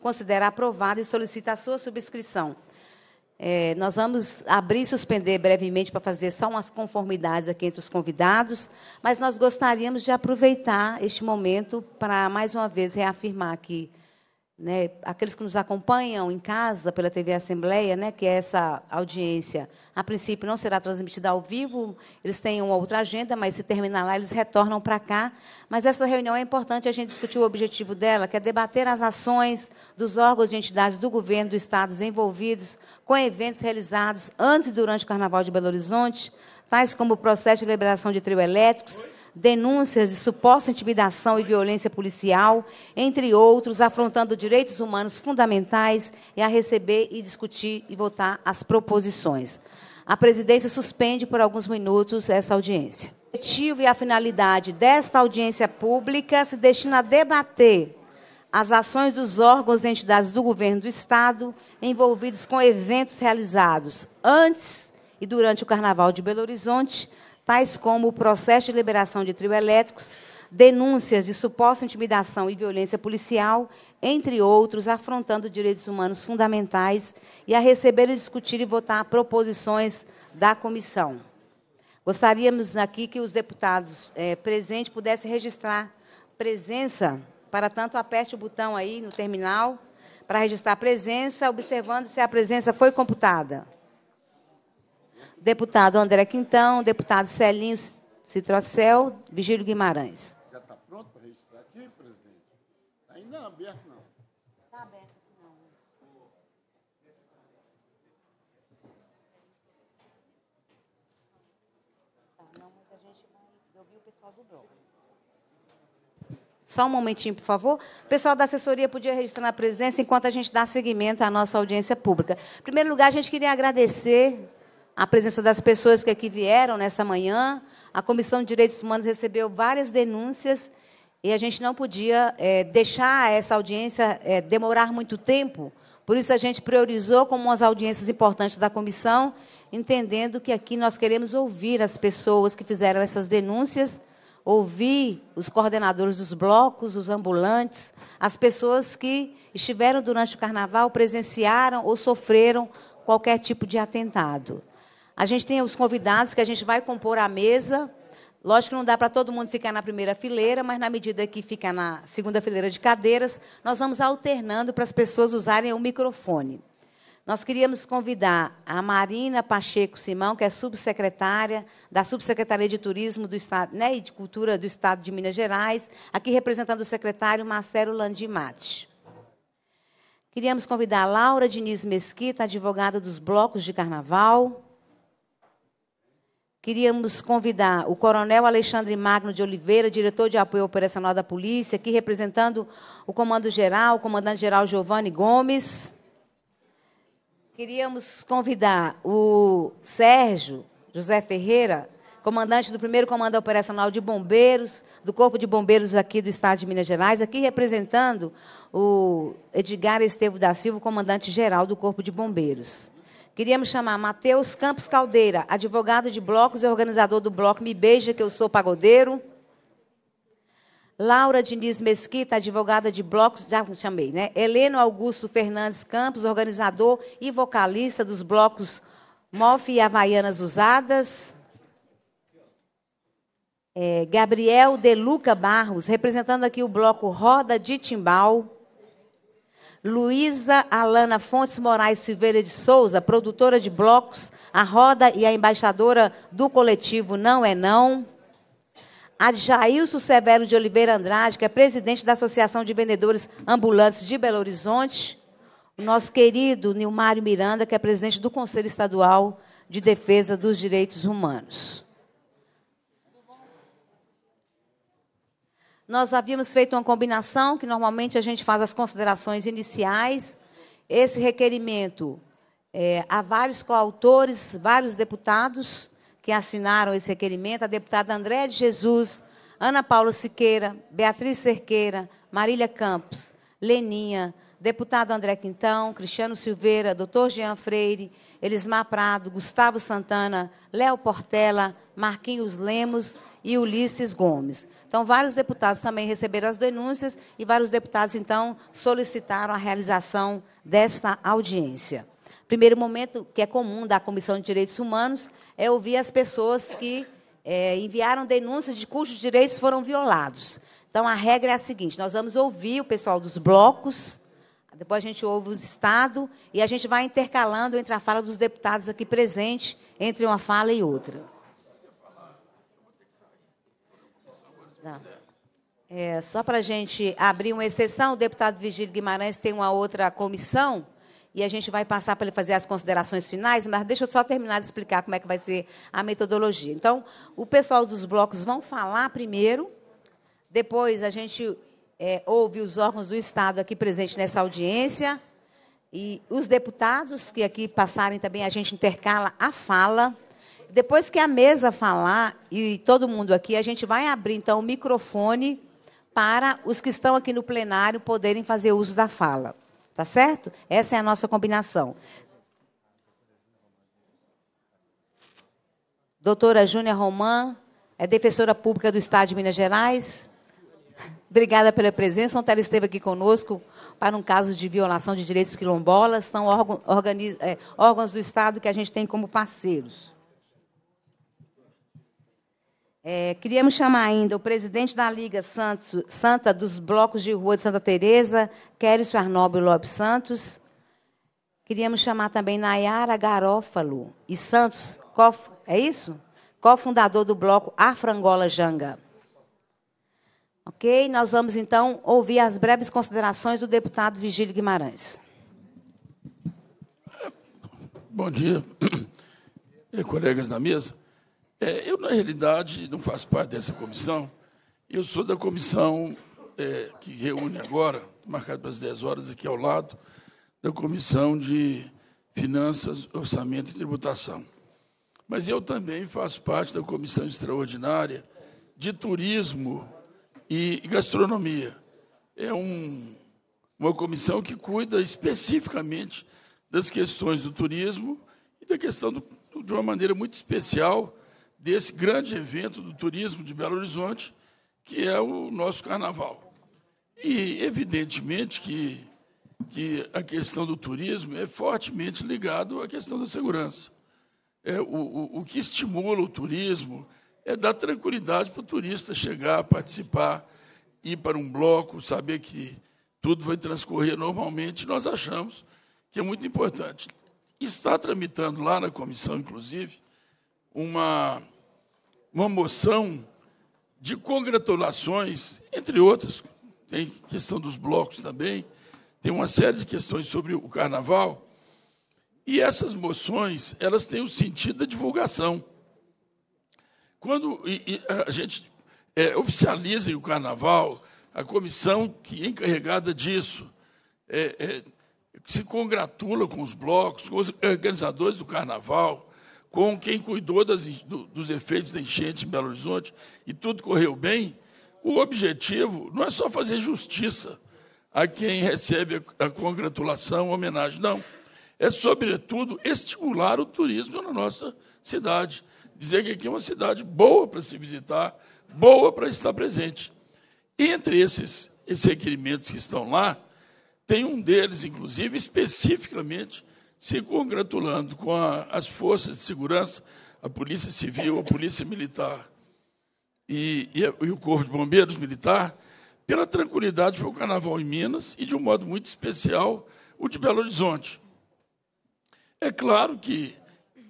considera aprovada e solicita a sua subscrição. É, nós vamos abrir e suspender brevemente para fazer só umas conformidades aqui entre os convidados, mas nós gostaríamos de aproveitar este momento para, mais uma vez, reafirmar que né, aqueles que nos acompanham em casa pela TV Assembleia, né, que é essa audiência, a princípio não será transmitida ao vivo, eles têm uma outra agenda, mas se terminar lá, eles retornam para cá. Mas essa reunião é importante a gente discutir o objetivo dela, que é debater as ações dos órgãos de entidades do governo, dos estados envolvidos com eventos realizados antes e durante o Carnaval de Belo Horizonte, tais como o processo de liberação de trio elétricos, Oi? denúncias de suposta intimidação e violência policial, entre outros, afrontando direitos humanos fundamentais e a receber e discutir e votar as proposições. A presidência suspende por alguns minutos essa audiência. O objetivo e a finalidade desta audiência pública se destina a debater as ações dos órgãos e entidades do governo do Estado envolvidos com eventos realizados antes e durante o Carnaval de Belo Horizonte, tais como o processo de liberação de elétricos, denúncias de suposta intimidação e violência policial, entre outros, afrontando direitos humanos fundamentais e a receber, discutir e votar proposições da comissão. Gostaríamos aqui que os deputados é, presentes pudessem registrar presença, para tanto aperte o botão aí no terminal para registrar presença, observando se a presença foi computada deputado André Quintão, deputado Celinho Citrocel, Vigílio Guimarães. Já está pronto para registrar aqui, presidente? Está Ainda não, aberto não. Está aberto, não. Tá, não, mas a gente vai ouvir o pessoal do bloco. Só um momentinho, por favor. O pessoal da assessoria podia registrar na presença enquanto a gente dá seguimento à nossa audiência pública. Em primeiro lugar, a gente queria agradecer a presença das pessoas que aqui vieram nessa manhã. A Comissão de Direitos Humanos recebeu várias denúncias e a gente não podia é, deixar essa audiência é, demorar muito tempo. Por isso, a gente priorizou como umas audiências importantes da comissão, entendendo que aqui nós queremos ouvir as pessoas que fizeram essas denúncias, ouvir os coordenadores dos blocos, os ambulantes, as pessoas que estiveram durante o carnaval, presenciaram ou sofreram qualquer tipo de atentado. A gente tem os convidados que a gente vai compor a mesa. Lógico que não dá para todo mundo ficar na primeira fileira, mas na medida que fica na segunda fileira de cadeiras, nós vamos alternando para as pessoas usarem o microfone. Nós queríamos convidar a Marina Pacheco Simão, que é subsecretária da Subsecretaria de Turismo do Estado, né, e de Cultura do Estado de Minas Gerais, aqui representando o secretário Marcelo Landimati. Queríamos convidar a Laura Diniz Mesquita, advogada dos blocos de carnaval. Queríamos convidar o Coronel Alexandre Magno de Oliveira, diretor de apoio operacional da Polícia, aqui representando o Comando-Geral, o Comandante-Geral Giovanni Gomes. Queríamos convidar o Sérgio José Ferreira, comandante do primeiro Comando Operacional de Bombeiros, do Corpo de Bombeiros aqui do Estado de Minas Gerais, aqui representando o Edgar Estevo da Silva, comandante-geral do Corpo de Bombeiros. Queríamos chamar Matheus Campos Caldeira, advogado de blocos e organizador do bloco Me Beija Que Eu Sou Pagodeiro. Laura Diniz Mesquita, advogada de blocos, já chamei, né? Heleno Augusto Fernandes Campos, organizador e vocalista dos blocos MOF e Havaianas Usadas. É, Gabriel De Luca Barros, representando aqui o bloco Roda de Timbal. Luísa Alana Fontes Moraes Silveira de Souza, produtora de blocos, a Roda e a embaixadora do coletivo Não é Não. Adjailson Severo de Oliveira Andrade, que é presidente da Associação de Vendedores Ambulantes de Belo Horizonte. O nosso querido Nilmário Miranda, que é presidente do Conselho Estadual de Defesa dos Direitos Humanos. Nós havíamos feito uma combinação, que normalmente a gente faz as considerações iniciais. Esse requerimento, é, há vários coautores, vários deputados que assinaram esse requerimento: a deputada André de Jesus, Ana Paula Siqueira, Beatriz Cerqueira, Marília Campos, Leninha, deputado André Quintão, Cristiano Silveira, doutor Jean Freire, Elismar Prado, Gustavo Santana, Léo Portela, Marquinhos Lemos e Ulisses Gomes. Então, vários deputados também receberam as denúncias e vários deputados, então, solicitaram a realização desta audiência. Primeiro momento, que é comum da Comissão de Direitos Humanos, é ouvir as pessoas que é, enviaram denúncias de cujos direitos foram violados. Então, a regra é a seguinte: nós vamos ouvir o pessoal dos blocos, depois a gente ouve o Estado, e a gente vai intercalando entre a fala dos deputados aqui presentes, entre uma fala e outra. É, só para a gente abrir uma exceção, o deputado Vigílio Guimarães tem uma outra comissão e a gente vai passar para ele fazer as considerações finais, mas deixa eu só terminar de explicar como é que vai ser a metodologia. Então, o pessoal dos blocos vão falar primeiro, depois a gente é, ouve os órgãos do Estado aqui presentes nessa audiência e os deputados que aqui passarem também, a gente intercala a fala depois que a mesa falar, e todo mundo aqui, a gente vai abrir então o microfone para os que estão aqui no plenário poderem fazer uso da fala. Tá certo? Essa é a nossa combinação. Doutora Júnia Roman é defensora pública do Estado de Minas Gerais. Obrigada pela presença. Ontem ela esteve aqui conosco para um caso de violação de direitos quilombolas. São é, órgãos do Estado que a gente tem como parceiros. É, queríamos chamar ainda o presidente da Liga Santos, Santa dos Blocos de Rua de Santa Teresa, Kéris Arnóbio Lopes Santos. Queríamos chamar também Nayara Garófalo e Santos, é isso? Cofundador do bloco Afrangola Janga. Ok? Nós vamos então ouvir as breves considerações do deputado Vigílio Guimarães. Bom dia, e colegas da mesa. É, eu, na realidade, não faço parte dessa comissão. Eu sou da comissão é, que reúne agora, marcado para as 10 horas, aqui ao lado, da comissão de Finanças, Orçamento e Tributação. Mas eu também faço parte da comissão extraordinária de Turismo e Gastronomia. É um, uma comissão que cuida especificamente das questões do turismo e da questão, do, de uma maneira muito especial, desse grande evento do turismo de Belo Horizonte, que é o nosso carnaval. E, evidentemente, que, que a questão do turismo é fortemente ligada à questão da segurança. É, o, o, o que estimula o turismo é dar tranquilidade para o turista chegar, participar, ir para um bloco, saber que tudo vai transcorrer normalmente. Nós achamos que é muito importante. Está tramitando lá na comissão, inclusive, uma, uma moção de congratulações, entre outras, tem questão dos blocos também, tem uma série de questões sobre o carnaval. E essas moções, elas têm o sentido da divulgação. Quando a gente é, oficializa o carnaval, a comissão que é encarregada disso é, é, se congratula com os blocos, com os organizadores do carnaval, com quem cuidou das, do, dos efeitos da enchente em Belo Horizonte e tudo correu bem, o objetivo não é só fazer justiça a quem recebe a congratulação, a homenagem, não. É, sobretudo, estimular o turismo na nossa cidade. Dizer que aqui é uma cidade boa para se visitar, boa para estar presente. E entre esses, esses requerimentos que estão lá, tem um deles, inclusive, especificamente se congratulando com a, as forças de segurança, a Polícia Civil, a Polícia Militar e, e, e o Corpo de Bombeiros Militar, pela tranquilidade foi o carnaval em Minas e, de um modo muito especial, o de Belo Horizonte. É claro que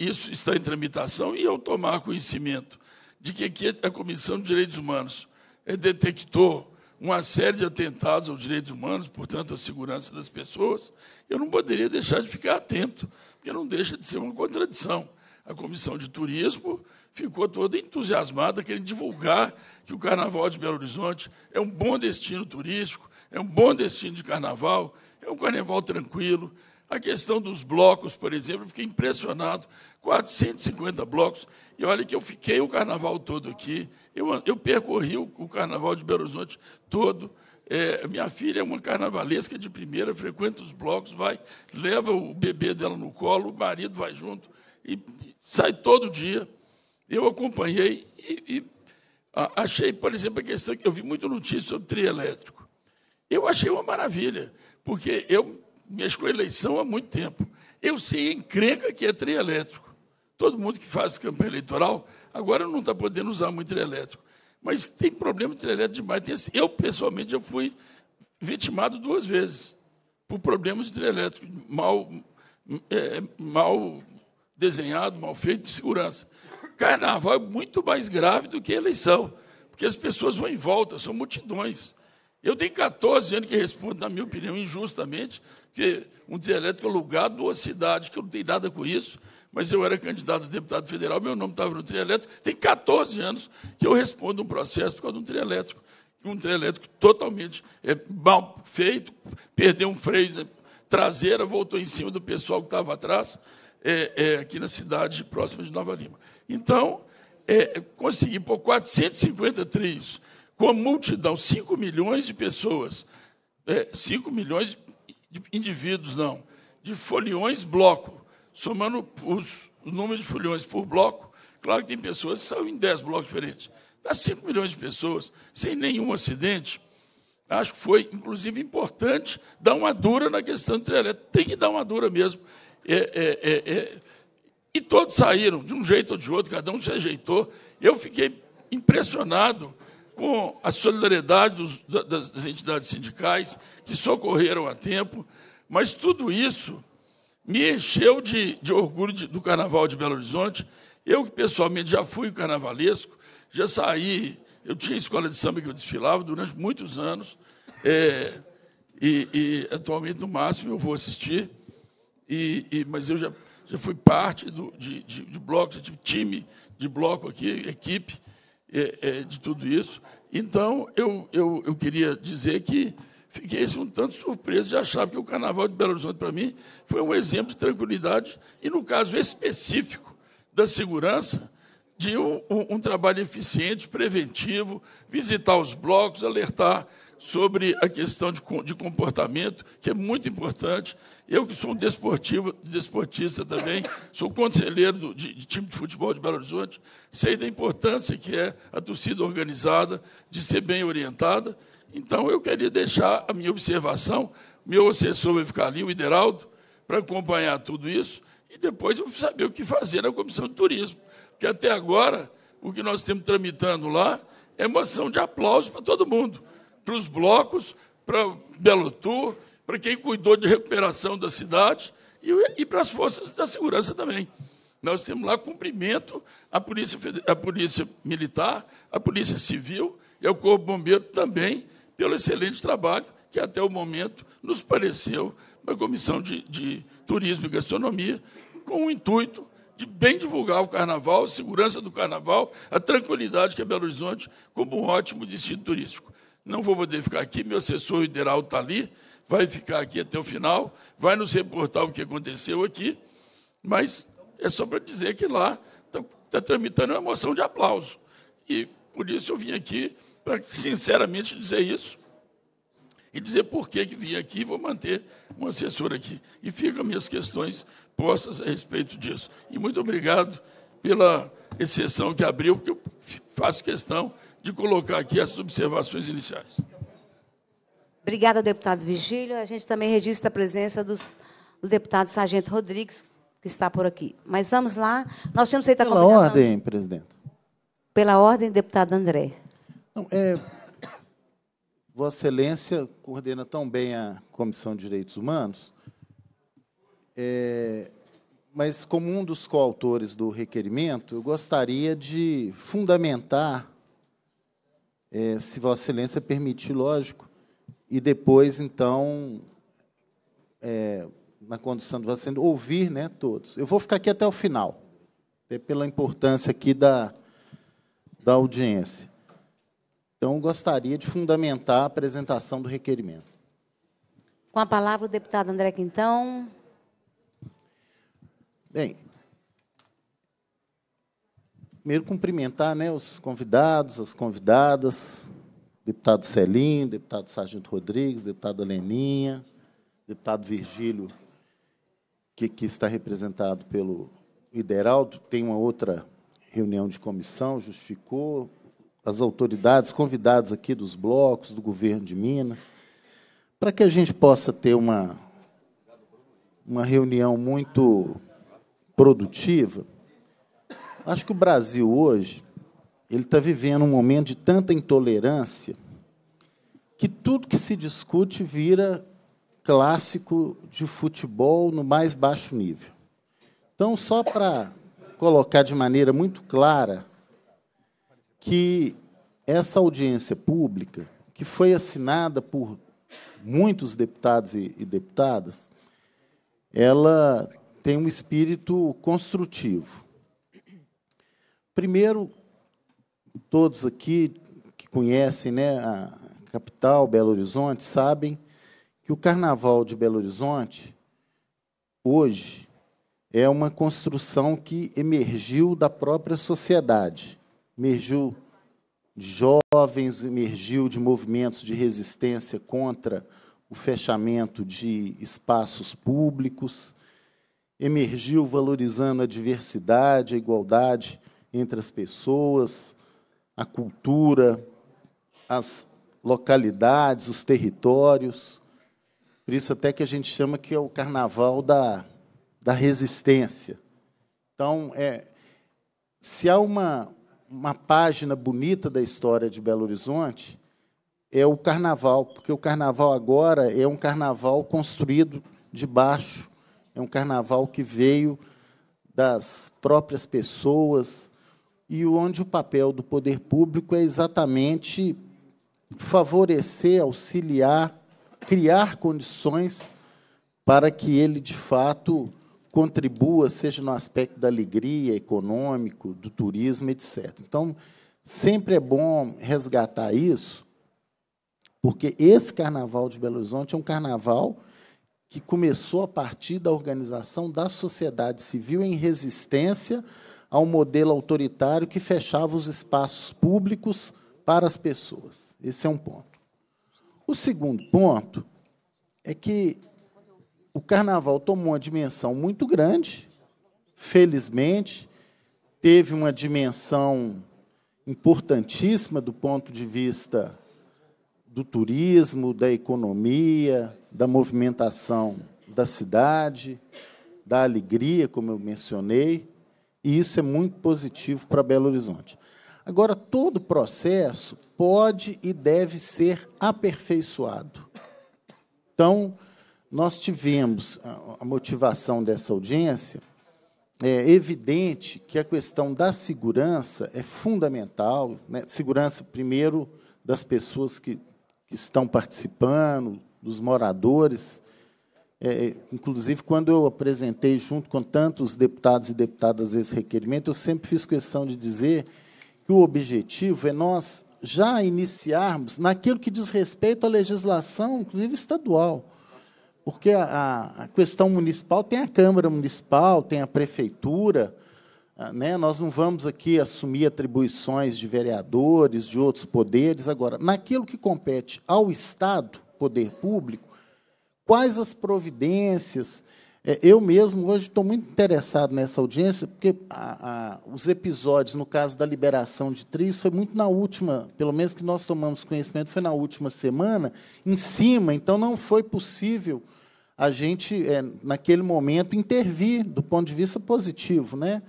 isso está em tramitação e, ao tomar conhecimento de que aqui é a Comissão de Direitos Humanos é detectou uma série de atentados aos direitos humanos, portanto, à segurança das pessoas, eu não poderia deixar de ficar atento, porque não deixa de ser uma contradição. A Comissão de Turismo ficou toda entusiasmada, querendo divulgar que o Carnaval de Belo Horizonte é um bom destino turístico, é um bom destino de carnaval, é um carnaval tranquilo, a questão dos blocos, por exemplo, eu fiquei impressionado. 450 blocos. E olha que eu fiquei o carnaval todo aqui. Eu, eu percorri o, o carnaval de Belo Horizonte todo. É, minha filha é uma carnavalesca de primeira, frequenta os blocos, vai, leva o bebê dela no colo, o marido vai junto e, e sai todo dia. Eu acompanhei e, e a, achei, por exemplo, a questão que eu vi muita notícia sobre trio elétrico. Eu achei uma maravilha, porque eu a eleição há muito tempo. Eu sei encrenca que é trem elétrico. Todo mundo que faz campanha eleitoral agora não está podendo usar muito trem elétrico. Mas tem problema de trem elétrico demais. Eu, pessoalmente, já fui vitimado duas vezes por problemas de trem elétrico mal, é, mal desenhado, mal feito de segurança. Carnaval é muito mais grave do que eleição, porque as pessoas vão em volta, são multidões. Eu tenho 14 anos que respondo, na minha opinião, injustamente, que um dielétrico é alugado numa cidade, que eu não tenho nada com isso, mas eu era candidato a deputado federal, meu nome estava no trielétrico, tem 14 anos que eu respondo um processo por causa de um trielétrico. Um trielétrico totalmente é, mal feito, perdeu um freio na traseira, voltou em cima do pessoal que estava atrás, é, é, aqui na cidade próxima de Nova Lima. Então, é, consegui por 450 trios, com a multidão, 5 milhões de pessoas, é, 5 milhões de indivíduos, não, de foliões bloco, somando os, o número de foliões por bloco. Claro que tem pessoas que são em 10 blocos diferentes. Dá 5 milhões de pessoas sem nenhum acidente. Acho que foi, inclusive, importante dar uma dura na questão do trielétrico. Tem que dar uma dura mesmo. É, é, é, é, e todos saíram, de um jeito ou de outro, cada um se ajeitou. Eu fiquei impressionado com a solidariedade dos, das, das entidades sindicais, que socorreram a tempo, mas tudo isso me encheu de, de orgulho de, do Carnaval de Belo Horizonte. Eu, que pessoalmente já fui carnavalesco, já saí, eu tinha escola de samba que eu desfilava durante muitos anos, é, e, e, atualmente, no máximo, eu vou assistir, e, e mas eu já, já fui parte do, de, de, de bloco, já tive time de bloco aqui, equipe, é, é, de tudo isso. Então, eu, eu, eu queria dizer que fiquei assim, um tanto surpreso de achar que o Carnaval de Belo Horizonte, para mim, foi um exemplo de tranquilidade e, no caso específico da segurança, de um, um, um trabalho eficiente, preventivo, visitar os blocos, alertar sobre a questão de, de comportamento, que é muito importante. Eu, que sou um desportivo, desportista também, sou conselheiro do, de, de time de futebol de Belo Horizonte, sei da importância que é a torcida organizada, de ser bem orientada. Então, eu queria deixar a minha observação. Meu assessor vai ficar ali, o Ideraldo, para acompanhar tudo isso. E depois eu vou saber o que fazer na Comissão de Turismo. Porque até agora, o que nós temos tramitando lá é moção de aplauso para todo mundo para os blocos, para Belo para quem cuidou de recuperação da cidade e, e para as forças da segurança também. Nós temos lá cumprimento à polícia, à polícia Militar, à Polícia Civil e ao Corpo Bombeiro também, pelo excelente trabalho que até o momento nos pareceu na comissão de, de turismo e gastronomia, com o intuito de bem divulgar o carnaval, a segurança do carnaval, a tranquilidade que é Belo Horizonte como um ótimo destino turístico não vou poder ficar aqui, meu assessor federal está ali, vai ficar aqui até o final, vai nos reportar o que aconteceu aqui, mas é só para dizer que lá está tá tramitando uma moção de aplauso. E por isso eu vim aqui para sinceramente dizer isso e dizer por que, que vim aqui vou manter um assessor aqui. E ficam minhas questões postas a respeito disso. E muito obrigado pela exceção que abriu, porque eu faço questão de colocar aqui as observações iniciais. Obrigada, deputado Vigílio. A gente também registra a presença dos, do deputado Sargento Rodrigues, que está por aqui. Mas vamos lá. Nós temos feito a Pela ordem, presidente. Pela ordem, deputado André. Não, é... Vossa Excelência coordena tão bem a Comissão de Direitos Humanos, é... mas como um dos coautores do requerimento, eu gostaria de fundamentar é, se Vossa Excelência permitir, lógico, e depois, então, é, na condução do Vossa Excelência, ouvir né, todos. Eu vou ficar aqui até o final, até pela importância aqui da, da audiência. Então, gostaria de fundamentar a apresentação do requerimento. Com a palavra o deputado André Quintão. Bem, primeiro cumprimentar né, os convidados, as convidadas, deputado Celim, deputado Sargento Rodrigues, deputada Leninha, deputado Virgílio, que está representado pelo Ideraldo, tem uma outra reunião de comissão, justificou, as autoridades convidados aqui dos blocos, do governo de Minas, para que a gente possa ter uma, uma reunião muito produtiva. Acho que o Brasil hoje ele está vivendo um momento de tanta intolerância que tudo que se discute vira clássico de futebol no mais baixo nível. Então, só para colocar de maneira muito clara que essa audiência pública, que foi assinada por muitos deputados e, e deputadas, ela tem um espírito construtivo. Primeiro, todos aqui que conhecem né, a capital, Belo Horizonte, sabem que o Carnaval de Belo Horizonte, hoje, é uma construção que emergiu da própria sociedade, emergiu de jovens, emergiu de movimentos de resistência contra o fechamento de espaços públicos, emergiu valorizando a diversidade, a igualdade entre as pessoas, a cultura, as localidades, os territórios. Por isso até que a gente chama que é o carnaval da, da resistência. Então, é, se há uma, uma página bonita da história de Belo Horizonte, é o carnaval, porque o carnaval agora é um carnaval construído de baixo, é um carnaval que veio das próprias pessoas, e onde o papel do poder público é exatamente favorecer, auxiliar, criar condições para que ele, de fato, contribua, seja no aspecto da alegria econômico, do turismo, etc. Então, sempre é bom resgatar isso, porque esse carnaval de Belo Horizonte é um carnaval que começou a partir da organização da sociedade civil em resistência a um modelo autoritário que fechava os espaços públicos para as pessoas. Esse é um ponto. O segundo ponto é que o carnaval tomou uma dimensão muito grande, felizmente, teve uma dimensão importantíssima do ponto de vista do turismo, da economia, da movimentação da cidade, da alegria, como eu mencionei. E isso é muito positivo para Belo Horizonte. Agora, todo processo pode e deve ser aperfeiçoado. Então, nós tivemos a motivação dessa audiência. É evidente que a questão da segurança é fundamental. Né? Segurança, primeiro, das pessoas que, que estão participando, dos moradores, é, é, inclusive, quando eu apresentei, junto com tantos deputados e deputadas, esse requerimento, eu sempre fiz questão de dizer que o objetivo é nós já iniciarmos naquilo que diz respeito à legislação, inclusive estadual. Porque a, a questão municipal tem a Câmara Municipal, tem a Prefeitura, ah, né? nós não vamos aqui assumir atribuições de vereadores, de outros poderes. Agora, naquilo que compete ao Estado, poder público, Quais as providências? É, eu mesmo hoje estou muito interessado nessa audiência, porque a, a, os episódios, no caso da liberação de triz foi muito na última, pelo menos que nós tomamos conhecimento, foi na última semana, em cima, então não foi possível a gente, é, naquele momento, intervir do ponto de vista positivo, né?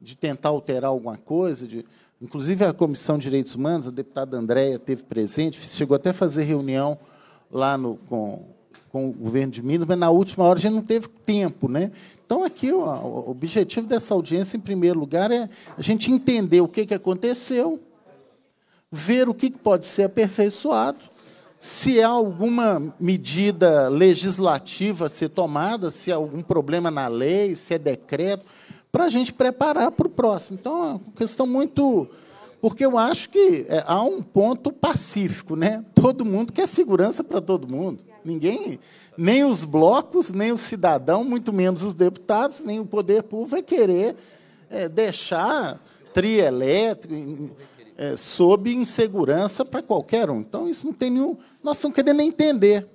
de tentar alterar alguma coisa. De... Inclusive, a Comissão de Direitos Humanos, a deputada Andréia esteve presente, chegou até a fazer reunião lá no, com com o governo de Minas, mas na última hora a gente não teve tempo. Né? Então, aqui, o objetivo dessa audiência, em primeiro lugar, é a gente entender o que, que aconteceu, ver o que pode ser aperfeiçoado, se há alguma medida legislativa a ser tomada, se há algum problema na lei, se é decreto, para a gente preparar para o próximo. Então, é uma questão muito. Porque eu acho que é, há um ponto pacífico, né? Todo mundo quer segurança para todo mundo. Ninguém, nem os blocos, nem o cidadão, muito menos os deputados, nem o poder público vai querer é, deixar trielétrico é, sob insegurança para qualquer um. Então, isso não tem nenhum. Nós estamos querendo entender.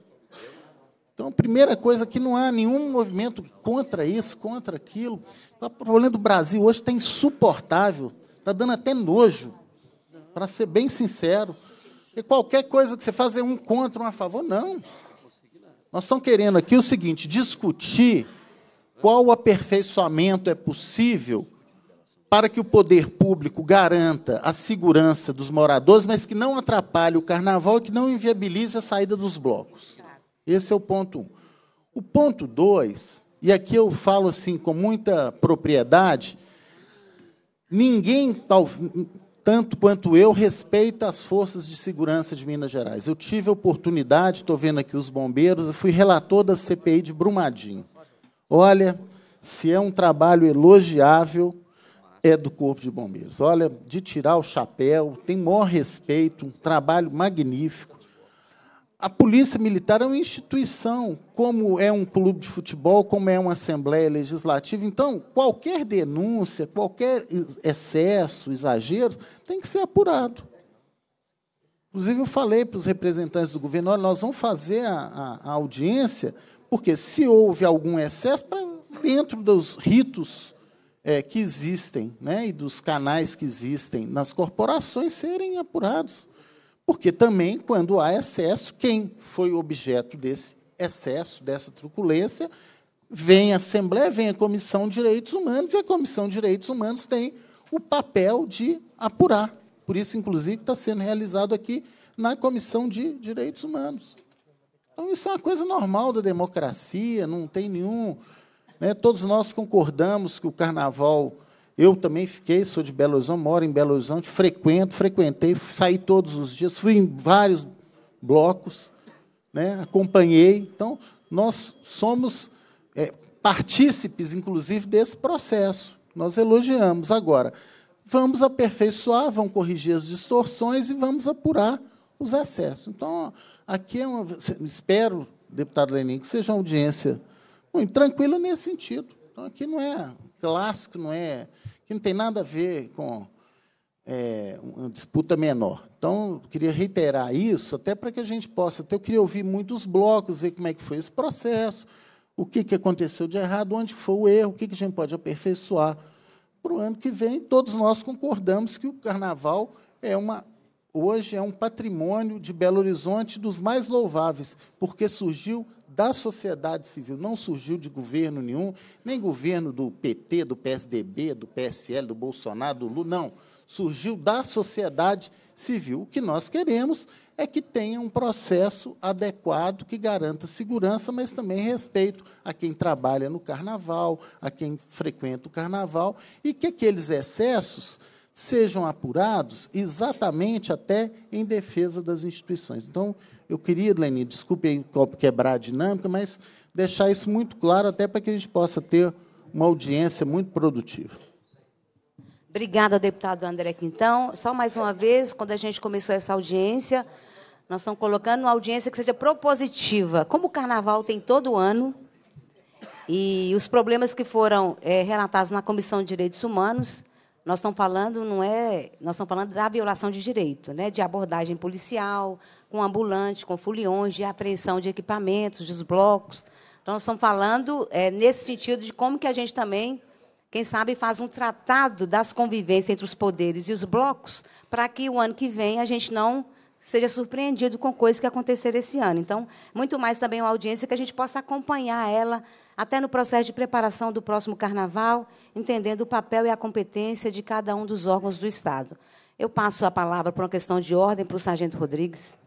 Então, a primeira coisa é que não há nenhum movimento contra isso, contra aquilo. Então, o problema do Brasil hoje está insuportável, está dando até nojo, para ser bem sincero. E qualquer coisa que você fazer um contra, um a favor, não. Nós estamos querendo aqui o seguinte: discutir qual aperfeiçoamento é possível para que o poder público garanta a segurança dos moradores, mas que não atrapalhe o carnaval e que não inviabilize a saída dos blocos. Esse é o ponto um. O ponto dois, e aqui eu falo assim com muita propriedade, ninguém, tanto quanto eu, respeita as forças de segurança de Minas Gerais. Eu tive a oportunidade, estou vendo aqui os bombeiros, eu fui relator da CPI de Brumadinho. Olha, se é um trabalho elogiável, é do Corpo de Bombeiros. Olha, de tirar o chapéu, tem maior respeito, um trabalho magnífico. A Polícia Militar é uma instituição, como é um clube de futebol, como é uma Assembleia Legislativa. Então, qualquer denúncia, qualquer excesso, exagero, tem que ser apurado. Inclusive, eu falei para os representantes do governo: olha, nós vamos fazer a, a, a audiência, porque se houve algum excesso, pra, dentro dos ritos é, que existem né, e dos canais que existem nas corporações serem apurados. Porque também, quando há excesso, quem foi objeto desse excesso, dessa truculência, vem a Assembleia, vem a Comissão de Direitos Humanos, e a Comissão de Direitos Humanos tem o papel de apurar. Por isso, inclusive, está sendo realizado aqui na Comissão de Direitos Humanos. Então, isso é uma coisa normal da democracia, não tem nenhum. Né? Todos nós concordamos que o carnaval. Eu também fiquei, sou de Belo Horizonte, moro em Belo Horizonte, frequento, frequentei, saí todos os dias, fui em vários blocos, né? acompanhei. Então, nós somos é, partícipes, inclusive, desse processo. Nós elogiamos. Agora, vamos aperfeiçoar, vamos corrigir as distorções e vamos apurar os excessos. Então, aqui é uma. Espero, deputado Lenin, que seja uma audiência muito tranquila nesse sentido. Então, aqui não é clássico, não é. que não tem nada a ver com é, uma disputa menor. Então, queria reiterar isso, até para que a gente possa. Até eu queria ouvir muitos blocos, ver como é que foi esse processo o que, que aconteceu de errado, onde foi o erro, o que, que a gente pode aperfeiçoar para o ano que vem. Todos nós concordamos que o carnaval é uma hoje é um patrimônio de Belo Horizonte dos mais louváveis, porque surgiu da sociedade civil, não surgiu de governo nenhum, nem governo do PT, do PSDB, do PSL, do Bolsonaro, do Lula, não surgiu da sociedade civil. O que nós queremos é que tenha um processo adequado que garanta segurança, mas também respeito a quem trabalha no carnaval, a quem frequenta o carnaval, e que aqueles excessos sejam apurados exatamente até em defesa das instituições. Então, eu queria, Lenin, desculpe quebrar a dinâmica, mas deixar isso muito claro até para que a gente possa ter uma audiência muito produtiva. Obrigada, deputado André Quintão. Só mais uma vez, quando a gente começou essa audiência, nós estamos colocando uma audiência que seja propositiva. Como o carnaval tem todo ano, e os problemas que foram é, relatados na Comissão de Direitos Humanos, nós estamos falando não é, nós estamos falando da violação de direito, né, de abordagem policial, com ambulantes, com foliões, de apreensão de equipamentos, dos blocos. Então nós estamos falando é, nesse sentido de como que a gente também quem sabe faz um tratado das convivências entre os poderes e os blocos, para que o ano que vem a gente não seja surpreendido com coisas que aconteceram esse ano. Então, muito mais também uma audiência que a gente possa acompanhar ela até no processo de preparação do próximo carnaval, entendendo o papel e a competência de cada um dos órgãos do Estado. Eu passo a palavra para uma questão de ordem para o Sargento Rodrigues.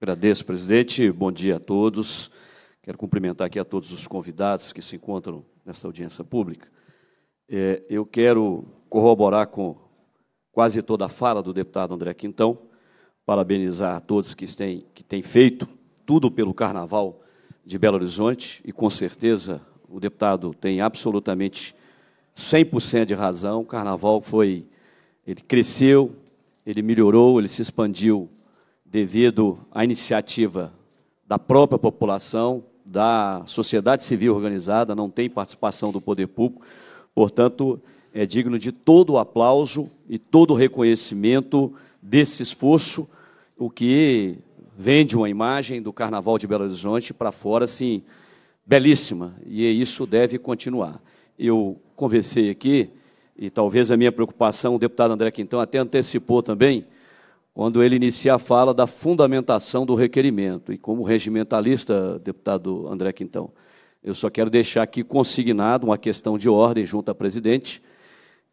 Agradeço, presidente. Bom dia a todos. Quero cumprimentar aqui a todos os convidados que se encontram nessa audiência pública. É, eu quero corroborar com quase toda a fala do deputado André Quintão, parabenizar a todos que têm, que têm feito tudo pelo Carnaval de Belo Horizonte, e com certeza o deputado tem absolutamente 100% de razão. O Carnaval foi, ele cresceu, ele melhorou, ele se expandiu devido à iniciativa da própria população, da sociedade civil organizada, não tem participação do poder público. Portanto, é digno de todo o aplauso e todo o reconhecimento desse esforço, o que vende uma imagem do Carnaval de Belo Horizonte para fora, assim, belíssima, e é isso deve continuar. Eu conversei aqui, e talvez a minha preocupação, o deputado André Quintão até antecipou também, quando ele inicia a fala da fundamentação do requerimento, e como regimentalista, deputado André Quintão, eu só quero deixar aqui consignado uma questão de ordem junto à presidente,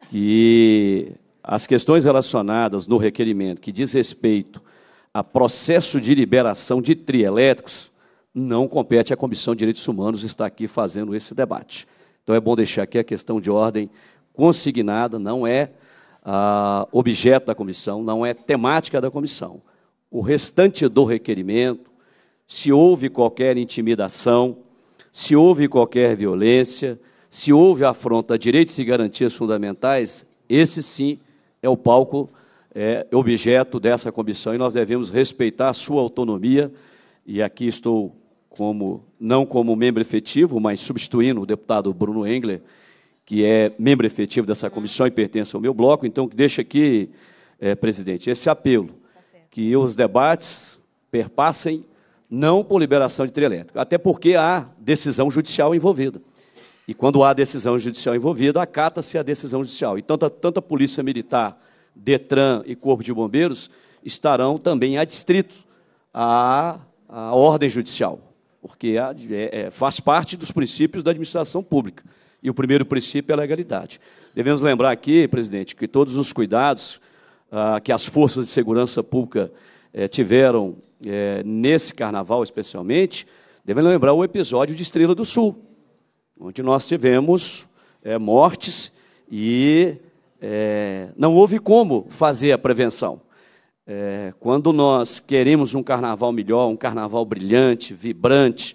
que as questões relacionadas no requerimento que diz respeito a processo de liberação de trielétricos não compete à Comissão de Direitos Humanos estar aqui fazendo esse debate. Então é bom deixar aqui a questão de ordem consignada, não é ah, objeto da comissão, não é temática da comissão. O restante do requerimento, se houve qualquer intimidação, se houve qualquer violência, se houve afronta a direitos e garantias fundamentais, esse sim é o palco, é, objeto dessa comissão, e nós devemos respeitar a sua autonomia, e aqui estou como não como membro efetivo, mas substituindo o deputado Bruno Engler, que é membro efetivo dessa comissão e pertence ao meu bloco, então deixa aqui, é, presidente, esse apelo, tá que os debates perpassem não por liberação de trio elétrico, até porque há decisão judicial envolvida. E quando há decisão judicial envolvida, acata-se a decisão judicial. E tanto a, tanto a Polícia Militar, DETRAN e Corpo de Bombeiros estarão também adstritos à, à ordem judicial, porque há, é, é, faz parte dos princípios da administração pública. E o primeiro princípio é a legalidade. Devemos lembrar aqui, presidente, que todos os cuidados ah, que as forças de segurança pública é, tiveram é, nesse carnaval especialmente, devem lembrar o episódio de Estrela do Sul, onde nós tivemos é, mortes e não houve como fazer a prevenção. quando nós queremos um carnaval melhor, um carnaval brilhante, vibrante,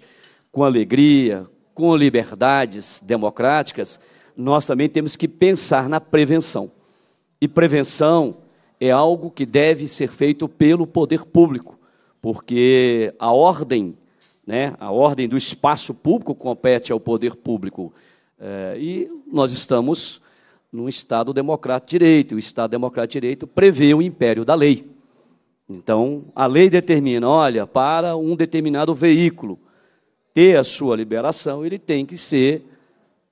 com alegria, com liberdades democráticas, nós também temos que pensar na prevenção. E prevenção é algo que deve ser feito pelo poder público, porque a ordem, né, a ordem do espaço público compete ao poder público. É, e nós estamos num Estado democrático de direito. O Estado democrático de direito prevê o império da lei. Então, a lei determina, olha, para um determinado veículo ter a sua liberação, ele tem que ser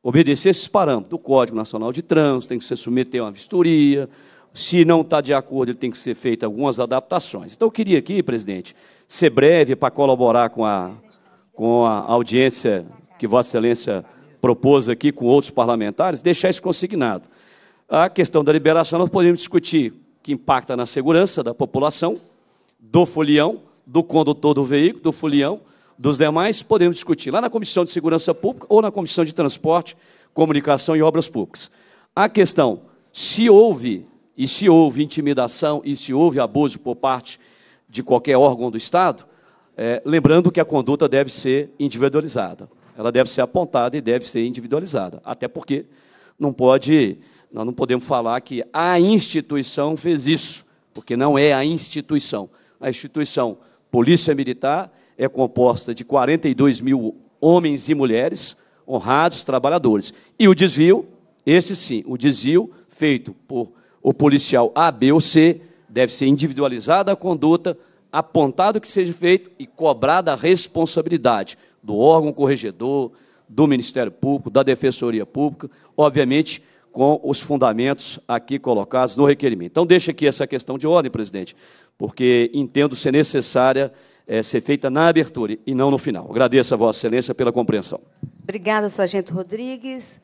obedecer esses parâmetros. do Código Nacional de Trânsito tem que se submeter a uma vistoria, se não está de acordo, ele tem que ser feito algumas adaptações. Então, eu queria aqui, presidente, ser breve para colaborar com a, com a audiência que Vossa Excelência propôs aqui com outros parlamentares, deixar isso consignado. A questão da liberação, nós podemos discutir que impacta na segurança da população, do folião, do condutor do veículo, do folião, dos demais, podemos discutir lá na Comissão de Segurança Pública ou na Comissão de Transporte, Comunicação e Obras Públicas. A questão, se houve e se houve intimidação e se houve abuso por parte de qualquer órgão do Estado, é, lembrando que a conduta deve ser individualizada. Ela deve ser apontada e deve ser individualizada. Até porque não pode, nós não podemos falar que a instituição fez isso, porque não é a instituição. A instituição Polícia Militar é composta de 42 mil homens e mulheres, honrados trabalhadores. E o desvio, esse sim, o desvio feito por o policial A, B ou C, deve ser individualizada a conduta, apontado o que seja feito e cobrada a responsabilidade do órgão corregedor, do Ministério Público, da Defensoria Pública, obviamente com os fundamentos aqui colocados no requerimento. Então, deixa aqui essa questão de ordem, presidente, porque entendo ser necessária é, ser feita na abertura e não no final. Agradeço a Vossa Excelência pela compreensão. Obrigada, Sargento Rodrigues.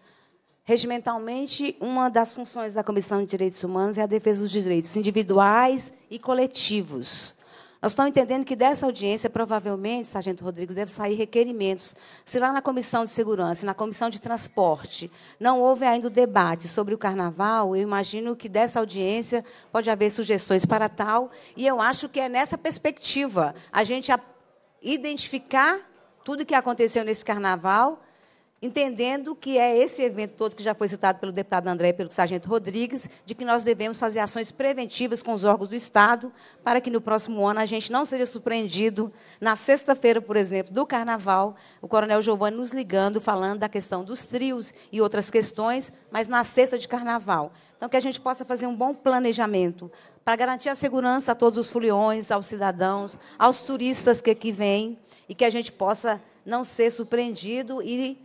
Regimentalmente, uma das funções da Comissão de Direitos Humanos é a defesa dos direitos individuais e coletivos. Nós estamos entendendo que dessa audiência, provavelmente, Sargento Rodrigues, deve sair requerimentos. Se lá na Comissão de Segurança, na Comissão de Transporte, não houve ainda o debate sobre o carnaval, eu imagino que dessa audiência pode haver sugestões para tal. E eu acho que é nessa perspectiva a gente identificar tudo o que aconteceu nesse carnaval entendendo que é esse evento todo que já foi citado pelo deputado André e pelo sargento Rodrigues, de que nós devemos fazer ações preventivas com os órgãos do Estado, para que no próximo ano a gente não seja surpreendido, na sexta-feira, por exemplo, do Carnaval, o coronel Giovanni nos ligando, falando da questão dos trios e outras questões, mas na sexta de Carnaval. Então, que a gente possa fazer um bom planejamento para garantir a segurança a todos os foliões, aos cidadãos, aos turistas que aqui vêm, e que a gente possa não ser surpreendido e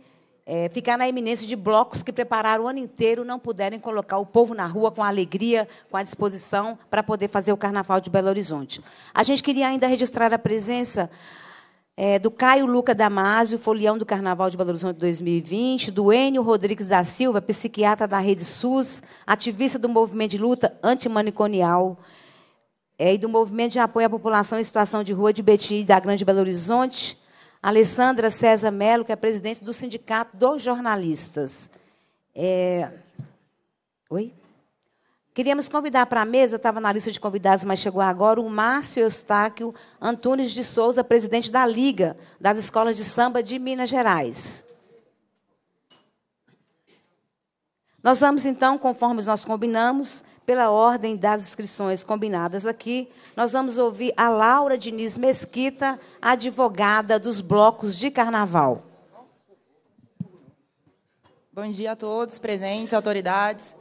é, ficar na eminência de blocos que prepararam o ano inteiro, não puderem colocar o povo na rua com alegria, com a disposição para poder fazer o Carnaval de Belo Horizonte. A gente queria ainda registrar a presença é, do Caio Luca Damasio, folião do Carnaval de Belo Horizonte 2020, do Enio Rodrigues da Silva, psiquiatra da Rede SUS, ativista do movimento de luta antimaniconial é, e do movimento de apoio à população em situação de rua de Betim e da Grande Belo Horizonte, Alessandra César Melo, que é presidente do Sindicato dos Jornalistas. É... Oi? Queríamos convidar para a mesa, estava na lista de convidados, mas chegou agora, o Márcio Eustáquio Antunes de Souza, presidente da Liga das Escolas de Samba de Minas Gerais. Nós vamos, então, conforme nós combinamos, pela ordem das inscrições combinadas aqui, nós vamos ouvir a Laura Diniz Mesquita, advogada dos blocos de carnaval. Bom dia a todos, presentes, autoridades,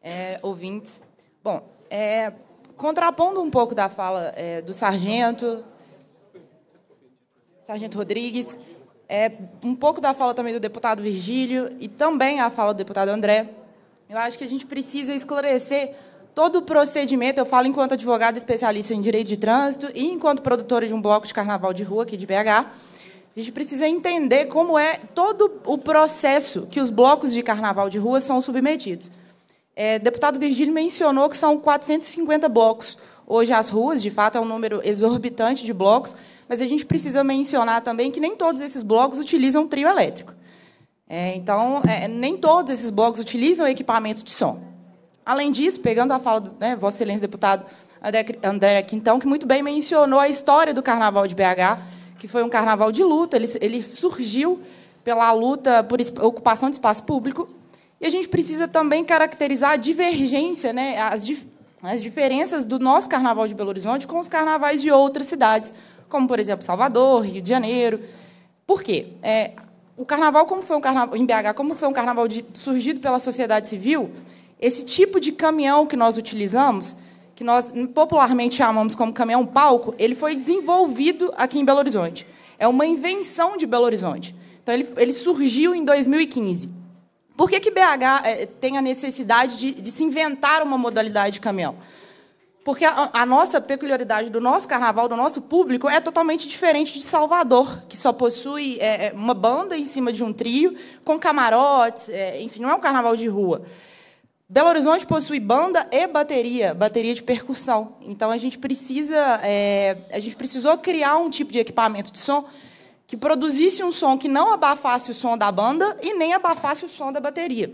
é, ouvintes. Bom, é, contrapondo um pouco da fala é, do sargento, sargento Rodrigues, é, um pouco da fala também do deputado Virgílio e também a fala do deputado André, eu acho que a gente precisa esclarecer todo o procedimento, eu falo enquanto advogada especialista em direito de trânsito e enquanto produtora de um bloco de carnaval de rua aqui de BH, a gente precisa entender como é todo o processo que os blocos de carnaval de rua são submetidos. É, deputado Virgílio mencionou que são 450 blocos hoje as ruas, de fato, é um número exorbitante de blocos, mas a gente precisa mencionar também que nem todos esses blocos utilizam trio elétrico. É, então, é, nem todos esses blocos utilizam equipamento de som. Além disso, pegando a fala do né, Vossa Excelência deputado André Quintão, que muito bem mencionou a história do Carnaval de BH, que foi um carnaval de luta, ele, ele surgiu pela luta por ocupação de espaço público. E a gente precisa também caracterizar a divergência, né, as, as diferenças do nosso carnaval de Belo Horizonte com os carnavais de outras cidades, como, por exemplo, Salvador, Rio de Janeiro. Por quê? É, o carnaval, como foi um carnaval em BH, como foi um carnaval de, surgido pela sociedade civil, esse tipo de caminhão que nós utilizamos, que nós popularmente chamamos como caminhão palco, ele foi desenvolvido aqui em Belo Horizonte. É uma invenção de Belo Horizonte. Então, ele, ele surgiu em 2015. Por que, que BH eh, tem a necessidade de, de se inventar uma modalidade de caminhão? Porque a, a, nossa peculiaridade do nosso carnaval, do nosso público, é totalmente diferente de Salvador, que só possui é, uma banda em cima de um trio, com camarotes, é, enfim, não é um carnaval de rua. Belo Horizonte possui banda e bateria, bateria de percussão. Então a gente precisa, é, a gente precisou criar um tipo de equipamento de som que produzisse um som que não abafasse o som da banda e nem abafasse o som da bateria.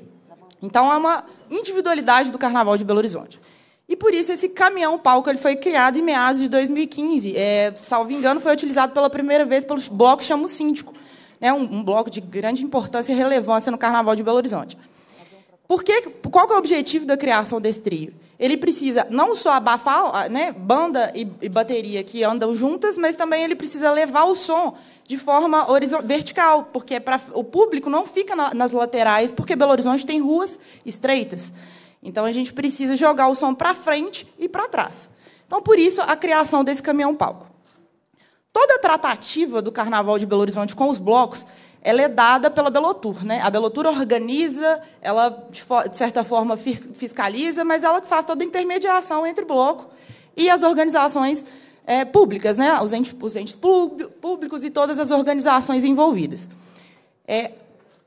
Então é uma individualidade do Carnaval de Belo Horizonte. E por isso esse caminhão palco ele foi criado em meados de 2015. É, salvo engano, foi utilizado pela primeira vez pelos blocos Chamo Síndico, né, um, um bloco de grande importância e relevância no Carnaval de Belo Horizonte. Por que, qual que é o objetivo da criação desse trio? Ele precisa não só abafar ah, né, banda e, e bateria que andam juntas, mas também ele precisa levar o som de forma vertical, porque é pra, o público não fica na, nas laterais, porque Belo Horizonte tem ruas estreitas. Então a gente precisa jogar o som para frente e para trás. Então por isso a criação desse caminhão palco. Toda a tratativa do Carnaval de Belo Horizonte com os blocos ela é dada pela Belotur. Né? A Belotur organiza, ela, de certa forma, fiscaliza, mas ela faz toda a intermediação entre o bloco e as organizações é, públicas, né? os, entes, os entes públicos e todas as organizações envolvidas. É,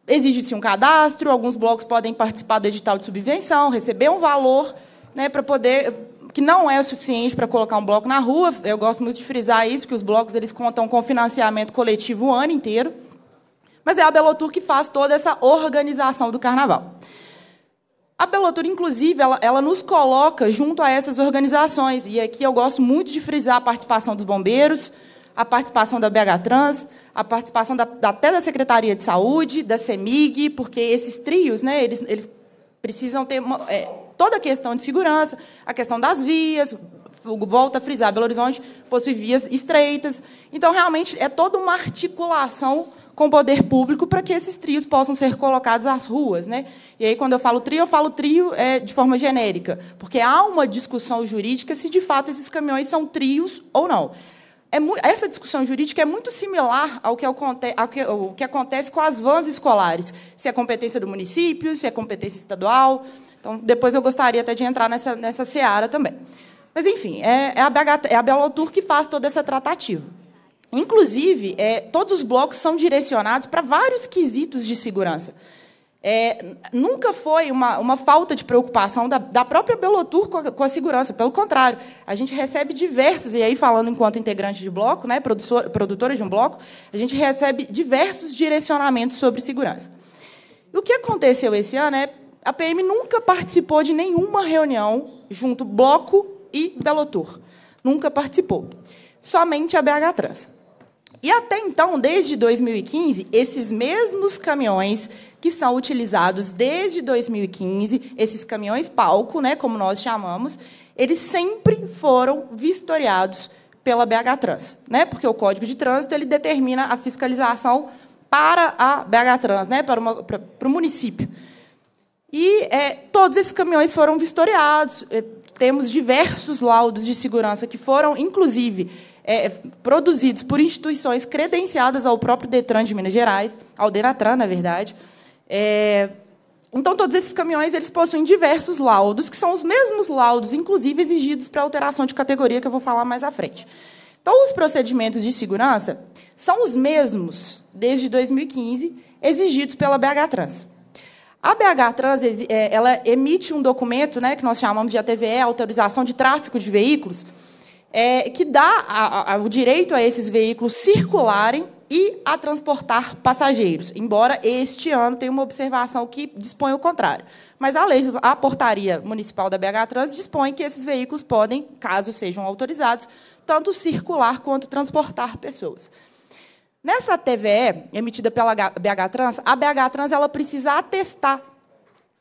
Exige-se um cadastro, alguns blocos podem participar do edital de subvenção, receber um valor né, para poder que não é o suficiente para colocar um bloco na rua. Eu gosto muito de frisar isso, que os blocos eles contam com financiamento coletivo o ano inteiro. Mas é a Belotur que faz toda essa organização do carnaval. A Belotur, inclusive, ela, ela, nos coloca junto a essas organizações. E aqui eu gosto muito de frisar a participação dos bombeiros, a participação da BH Trans, a participação da, até da Secretaria de Saúde, da CEMIG, porque esses trios, né, eles, eles precisam ter uma, é, toda a questão de segurança, a questão das vias, volta a frisar, Belo Horizonte possui vias estreitas. Então, realmente, é toda uma articulação com o poder público para que esses trios possam ser colocados às ruas. Né? E aí, quando eu falo trio, eu falo trio é, de forma genérica, porque há uma discussão jurídica se, de fato, esses caminhões são trios ou não. É essa discussão jurídica é muito similar ao que, ao, que, ao que acontece com as vans escolares, se é competência do município, se é competência estadual. Então, depois eu gostaria até de entrar nessa, nessa seara também. Mas, enfim, é, é a, é a Belotur que faz toda essa tratativa. Inclusive, é, todos os blocos são direcionados para vários quesitos de segurança. É, nunca foi uma, uma, falta de preocupação da, da própria Belotur com a, com a, segurança. Pelo contrário, a gente recebe diversos, e aí falando enquanto integrante de bloco, né, produtor, produtora de um bloco, a gente recebe diversos direcionamentos sobre segurança. O que aconteceu esse ano é a PM nunca participou de nenhuma reunião junto bloco e Belotur Nunca participou. Somente a BH Trans. E até então, desde 2015, esses mesmos caminhões que são utilizados desde 2015, esses caminhões palco, né, como nós chamamos, eles sempre foram vistoriados pela BH Trans, né? Porque o Código de Trânsito ele determina a fiscalização para a BH Trans, né? Para, uma, para, para o município. E é, todos esses caminhões foram vistoriados, é, temos diversos laudos de segurança que foram, inclusive, é, produzidos por instituições credenciadas ao próprio Detran de Minas Gerais, ao Denatran, na verdade. É, então, todos esses caminhões eles possuem diversos laudos, que são os mesmos laudos, inclusive, exigidos para alteração de categoria, que eu vou falar mais à frente. Então, os procedimentos de segurança são os mesmos, desde 2015, exigidos pela BH Trans. A BH Trans é, ela emite um documento né, que nós chamamos de ATVE, Autorização de Tráfico de Veículos, é, que dá a, a, o direito a esses veículos circularem e a transportar passageiros, embora este ano tenha uma observação que dispõe o contrário. Mas a lei, a portaria municipal da BH Trans dispõe que esses veículos podem, caso sejam autorizados, tanto circular quanto transportar pessoas. Nessa TVE, emitida pela BH Trans, a BH Trans ela precisa atestar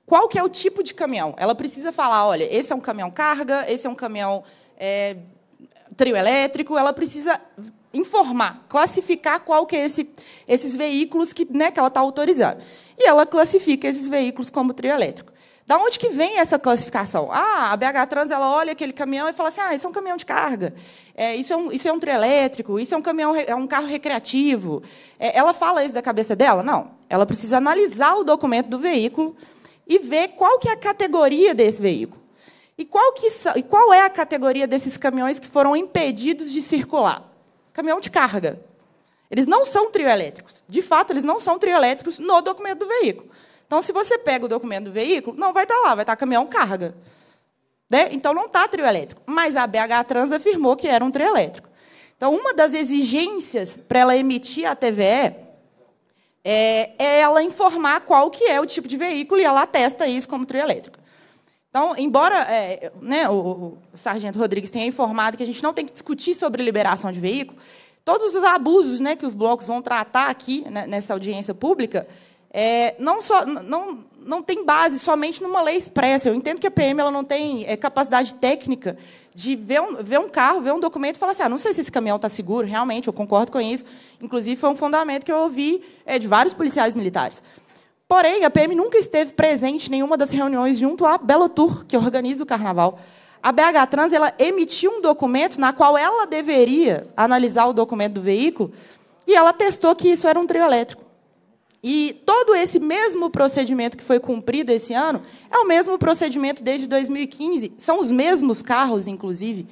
qual que é o tipo de caminhão. Ela precisa falar, olha, esse é um caminhão carga, esse é um caminhão é, trio elétrico, ela precisa informar, classificar qual que é esse, esses veículos que, né, que ela está autorizando. E ela classifica esses veículos como trio elétrico. Da onde que vem essa classificação? Ah, a BH Trans ela olha aquele caminhão e fala assim, ah, isso é um caminhão de carga, é, isso, é um, isso é um elétrico, isso é um caminhão, é um carro recreativo. É, ela fala isso da cabeça dela? Não. Ela precisa analisar o documento do veículo e ver qual que é a categoria desse veículo. E qual, que, e qual é a categoria desses caminhões que foram impedidos de circular? Caminhão de carga. Eles não são trioelétricos. De fato, eles não são trioelétricos no documento do veículo. Então, se você pega o documento do veículo, não vai estar tá lá, vai estar tá caminhão carga. Né? Então, não está trio elétrico. Mas a BH Trans afirmou que era um trio elétrico. Então, uma das exigências para ela emitir a TVE é, é, ela informar qual que é o tipo de veículo e ela atesta isso como trio elétrico. Então, embora é, né, o, o sargento Rodrigues tenha informado que a gente não tem que discutir sobre liberação de veículo, todos os abusos né, que os blocos vão tratar aqui né, nessa audiência pública, é, não, só, não, não tem base somente numa lei expressa. Eu entendo que a PM ela não tem é, capacidade técnica de ver um, ver um carro, ver um documento e falar assim, ah, não sei se esse caminhão está seguro, realmente, eu concordo com isso. Inclusive, foi um fundamento que eu ouvi é, de vários policiais militares. Porém, a PM nunca esteve presente em nenhuma das reuniões junto à Belo Tour, que organiza o carnaval. A BH Trans ela emitiu um documento na qual ela deveria analisar o documento do veículo e ela testou que isso era um trio elétrico. E todo esse mesmo procedimento que foi cumprido esse ano é o mesmo procedimento desde 2015. São os mesmos carros, inclusive.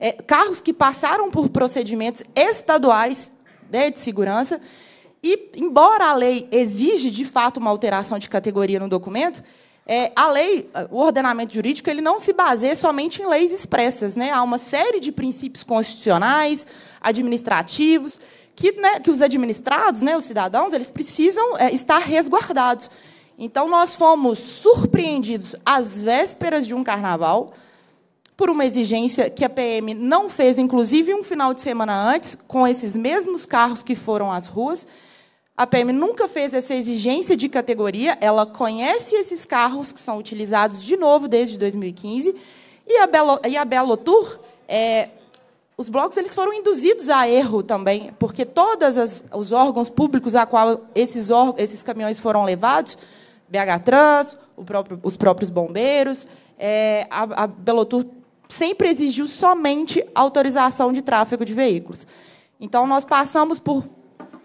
É, carros que passaram por procedimentos estaduais né, de segurança. E, embora a lei exige, de fato, uma alteração de categoria no documento, é, a lei, o ordenamento jurídico, ele não se baseia somente em leis expressas. Né? Há uma série de princípios constitucionais, administrativos, que, né, que os administrados, né, os cidadãos, eles precisam é, estar resguardados. Então, nós fomos surpreendidos às vésperas de um carnaval por uma exigência que a PM não fez, inclusive um final de semana antes, com esses mesmos carros que foram às ruas. A PM nunca fez essa exigência de categoria, ela conhece esses carros que são utilizados de novo desde 2015. E a Belo, e a Belo Tour é, os blogs eles foram induzidos a erro também, porque todos os órgãos públicos a qual esses, esses caminhões foram levados, BH Trans, próprio, os próprios bombeiros, é, a, a Belotur sempre exigiu somente autorização de tráfego de veículos. Então, nós passamos por,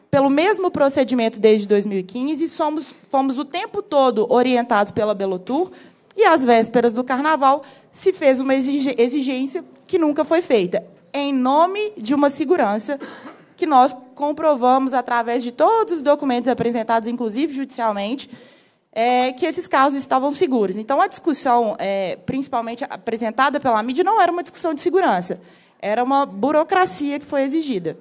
pelo mesmo procedimento desde 2015 e somos, fomos o tempo todo orientados pela Belotur e às vésperas do carnaval se fez uma exigência que nunca foi feita em nome de uma segurança que nós comprovamos através de todos os documentos apresentados, inclusive judicialmente, é, que esses carros estavam seguros. Então, a discussão, é, principalmente apresentada pela mídia, não era uma discussão de segurança, era uma burocracia que foi exigida.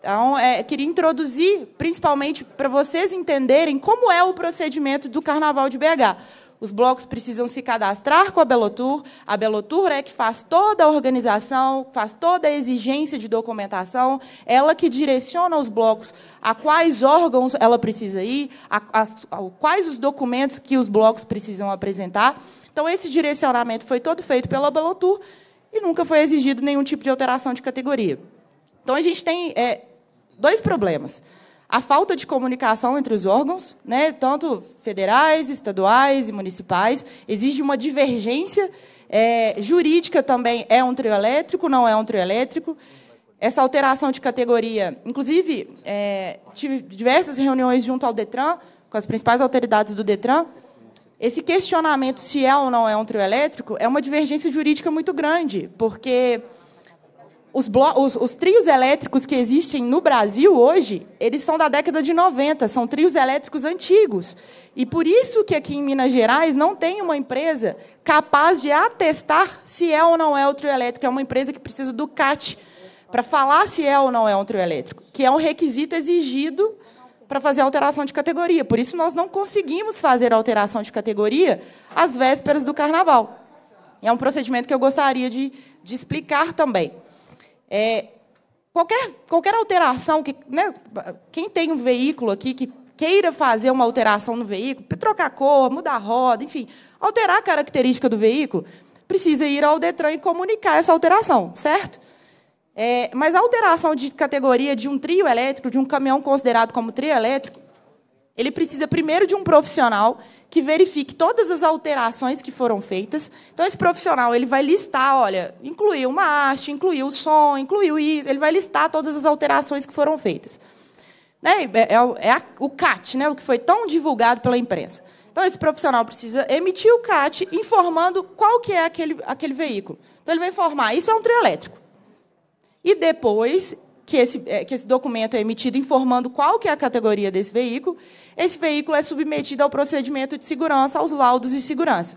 Então, é, queria introduzir, principalmente para vocês entenderem como é o procedimento do Carnaval de BH os blocos precisam se cadastrar com a Belotur. A Belotur é que faz toda a organização, faz toda a exigência de documentação, ela que direciona os blocos a quais órgãos ela precisa ir, a, a, a quais os documentos que os blocos precisam apresentar. Então, esse direcionamento foi todo feito pela Belotur e nunca foi exigido nenhum tipo de alteração de categoria. Então, a gente tem é, dois problemas a falta de comunicação entre os órgãos, né, tanto federais, estaduais e municipais, exige uma divergência é, jurídica também. É um trio elétrico, não é um trio elétrico? Essa alteração de categoria, inclusive, é, tive diversas reuniões junto ao Detran, com as principais autoridades do Detran. Esse questionamento se é ou não é um trio elétrico é uma divergência jurídica muito grande, porque os, os, os, trios elétricos que existem no Brasil hoje, eles são da década de 90, são trios elétricos antigos. E por isso que aqui em Minas Gerais não tem uma empresa capaz de atestar se é ou não é o trio elétrico. É uma empresa que precisa do CAT para falar se é ou não é um trio elétrico, que é um requisito exigido para fazer alteração de categoria. Por isso nós não conseguimos fazer alteração de categoria às vésperas do Carnaval. É um procedimento que eu gostaria de, de explicar também. É, qualquer, qualquer alteração que. Né, quem tem um veículo aqui que queira fazer uma alteração no veículo, trocar cor, mudar a roda, enfim, alterar a característica do veículo, precisa ir ao Detran e comunicar essa alteração, certo? É, mas a alteração de categoria de um trio elétrico, de um caminhão considerado como trio elétrico, ele precisa primeiro de um profissional que verifique todas as alterações que foram feitas. Então esse profissional ele vai listar, olha, incluiu uma haste, incluiu o som, incluiu isso, ele vai listar todas as alterações que foram feitas. Né? É, é, é o CAT, né? o que foi tão divulgado pela imprensa. Então esse profissional precisa emitir o CAT informando qual que é aquele, aquele veículo. Então ele vai informar, isso é um trio elétrico. E depois que esse, é, que esse documento é emitido informando qual que é a categoria desse veículo, esse veículo é submetido ao procedimento de segurança, aos laudos de segurança.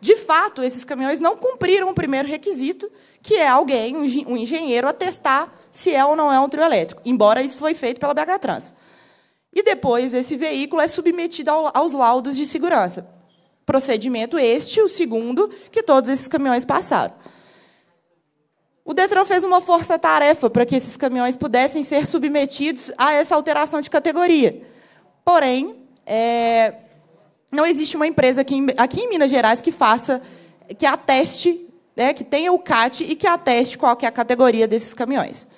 De fato, esses caminhões não cumpriram o primeiro requisito, que é alguém, um engenheiro, atestar se é ou não é um trio elétrico, embora isso foi feito pela BH Trans. E depois, esse veículo é submetido aos laudos de segurança. Procedimento este, o segundo, que todos esses caminhões passaram. O Detran fez uma força-tarefa para que esses caminhões pudessem ser submetidos a essa alteração de categoria. Porém, é, não existe uma empresa aqui em, aqui em Minas Gerais que faça, que ateste, né, que tenha o CAT e que ateste qual que é a categoria desses caminhões.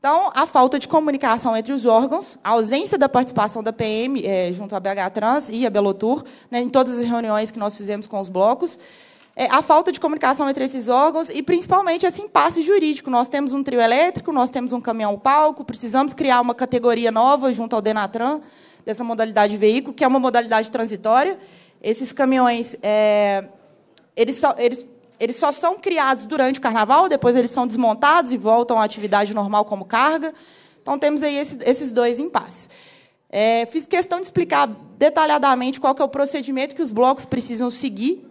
Então, a falta de comunicação entre os órgãos, a ausência da participação da PM é, junto à BH Trans e à Belotur, né, em todas as reuniões que nós fizemos com os blocos, é, a falta de comunicação entre esses órgãos e, principalmente, esse impasse jurídico. Nós temos um trio elétrico, nós temos um caminhão-palco, precisamos criar uma categoria nova junto ao Denatran dessa modalidade de veículo, que é uma modalidade transitória. Esses caminhões, é, eles, só, eles, eles só são criados durante o carnaval, depois eles são desmontados e voltam à atividade normal como carga. Então, temos aí esse, esses dois impasses. É, fiz questão de explicar detalhadamente qual é o procedimento que os blocos precisam seguir,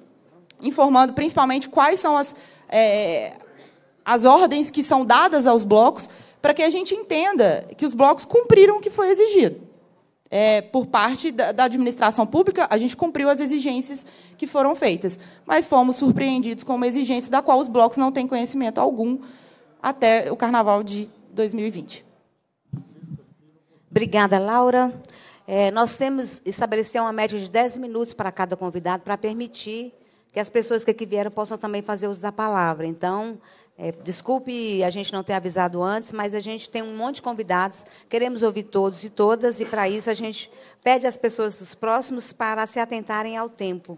informando principalmente quais são as, é, as ordens que são dadas aos blocos, para que a gente entenda que os blocos cumpriram o que foi exigido é, por parte da, da administração pública, a gente cumpriu as exigências que foram feitas, mas fomos surpreendidos com uma exigência da qual os blocos não têm conhecimento algum até o Carnaval de 2020. Obrigada, Laura. É, nós temos estabelecer uma média de 10 minutos para cada convidado para permitir que as pessoas que aqui vieram possam também fazer uso da palavra. Então, é, desculpe a gente não ter avisado antes, mas a gente tem um monte de convidados, queremos ouvir todos e todas, e para isso a gente pede às pessoas dos próximos para se atentarem ao tempo.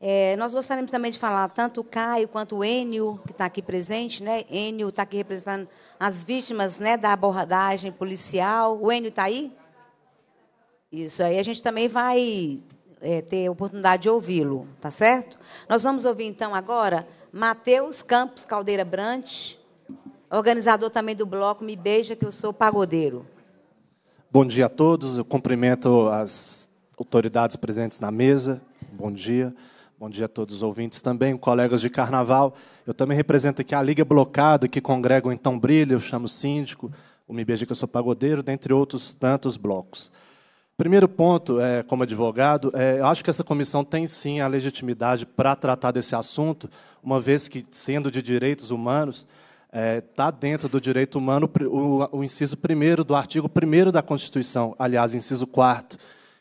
É, nós gostaríamos também de falar tanto o Caio quanto o Enio, que está aqui presente, né? Enio está aqui representando as vítimas né, da abordagem policial. O Enio está aí? Isso aí. A gente também vai é, ter a oportunidade de ouvi-lo, tá certo? Nós vamos ouvir então agora Matheus Campos Caldeira Brant, organizador também do bloco Me Beija que eu sou pagodeiro. Bom dia a todos. Eu cumprimento as autoridades presentes na mesa. Bom dia. Bom dia a todos os ouvintes também, colegas de carnaval. Eu também represento aqui a Liga Blocado, que congrega o Então Brilho, eu chamo síndico, o Me Beija que eu sou pagodeiro, dentre outros tantos blocos. Primeiro ponto, é, como advogado, é, eu acho que essa comissão tem sim a legitimidade para tratar desse assunto, uma vez que, sendo de direitos humanos, está é, tá dentro do direito humano o, o inciso primeiro do artigo 1 da Constituição, aliás, inciso 4,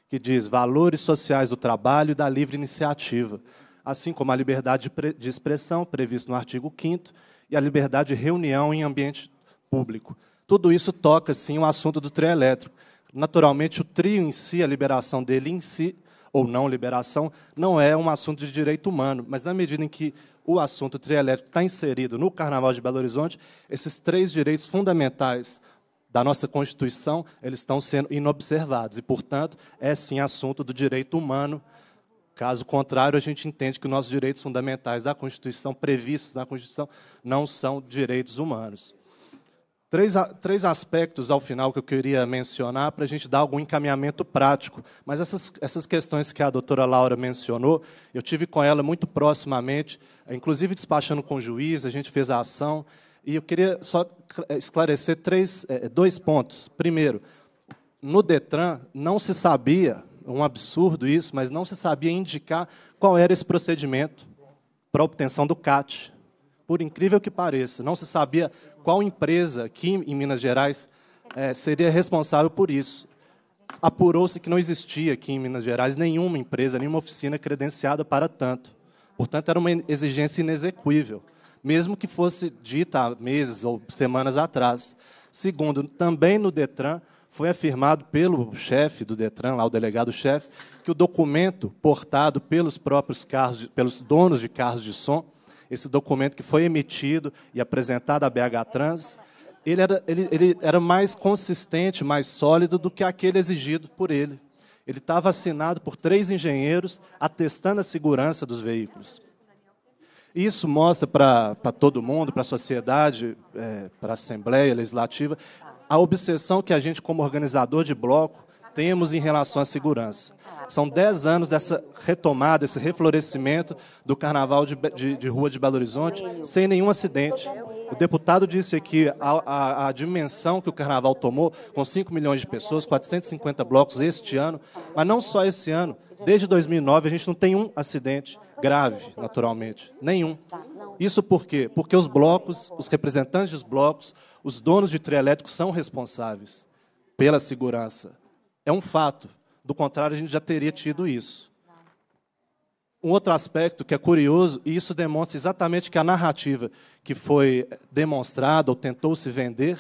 que diz valores sociais do trabalho e da livre iniciativa, assim como a liberdade de expressão, previsto no artigo 5 e a liberdade de reunião em ambiente público. Tudo isso toca, sim, o assunto do trio elétrico. Naturalmente, o trio em si, a liberação dele em si, ou não liberação, não é um assunto de direito humano, mas na medida em que o assunto elétrico está inserido no Carnaval de Belo Horizonte, esses três direitos fundamentais da nossa Constituição, eles estão sendo inobservados e, portanto, é sim assunto do direito humano. Caso contrário, a gente entende que os nossos direitos fundamentais da Constituição, previstos na Constituição, não são direitos humanos. Três, três aspectos ao final que eu queria mencionar para a gente dar algum encaminhamento prático. Mas essas, essas questões que a doutora Laura mencionou, eu tive com ela muito proximamente, inclusive despachando com o juiz, a gente fez a ação. E eu queria só eh, esclarecer três, eh, eh, dois pontos. Primeiro, no Detran não se sabia, um absurdo isso, mas não se sabia indicar qual era esse procedimento para obtenção do CAT. Por incrível que pareça, não se sabia qual empresa aqui em Minas Gerais é, seria responsável por isso? Apurou-se que não existia aqui em Minas Gerais nenhuma empresa, nenhuma oficina credenciada para tanto. Portanto, era uma exigência inexequível, mesmo que fosse dita há meses ou semanas atrás. Segundo, também no Detran, foi afirmado pelo chefe do Detran, lá o delegado-chefe, que o documento portado pelos próprios carros, pelos donos de carros de som, esse documento que foi emitido e apresentado à BH Trans, ele era, ele, ele era mais consistente, mais sólido do que aquele exigido por ele. Ele estava assinado por três engenheiros, atestando a segurança dos veículos. isso mostra para todo mundo, para a sociedade, é, para a Assembleia Legislativa, a obsessão que a gente, como organizador de bloco, temos em relação à segurança. São 10 anos dessa retomada, esse reflorescimento do carnaval de, de, de rua de Belo Horizonte, sem nenhum acidente. O deputado disse aqui a, a, a, dimensão que o carnaval tomou, com 5 milhões de pessoas, 450 blocos este ano, mas não só esse ano. Desde 2009 a gente não tem um acidente grave, naturalmente, nenhum. Isso por quê? Porque os blocos, os representantes dos blocos, os donos de trio são responsáveis pela segurança. É um fato. Do contrário, a gente já teria tido isso. Um outro aspecto que é curioso, e isso demonstra exatamente que a narrativa que foi demonstrada ou tentou se vender,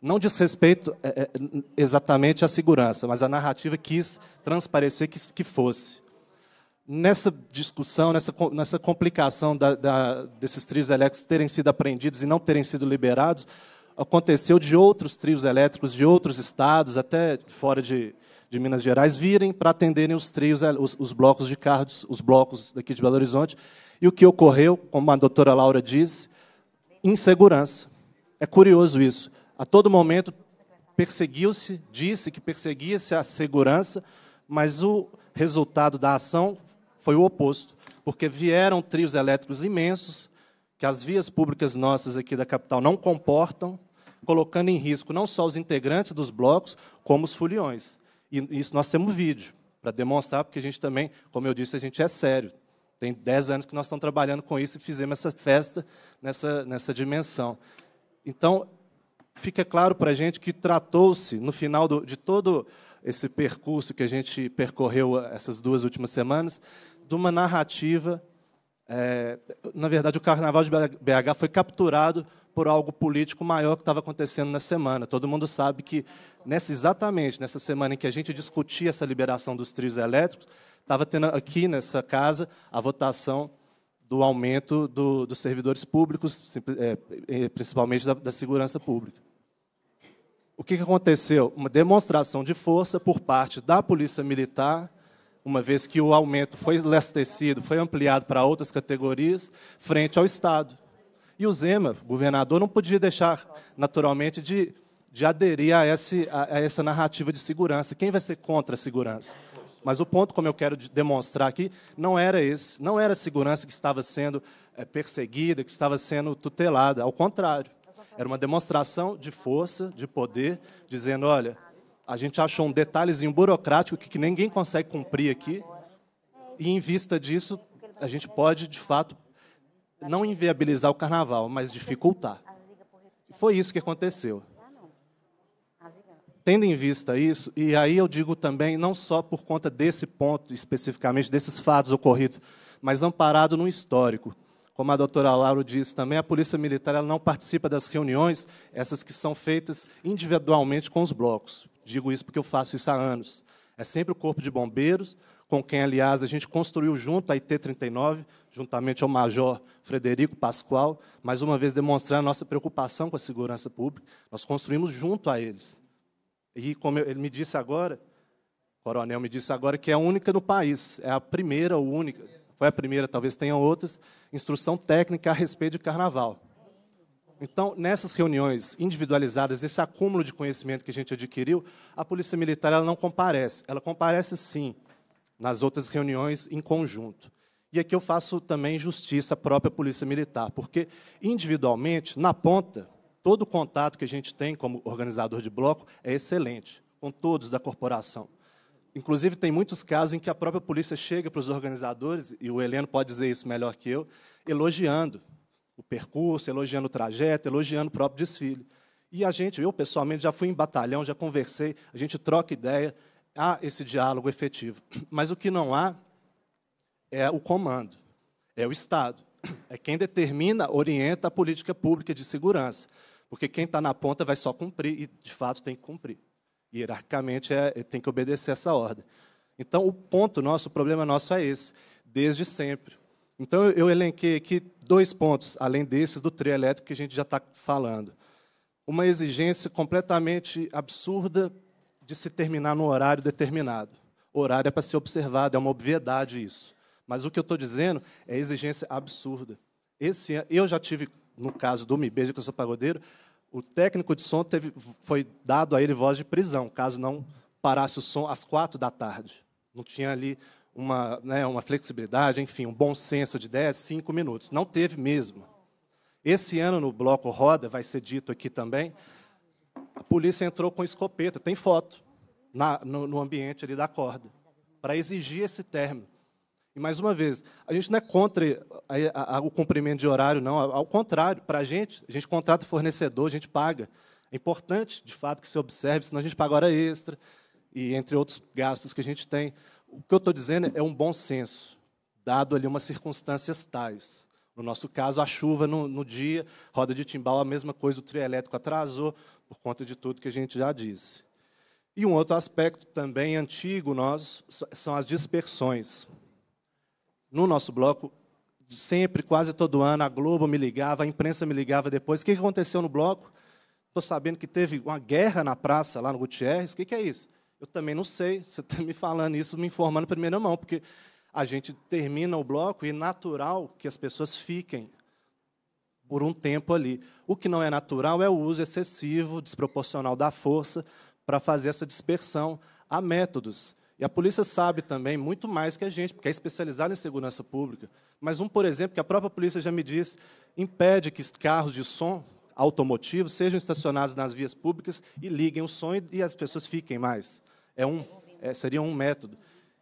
não diz respeito é, é, exatamente à segurança, mas a narrativa quis transparecer que, que fosse. Nessa discussão, nessa, nessa complicação da, da, desses trios elétricos terem sido apreendidos e não terem sido liberados, aconteceu de outros trios elétricos de outros estados, até fora de, de Minas Gerais virem para atenderem os trios, eh, os, os blocos de carros, os blocos daqui de Belo Horizonte. E o que ocorreu, como a doutora Laura disse, insegurança. É curioso isso. A todo momento perseguiu-se, disse que perseguia-se a segurança, mas o resultado da ação foi o oposto, porque vieram trios elétricos imensos, que as vias públicas nossas aqui da capital não comportam, colocando em risco não só os integrantes dos blocos, como os foliões. E isso nós temos vídeo para demonstrar, porque a gente também, como eu disse, a gente é sério. Tem dez anos que nós estamos trabalhando com isso e fizemos essa festa nessa, nessa dimensão. Então, fica claro para a gente que tratou-se, no final do, de todo esse percurso que a gente percorreu essas duas últimas semanas, de uma narrativa. É, na verdade, o carnaval de BH foi capturado por algo político maior que estava acontecendo na semana. Todo mundo sabe que nessa, exatamente nessa semana em que a gente discutia essa liberação dos trios elétricos, estava tendo aqui nessa casa a votação do aumento do, dos servidores públicos, é, é, principalmente da, da segurança pública. O que, aconteceu? Uma demonstração de força por parte da Polícia Militar, uma vez que o aumento foi lestecido, foi ampliado para outras categorias, frente ao Estado. E o Zema, governador, não podia deixar, naturalmente, de de aderir a, esse, a, a essa narrativa de segurança. Quem vai ser contra a segurança? Mas o ponto, como eu quero demonstrar aqui, não era esse. Não era a segurança que estava sendo é, perseguida, que estava sendo tutelada. Ao contrário, era uma demonstração de força, de poder, dizendo: olha, a gente achou um detalhezinho burocrático que, que ninguém consegue cumprir aqui, e em vista disso, a gente pode, de fato, não inviabilizar o carnaval, mas dificultar. E foi isso que aconteceu tendo em vista isso, e aí eu digo também, não só por conta desse ponto especificamente, desses fatos ocorridos, mas amparado no histórico. Como a doutora Laura disse também, a Polícia Militar não participa das reuniões, essas que são feitas individualmente com os blocos. Digo isso porque eu faço isso há anos. É sempre o Corpo de Bombeiros, com quem, aliás, a gente construiu junto a IT-39, juntamente ao Major Frederico Pascoal, mais uma vez demonstrando a nossa preocupação com a segurança pública. Nós construímos junto a eles. E como ele me disse agora, o coronel me disse agora que é a única no país, é a primeira, ou única, foi a primeira, talvez tenham outras, instrução técnica a respeito de carnaval. Então, nessas reuniões individualizadas, esse acúmulo de conhecimento que a gente adquiriu, a Polícia Militar ela não comparece. Ela comparece, sim, nas outras reuniões em conjunto. E aqui eu faço também justiça à própria Polícia Militar, porque individualmente, na ponta, Todo o contato que a gente tem como organizador de bloco é excelente, com todos da corporação. Inclusive, tem muitos casos em que a própria polícia chega para os organizadores, e o Heleno pode dizer isso melhor que eu, elogiando o percurso, elogiando o trajeto, elogiando o próprio desfile. E a gente, eu pessoalmente, já fui em batalhão, já conversei, a gente troca ideia, há esse diálogo efetivo. Mas o que não há é o comando, é o Estado é quem determina, orienta a política pública de segurança. Porque quem está na ponta vai só cumprir, e de fato tem que cumprir. Hierarquicamente é, é, tem que obedecer essa ordem. Então, o ponto nosso, o problema nosso é esse, desde sempre. Então, eu elenquei aqui dois pontos, além desses do trio elétrico que a gente já está falando. Uma exigência completamente absurda de se terminar no horário determinado. O horário é para ser observado, é uma obviedade isso. Mas o que eu estou dizendo é exigência absurda. Esse, eu já tive, no caso do Me Beijo, que eu sou pagodeiro, o técnico de som teve, foi dado a ele voz de prisão, caso não parasse o som às quatro da tarde. Não tinha ali uma, né, uma flexibilidade, enfim, um bom senso de 10, cinco minutos. Não teve mesmo. Esse ano, no bloco Roda, vai ser dito aqui também, a polícia entrou com escopeta, tem foto, na, no, no ambiente ali da corda, para exigir esse término mais uma vez, a gente não é contra a, a, a, o cumprimento de horário, não. Ao contrário, para a gente, a gente contrata fornecedor, a gente paga. É importante, de fato, que se observe, senão a gente paga hora extra e entre outros gastos que a gente tem. O que eu estou dizendo é um bom senso, dado ali umas circunstâncias tais. No nosso caso, a chuva no, no dia, roda de timbal, a mesma coisa, o trio elétrico atrasou, por conta de tudo que a gente já disse. E um outro aspecto também antigo nós são as dispersões no nosso bloco, sempre, quase todo ano, a Globo me ligava, a imprensa me ligava depois. O que aconteceu no bloco? Estou sabendo que teve uma guerra na praça, lá no Gutierrez. O que é isso? Eu também não sei. Você está me falando isso, me informando em primeira mão, porque a gente termina o bloco e é natural que as pessoas fiquem por um tempo ali. O que não é natural é o uso excessivo, desproporcional da força para fazer essa dispersão. Há métodos e a polícia sabe também muito mais que a gente, porque é especializada em segurança pública. Mas um, por exemplo, que a própria polícia já me disse, impede que carros de som automotivos sejam estacionados nas vias públicas e liguem o som e, as pessoas fiquem mais. É um, é, seria um método,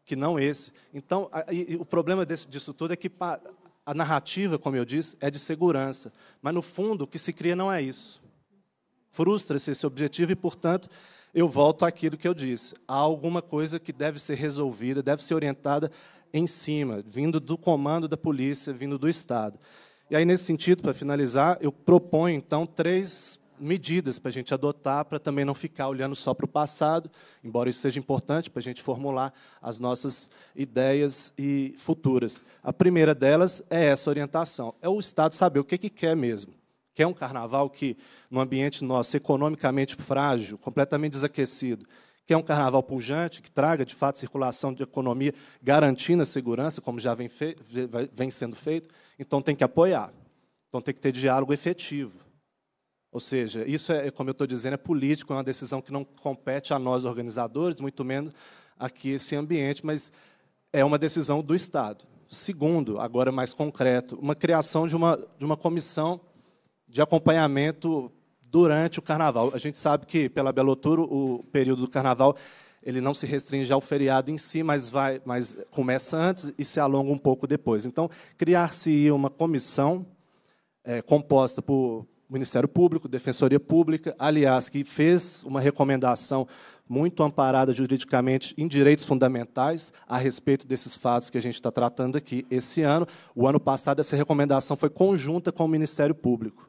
que não esse. Então, a, e, o problema desse, disso tudo é que pa, a narrativa, como eu disse, é de segurança. Mas, no fundo, o que se cria não é isso. Frustra-se esse objetivo e, portanto, eu volto àquilo que eu disse. Há alguma coisa que deve ser resolvida, deve ser orientada em cima, vindo do comando da polícia, vindo do Estado. E aí, nesse sentido, para finalizar, eu proponho, então, três medidas para a gente adotar, para também não ficar olhando só para o passado, embora isso seja importante para a gente formular as nossas ideias e futuras. A primeira delas é essa orientação, é o Estado saber o que, que quer mesmo. Quer é um carnaval que, no ambiente nosso economicamente frágil, completamente desaquecido, quer é um carnaval pujante, que traga, de fato, circulação de economia, garantindo a segurança, como já vem, vem sendo feito, então tem que apoiar. Então tem que ter diálogo efetivo. Ou seja, isso é, como eu estou dizendo, é político, é uma decisão que não compete a nós organizadores, muito menos aqui esse ambiente, mas é uma decisão do Estado. Segundo, agora mais concreto, uma criação de uma, de uma comissão de acompanhamento durante o carnaval. A gente sabe que, pela Belo Turo, o período do carnaval ele não se restringe ao feriado em si, mas, vai, mas começa antes e se alonga um pouco depois. Então, criar-se uma comissão é, composta por Ministério Público, Defensoria Pública, aliás, que fez uma recomendação muito amparada juridicamente em direitos fundamentais a respeito desses fatos que a gente está tratando aqui esse ano. O ano passado, essa recomendação foi conjunta com o Ministério Público.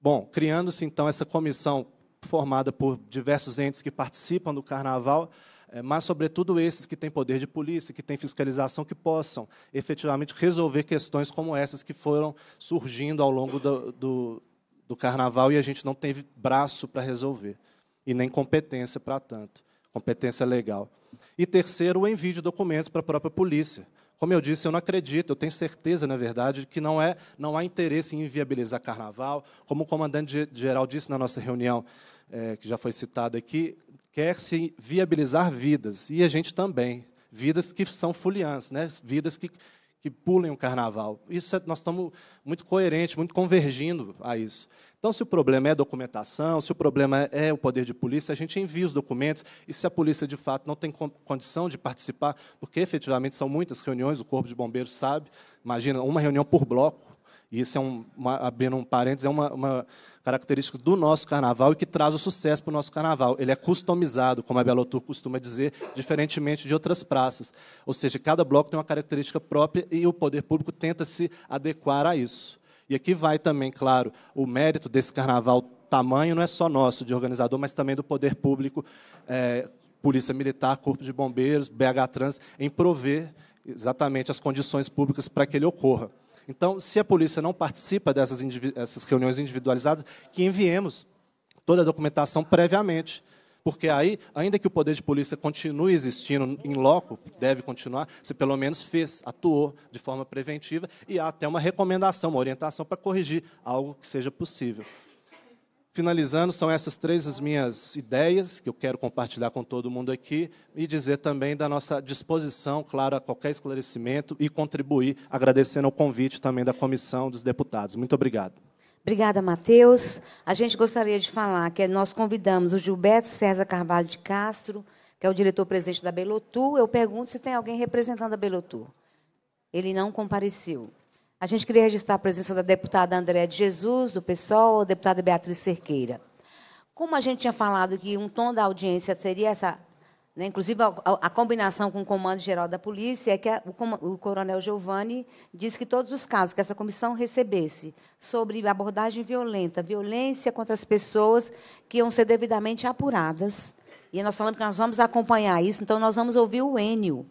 Bom, criando-se então essa comissão formada por diversos entes que participam do carnaval, eh, mas, sobretudo, esses que têm poder de polícia, que têm fiscalização, que possam efetivamente resolver questões como essas que foram surgindo ao longo do, do, do carnaval e a gente não teve braço para resolver e nem competência para tanto, competência legal. E terceiro, o envio de documentos para a própria polícia. Como eu disse, eu não acredito, eu tenho certeza, na verdade, que não, é, não há interesse em viabilizar carnaval. Como o comandante-geral disse na nossa reunião, é, que já foi citada aqui, quer-se viabilizar vidas, e a gente também. Vidas que são fuliãs, né? vidas que que pulem o carnaval. Isso é, nós estamos muito coerentes, muito convergindo a isso. Então, se o problema é documentação, se o problema é o poder de polícia, a gente envia os documentos e se a polícia de fato não tem condição de participar, porque efetivamente são muitas reuniões, o corpo de bombeiros sabe. Imagina uma reunião por bloco. E isso é um, uma, abrindo um parênteses, é uma, uma características do nosso carnaval e que traz o sucesso para o nosso carnaval. Ele é customizado, como a Belo Tour costuma dizer, diferentemente de outras praças. Ou seja, cada bloco tem uma característica própria e o poder público tenta se adequar a isso. E aqui vai também, claro, o mérito desse carnaval tamanho não é só nosso, de organizador, mas também do poder público, é, Polícia Militar, Corpo de Bombeiros, BH Trans, em prover exatamente as condições públicas para que ele ocorra. Então, se a polícia não participa dessas indivi reuniões individualizadas, que enviemos toda a documentação previamente. Porque aí, ainda que o poder de polícia continue existindo em loco, deve continuar, se pelo menos fez, atuou de forma preventiva, e há até uma recomendação, uma orientação para corrigir algo que seja possível finalizando, são essas três as minhas ideias que eu quero compartilhar com todo mundo aqui e dizer também da nossa disposição, claro, a qualquer esclarecimento e contribuir, agradecendo o convite também da comissão dos deputados. Muito obrigado. Obrigada, Matheus. A gente gostaria de falar que nós convidamos o Gilberto César Carvalho de Castro, que é o diretor-presidente da Belotu. Eu pergunto se tem alguém representando a Belotu. Ele não compareceu. A gente queria registrar a presença da deputada Andréa de Jesus, do PSOL, a deputada Beatriz Cerqueira. Como a gente tinha falado que um tom da audiência seria essa, né, inclusive a, a, combinação com o Comando Geral da Polícia, é que a, o, o, Coronel Giovanni disse que todos os casos que essa comissão recebesse sobre abordagem violenta, violência contra as pessoas, que iam ser devidamente apuradas. E nós falamos que nós vamos acompanhar isso, então nós vamos ouvir o Enio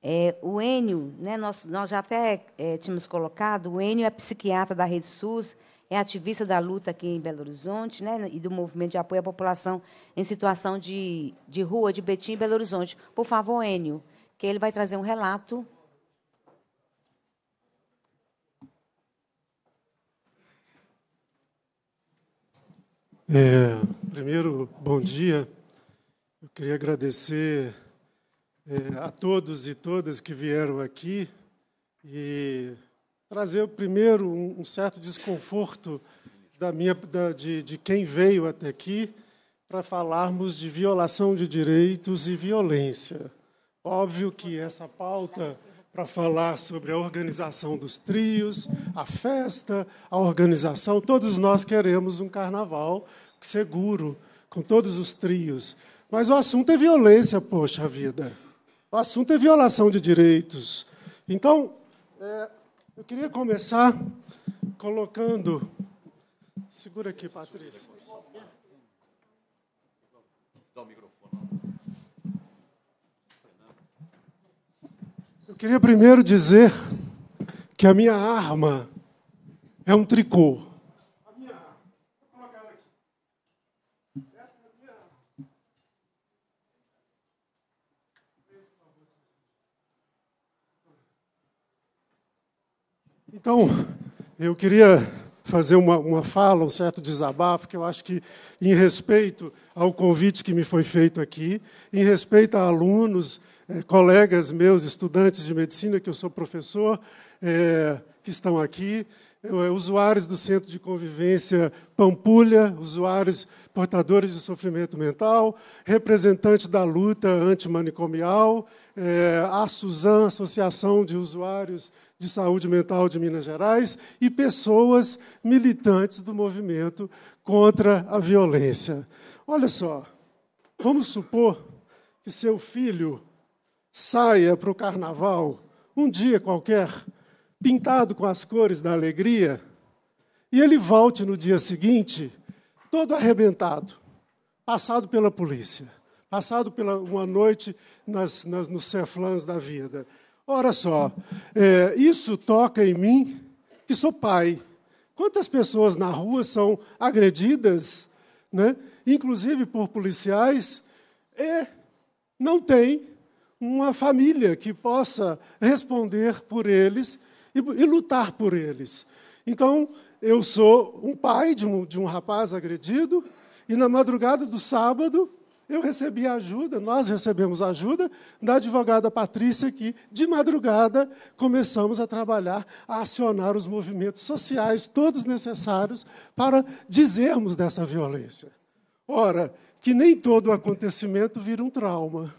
é, o Enio, né, nós, nós já até é, tínhamos colocado, o Enio é psiquiatra da Rede SUS, é ativista da luta aqui em Belo Horizonte né, e do movimento de apoio à população em situação de, de rua, de Betim e Belo Horizonte. Por favor, Enio, que ele vai trazer um relato. É, primeiro, bom dia. Eu queria agradecer é, a todos e todas que vieram aqui e trazer primeiro um, um certo desconforto da minha, da, de, de quem veio até aqui para falarmos de violação de direitos e violência. Óbvio que essa pauta para falar sobre a organização dos trios, a festa, a organização. Todos nós queremos um carnaval seguro, com todos os trios. Mas o assunto é violência, poxa vida. O assunto é violação de direitos. Então, é, eu queria começar colocando. Segura aqui, Patrícia. Eu queria primeiro dizer que a minha arma é um tricô. Então, eu queria fazer uma, uma fala, um certo desabafo, que eu acho que, em respeito ao convite que me foi feito aqui, em respeito a alunos, eh, colegas meus, estudantes de medicina, que eu sou professor, eh, que estão aqui, eh, usuários do Centro de Convivência Pampulha, usuários portadores de sofrimento mental, representante da luta antimanicomial, é, a SUSAN, Associação de Usuários de Saúde Mental de Minas Gerais e pessoas militantes do movimento contra a violência. Olha só, vamos supor que seu filho saia para o carnaval um dia qualquer, pintado com as cores da alegria, e ele volte no dia seguinte todo arrebentado, passado pela polícia, passado pela uma noite nas, nas, nos ceflãs da vida. Ora só, é, isso toca em mim, que sou pai. Quantas pessoas na rua são agredidas, né? inclusive por policiais, e não tem uma família que possa responder por eles e, e lutar por eles. Então, eu sou um pai de um, de um rapaz agredido, e na madrugada do sábado, eu recebi ajuda, nós recebemos ajuda da advogada Patrícia, que de madrugada começamos a trabalhar, a acionar os movimentos sociais, todos necessários, para dizermos dessa violência. Ora, que nem todo acontecimento vira um trauma.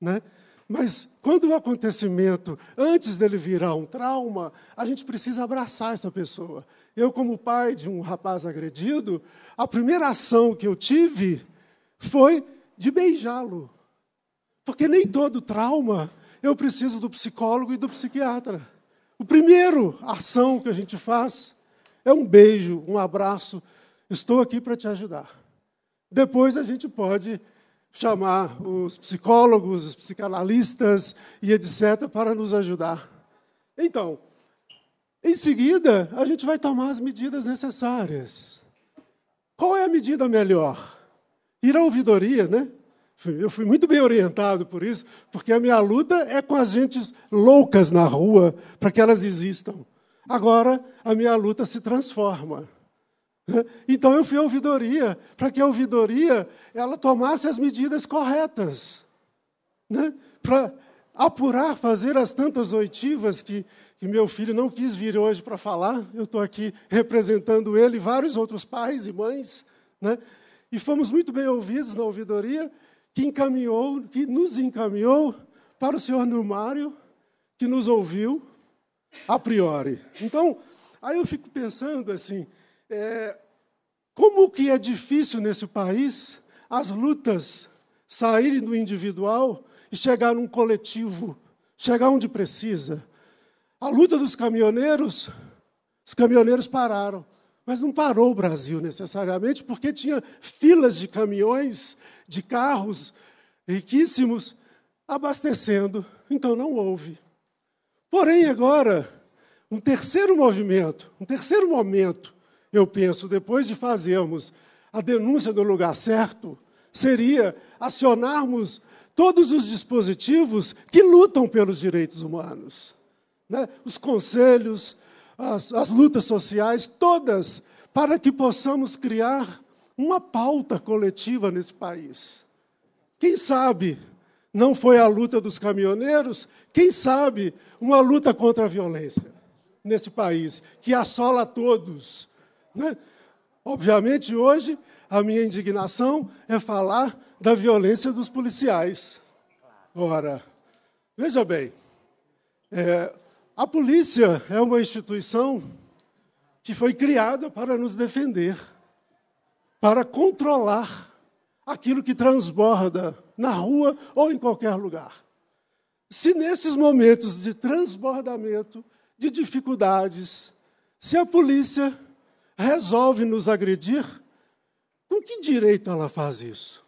Né? Mas quando o acontecimento, antes dele virar um trauma, a gente precisa abraçar essa pessoa. Eu, como pai de um rapaz agredido, a primeira ação que eu tive foi de beijá-lo. Porque nem todo trauma eu preciso do psicólogo e do psiquiatra. O primeiro ação que a gente faz é um beijo, um abraço. Estou aqui para te ajudar. Depois a gente pode chamar os psicólogos, os psicanalistas e etc. para nos ajudar. Então, em seguida, a gente vai tomar as medidas necessárias. Qual é a medida melhor? ir à ouvidoria, né? Eu fui muito bem orientado por isso, porque a minha luta é com as gentes loucas na rua, para que elas existam. Agora, a minha luta se transforma. Né? Então, eu fui à ouvidoria, para que a ouvidoria ela tomasse as medidas corretas. Né? Para apurar, fazer as tantas oitivas que, que meu filho não quis vir hoje para falar. Eu estou aqui representando ele e vários outros pais e mães. Né? e fomos muito bem ouvidos na ouvidoria, que encaminhou, que nos encaminhou para o senhor Numário, que nos ouviu a priori. Então, aí eu fico pensando assim, é, como que é difícil nesse país as lutas saírem do individual e chegar num coletivo, chegar onde precisa. A luta dos caminhoneiros, os caminhoneiros pararam. Mas não parou o Brasil necessariamente, porque tinha filas de caminhões, de carros riquíssimos abastecendo. Então não houve. Porém, agora, um terceiro movimento, um terceiro momento, eu penso, depois de fazermos a denúncia do lugar certo, seria acionarmos todos os dispositivos que lutam pelos direitos humanos. Né? Os conselhos, as, as lutas sociais, todas, para que possamos criar uma pauta coletiva nesse país. Quem sabe não foi a luta dos caminhoneiros, quem sabe uma luta contra a violência nesse país, que assola todos. Né? Obviamente, hoje, a minha indignação é falar da violência dos policiais. Ora, veja bem, é, a polícia é uma instituição que foi criada para nos defender, para controlar aquilo que transborda na rua ou em qualquer lugar. Se nesses momentos de transbordamento, de dificuldades, se a polícia resolve nos agredir, com que direito ela faz isso?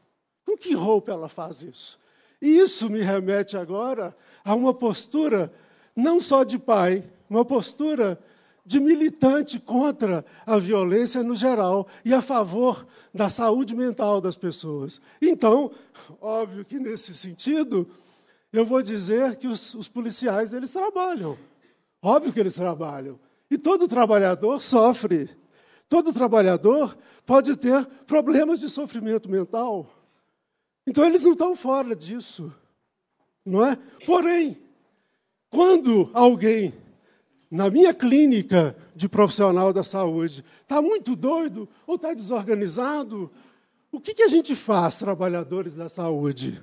Com que roupa ela faz isso? E isso me remete agora a uma postura não só de pai, uma postura de militante contra a violência no geral e a favor da saúde mental das pessoas. Então, óbvio que nesse sentido, eu vou dizer que os, os policiais eles trabalham. Óbvio que eles trabalham. E todo trabalhador sofre. Todo trabalhador pode ter problemas de sofrimento mental. Então eles não estão fora disso, não é? Porém, quando alguém na minha clínica de profissional da saúde está muito doido ou está desorganizado, o que, que a gente faz, trabalhadores da saúde?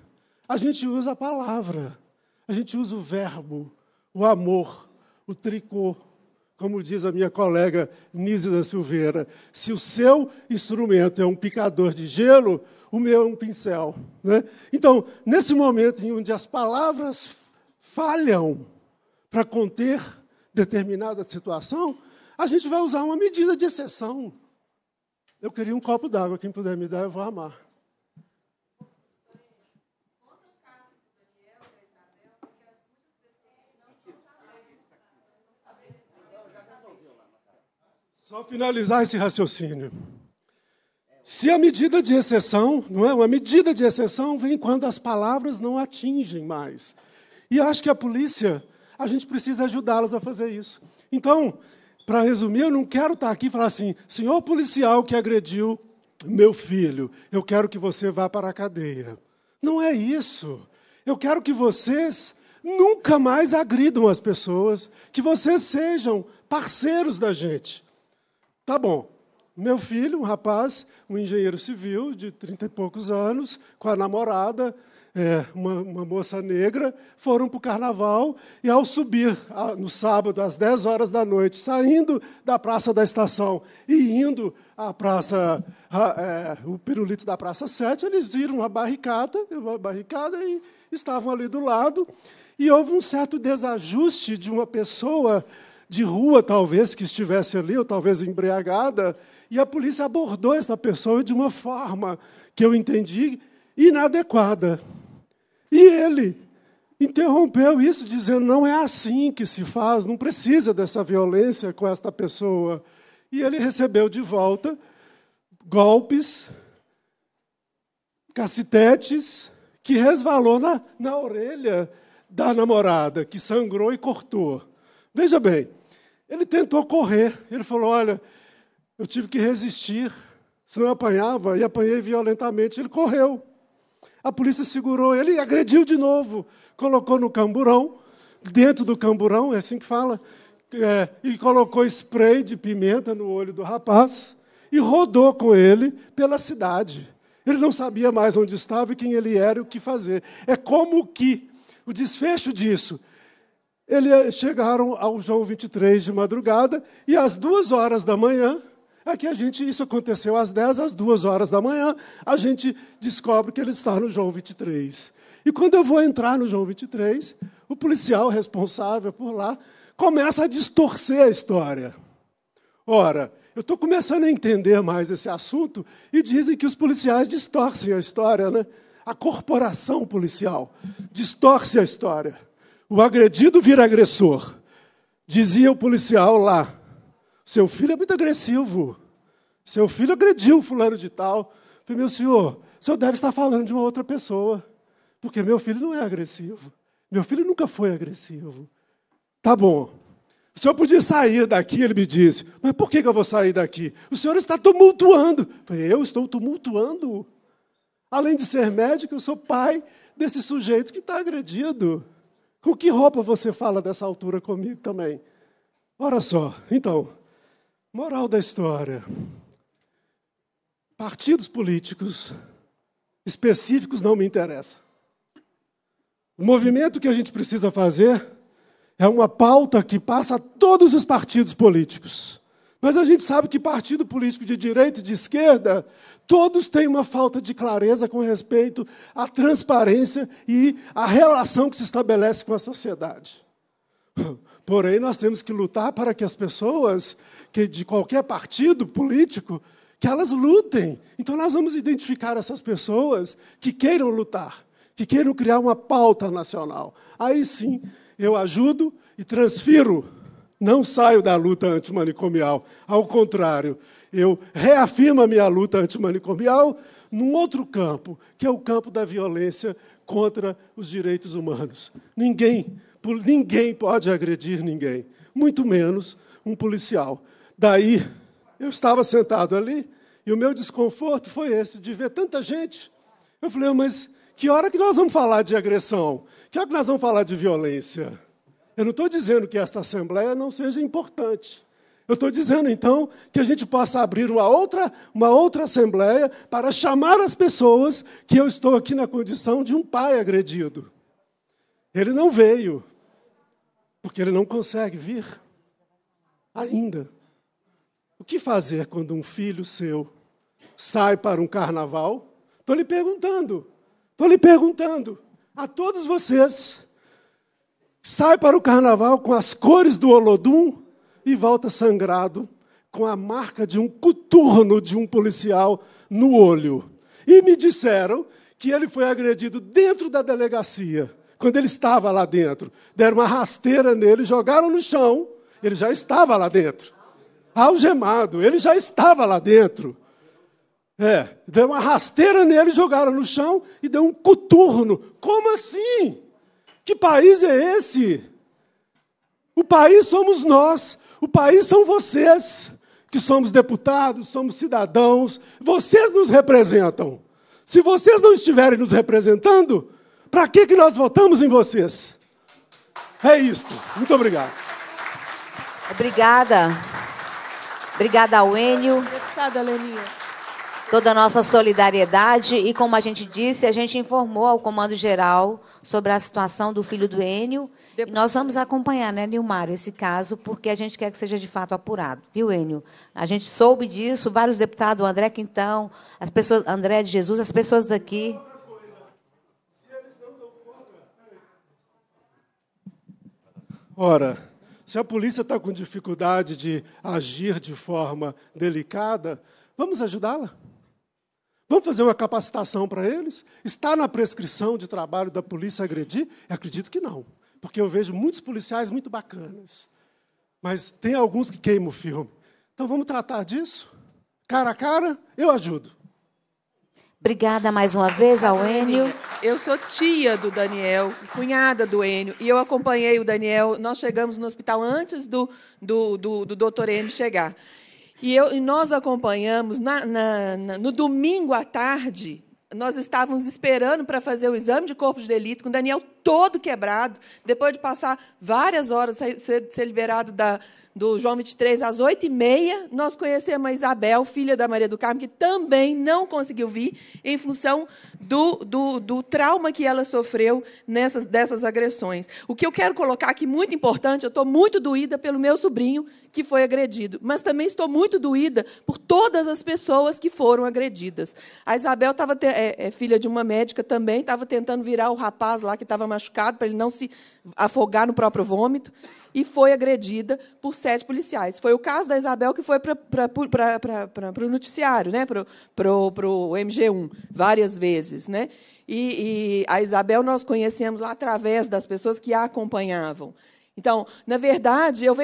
A gente usa a palavra, a gente usa o verbo, o amor, o tricô. Como diz a minha colega Nise da Silveira, se o seu instrumento é um picador de gelo, o meu é um pincel. Né? Então, nesse momento em onde as palavras falham, para conter determinada situação, a gente vai usar uma medida de exceção. Eu queria um copo d'água, quem puder me dar, eu vou amar. Só finalizar esse raciocínio. Se a medida de exceção, não é? Uma medida de exceção vem quando as palavras não atingem mais. E acho que a polícia a gente precisa ajudá-los a fazer isso. Então, para resumir, eu não quero estar tá aqui e falar assim, senhor policial que agrediu meu filho, eu quero que você vá para a cadeia. Não é isso. Eu quero que vocês nunca mais agridam as pessoas, que vocês sejam parceiros da gente. Tá bom. Meu filho, um rapaz, um engenheiro civil de trinta e poucos anos, com a namorada, é, uma, uma, moça negra, foram para o carnaval e, ao subir a, no sábado, às 10 horas da noite, saindo da Praça da Estação e indo à Praça, a, é, o pirulito da Praça 7, eles viram uma barricada, uma barricada e estavam ali do lado. E houve um certo desajuste de uma pessoa de rua, talvez, que estivesse ali, ou talvez embriagada, e a polícia abordou essa pessoa de uma forma que eu entendi inadequada. E ele interrompeu isso, dizendo: não é assim que se faz, não precisa dessa violência com esta pessoa. E ele recebeu de volta golpes, cacetetes, que resvalou na, na orelha da namorada, que sangrou e cortou. Veja bem, ele tentou correr, ele falou: olha, eu tive que resistir, senão eu apanhava e apanhei violentamente. Ele correu. A polícia segurou ele e agrediu de novo. Colocou no camburão, dentro do camburão, é assim que fala, é, e colocou spray de pimenta no olho do rapaz e rodou com ele pela cidade. Ele não sabia mais onde estava e quem ele era e o que fazer. É como que o desfecho disso. Eles eh, chegaram ao João 23 de madrugada e às duas horas da manhã Aqui é a gente, isso aconteceu às 10, às 2 horas da manhã, a gente descobre que ele está no João 23. E quando eu vou entrar no João 23, o policial responsável por lá começa a distorcer a história. Ora, eu estou começando a entender mais esse assunto e dizem que os policiais distorcem a história, né? A corporação policial distorce a história. O agredido vira agressor. Dizia o policial lá, seu filho é muito agressivo. Seu filho agrediu fulano de tal. Eu falei, meu senhor, o senhor deve estar falando de uma outra pessoa. Porque meu filho não é agressivo. Meu filho nunca foi agressivo. Tá bom. O senhor podia sair daqui, ele me disse. Mas por que, eu vou sair daqui? O senhor está tumultuando. Eu, falei, eu estou tumultuando? Além de ser médico, eu sou pai desse sujeito que está agredido. Com que roupa você fala dessa altura comigo também? Olha só, então, Moral da história: partidos políticos específicos não me interessam. O movimento que a gente precisa fazer é uma pauta que passa a todos os partidos políticos. Mas a gente sabe que partido político de direita e de esquerda, todos têm uma falta de clareza com respeito à transparência e à relação que se estabelece com a sociedade. Porém, nós temos que lutar para que as pessoas que de qualquer partido político que elas lutem. Então nós vamos identificar essas pessoas que queiram lutar, que queiram criar uma pauta nacional. Aí sim, eu ajudo e transfiro. Não saio da luta antimanicomial. Ao contrário, eu reafirmo a minha luta antimanicomial num outro campo, que é o campo da violência contra os direitos humanos. Ninguém ninguém pode agredir ninguém, muito menos um policial. Daí, eu estava sentado ali e o meu desconforto foi esse, de ver tanta gente. Eu falei, oh, mas que hora que nós vamos falar de agressão? Que hora que nós vamos falar de violência? Eu não estou dizendo que esta Assembleia não seja importante. Eu estou dizendo, então, que a gente possa abrir uma outra, uma outra Assembleia para chamar as pessoas que eu estou aqui na condição de um pai agredido. Ele não veio. Porque ele não consegue vir ainda. O que fazer quando um filho seu sai para um carnaval? Estou lhe perguntando, estou lhe perguntando a todos vocês. Sai para o carnaval com as cores do Olodum e volta sangrado com a marca de um coturno de um policial no olho. E me disseram que ele foi agredido dentro da delegacia quando ele estava lá dentro. Deram uma rasteira nele, jogaram no chão, ele já estava lá dentro. Algemado, ele já estava lá dentro. É, deu uma rasteira nele, jogaram no chão e deu um coturno. Como assim? Que país é esse? O país somos nós, o país são vocês, que somos deputados, somos cidadãos, vocês nos representam. Se vocês não estiverem nos representando, para que, que nós votamos em vocês? É isto. Muito obrigado. Obrigada. Obrigada ao Enio. Deputada Leninha. Toda a nossa solidariedade e, como a gente disse, a gente informou ao Comando Geral sobre a situação do filho do Enio. E nós vamos acompanhar, né, Nilmar, esse caso, porque a gente quer que seja de fato apurado, viu, Enio? A gente soube disso, vários deputados, o André Quintão, as pessoas, André de Jesus, as pessoas daqui. Ora, se a polícia está com dificuldade de agir de forma delicada, vamos ajudá-la? Vamos fazer uma capacitação para eles? Está na prescrição de trabalho da polícia agredir? Eu acredito que não, porque eu vejo muitos policiais muito bacanas, mas tem alguns que queimam o filme. Então vamos tratar disso? Cara a cara, eu ajudo. Obrigada mais uma vez ao Enio. Eu sou tia do Daniel, cunhada do Enio, e eu acompanhei o Daniel. Nós chegamos no hospital antes do, do, do, do doutor Enio chegar. E, eu, e nós acompanhamos na, na, na, no domingo à tarde. Nós estávamos esperando para fazer o exame de corpo de delito com o Daniel todo quebrado, depois de passar várias horas, ser, ser liberado da, do João 23 às 8h30, nós conhecemos a Isabel, filha da Maria do Carmo, que também não conseguiu vir em função do, do, do trauma que ela sofreu nessas, dessas agressões. O que eu quero colocar aqui, muito importante, eu estou muito doída pelo meu sobrinho que foi agredido, mas também estou muito doída por todas as pessoas que foram agredidas. A Isabel estava é, é filha de uma médica também, estava tentando virar o rapaz lá que estava machucado machucado para ele não se afogar no próprio vômito, e foi agredida por sete policiais. Foi o caso da Isabel que foi para o noticiário, né? para o MG1, várias vezes. Né? E, e a Isabel nós conhecemos lá através das pessoas que a acompanhavam. Então, na verdade, eu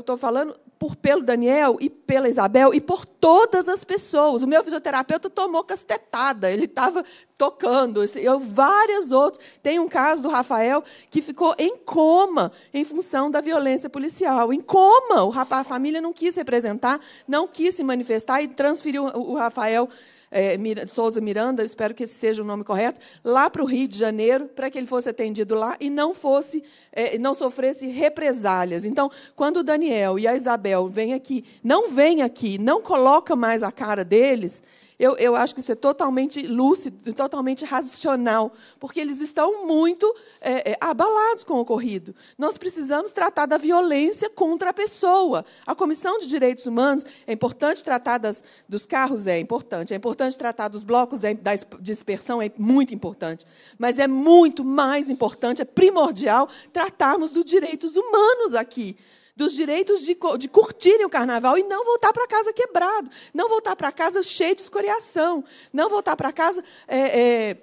estou falando por pelo Daniel e pela Isabel e por todas as pessoas. O meu fisioterapeuta tomou castetada, ele estava tocando. Eu várias outras Tem um caso do Rafael que ficou em coma em função da violência policial. Em coma, o rapaz, a família não quis representar, não quis se manifestar e transferiu o Rafael é, Souza Miranda, eu espero que esse seja o nome correto, lá para o Rio de Janeiro, para que ele fosse atendido lá e não fosse, é, não sofresse represálias. Então, quando o Daniel e a Isabel vêm aqui, não vêm aqui, não coloca mais a cara deles, eu, eu acho que isso é totalmente lúcido, totalmente racional, porque eles estão muito é, é, abalados com o ocorrido. Nós precisamos tratar da violência contra a pessoa. A Comissão de Direitos Humanos é importante tratar das, dos carros, é importante. É importante tratar dos blocos, é, da dispersão, é muito importante. Mas é muito mais importante, é primordial tratarmos dos direitos humanos aqui dos direitos de, de curtirem o carnaval e não voltar para casa quebrado, não voltar para casa cheio de escoriação, não voltar para casa. É, é,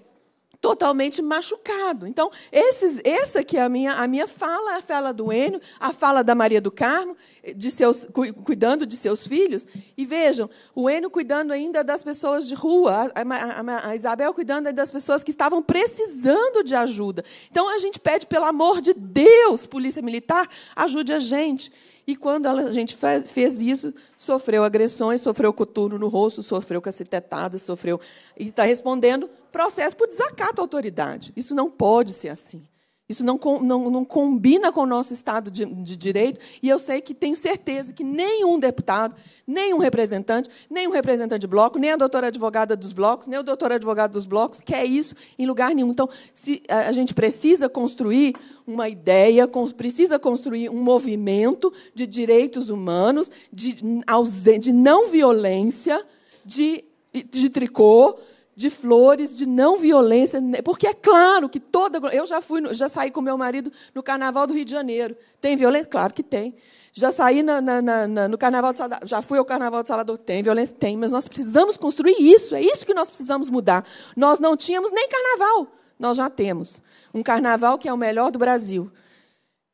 totalmente machucado. Então, esses, essa que é a minha, a minha fala, a fala do Enio, a fala da Maria do Carmo, de seus, cuidando de seus filhos. E vejam, o Enio cuidando ainda das pessoas de rua, a, a, a Isabel cuidando das pessoas que estavam precisando de ajuda. Então, a gente pede, pelo amor de Deus, Polícia Militar, ajude a gente. E quando a gente fez isso, sofreu agressões, sofreu coturno no rosto, sofreu cacetetada, sofreu. E está respondendo processo por desacato à autoridade. Isso não pode ser assim. Isso não, não, não combina com o nosso Estado de, de Direito, e eu sei que tenho certeza que nenhum deputado, nenhum representante, nenhum representante de bloco, nem a doutora advogada dos blocos, nem o doutor advogado dos blocos quer isso em lugar nenhum. Então, se a gente precisa construir uma ideia, precisa construir um movimento de direitos humanos, de, de não violência, de, de tricô, de flores, de não violência, né? porque é claro que toda eu já fui, já saí com meu marido no Carnaval do Rio de Janeiro. Tem violência? Claro que tem. Já saí na, na, na, no Carnaval de Salvador, já fui ao Carnaval de Salvador, tem violência? Tem, mas nós precisamos construir isso, é isso que nós precisamos mudar. Nós não tínhamos nem carnaval, nós já temos. Um carnaval que é o melhor do Brasil.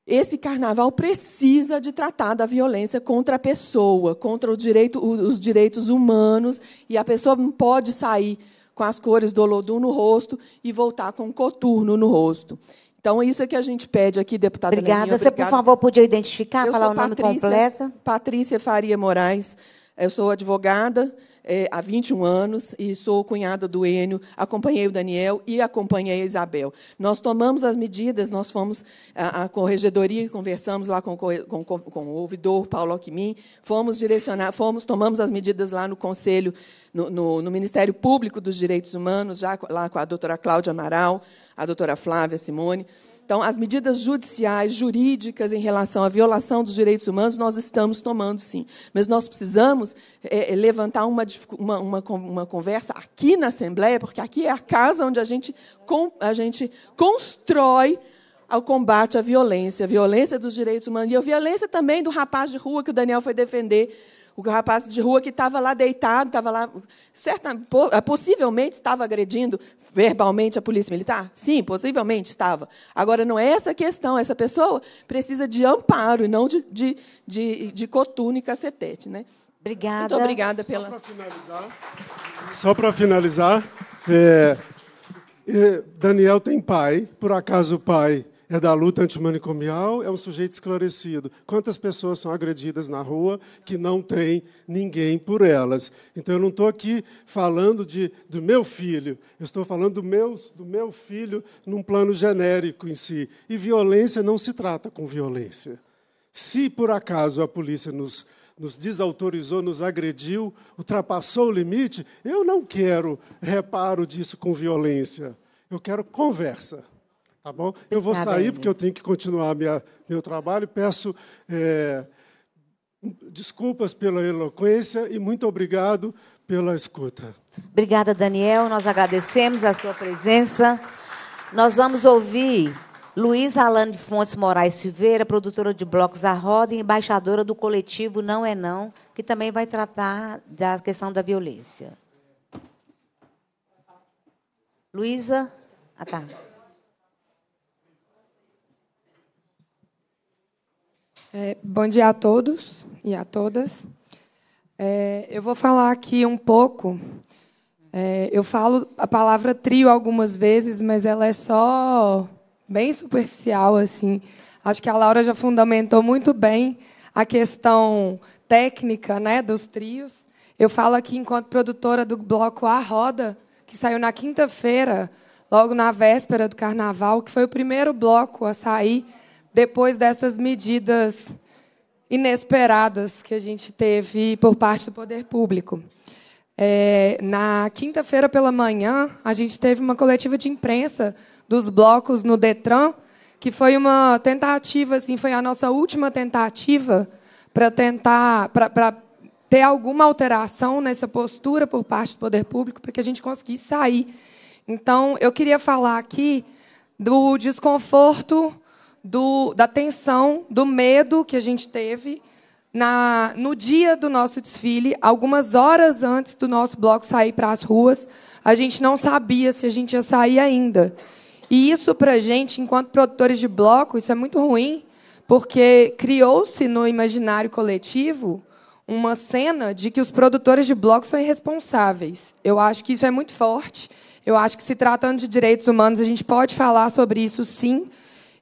Esse carnaval precisa de tratar da violência contra a pessoa, contra direito, os direitos humanos, e a pessoa não pode sair com as cores do Olodum no rosto e voltar com um coturno no rosto. Então, isso é que a gente pede aqui, deputada Obrigada. Leninha, Você, por favor, podia identificar, Eu falar o nome Patrícia, completo? Patrícia Faria Moraes. Eu sou advogada, é, há 21 anos e sou cunhada do Enio, acompanhei o Daniel e acompanhei a Isabel. Nós tomamos as medidas, nós fomos à, à corregedoria, conversamos lá com, com, com o ouvidor Paulo Alquimim, fomos direcionar, fomos, tomamos as medidas lá no Conselho, no, no, no Ministério Público dos Direitos Humanos, já lá com a doutora Cláudia Amaral, a doutora Flávia Simone. Então, as medidas judiciais, jurídicas em relação à violação dos direitos humanos, nós estamos tomando, sim. Mas nós precisamos é, é levantar uma, uma, uma, uma, conversa aqui na Assembleia, porque aqui é a casa onde a gente, a gente constrói ao combate à violência, a violência dos direitos humanos e a violência também do rapaz de rua que o Daniel foi defender o rapaz de rua que estava lá deitado, estava lá, certa, é, possivelmente estava agredindo verbalmente a polícia militar? Sim, possivelmente estava. Agora, não é essa a questão. Essa pessoa precisa de amparo e não de, de, de, de coturno e cacetete. Né? Obrigada. Muito obrigada pela. Só para finalizar, só finalizar é, é, Daniel tem pai, por acaso o pai é da luta antimanicomial, é um sujeito esclarecido. Quantas pessoas são agredidas na rua que não tem ninguém por elas? Então, eu não estou aqui falando de, do meu filho, eu estou falando do meu, do meu filho num plano genérico em si. E violência não se trata com violência. Se por acaso a polícia nos nos desautorizou, nos agrediu, ultrapassou o limite, eu não quero reparo disso com violência. Eu quero conversa. Tá bom? Eu vou tá sair, porque eu tenho que continuar minha, meu trabalho. Peço é, desculpas pela eloquência e muito obrigado pela escuta. Obrigada, Daniel. Nós agradecemos a sua presença. Nós vamos ouvir Luiz Alane Fontes Moraes Silveira, produtora de blocos A Roda e embaixadora do coletivo Não É Não, que também vai tratar da questão da violência. Luísa? Ah, tá. É, bom dia a todos e a todas. É, eu vou falar aqui um pouco. É, eu falo a palavra trio algumas vezes, mas ela é só bem superficial assim. Acho que a Laura já fundamentou muito bem a questão técnica, né, dos trios. Eu falo aqui enquanto produtora do bloco A Roda, que saiu na quinta-feira, logo na véspera do carnaval, que foi o primeiro bloco a sair depois dessas medidas inesperadas que a gente teve por parte do poder público. É, na quinta-feira pela manhã, a gente teve uma coletiva de imprensa dos blocos no Detran, que foi uma tentativa, assim, foi a nossa última tentativa para tentar, para ter alguma alteração nessa postura por parte do poder público, para que a gente conseguisse sair. Então, eu queria falar aqui do desconforto do, da tensão, do medo que a gente teve na, no dia do nosso desfile, algumas horas antes do nosso bloco sair para as ruas, a gente não sabia se a gente ia sair ainda. E isso, para a gente, enquanto produtores de bloco, isso é muito ruim, porque criou-se no imaginário coletivo uma cena de que os produtores de bloco são irresponsáveis. Eu acho que isso é muito forte. Eu acho que, se tratando de direitos humanos, a gente pode falar sobre isso, sim,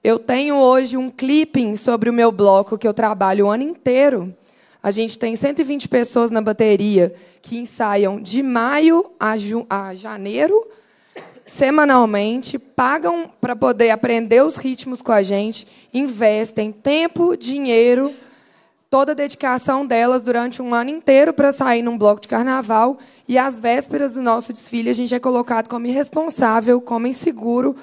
eu tenho hoje um clipping sobre o meu bloco que eu trabalho o ano inteiro. A gente tem 120 pessoas na bateria que ensaiam de maio a, a janeiro, semanalmente, pagam para poder aprender os ritmos com a gente, investem tempo, dinheiro, toda a dedicação delas durante um ano inteiro para sair num bloco de carnaval. E às vésperas do nosso desfile, a gente é colocado como irresponsável, como inseguro,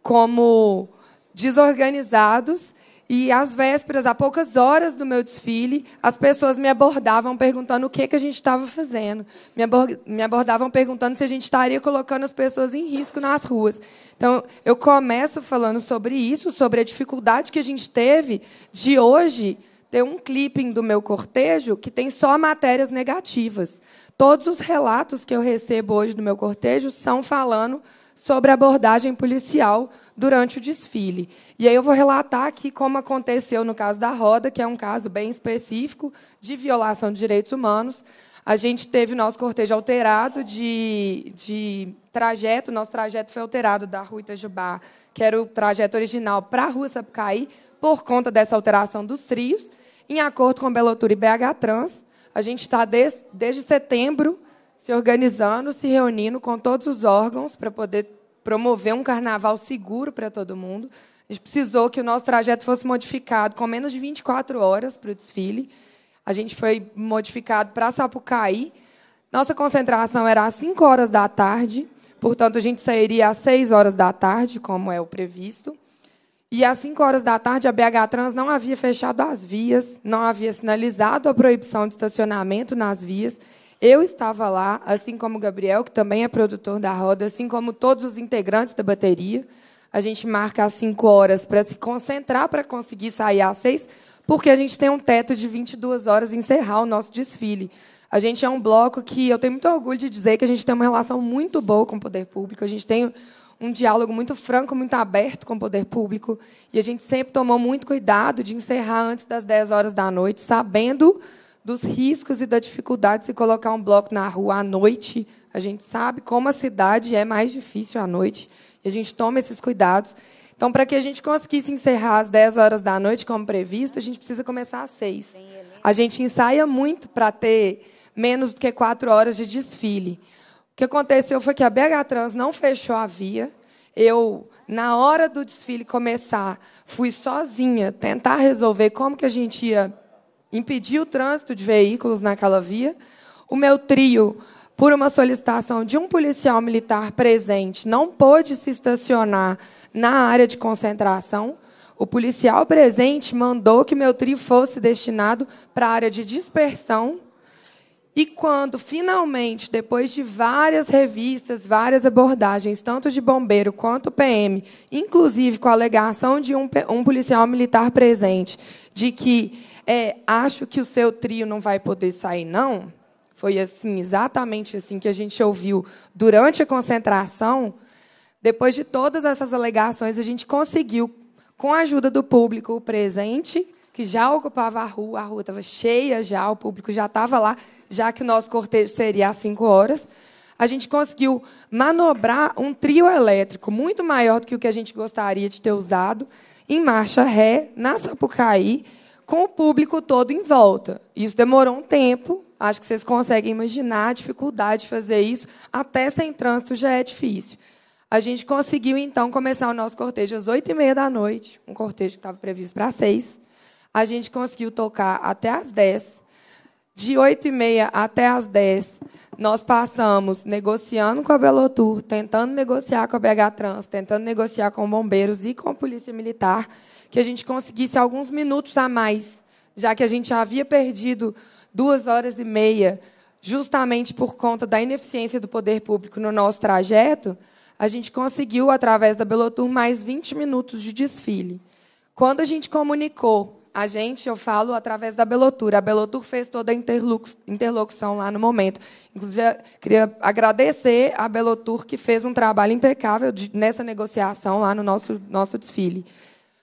como desorganizados e às vésperas, a poucas horas do meu desfile, as pessoas me abordavam perguntando o que, que a gente estava fazendo. Me, abor me abordavam perguntando se a gente estaria colocando as pessoas em risco nas ruas. Então, eu começo falando sobre isso, sobre a dificuldade que a gente teve de hoje ter um clipping do meu cortejo que tem só matérias negativas. Todos os relatos que eu recebo hoje do meu cortejo são falando sobre a abordagem policial durante o desfile. E aí eu vou relatar aqui como aconteceu no caso da Roda, que é um caso bem específico de violação de direitos humanos. A gente teve nosso cortejo alterado de, de trajeto, nosso trajeto foi alterado da Rua Itajubá, que era o trajeto original para a Rua Sapucaí, por conta dessa alteração dos trios, em acordo com Belotura e BH Trans. A gente está desde setembro se organizando, se reunindo com todos os órgãos para poder promover um carnaval seguro para todo mundo. A gente precisou que o nosso trajeto fosse modificado com menos de 24 horas para o desfile. A gente foi modificado para Sapucaí. Nossa concentração era às 5 horas da tarde, portanto, a gente sairia às 6 horas da tarde, como é o previsto. E às 5 horas da tarde, a BH Trans não havia fechado as vias, não havia sinalizado a proibição de estacionamento nas vias. Eu estava lá, assim como o Gabriel, que também é produtor da roda, assim como todos os integrantes da bateria. A gente marca às 5 horas para se concentrar para conseguir sair às 6, porque a gente tem um teto de 22 horas e encerrar o nosso desfile. A gente é um bloco que eu tenho muito orgulho de dizer que a gente tem uma relação muito boa com o poder público, a gente tem um diálogo muito franco, muito aberto com o poder público, e a gente sempre tomou muito cuidado de encerrar antes das 10 horas da noite, sabendo dos riscos e da dificuldade de se colocar um bloco na rua à noite. A gente sabe como a cidade é mais difícil à noite e a gente toma esses cuidados. Então, para que a gente conseguisse encerrar às 10 horas da noite, como previsto, a gente precisa começar às 6. A gente ensaia muito para ter menos do que 4 horas de desfile. O que aconteceu foi que a BH Trans não fechou a via. Eu, na hora do desfile começar, fui sozinha tentar resolver como que a gente ia impedir o trânsito de veículos naquela via. O meu trio, por uma solicitação de um policial militar presente, não pôde se estacionar na área de concentração. O policial presente mandou que meu trio fosse destinado para a área de dispersão e quando, finalmente, depois de várias revistas, várias abordagens, tanto de bombeiro quanto PM, inclusive com a alegação de um, um policial militar presente, de que é, acho que o seu trio não vai poder sair, não, foi assim, exatamente assim que a gente ouviu durante a concentração. Depois de todas essas alegações, a gente conseguiu, com a ajuda do público presente que já ocupava a rua, a rua estava cheia já, o público já estava lá, já que o nosso cortejo seria às 5 horas. A gente conseguiu manobrar um trio elétrico muito maior do que o que a gente gostaria de ter usado, em marcha ré, na Sapucaí, com o público todo em volta. Isso demorou um tempo, acho que vocês conseguem imaginar a dificuldade de fazer isso, até sem trânsito já é difícil. A gente conseguiu, então, começar o nosso cortejo às oito e meia da noite, um cortejo que estava previsto para seis a gente conseguiu tocar até as 10. De 8 e meia até as 10, nós passamos negociando com a Belotur, tentando negociar com a BH Trans, tentando negociar com bombeiros e com a Polícia Militar, que a gente conseguisse alguns minutos a mais, já que a gente havia perdido duas horas e meia, justamente por conta da ineficiência do poder público no nosso trajeto, a gente conseguiu, através da Belotur, mais 20 minutos de desfile. Quando a gente comunicou a gente, eu falo através da Belotur. A Belotur fez toda a interlocução lá no momento. Inclusive, queria agradecer a Belotur, que fez um trabalho impecável nessa negociação lá no nosso, nosso desfile.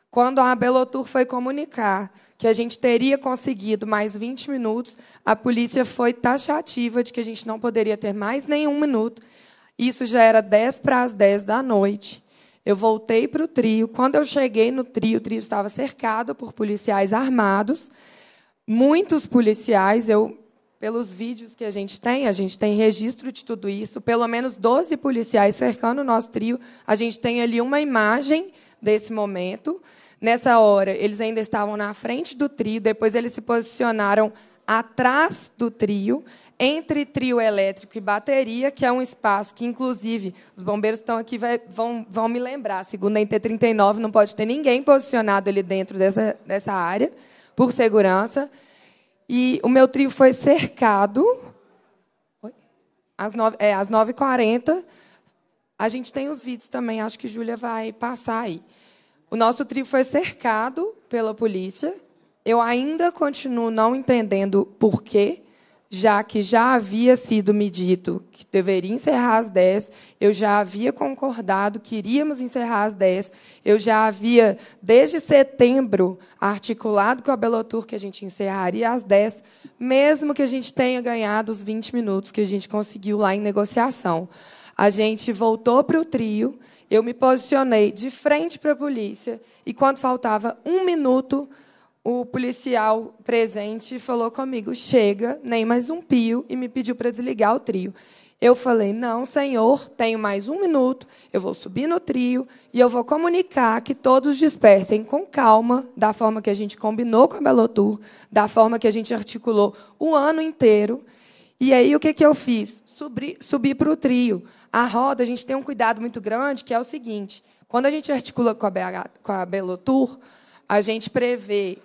Quando a Belotur foi comunicar que a gente teria conseguido mais 20 minutos, a polícia foi taxativa de que a gente não poderia ter mais nenhum minuto. Isso já era 10 para as 10 da noite. Eu voltei para o trio. Quando eu cheguei no trio, o trio estava cercado por policiais armados. Muitos policiais, eu pelos vídeos que a gente tem, a gente tem registro de tudo isso, pelo menos 12 policiais cercando o nosso trio. A gente tem ali uma imagem desse momento. Nessa hora, eles ainda estavam na frente do trio, depois eles se posicionaram atrás do trio entre trio elétrico e bateria, que é um espaço que, inclusive, os bombeiros estão aqui vai, vão, vão me lembrar, segundo a NT39, não pode ter ninguém posicionado ali dentro dessa, dessa área, por segurança. E o meu trio foi cercado às 9h40. É, às 9 :40. a gente tem os vídeos também, acho que Júlia vai passar aí. O nosso trio foi cercado pela polícia. Eu ainda continuo não entendendo por quê já que já havia sido me dito que deveria encerrar às 10, eu já havia concordado que iríamos encerrar às 10, eu já havia, desde setembro, articulado com a Belotur que a gente encerraria às 10, mesmo que a gente tenha ganhado os 20 minutos que a gente conseguiu lá em negociação. A gente voltou para o trio, eu me posicionei de frente para a polícia, e quando faltava um minuto, o policial presente falou comigo: chega, nem mais um pio, e me pediu para desligar o trio. Eu falei: não, senhor, tenho mais um minuto, eu vou subir no trio e eu vou comunicar que todos dispersem com calma, da forma que a gente combinou com a Belotur, da forma que a gente articulou o ano inteiro. E aí o que, que eu fiz? Subi, subi para o trio. A roda, a gente tem um cuidado muito grande, que é o seguinte: quando a gente articula com a, BH, com a Belotur, a gente prevê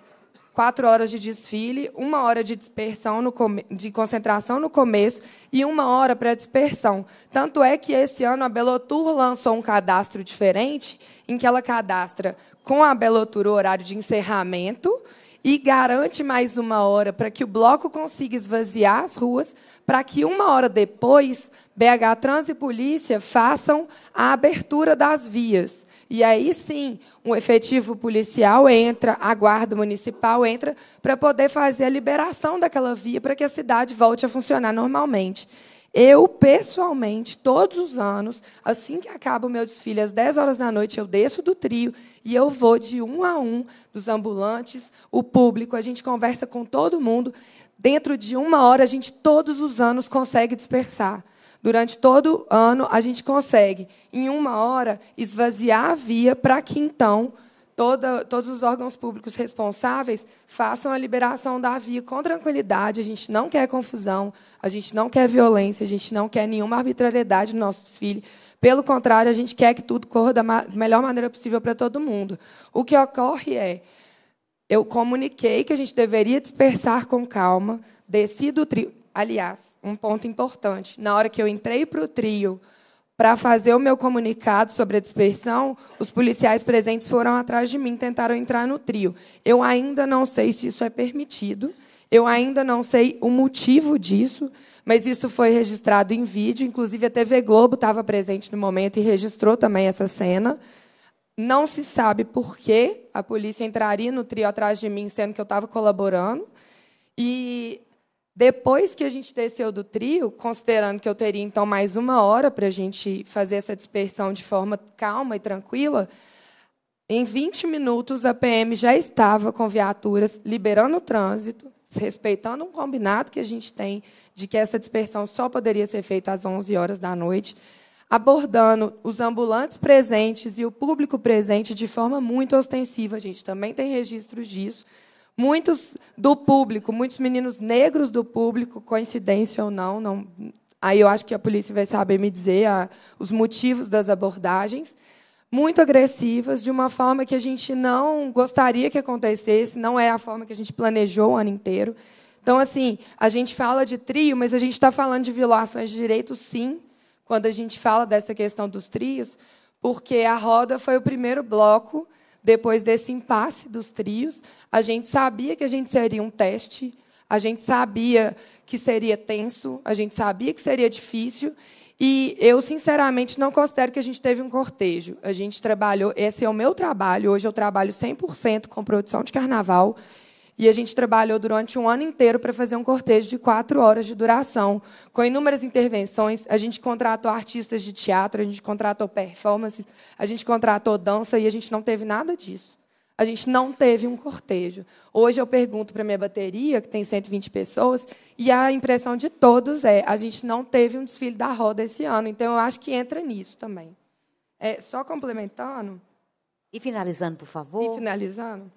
quatro horas de desfile, uma hora de dispersão no de concentração no começo e uma hora para dispersão. Tanto é que esse ano a Belotur lançou um cadastro diferente, em que ela cadastra com a Belotur o horário de encerramento e garante mais uma hora para que o bloco consiga esvaziar as ruas, para que uma hora depois BH Trans e Polícia façam a abertura das vias. E aí sim, um efetivo policial entra, a guarda municipal entra, para poder fazer a liberação daquela via para que a cidade volte a funcionar normalmente. Eu, pessoalmente, todos os anos, assim que acaba o meu desfile, às 10 horas da noite, eu desço do trio e eu vou de um a um dos ambulantes, o público, a gente conversa com todo mundo. Dentro de uma hora, a gente, todos os anos, consegue dispersar. Durante todo ano, a gente consegue, em uma hora, esvaziar a via para que, então, toda, todos os órgãos públicos responsáveis façam a liberação da via com tranquilidade. A gente não quer confusão, a gente não quer violência, a gente não quer nenhuma arbitrariedade no nosso desfile. Pelo contrário, a gente quer que tudo corra da ma melhor maneira possível para todo mundo. O que ocorre é eu comuniquei que a gente deveria dispersar com calma, desci do trio. Aliás, um ponto importante. Na hora que eu entrei para o trio para fazer o meu comunicado sobre a dispersão, os policiais presentes foram atrás de mim, tentaram entrar no trio. Eu ainda não sei se isso é permitido, eu ainda não sei o motivo disso, mas isso foi registrado em vídeo. Inclusive, a TV Globo estava presente no momento e registrou também essa cena. Não se sabe por que a polícia entraria no trio atrás de mim, sendo que eu estava colaborando. E depois que a gente desceu do trio, considerando que eu teria então mais uma hora para a gente fazer essa dispersão de forma calma e tranquila, em 20 minutos a PM já estava com viaturas liberando o trânsito, respeitando um combinado que a gente tem de que essa dispersão só poderia ser feita às 11 horas da noite, abordando os ambulantes presentes e o público presente de forma muito ostensiva. A gente também tem registros disso. Muitos do público, muitos meninos negros do público, coincidência ou não, não aí eu acho que a polícia vai saber me dizer a, os motivos das abordagens, muito agressivas, de uma forma que a gente não gostaria que acontecesse, não é a forma que a gente planejou o ano inteiro. Então, assim, a gente fala de trio, mas a gente está falando de violações de direitos, sim, quando a gente fala dessa questão dos trios, porque a roda foi o primeiro bloco depois desse impasse dos trios, a gente sabia que a gente seria um teste, a gente sabia que seria tenso, a gente sabia que seria difícil. E eu, sinceramente, não considero que a gente teve um cortejo. A gente trabalhou, esse é o meu trabalho, hoje eu trabalho 100% com produção de carnaval. E a gente trabalhou durante um ano inteiro para fazer um cortejo de quatro horas de duração, com inúmeras intervenções. A gente contratou artistas de teatro, a gente contratou performances, a gente contratou dança e a gente não teve nada disso. A gente não teve um cortejo. Hoje eu pergunto para minha bateria, que tem 120 pessoas, e a impressão de todos é: a gente não teve um desfile da roda esse ano. Então eu acho que entra nisso também. É, só complementando. E finalizando, por favor. E finalizando.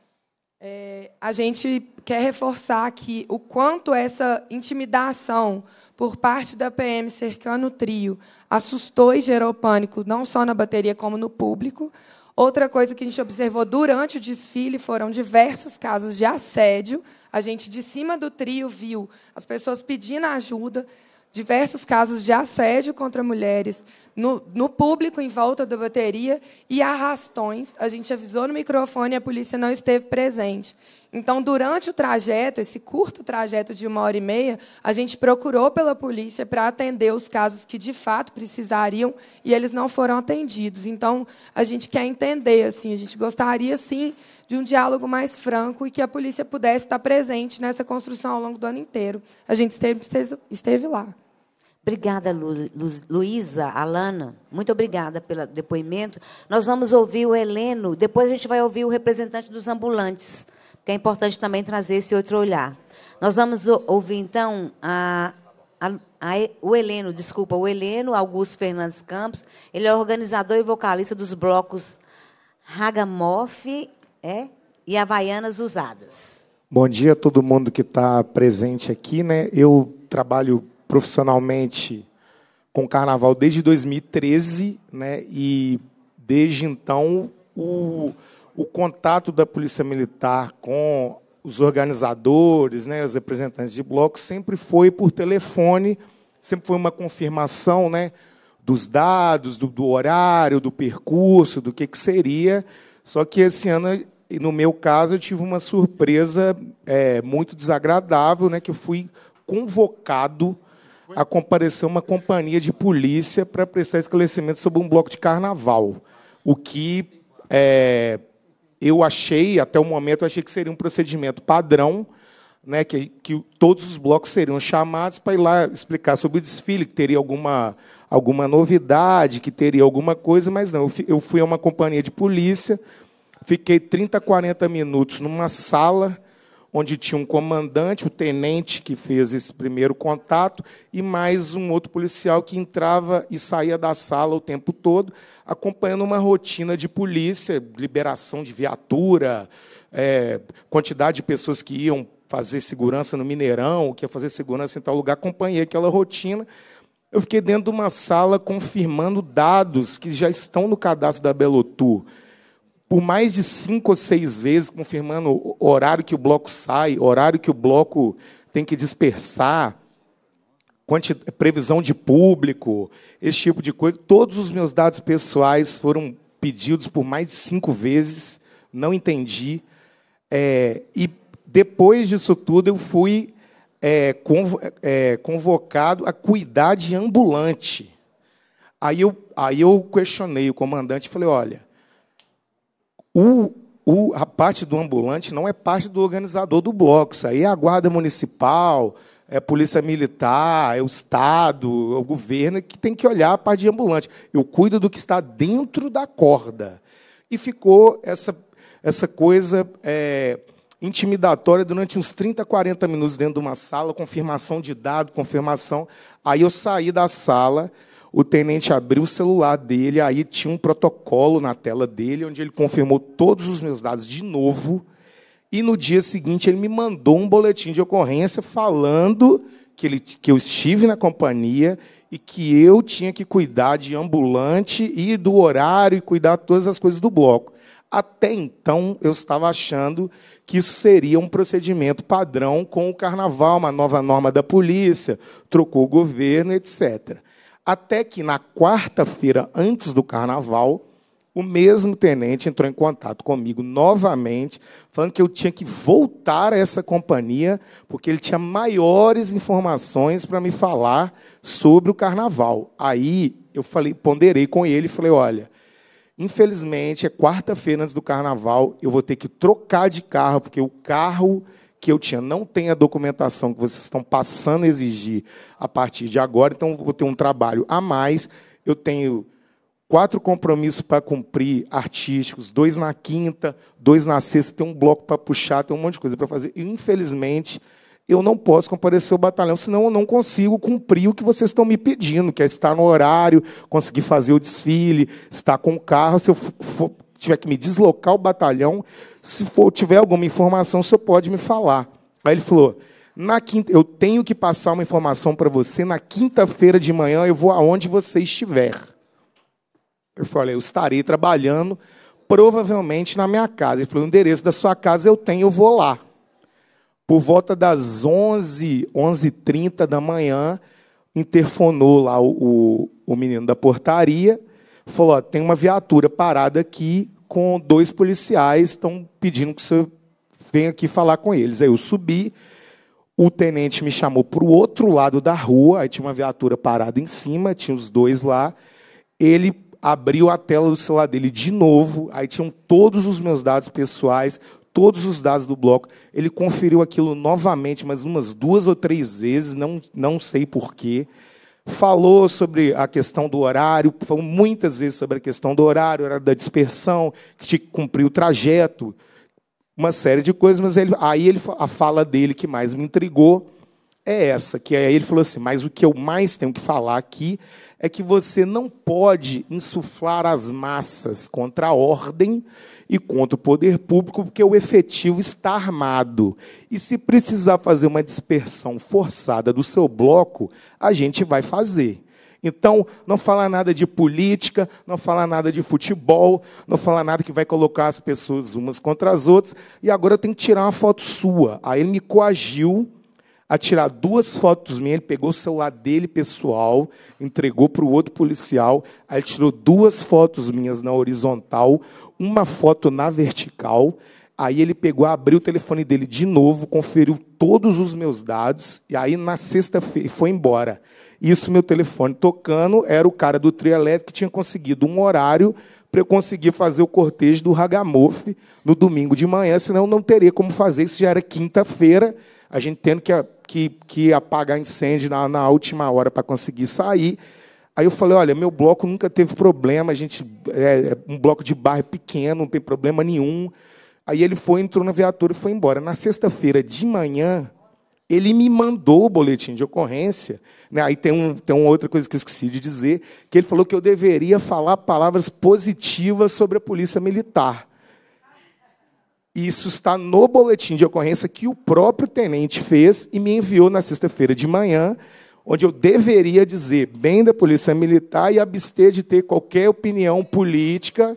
É, a gente quer reforçar aqui o quanto essa intimidação por parte da PM cercando o trio assustou e gerou pânico, não só na bateria, como no público. Outra coisa que a gente observou durante o desfile foram diversos casos de assédio. A gente, de cima do trio, viu as pessoas pedindo ajuda diversos casos de assédio contra mulheres no, no, público em volta da bateria e arrastões. A gente avisou no microfone e a polícia não esteve presente. Então, durante o trajeto, esse curto trajeto de uma hora e meia, a gente procurou pela polícia para atender os casos que de fato precisariam e eles não foram atendidos. Então, a gente quer entender, assim, a gente gostaria sim de um diálogo mais franco e que a polícia pudesse estar presente nessa construção ao longo do ano inteiro. A gente esteve, esteve lá. Obrigada, Lu, Lu, Luísa, Alana. Muito obrigada pelo depoimento. Nós vamos ouvir o Heleno, depois a gente vai ouvir o representante dos ambulantes, que é importante também trazer esse outro olhar. Nós vamos ouvir, então, a, a, a, o Heleno, desculpa, o Heleno Augusto Fernandes Campos. Ele é organizador e vocalista dos blocos Hagamoff é, e Havaianas Usadas. Bom dia a todo mundo que está presente aqui. Né? Eu trabalho profissionalmente com carnaval desde 2013, né? E desde então o, o contato da Polícia Militar com os organizadores, né, os representantes de bloco sempre foi por telefone, sempre foi uma confirmação, né, dos dados, do, do horário, do percurso, do que que seria. Só que esse ano, no meu caso, eu tive uma surpresa é, muito desagradável, né, que eu fui convocado a comparecer uma companhia de polícia para prestar esclarecimento sobre um bloco de carnaval. O que é, eu achei, até o momento, achei que seria um procedimento padrão, né, que, que todos os blocos seriam chamados para ir lá explicar sobre o desfile, que teria alguma, alguma novidade, que teria alguma coisa, mas não. Eu fui a uma companhia de polícia, fiquei 30, 40 minutos numa sala onde tinha um comandante, o tenente que fez esse primeiro contato, e mais um outro policial que entrava e saía da sala o tempo todo, acompanhando uma rotina de polícia, liberação de viatura, é, quantidade de pessoas que iam fazer segurança no Mineirão, que ia fazer segurança em tal lugar, acompanhei aquela rotina. Eu fiquei dentro de uma sala confirmando dados que já estão no cadastro da Belotur por mais de cinco ou seis vezes, confirmando o horário que o bloco sai, horário que o bloco tem que dispersar, previsão de público, esse tipo de coisa. Todos os meus dados pessoais foram pedidos por mais de cinco vezes, não entendi. É, e depois disso tudo, eu fui é, convo é, convocado a cuidar de ambulante. Aí eu, aí eu questionei o comandante e falei: olha, o, o, a parte do ambulante não é parte do organizador do bloco. Isso aí é a guarda municipal, é a polícia militar, é o Estado, é o governo que tem que olhar a parte de ambulante. Eu cuido do que está dentro da corda. E ficou essa, essa coisa é, intimidatória durante uns 30, 40 minutos dentro de uma sala, confirmação de dado, confirmação. Aí eu saí da sala o tenente abriu o celular dele, aí tinha um protocolo na tela dele, onde ele confirmou todos os meus dados de novo. E no dia seguinte ele me mandou um boletim de ocorrência falando que, ele, que eu estive na companhia e que eu tinha que cuidar de ambulante e do horário e cuidar de todas as coisas do bloco. Até então, eu estava achando que isso seria um procedimento padrão com o carnaval, uma nova norma da polícia, trocou o governo, etc. Até que na quarta-feira, antes do carnaval, o mesmo tenente entrou em contato comigo novamente, falando que eu tinha que voltar a essa companhia, porque ele tinha maiores informações para me falar sobre o carnaval. Aí eu falei, ponderei com ele e falei: olha, infelizmente é quarta-feira antes do carnaval, eu vou ter que trocar de carro, porque o carro que eu tinha não tem a documentação que vocês estão passando a exigir a partir de agora, então vou ter um trabalho a mais. Eu tenho quatro compromissos para cumprir artísticos, dois na quinta, dois na sexta, tem um bloco para puxar, tem um monte de coisa para fazer. Infelizmente, eu não posso comparecer ao batalhão, senão eu não consigo cumprir o que vocês estão me pedindo, que é estar no horário, conseguir fazer o desfile, estar com o carro. Se eu for tiver que me deslocar o batalhão, se for, tiver alguma informação, você pode me falar. Aí ele falou: na quinta, eu tenho que passar uma informação para você. Na quinta-feira de manhã eu vou aonde você estiver. Eu falei, eu estarei trabalhando provavelmente na minha casa. Ele falou, o endereço da sua casa eu tenho, eu vou lá. Por volta das 11, 11h30 da manhã, interfonou lá o, o, o menino da portaria falou: ó, tem uma viatura parada aqui com dois policiais, estão pedindo que você venha aqui falar com eles. Aí eu subi, o tenente me chamou para o outro lado da rua, aí tinha uma viatura parada em cima, tinha os dois lá. Ele abriu a tela do celular dele de novo, aí tinham todos os meus dados pessoais, todos os dados do bloco. Ele conferiu aquilo novamente, mas umas duas ou três vezes, não, não sei porquê falou sobre a questão do horário, falou muitas vezes sobre a questão do horário, horário da dispersão, que tinha que cumprir o trajeto, uma série de coisas, mas ele, aí ele, a fala dele que mais me intrigou é essa, que aí ele falou assim, mas o que eu mais tenho que falar aqui é que você não pode insuflar as massas contra a ordem e contra o poder público, porque o efetivo está armado. E se precisar fazer uma dispersão forçada do seu bloco, a gente vai fazer. Então, não falar nada de política, não falar nada de futebol, não falar nada que vai colocar as pessoas umas contra as outras. E agora eu tenho que tirar uma foto sua. Aí ele me coagiu a tirar duas fotos minhas. Ele pegou o celular dele pessoal, entregou para o outro policial. Aí ele tirou duas fotos minhas na horizontal, uma foto na vertical. Aí ele pegou, abriu o telefone dele de novo, conferiu todos os meus dados e aí na sexta-feira foi embora. Isso meu telefone tocando era o cara do trio elétrico que tinha conseguido um horário para eu conseguir fazer o cortejo do Ragamuffin no domingo de manhã, senão eu não teria como fazer. Isso já era quinta-feira, a gente tendo que que, que apagar incêndio na, na última hora para conseguir sair. Aí eu falei, olha, meu bloco nunca teve problema, a gente é, é um bloco de bairro pequeno, não tem problema nenhum. Aí ele foi, entrou na viatura e foi embora. Na sexta-feira de manhã, ele me mandou o boletim de ocorrência. Né? Aí tem, um, tem uma outra coisa que eu esqueci de dizer, que ele falou que eu deveria falar palavras positivas sobre a polícia militar. Isso está no boletim de ocorrência que o próprio tenente fez e me enviou na sexta-feira de manhã, onde eu deveria dizer bem da Polícia Militar e abster de ter qualquer opinião política.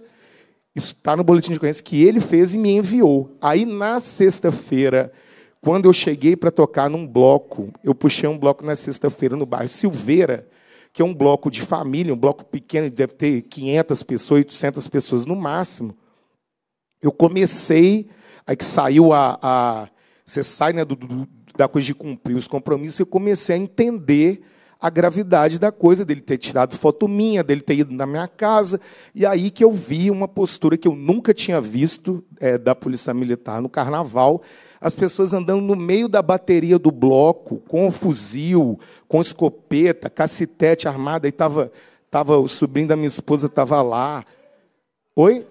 Isso está no boletim de ocorrência que ele fez e me enviou. Aí, na sexta-feira, quando eu cheguei para tocar num bloco, eu puxei um bloco na sexta-feira no bairro Silveira, que é um bloco de família, um bloco pequeno, deve ter 500 pessoas, 800 pessoas no máximo. Eu comecei, aí que saiu a. a você sai né, do, do, da coisa de cumprir os compromissos, eu comecei a entender a gravidade da coisa, dele ter tirado foto minha, dele ter ido na minha casa. E aí que eu vi uma postura que eu nunca tinha visto é, da Polícia Militar no carnaval. As pessoas andando no meio da bateria do bloco, com fuzil, com escopeta, cacetete armada, e tava, tava, o sobrinho da minha esposa estava lá. Oi?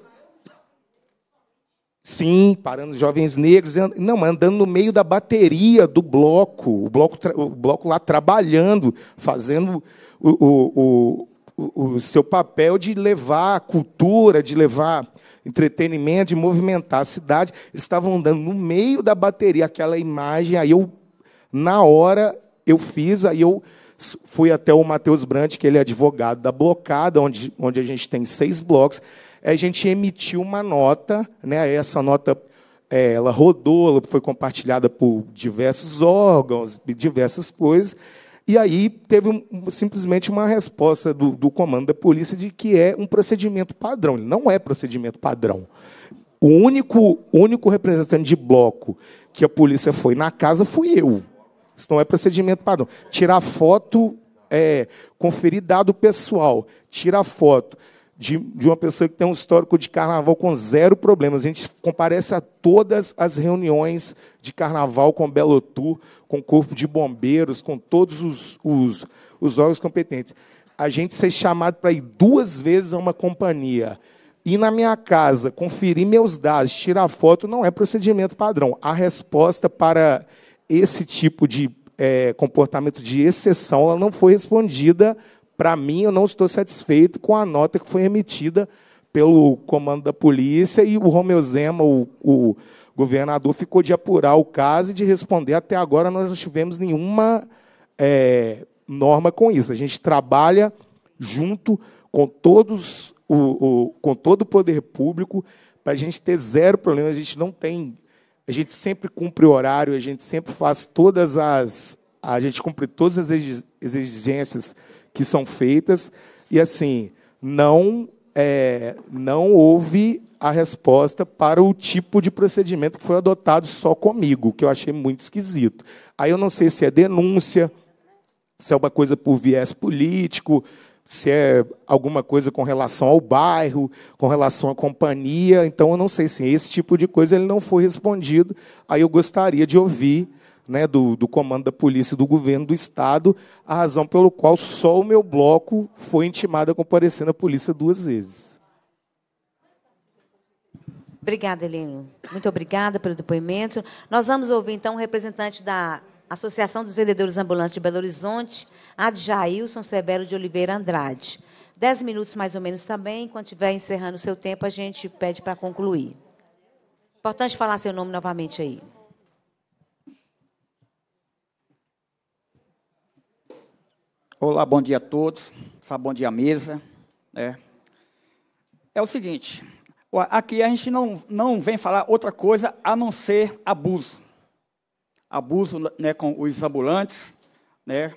Sim, parando os jovens negros, não, andando no meio da bateria do bloco, o bloco, o bloco lá trabalhando, fazendo o, o, o, o seu papel de levar cultura, de levar entretenimento, de movimentar a cidade. Eles estavam andando no meio da bateria, aquela imagem, aí eu, na hora, eu fiz, aí eu fui até o Matheus Brandt, que ele é advogado da blocada, onde, onde a gente tem seis blocos, a gente emitiu uma nota, né? essa nota é, ela rodou, ela foi compartilhada por diversos órgãos, diversas coisas, e aí teve um, simplesmente uma resposta do, do, comando da polícia de que é um procedimento padrão. Ele não é procedimento padrão. O único, único representante de bloco que a polícia foi na casa fui eu. Isso não é procedimento padrão. Tirar foto, é, conferir dado pessoal, tirar foto, de, de uma pessoa que tem um histórico de carnaval com zero problemas. A gente comparece a todas as reuniões de carnaval com Belo Tour, com Corpo de Bombeiros, com todos os, os, os órgãos competentes. A gente ser chamado para ir duas vezes a uma companhia ir na minha casa, conferir meus dados, tirar foto, não é procedimento padrão. A resposta para esse tipo de é, comportamento de exceção ela não foi respondida para mim, eu não estou satisfeito com a nota que foi emitida pelo comando da polícia e o Romeu Zema, o, o governador, ficou de apurar o caso e de responder. Até agora, nós não tivemos nenhuma é, norma com isso. A gente trabalha junto com todos o, o com todo o poder público para a gente ter zero problema. A gente não tem, a gente sempre cumpre o horário, a gente sempre faz todas as, a gente cumpre todas as exigências que são feitas. E assim, não, é, não houve a resposta para o tipo de procedimento que foi adotado só comigo, que eu achei muito esquisito. Aí eu não sei se é denúncia, se é uma coisa por viés político, se é alguma coisa com relação ao bairro, com relação à companhia. Então eu não sei se assim, esse tipo de coisa ele não foi respondido. Aí eu gostaria de ouvir né, do, do comando da polícia e do governo do Estado, a razão pelo qual só o meu bloco foi intimado a comparecer na polícia duas vezes. Obrigada, Helene. Muito obrigada pelo depoimento. Nós vamos ouvir, então, o um representante da Associação dos Vendedores Ambulantes de Belo Horizonte, Adjailson Sebelo de Oliveira Andrade. Dez minutos, mais ou menos, também. Quando estiver encerrando o seu tempo, a gente pede para concluir. Importante falar seu nome novamente aí. Olá, bom dia a todos. Bom dia à mesa. É, é o seguinte, aqui a gente não, não vem falar outra coisa a não ser abuso. Abuso né, com os ambulantes, né?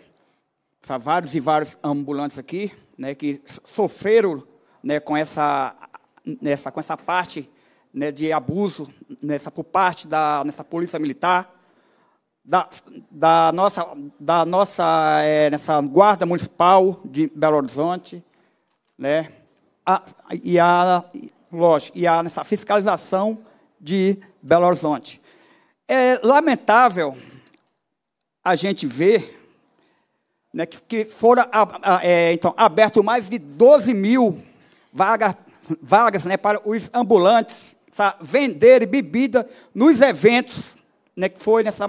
Há vários e vários ambulantes aqui, né, que sofreram né, com, essa, nessa, com essa parte né, de abuso nessa, por parte da nessa polícia militar da, da nossa, da nossa é, nessa guarda municipal de Belo Horizonte, né? A, e a lógico, e a nessa fiscalização de Belo Horizonte. É lamentável a gente ver né, que, que foram a, a, é, então, aberto mais de 12 mil vagas, vagas né, para os ambulantes venderem bebida nos eventos né, que, foi nessa,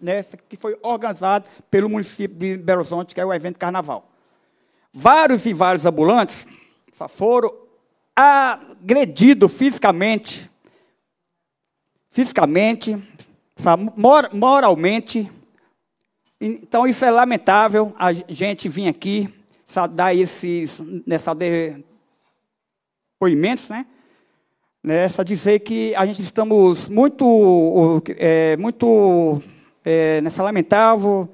nessa, que foi organizado pelo município de Belo Horizonte, que é o evento carnaval. Vários e vários ambulantes foram agredidos fisicamente, fisicamente, moralmente. Então, isso é lamentável, a gente vir aqui, dar esses, nessa depoimentos, né? Né, só dizer que a gente estamos muito, é, muito é, nessa lamentável,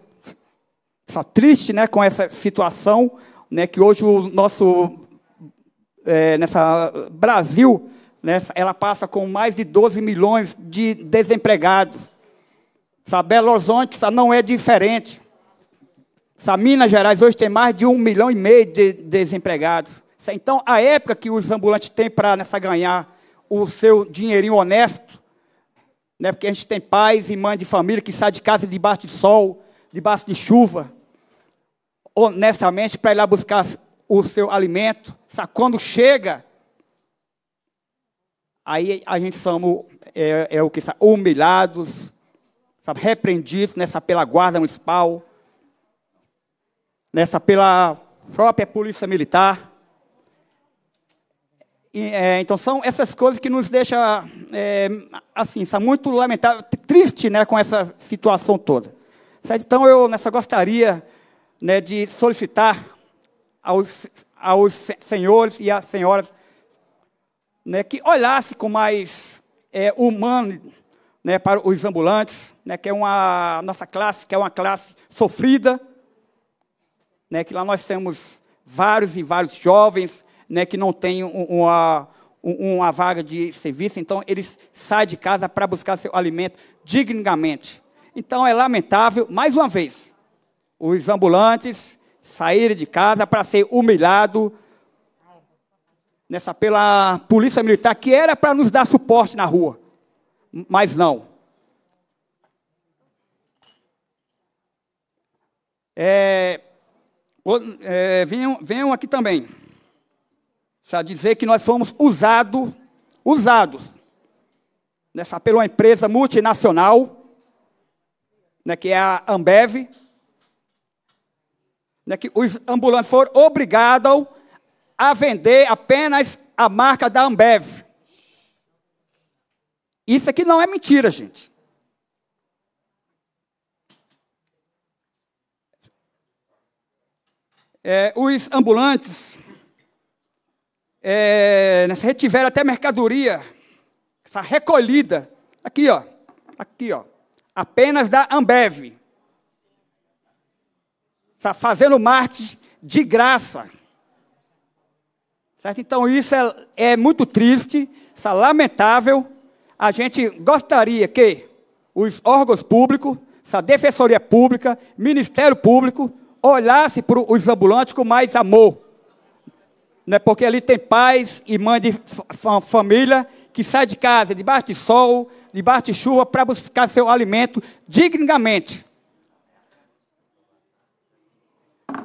só triste né, com essa situação, né, que hoje o nosso é, nessa Brasil, nessa, né, ela passa com mais de 12 milhões de desempregados. Sabe, Belo Horizonte não é diferente. Sabe, Minas Gerais hoje tem mais de um milhão e meio de desempregados. Então, a época que os ambulantes têm para ganhar o seu dinheirinho honesto, né? porque a gente tem pais e mães de família que sai de casa debaixo de sol, debaixo de chuva, honestamente, para ir lá buscar o seu alimento. Sabe? Quando chega, aí a gente somos, é, é o que, sabe? humilhados, sabe? repreendidos nessa pela guarda municipal, nessa pela própria polícia militar. É, então são essas coisas que nos deixa é, assim, está muito lamentável, triste, né, com essa situação toda. Certo? Então eu nessa gostaria, né, de solicitar aos, aos senhores e às senhoras, né, que olhasse com mais é, humano, né, para os ambulantes, né, que é uma nossa classe, que é uma classe sofrida, né, que lá nós temos vários e vários jovens né, que não tem uma, uma vaga de serviço, então eles saem de casa para buscar seu alimento dignamente. Então é lamentável, mais uma vez, os ambulantes saírem de casa para ser humilhados nessa pela polícia militar que era para nos dar suporte na rua, mas não. É, é, venham, venham aqui também. Só dizer que nós fomos usados, usados né, nessa, pela uma empresa multinacional, né, que é a Ambev, né, que os ambulantes foram obrigados a vender apenas a marca da Ambev. Isso aqui não é mentira, gente. É, os ambulantes é, nessa né, retiveram até mercadoria, essa recolhida, aqui ó, aqui ó, apenas da Ambev, está fazendo marketing de graça, certo? Então isso é, é muito triste, isso é lamentável, a gente gostaria que os órgãos públicos, a defensoria pública, Ministério Público, olhasse para os ambulantes com mais amor, né, porque ali tem pais e mãe de família que sai de casa debaixo de sol, debaixo de chuva, para buscar seu alimento dignamente.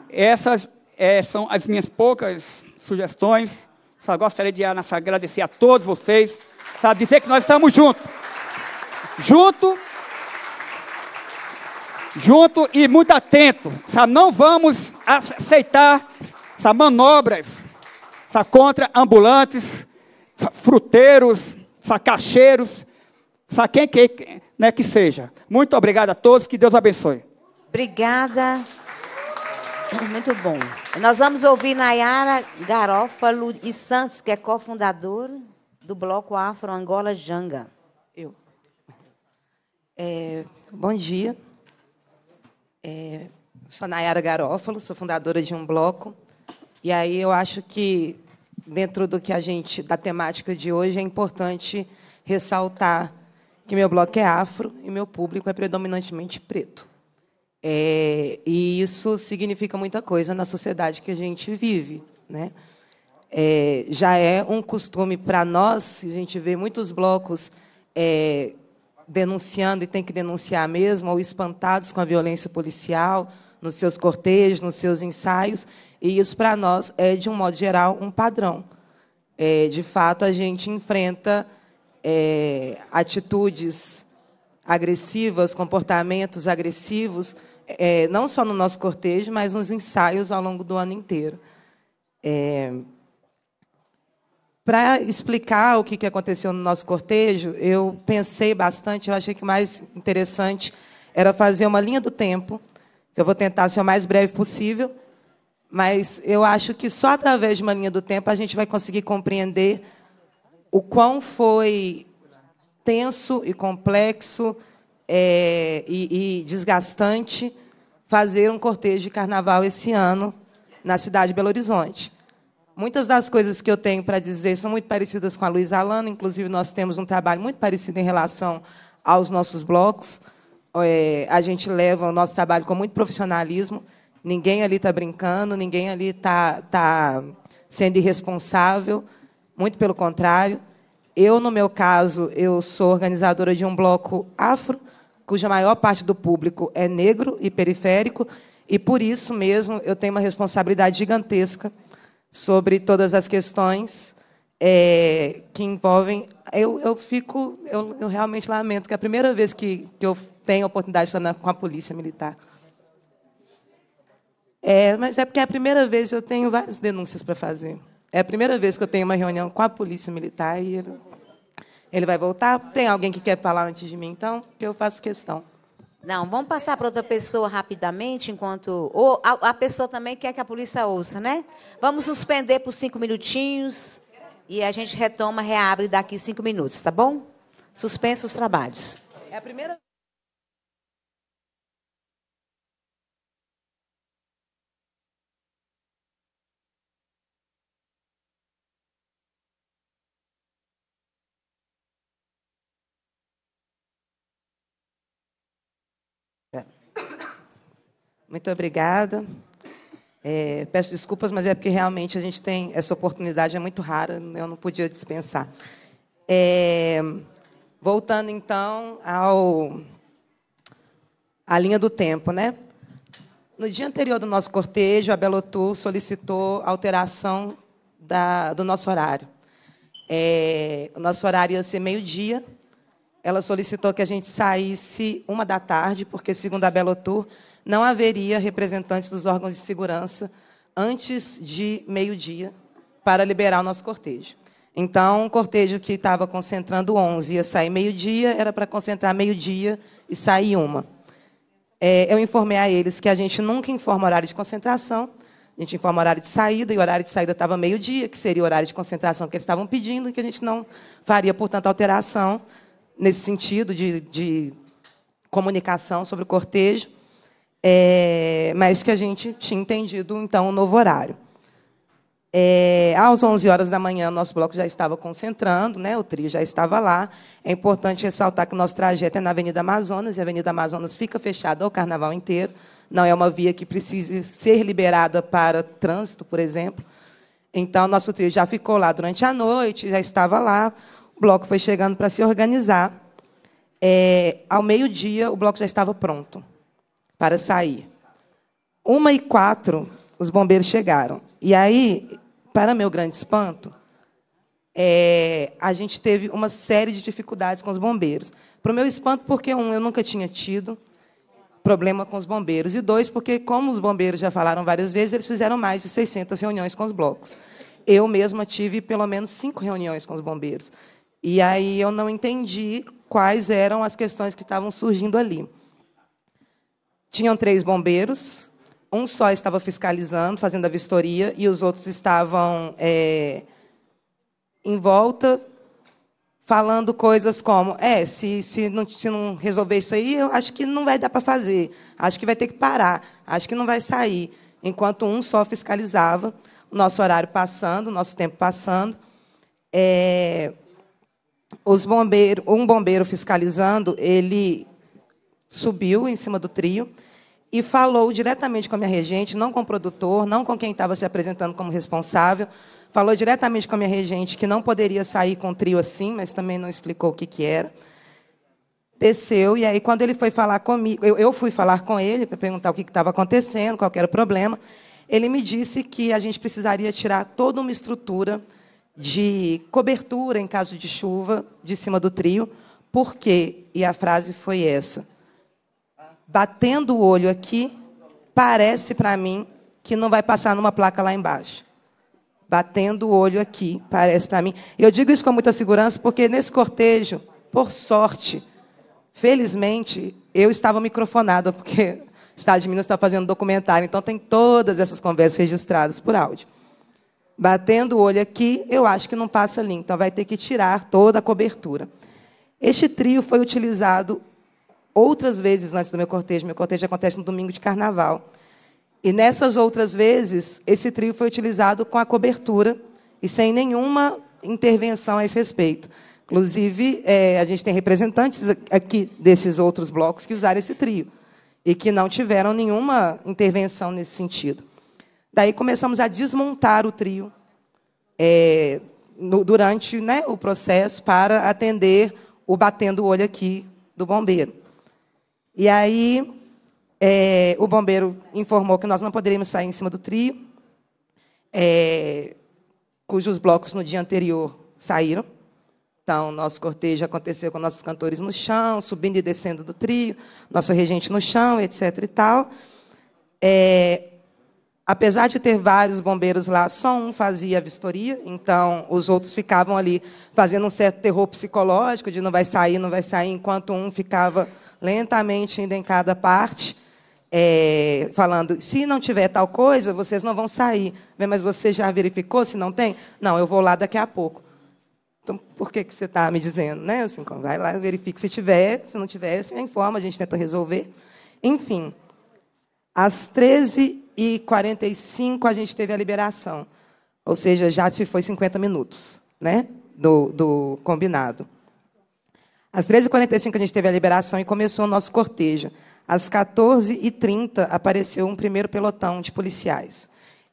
Essas é, são as minhas poucas sugestões. Só gostaria de agradecer a todos vocês, sabe, dizer que nós estamos juntos. Junto, junto e muito atento. Sabe, não vamos aceitar essas manobras sabe, contra ambulantes, fruteiros, sabe, cacheiros, sabe, quem que, né, que seja. Muito obrigado a todos, que Deus abençoe. Obrigada. Muito bom. Nós vamos ouvir Nayara Garófalo e Santos, que é cofundadora do Bloco Afro Angola Janga. Eu. É, bom dia. É, sou Nayara Garófalo, sou fundadora de um bloco. E aí eu acho que dentro do que a gente da temática de hoje é importante ressaltar que meu bloco é afro e meu público é predominantemente preto. É, e isso significa muita coisa na sociedade que a gente vive, né? É, já é um costume para nós, a gente vê muitos blocos é, denunciando e tem que denunciar mesmo, ou espantados com a violência policial nos seus cortejos, nos seus ensaios, e isso, para nós, é, de um modo geral, um padrão. É, de fato, a gente enfrenta é, atitudes agressivas, comportamentos agressivos, é, não só no nosso cortejo, mas nos ensaios ao longo do ano inteiro. É, Para explicar o que, que aconteceu no nosso cortejo, eu pensei bastante, eu achei que o mais interessante era fazer uma linha do tempo, que eu vou tentar ser o mais breve possível, mas eu acho que só através de uma linha do tempo a gente vai conseguir compreender o quão foi tenso e complexo é, e, e, desgastante fazer um cortejo de carnaval esse ano na cidade de Belo Horizonte. Muitas das coisas que eu tenho para dizer são muito parecidas com a Luiz Alana, inclusive nós temos um trabalho muito parecido em relação aos nossos blocos. É, a gente leva o nosso trabalho com muito profissionalismo Ninguém ali está brincando, ninguém ali está tá sendo irresponsável, muito pelo contrário. Eu, no meu caso, eu sou organizadora de um bloco afro, cuja maior parte do público é negro e periférico, e por isso mesmo eu tenho uma responsabilidade gigantesca sobre todas as questões é, que envolvem. Eu, eu fico, eu, eu realmente lamento que é a primeira vez que, que eu tenho a oportunidade de estar na, com a polícia militar. É, mas é porque é a primeira vez que eu tenho várias denúncias para fazer. É a primeira vez que eu tenho uma reunião com a polícia militar e ele, ele vai voltar. Tem alguém que quer falar antes de mim, então? Que eu faço questão. Não, vamos passar para outra pessoa rapidamente, enquanto. Ou a, a, pessoa também quer que a polícia ouça, né? Vamos suspender por cinco minutinhos e a gente retoma, reabre daqui cinco minutos, tá bom? Suspensa os trabalhos. É a primeira. Muito obrigada. É, peço desculpas, mas é porque realmente a gente tem essa oportunidade, é muito rara, eu não podia dispensar. É, voltando então ao à linha do tempo, né? No dia anterior do nosso cortejo, a Belotur solicitou alteração da, do nosso horário. É, o nosso horário ia ser meio-dia. Ela solicitou que a gente saísse uma da tarde, porque, segundo a Belotur, não haveria representantes dos órgãos de segurança antes de meio-dia para liberar o nosso cortejo. Então, o cortejo que estava concentrando 11 ia sair meio-dia, era para concentrar meio-dia e sair uma. É, eu informei a eles que a gente nunca informa horário de concentração, a gente informa horário de saída, e o horário de saída estava meio-dia, que seria o horário de concentração que eles estavam pedindo, e que a gente não faria, portanto, alteração nesse sentido de, de comunicação sobre o cortejo é, mas que a gente tinha entendido, então, o novo horário. É, às 11 horas da manhã, nosso bloco já estava concentrando, né? o trio já estava lá. É importante ressaltar que o nosso trajeto é na Avenida Amazonas, e a Avenida Amazonas fica fechada ao carnaval inteiro. Não é uma via que precise ser liberada para trânsito, por exemplo. Então, nosso trio já ficou lá durante a noite, já estava lá. O bloco foi chegando para se organizar. É, ao meio-dia, o bloco já estava pronto para sair. Uma e quatro, os bombeiros chegaram. E aí, para meu grande espanto, é, a gente teve uma série de dificuldades com os bombeiros. Para o meu espanto, porque, um, eu nunca tinha tido problema com os bombeiros, e dois, porque, como os bombeiros já falaram várias vezes, eles fizeram mais de 600 reuniões com os blocos. Eu mesma tive pelo menos cinco reuniões com os bombeiros. E aí eu não entendi quais eram as questões que estavam surgindo ali. Tinham três bombeiros, um só estava fiscalizando, fazendo a vistoria, e os outros estavam é, em volta, falando coisas como: é, se, se, não, se não resolver isso aí, eu acho que não vai dar para fazer, acho que vai ter que parar, acho que não vai sair. Enquanto um só fiscalizava, o nosso horário passando, o nosso tempo passando. É, os bombeiros, um bombeiro fiscalizando, ele subiu em cima do trio e falou diretamente com a minha regente, não com o produtor, não com quem estava se apresentando como responsável, falou diretamente com a minha regente que não poderia sair com o trio assim, mas também não explicou o que, que era. Desceu, e aí, quando ele foi falar comigo, eu, eu fui falar com ele para perguntar o que estava acontecendo, qual era o problema. Ele me disse que a gente precisaria tirar toda uma estrutura de cobertura em caso de chuva de cima do trio, porque, e a frase foi essa, batendo o olho aqui, parece para mim que não vai passar numa placa lá embaixo. Batendo o olho aqui, parece para mim. E eu digo isso com muita segurança porque nesse cortejo, por sorte, felizmente, eu estava microfonada, porque o Estado de Minas está fazendo documentário, então tem todas essas conversas registradas por áudio. Batendo o olho aqui, eu acho que não passa ali, então vai ter que tirar toda a cobertura. Este trio foi utilizado outras vezes antes do meu cortejo. Meu cortejo acontece no domingo de carnaval. E nessas outras vezes, esse trio foi utilizado com a cobertura e sem nenhuma intervenção a esse respeito. Inclusive, é, a gente tem representantes aqui desses outros blocos que usaram esse trio e que não tiveram nenhuma intervenção nesse sentido. Daí começamos a desmontar o trio é, no, durante né, o processo para atender o batendo o olho aqui do bombeiro. E aí é, o bombeiro informou que nós não poderíamos sair em cima do trio, é, cujos blocos no dia anterior saíram. Então, nosso cortejo aconteceu com nossos cantores no chão, subindo e descendo do trio, nossa regente no chão, etc. e tal. É, apesar de ter vários bombeiros lá, só um fazia a vistoria, então os outros ficavam ali fazendo um certo terror psicológico de não vai sair, não vai sair, enquanto um ficava lentamente indo em cada parte, é, falando: se não tiver tal coisa, vocês não vão sair. Mas você já verificou se não tem? Não, eu vou lá daqui a pouco. Então, por que, que você está me dizendo? Né? Assim, vai lá, verifique se tiver, se não tiver, me informa, a gente tenta resolver. Enfim, às 13h45 a gente teve a liberação, ou seja, já se foi 50 minutos né, do, do combinado. Às 13h45 a gente teve a liberação e começou o nosso cortejo. Às 14h30 apareceu um primeiro pelotão de policiais.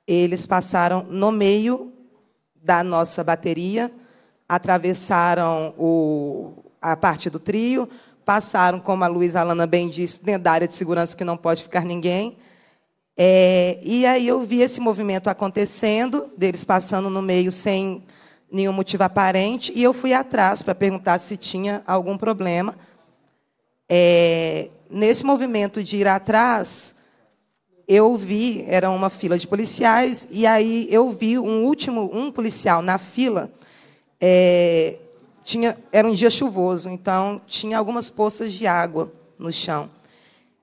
Eles passaram no meio da nossa bateria, atravessaram o, a parte do trio, passaram, como a Luísa Alana bem disse, dentro da área de segurança que não pode ficar ninguém. É, e aí eu vi esse movimento acontecendo, deles passando no meio sem nenhum motivo aparente, e eu fui atrás para perguntar se tinha algum problema. É, nesse movimento de ir atrás, eu vi, era uma fila de policiais, e aí eu vi um último, um policial na fila, é, tinha, era um dia chuvoso, então tinha algumas poças de água no chão.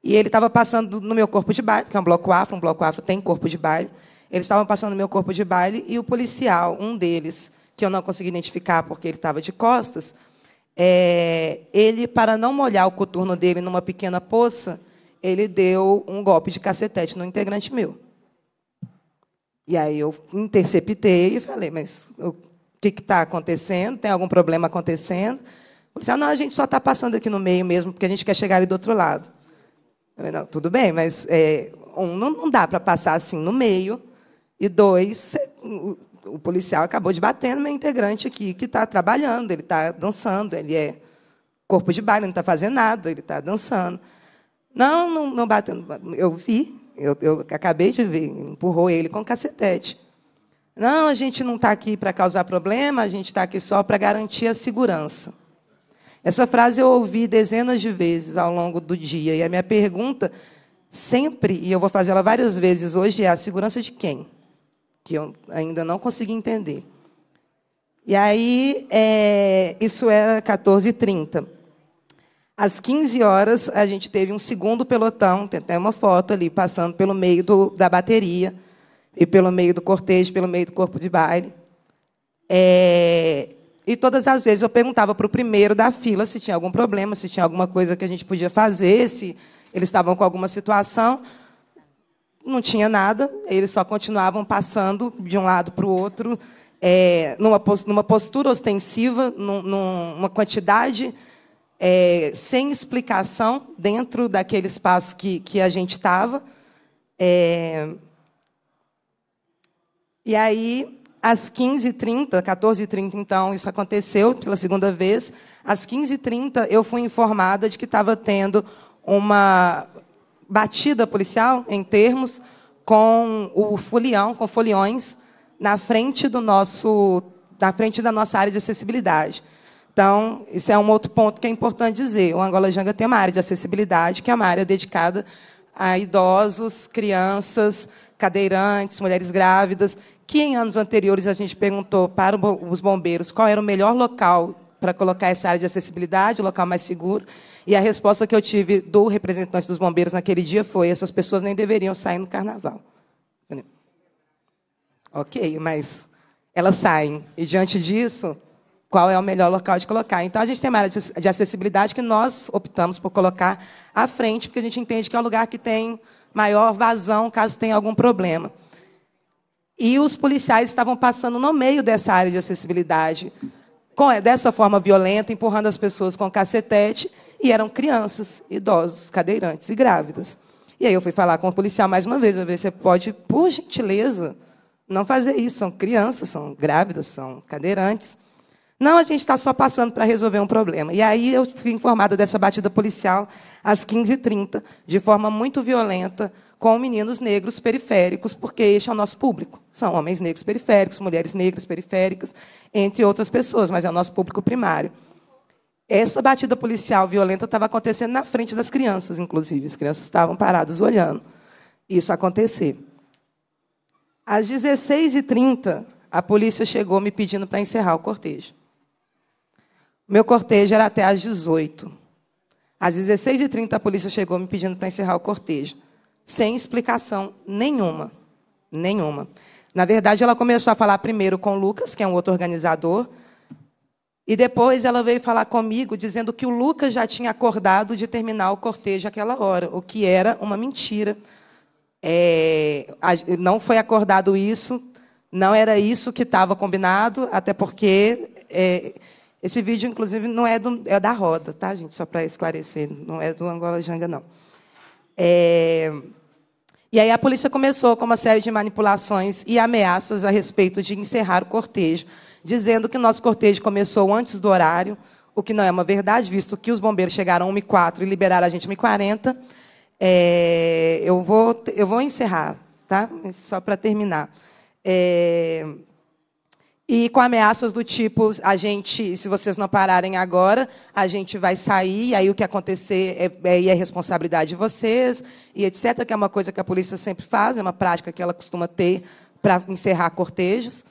E ele estava passando no meu corpo de baile, que é um bloco afro, um bloco afro tem corpo de baile, eles estavam passando no meu corpo de baile, e o policial, um deles, que eu não consegui identificar porque ele estava de costas, é, ele, para não molhar o coturno dele numa pequena poça, ele deu um golpe de cacetete no integrante meu. E aí eu interceptei e falei, mas o que está acontecendo? Tem algum problema acontecendo? O policial, ah, não, a gente só está passando aqui no meio mesmo, porque a gente quer chegar ali do outro lado. não, tudo bem, mas, é, um, não, não dá para passar assim no meio, e dois, o policial acabou de bater no meu integrante aqui, que está trabalhando, ele está dançando, ele é corpo de baile, não está fazendo nada, ele está dançando. Não, não, não batendo. Eu vi, eu, eu acabei de ver, empurrou ele com o cacetete. Não, a gente não está aqui para causar problema, a gente está aqui só para garantir a segurança. Essa frase eu ouvi dezenas de vezes ao longo do dia, e a minha pergunta sempre, e eu vou fazer ela várias vezes hoje, é a segurança de quem? que eu ainda não consegui entender. E aí, é, isso era 14h30. Às 15 horas, a gente teve um segundo pelotão, tem até uma foto ali, passando pelo meio do, da bateria, e pelo meio do cortejo, pelo meio do corpo de baile. É, e todas as vezes eu perguntava para o primeiro da fila se tinha algum problema, se tinha alguma coisa que a gente podia fazer, se eles estavam com alguma situação não tinha nada, eles só continuavam passando de um lado para o outro, é, numa, numa postura ostensiva, numa quantidade é, sem explicação dentro daquele espaço que, que a gente estava. É... Eh, e aí, às 15h30, 14h30, então, isso aconteceu pela segunda vez. Às 15h30, eu fui informada de que estava tendo uma, batida policial, em termos, com o folião, com foliões, na frente do nosso, na frente da nossa área de acessibilidade. Então, isso é um outro ponto que é importante dizer. O Angola Janga tem uma área de acessibilidade, que é uma área dedicada a idosos, crianças, cadeirantes, mulheres grávidas, que em anos anteriores a gente perguntou para os bombeiros qual era o melhor local para colocar essa área de acessibilidade, o local mais seguro. E a resposta que eu tive do representante dos bombeiros naquele dia foi: essas pessoas nem deveriam sair no carnaval. ok, mas elas saem. E diante disso, qual é o melhor local de colocar? Então a gente tem uma área de acessibilidade que nós optamos por colocar à frente, porque a gente entende que é o lugar que tem maior vazão caso tenha algum problema. E os policiais estavam passando no meio dessa área de acessibilidade com, é, dessa forma violenta, empurrando as pessoas com cacetete, e eram crianças, idosos, cadeirantes e grávidas. E aí eu fui falar com o policial mais uma vez, a ver se pode, por gentileza, não fazer isso. São crianças, são grávidas, são cadeirantes. Não, a gente está só passando para resolver um problema. E aí eu fui informada dessa batida policial às 15h30, de forma muito violenta, com meninos negros periféricos, porque este é o nosso público. São homens negros periféricos, mulheres negras periféricas, entre outras pessoas, mas é o nosso público primário. Essa batida policial violenta estava acontecendo na frente das crianças, inclusive. As crianças estavam paradas olhando isso acontecer. Às 16h30, a polícia chegou me pedindo para encerrar o cortejo. Meu cortejo era até às 18 Às 16h30, a polícia chegou me pedindo para encerrar o cortejo sem explicação nenhuma. Nenhuma. Na verdade, ela começou a falar primeiro com o Lucas, que é um outro organizador, e depois ela veio falar comigo dizendo que o Lucas já tinha acordado de terminar o cortejo aquela hora, o que era uma mentira. É, não foi acordado isso, não era isso que estava combinado, até porque é, esse vídeo, inclusive, não é, do, é da roda, tá, gente? Só para esclarecer, não é do Angola Janga, não. É... E aí a polícia começou com uma série de manipulações e ameaças a respeito de encerrar o cortejo, dizendo que nosso cortejo começou antes do horário, o que não é uma verdade, visto que os bombeiros chegaram 1h04 e liberaram a gente 1h40. É... Eu, vou, eu vou encerrar, tá? só para terminar. É e com ameaças do tipo: a gente, se vocês não pararem agora, a gente vai sair, e aí o que acontecer é, é, é responsabilidade de vocês, e etc., que é uma coisa que a polícia sempre faz, é uma prática que ela costuma ter para encerrar cortejos.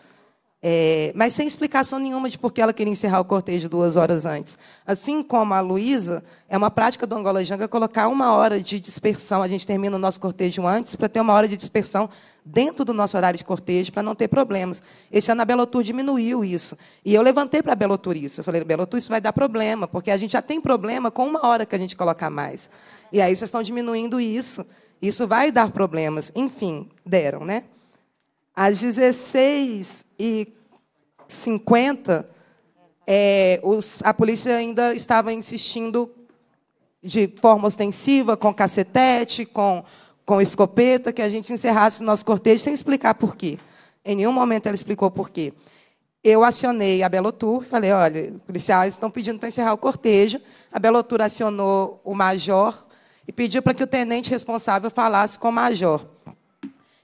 É, mas sem explicação nenhuma de por que ela queria encerrar o cortejo duas horas antes. Assim como a Luísa, é uma prática do Angola Janga colocar uma hora de dispersão. A gente termina o nosso cortejo antes para ter uma hora de dispersão dentro do nosso horário de cortejo para não ter problemas. Esse ano a Belotur diminuiu isso. E eu levantei para a Belotur isso. Eu falei, Belotur, isso vai dar problema, porque a gente já tem problema com uma hora que a gente colocar mais. E aí vocês estão diminuindo isso. Isso vai dar problemas. Enfim, deram, né? Às 16 e é, os, a polícia ainda estava insistindo de forma ostensiva, com cacetete, com, com escopeta, que a gente encerrasse o nosso cortejo sem explicar por quê. Em nenhum momento ela explicou por quê. Eu acionei a Belotur, falei, olha, policiais estão pedindo para encerrar o cortejo. A Belotur acionou o major e pediu para que o tenente responsável falasse com o major.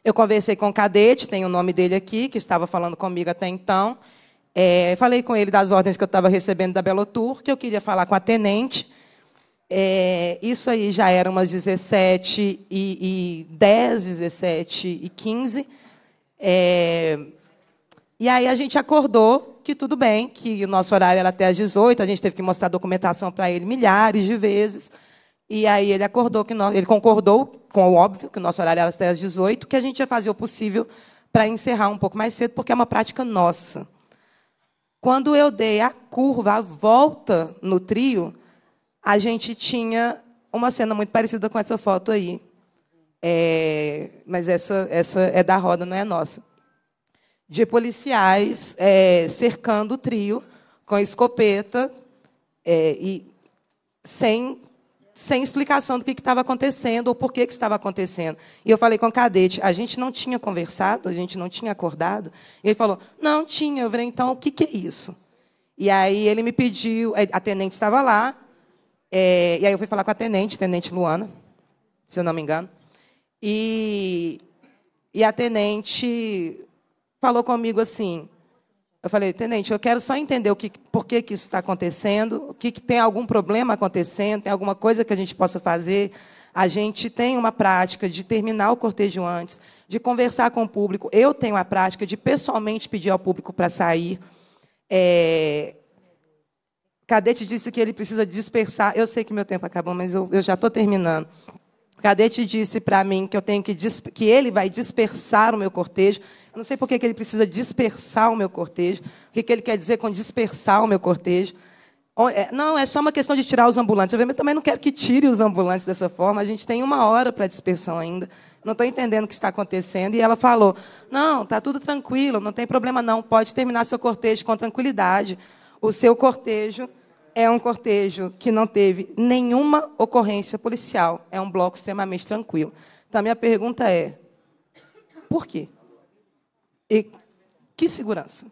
Eu conversei com o cadete, tem o nome dele aqui, que estava falando comigo até então. É, falei com ele das ordens que eu estava recebendo da Belotur, que eu queria falar com a tenente. É, isso aí já era umas 17 e, e 10, 17 e 15. É, e aí a gente acordou que tudo bem, que o nosso horário era até às 18, a gente teve que mostrar documentação para ele milhares de vezes. E aí ele acordou que nós, ele concordou com o óbvio, que o nosso horário era até às 18, que a gente ia fazer o possível para encerrar um pouco mais cedo, porque é uma prática nossa. Quando eu dei a curva, a volta no trio, a gente tinha uma cena muito parecida com essa foto aí. É, mas essa, essa é da roda, não é nossa. De policiais é, cercando o trio com escopeta é, e sem sem explicação do que estava acontecendo ou por que, estava acontecendo. E eu falei com o cadete, a gente não tinha conversado, a gente não tinha acordado. E ele falou, não tinha. Eu falei, então, o que, que é isso? E aí ele me pediu, eh, a tenente estava lá, é, e aí eu fui falar com a tenente, tenente Luana, se eu não me engano. E, e a tenente falou comigo assim, eu falei, tenente, eu quero só entender o que, por que, que isso está acontecendo, o que, que tem algum problema acontecendo, tem alguma coisa que a gente possa fazer. A gente tem uma prática de terminar o cortejo antes, de conversar com o público. Eu tenho a prática de pessoalmente pedir ao público para sair. É... Cadete disse que ele precisa dispersar. Eu sei que meu tempo acabou, mas eu, eu já estou terminando. Cadete disse para mim que eu tenho que que ele vai dispersar o meu cortejo. Eu não sei por que, que ele precisa dispersar o meu cortejo. O que, que ele quer dizer com dispersar o meu cortejo? É, não, é só uma questão de tirar os ambulantes. Eu também não quero que tire os ambulantes dessa forma. A gente tem uma hora para dispersão ainda. Não estou entendendo o que está acontecendo. E ela falou: Não, está tudo tranquilo, não tem problema não. Pode terminar seu cortejo com tranquilidade. O seu cortejo é um cortejo que não teve nenhuma ocorrência policial. É um bloco extremamente tranquilo. Então, a minha pergunta é: por quê? E que segurança?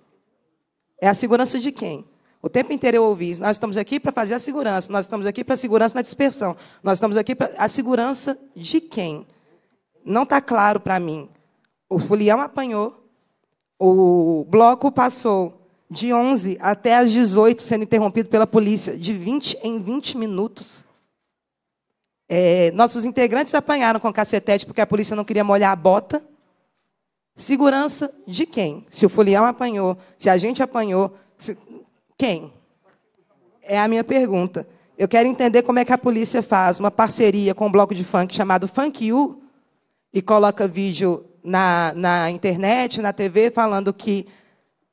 É a segurança de quem? O tempo inteiro eu ouvi: nós estamos aqui para fazer a segurança, nós estamos aqui para a segurança na dispersão, nós estamos aqui para a segurança de quem? Não está claro para mim. O folião apanhou, o bloco passou de 11 até às 18, sendo interrompido pela polícia, de 20 em 20 minutos. É, nossos integrantes apanharam com cacetete porque a polícia não queria molhar a bota. Segurança de quem? Se o folião apanhou, se a gente apanhou, se... quem? É a minha pergunta. Eu quero entender como é que a polícia faz uma parceria com um bloco de funk chamado Funk U e coloca vídeo na, na internet, na TV, falando que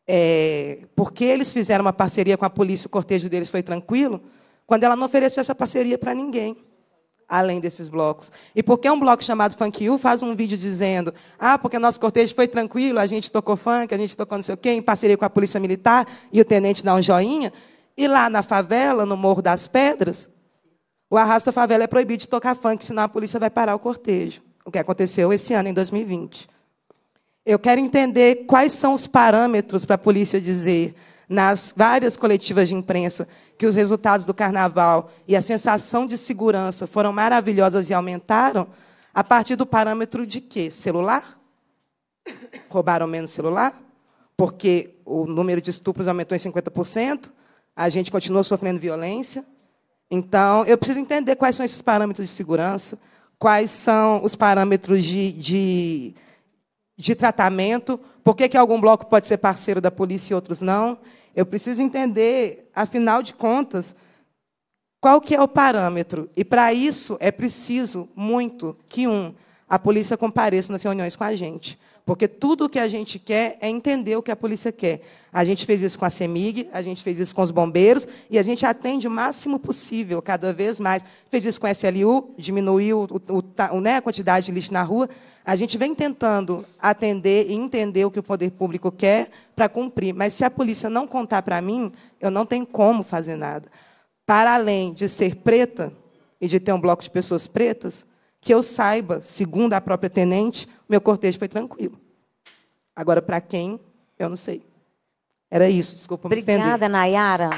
é, porque eles fizeram uma parceria com a polícia, o cortejo deles foi tranquilo, quando ela não ofereceu essa parceria para ninguém, além desses blocos. E porque um bloco chamado Funk U faz um vídeo dizendo ah, porque nosso cortejo foi tranquilo, a gente tocou funk, a gente tocou não sei o quê, em parceria com a polícia militar, e o tenente dá um joinha, e lá na favela, no Morro das Pedras, o Arrasta Favela é proibido de tocar funk, senão a polícia vai parar o cortejo. O que aconteceu esse ano, em 2020. Eu quero entender quais são os parâmetros para a polícia dizer, nas várias coletivas de imprensa, que os resultados do carnaval e a sensação de segurança foram maravilhosas e aumentaram, a partir do parâmetro de quê? Celular? Roubaram menos celular? Porque o número de estupros aumentou em 50%, a gente continua sofrendo violência. Então, eu preciso entender quais são esses parâmetros de segurança, quais são os parâmetros de, de de tratamento, por que, que algum bloco pode ser parceiro da polícia e outros não. Eu preciso entender, afinal de contas, qual que é o parâmetro. E, para isso, é preciso muito que, um, a polícia compareça nas reuniões com a gente. Porque tudo o que a gente quer é entender o que a polícia quer. A gente fez isso com a CEMIG, a gente fez isso com os bombeiros, e a gente atende o máximo possível, cada vez mais. Fez isso com a SLU, diminuiu o, o, né, a quantidade de lixo na rua. A gente vem tentando atender e entender o que o poder público quer para cumprir. Mas se a polícia não contar para mim, eu não tenho como fazer nada. Para além de ser preta e de ter um bloco de pessoas pretas, que eu saiba, segundo a própria tenente, meu cortejo foi tranquilo. Agora, para quem, eu não sei. Era isso, desculpa Obrigada, me Obrigada, Nayara.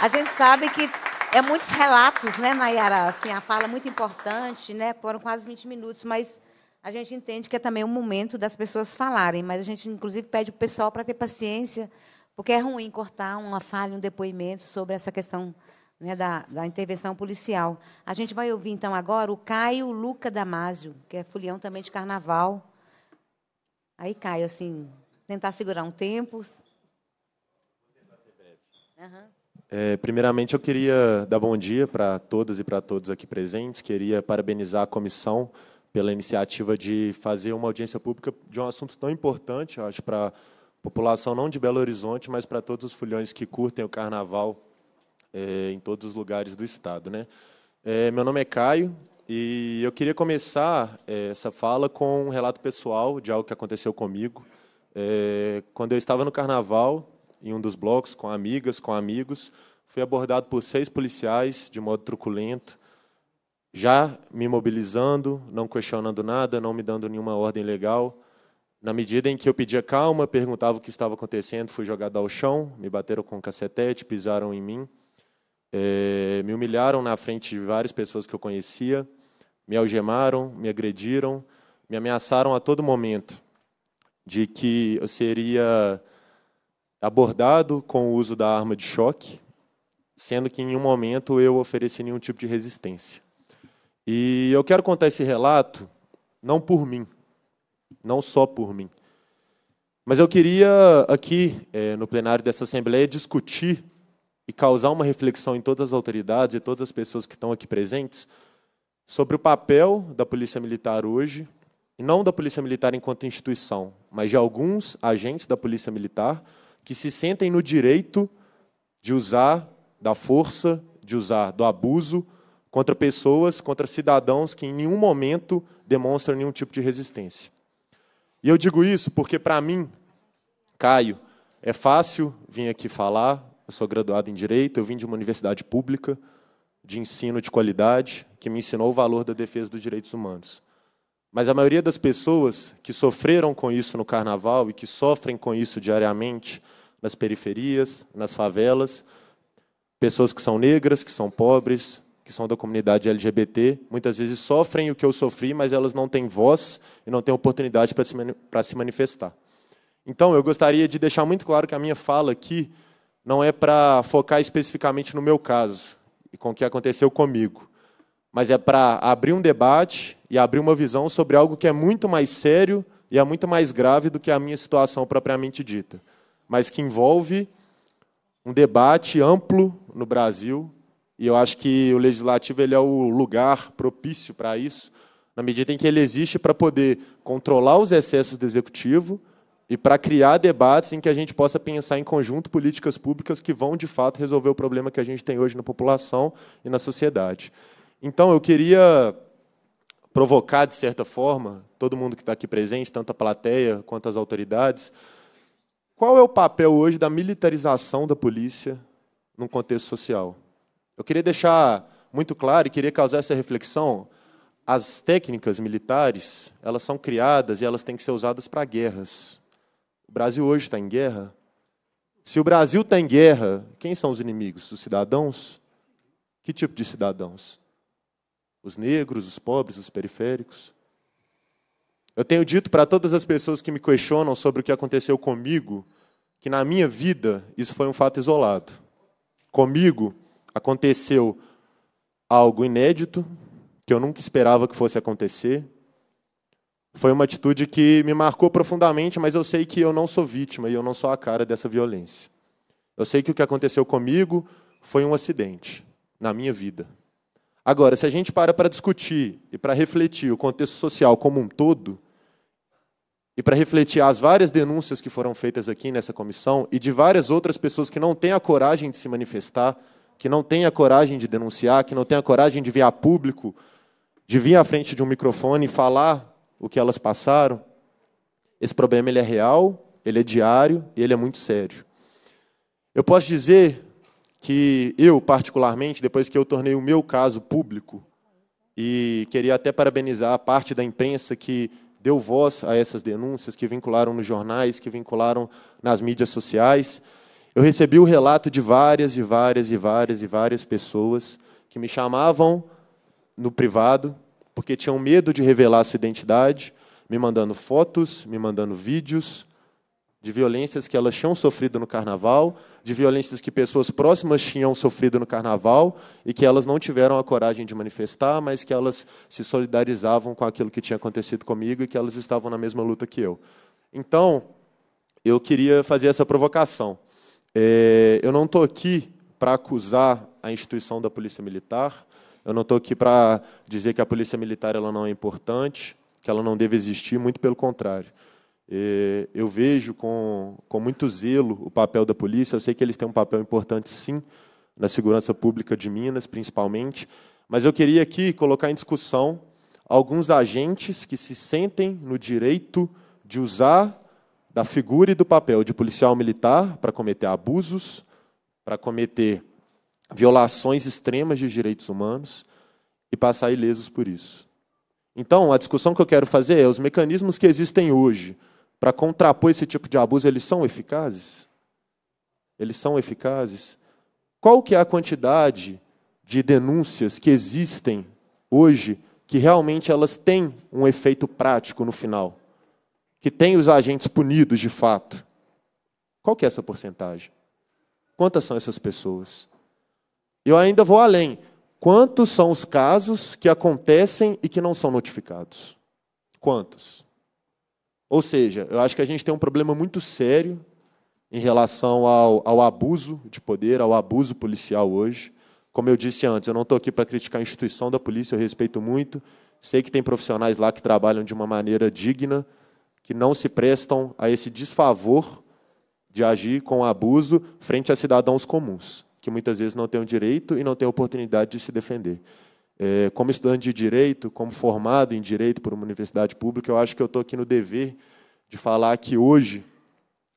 A gente sabe que é muitos relatos, né, Nayara? Assim, a fala é muito importante, né? Foram quase 20 minutos, mas a gente entende que é também o momento das pessoas falarem, mas a gente, inclusive, pede o pessoal para ter paciência, porque é ruim cortar uma fala, um depoimento sobre essa questão né, da, da, intervenção policial. A gente vai ouvir então agora o Caio Luca Damasio, que é folião também de carnaval. Aí, Caio, assim, tentar segurar um tempo. É, primeiramente, eu queria dar bom dia para todas e para todos aqui presentes. Queria parabenizar a comissão pela iniciativa de fazer uma audiência pública de um assunto tão importante, acho, para a população não de Belo Horizonte, mas para todos os fulhões que curtem o carnaval é, em todos os lugares do estado. Né? É, meu nome é Caio e eu queria começar é, essa fala com um relato pessoal de algo que aconteceu comigo. É, quando eu estava no carnaval, em um dos blocos, com amigas, com amigos, fui abordado por seis policiais de modo truculento, já me mobilizando, não questionando nada, não me dando nenhuma ordem legal. Na medida em que eu pedia calma, perguntava o que estava acontecendo, fui jogado ao chão, me bateram com cacetete, pisaram em mim. É, me humilharam na frente de várias pessoas que eu conhecia, me algemaram, me agrediram, me ameaçaram a todo momento de que eu seria abordado com o uso da arma de choque, sendo que em nenhum momento eu ofereci nenhum tipo de resistência. E eu quero contar esse relato não por mim, não só por mim, mas eu queria aqui é, no plenário dessa Assembleia discutir e causar uma reflexão em todas as autoridades e todas as pessoas que estão aqui presentes sobre o papel da Polícia Militar hoje, e não da Polícia Militar enquanto instituição, mas de alguns agentes da Polícia Militar que se sentem no direito de usar da força, de usar do abuso contra pessoas, contra cidadãos que em nenhum momento demonstram nenhum tipo de resistência. E eu digo isso porque, para mim, Caio, é fácil vir aqui falar, eu sou graduado em Direito, eu vim de uma universidade pública, de ensino de qualidade, que me ensinou o valor da defesa dos direitos humanos. Mas a maioria das pessoas que sofreram com isso no carnaval e que sofrem com isso diariamente, nas periferias, nas favelas, pessoas que são negras, que são pobres, que são da comunidade LGBT, muitas vezes sofrem o que eu sofri, mas elas não têm voz e não têm oportunidade para se, mani se manifestar. Então, eu gostaria de deixar muito claro que a minha fala aqui não é para focar especificamente no meu caso e com o que aconteceu comigo, mas é para abrir um debate e abrir uma visão sobre algo que é muito mais sério e é muito mais grave do que a minha situação propriamente dita, mas que envolve um debate amplo no Brasil, e eu acho que o legislativo ele é o lugar propício para isso, na medida em que ele existe para poder controlar os excessos do executivo e para criar debates em que a gente possa pensar em conjunto políticas públicas que vão, de fato, resolver o problema que a gente tem hoje na população e na sociedade. Então, eu queria provocar, de certa forma, todo mundo que está aqui presente, tanto a plateia quanto as autoridades, qual é o papel hoje da militarização da polícia num contexto social? Eu queria deixar muito claro e queria causar essa reflexão. As técnicas militares, elas são criadas e elas têm que ser usadas para guerras, o Brasil hoje está em guerra. Se o Brasil está em guerra, quem são os inimigos? Os cidadãos? Que tipo de cidadãos? Os negros, os pobres, os periféricos? Eu tenho dito para todas as pessoas que me questionam sobre o que aconteceu comigo, que na minha vida isso foi um fato isolado. Comigo aconteceu algo inédito, que eu nunca esperava que fosse acontecer, foi uma atitude que me marcou profundamente, mas eu sei que eu não sou vítima e eu não sou a cara dessa violência. Eu sei que o que aconteceu comigo foi um acidente na minha vida. Agora, se a gente para para discutir e para refletir o contexto social como um todo, e para refletir as várias denúncias que foram feitas aqui nessa comissão e de várias outras pessoas que não têm a coragem de se manifestar, que não têm a coragem de denunciar, que não têm a coragem de vir a público, de vir à frente de um microfone e falar o que elas passaram, esse problema ele é real, ele é diário e ele é muito sério. Eu posso dizer que eu, particularmente, depois que eu tornei o meu caso público, e queria até parabenizar a parte da imprensa que deu voz a essas denúncias, que vincularam nos jornais, que vincularam nas mídias sociais. Eu recebi o relato de várias e várias e várias e várias pessoas que me chamavam no privado porque tinham medo de revelar sua identidade, me mandando fotos, me mandando vídeos de violências que elas tinham sofrido no carnaval, de violências que pessoas próximas tinham sofrido no carnaval e que elas não tiveram a coragem de manifestar, mas que elas se solidarizavam com aquilo que tinha acontecido comigo e que elas estavam na mesma luta que eu. Então, eu queria fazer essa provocação. É, eu não estou aqui para acusar a instituição da Polícia Militar, eu não estou aqui para dizer que a polícia militar ela não é importante, que ela não deve existir, muito pelo contrário. Eu vejo com, com muito zelo o papel da polícia. Eu sei que eles têm um papel importante, sim, na segurança pública de Minas, principalmente. Mas eu queria aqui colocar em discussão alguns agentes que se sentem no direito de usar da figura e do papel de policial militar para cometer abusos, para cometer violações extremas de direitos humanos e passar ilesos por isso. Então, a discussão que eu quero fazer é: os mecanismos que existem hoje para contrapor esse tipo de abuso, eles são eficazes? Eles são eficazes? Qual que é a quantidade de denúncias que existem hoje que realmente elas têm um efeito prático no final? Que têm os agentes punidos de fato? Qual que é essa porcentagem? Quantas são essas pessoas? Eu ainda vou além. Quantos são os casos que acontecem e que não são notificados? Quantos? Ou seja, eu acho que a gente tem um problema muito sério em relação ao, ao abuso de poder, ao abuso policial hoje. Como eu disse antes, eu não estou aqui para criticar a instituição da polícia, eu respeito muito. Sei que tem profissionais lá que trabalham de uma maneira digna, que não se prestam a esse desfavor de agir com abuso frente a cidadãos comuns que muitas vezes não têm o direito e não têm a oportunidade de se defender. É, como estudante de direito, como formado em direito por uma universidade pública, eu acho que eu estou aqui no dever de falar que hoje,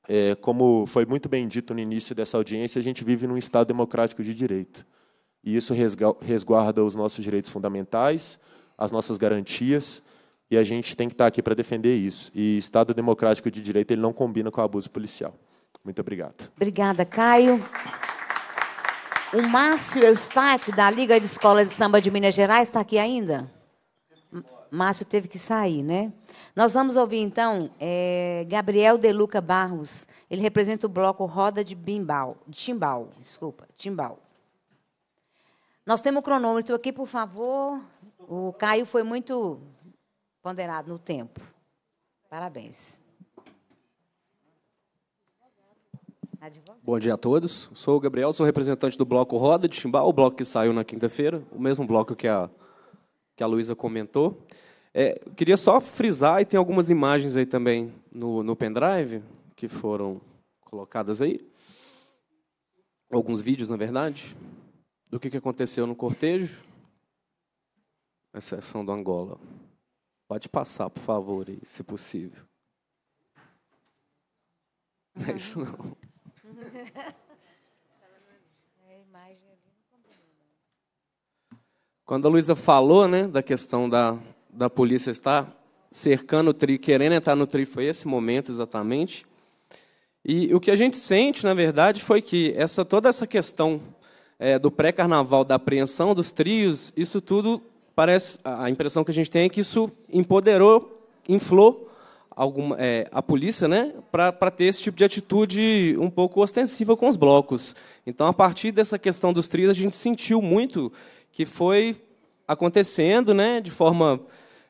é, como foi muito bem dito no início dessa audiência, a gente vive num Estado democrático de direito. E isso resguarda os nossos direitos fundamentais, as nossas garantias, e a gente tem que estar tá aqui para defender isso. E Estado democrático de direito ele não combina com o abuso policial. Muito obrigado. Obrigada, Caio. O Márcio Eustáquio, da Liga de Escolas de Samba de Minas Gerais, está aqui ainda? Márcio teve que sair, né? Nós vamos ouvir, então, é, Gabriel Deluca Barros. Ele representa o bloco Roda de Bimbal, de Timbal, desculpa, Timbal. Nós temos o cronômetro aqui, por favor. O Caio foi muito ponderado no tempo. Parabéns. Advogado. Bom dia a todos. Sou o Gabriel, sou representante do bloco Roda de Timbal, o bloco que saiu na quinta-feira, o mesmo bloco que a, que a Luísa comentou. É, queria só frisar, e tem algumas imagens aí também no, no pendrive, que foram colocadas aí. Alguns vídeos, na verdade, do que, que aconteceu no cortejo. Exceção do Angola. Pode passar, por favor, se possível. Uhum. É isso não. É, Quando a Luísa falou né, da questão da, da polícia estar cercando o tri, querendo entrar no tri, foi esse momento exatamente. E o que a gente sente, na verdade, foi que essa toda essa questão é, do pré-carnaval, da apreensão dos trios, isso tudo parece. A impressão que a gente tem é que isso empoderou, inflou alguma, é, a polícia né, para ter esse tipo de atitude um pouco ostensiva com os blocos. Então, a partir dessa questão dos trios, a gente sentiu muito que foi acontecendo né, de forma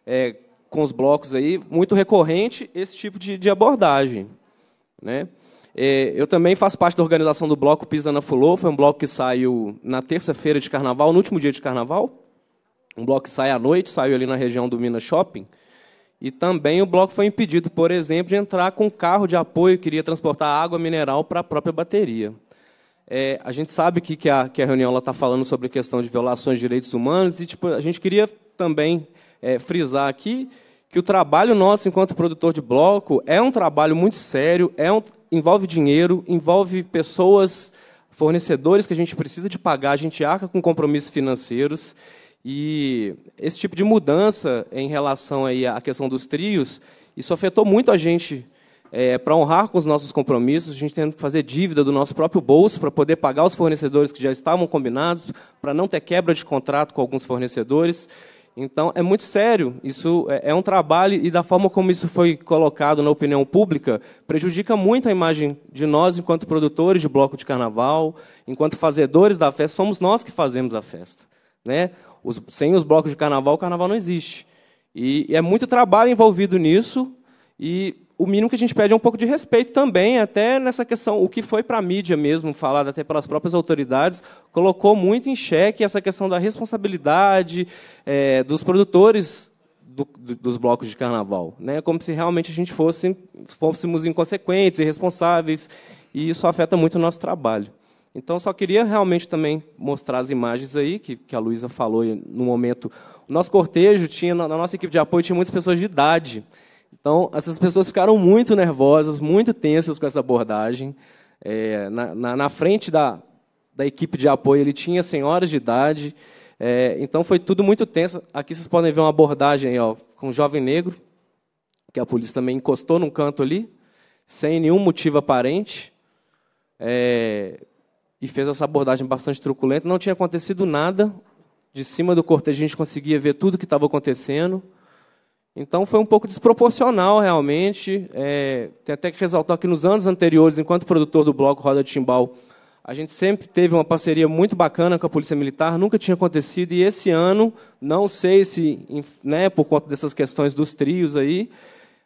é, com os blocos aí, muito recorrente esse tipo de, de abordagem. Né? É, eu também faço parte da organização do bloco Pisa na Fulô, foi um bloco que saiu na terça-feira de carnaval, no último dia de carnaval. Um bloco que sai à noite, saiu ali na região do Minas Shopping. E também o bloco foi impedido, por exemplo, de entrar com um carro de apoio que iria transportar água mineral para a própria bateria. É, a gente sabe que, que, a, que a reunião está falando sobre a questão de violações de direitos humanos e tipo, a gente queria também é, frisar aqui que o trabalho nosso enquanto produtor de bloco é um trabalho muito sério, é um, envolve dinheiro, envolve pessoas, fornecedores que a gente precisa de pagar, a gente arca com compromissos financeiros. E esse tipo de mudança em relação aí à questão dos trios, isso afetou muito a gente é, para honrar com os nossos compromissos, a gente tendo que fazer dívida do nosso próprio bolso para poder pagar os fornecedores que já estavam combinados, para não ter quebra de contrato com alguns fornecedores. Então, é muito sério. Isso é, é um trabalho e da forma como isso foi colocado na opinião pública, prejudica muito a imagem de nós enquanto produtores de bloco de carnaval, enquanto fazedores da festa, somos nós que fazemos a festa, né? Os, sem os blocos de carnaval, o carnaval não existe. E, e, é muito trabalho envolvido nisso, e o mínimo que a gente pede é um pouco de respeito também, até nessa questão, o que foi para a mídia mesmo, falado até pelas próprias autoridades, colocou muito em xeque essa questão da responsabilidade é, dos produtores do, do, dos blocos de carnaval. Né? Como se realmente a gente fosse, fôssemos inconsequentes, irresponsáveis, e isso afeta muito o nosso trabalho. Então, só queria realmente também mostrar as imagens aí que, que a Luísa falou no momento. O nosso cortejo tinha, na nossa equipe de apoio, tinha muitas pessoas de idade. Então, essas pessoas ficaram muito nervosas, muito tensas com essa abordagem. É, na, na, na, frente da, da equipe de apoio, ele tinha senhoras de idade. É, então, foi tudo muito tenso. Aqui vocês podem ver uma abordagem aí, ó, com um jovem negro, que a polícia também encostou num canto ali, sem nenhum motivo aparente. É, e fez essa abordagem bastante truculenta. Não tinha acontecido nada. De cima do cortejo a gente conseguia ver tudo o que estava acontecendo. Então foi um pouco desproporcional, realmente. É, tem até que ressaltar que nos anos anteriores, enquanto produtor do bloco Roda de Timbal, a gente sempre teve uma parceria muito bacana com a Polícia Militar, nunca tinha acontecido. E esse ano, não sei se né, por conta dessas questões dos trios aí,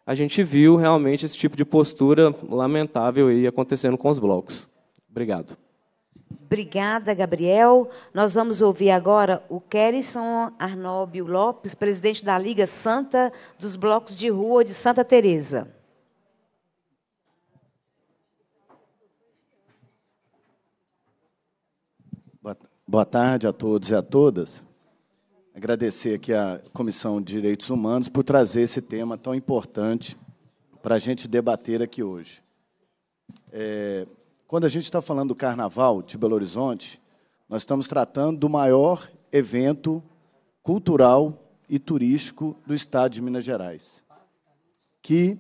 a gente viu realmente esse tipo de postura lamentável aí acontecendo com os blocos. Obrigado. Obrigada, Gabriel. Nós vamos ouvir agora o Kerison Arnóbio Lopes, presidente da Liga Santa dos Blocos de Rua de Santa Teresa. Boa tarde a todos e a todas. Agradecer aqui à Comissão de Direitos Humanos por trazer esse tema tão importante para a gente debater aqui hoje. É, quando a gente está falando do Carnaval de Belo Horizonte, nós estamos tratando do maior evento cultural e turístico do estado de Minas Gerais, que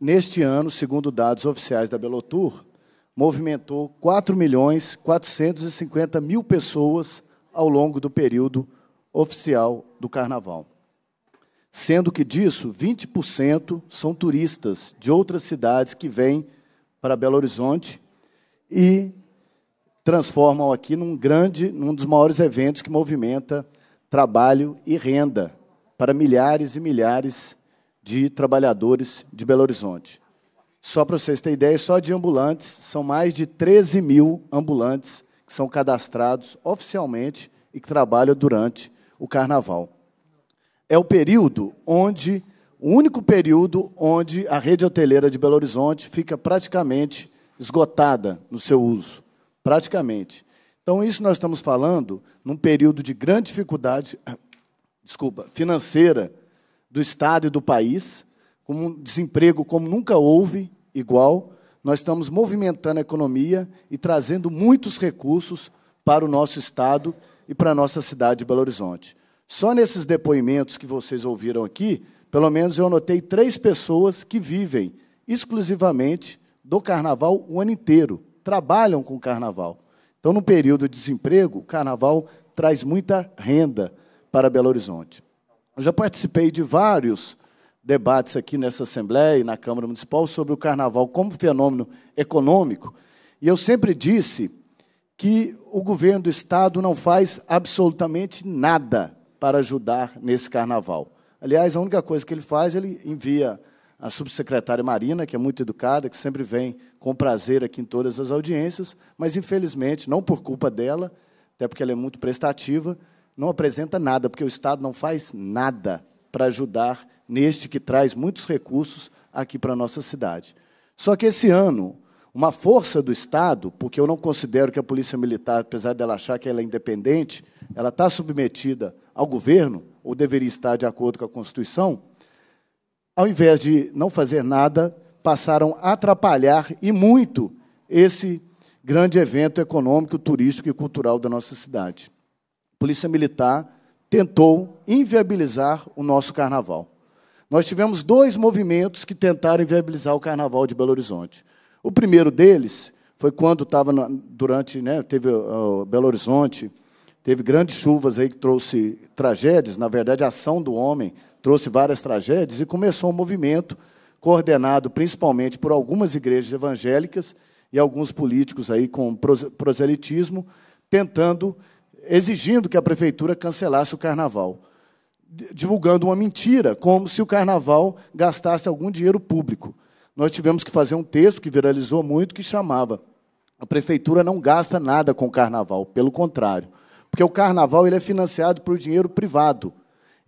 neste ano, segundo dados oficiais da Belotur, movimentou 4 milhões 450 mil pessoas ao longo do período oficial do Carnaval. Sendo que disso, 20% são turistas de outras cidades que vêm para Belo Horizonte e transformam aqui num grande, num dos maiores eventos que movimenta trabalho e renda para milhares e milhares de trabalhadores de Belo Horizonte. Só para vocês terem ideia, só de ambulantes, são mais de 13 mil ambulantes que são cadastrados oficialmente e que trabalham durante o carnaval. É o período onde, o único período onde a rede hoteleira de Belo Horizonte fica praticamente esgotada no seu uso, praticamente. Então, isso nós estamos falando num período de grande dificuldade desculpa, financeira do Estado e do país, com um desemprego como nunca houve igual. Nós estamos movimentando a economia e trazendo muitos recursos para o nosso Estado e para a nossa cidade de Belo Horizonte. Só nesses depoimentos que vocês ouviram aqui, pelo menos eu anotei três pessoas que vivem exclusivamente do carnaval o ano inteiro, trabalham com o carnaval. Então, no período de desemprego, o carnaval traz muita renda para Belo Horizonte. Eu já participei de vários debates aqui nessa Assembleia e na Câmara Municipal sobre o carnaval como fenômeno econômico, e eu sempre disse que o governo do Estado não faz absolutamente nada para ajudar nesse carnaval. Aliás, a única coisa que ele faz, ele envia a subsecretária Marina, que é muito educada, que sempre vem com prazer aqui em todas as audiências, mas, infelizmente, não por culpa dela, até porque ela é muito prestativa, não apresenta nada, porque o Estado não faz nada para ajudar neste que traz muitos recursos aqui para a nossa cidade. Só que esse ano, uma força do Estado, porque eu não considero que a Polícia Militar, apesar dela achar que ela é independente, ela está submetida ao governo, ou deveria estar de acordo com a Constituição, ao invés de não fazer nada, passaram a atrapalhar e muito esse grande evento econômico, turístico e cultural da nossa cidade. A Polícia Militar tentou inviabilizar o nosso carnaval. Nós tivemos dois movimentos que tentaram inviabilizar o carnaval de Belo Horizonte. O primeiro deles foi quando estava durante, né, teve uh, Belo Horizonte, teve grandes chuvas aí que trouxe tragédias, na verdade, a ação do homem trouxe várias tragédias, e começou um movimento coordenado principalmente por algumas igrejas evangélicas e alguns políticos aí com proselitismo, tentando, exigindo que a prefeitura cancelasse o carnaval, divulgando uma mentira, como se o carnaval gastasse algum dinheiro público. Nós tivemos que fazer um texto que viralizou muito, que chamava a prefeitura não gasta nada com o carnaval, pelo contrário, porque o carnaval ele é financiado por dinheiro privado.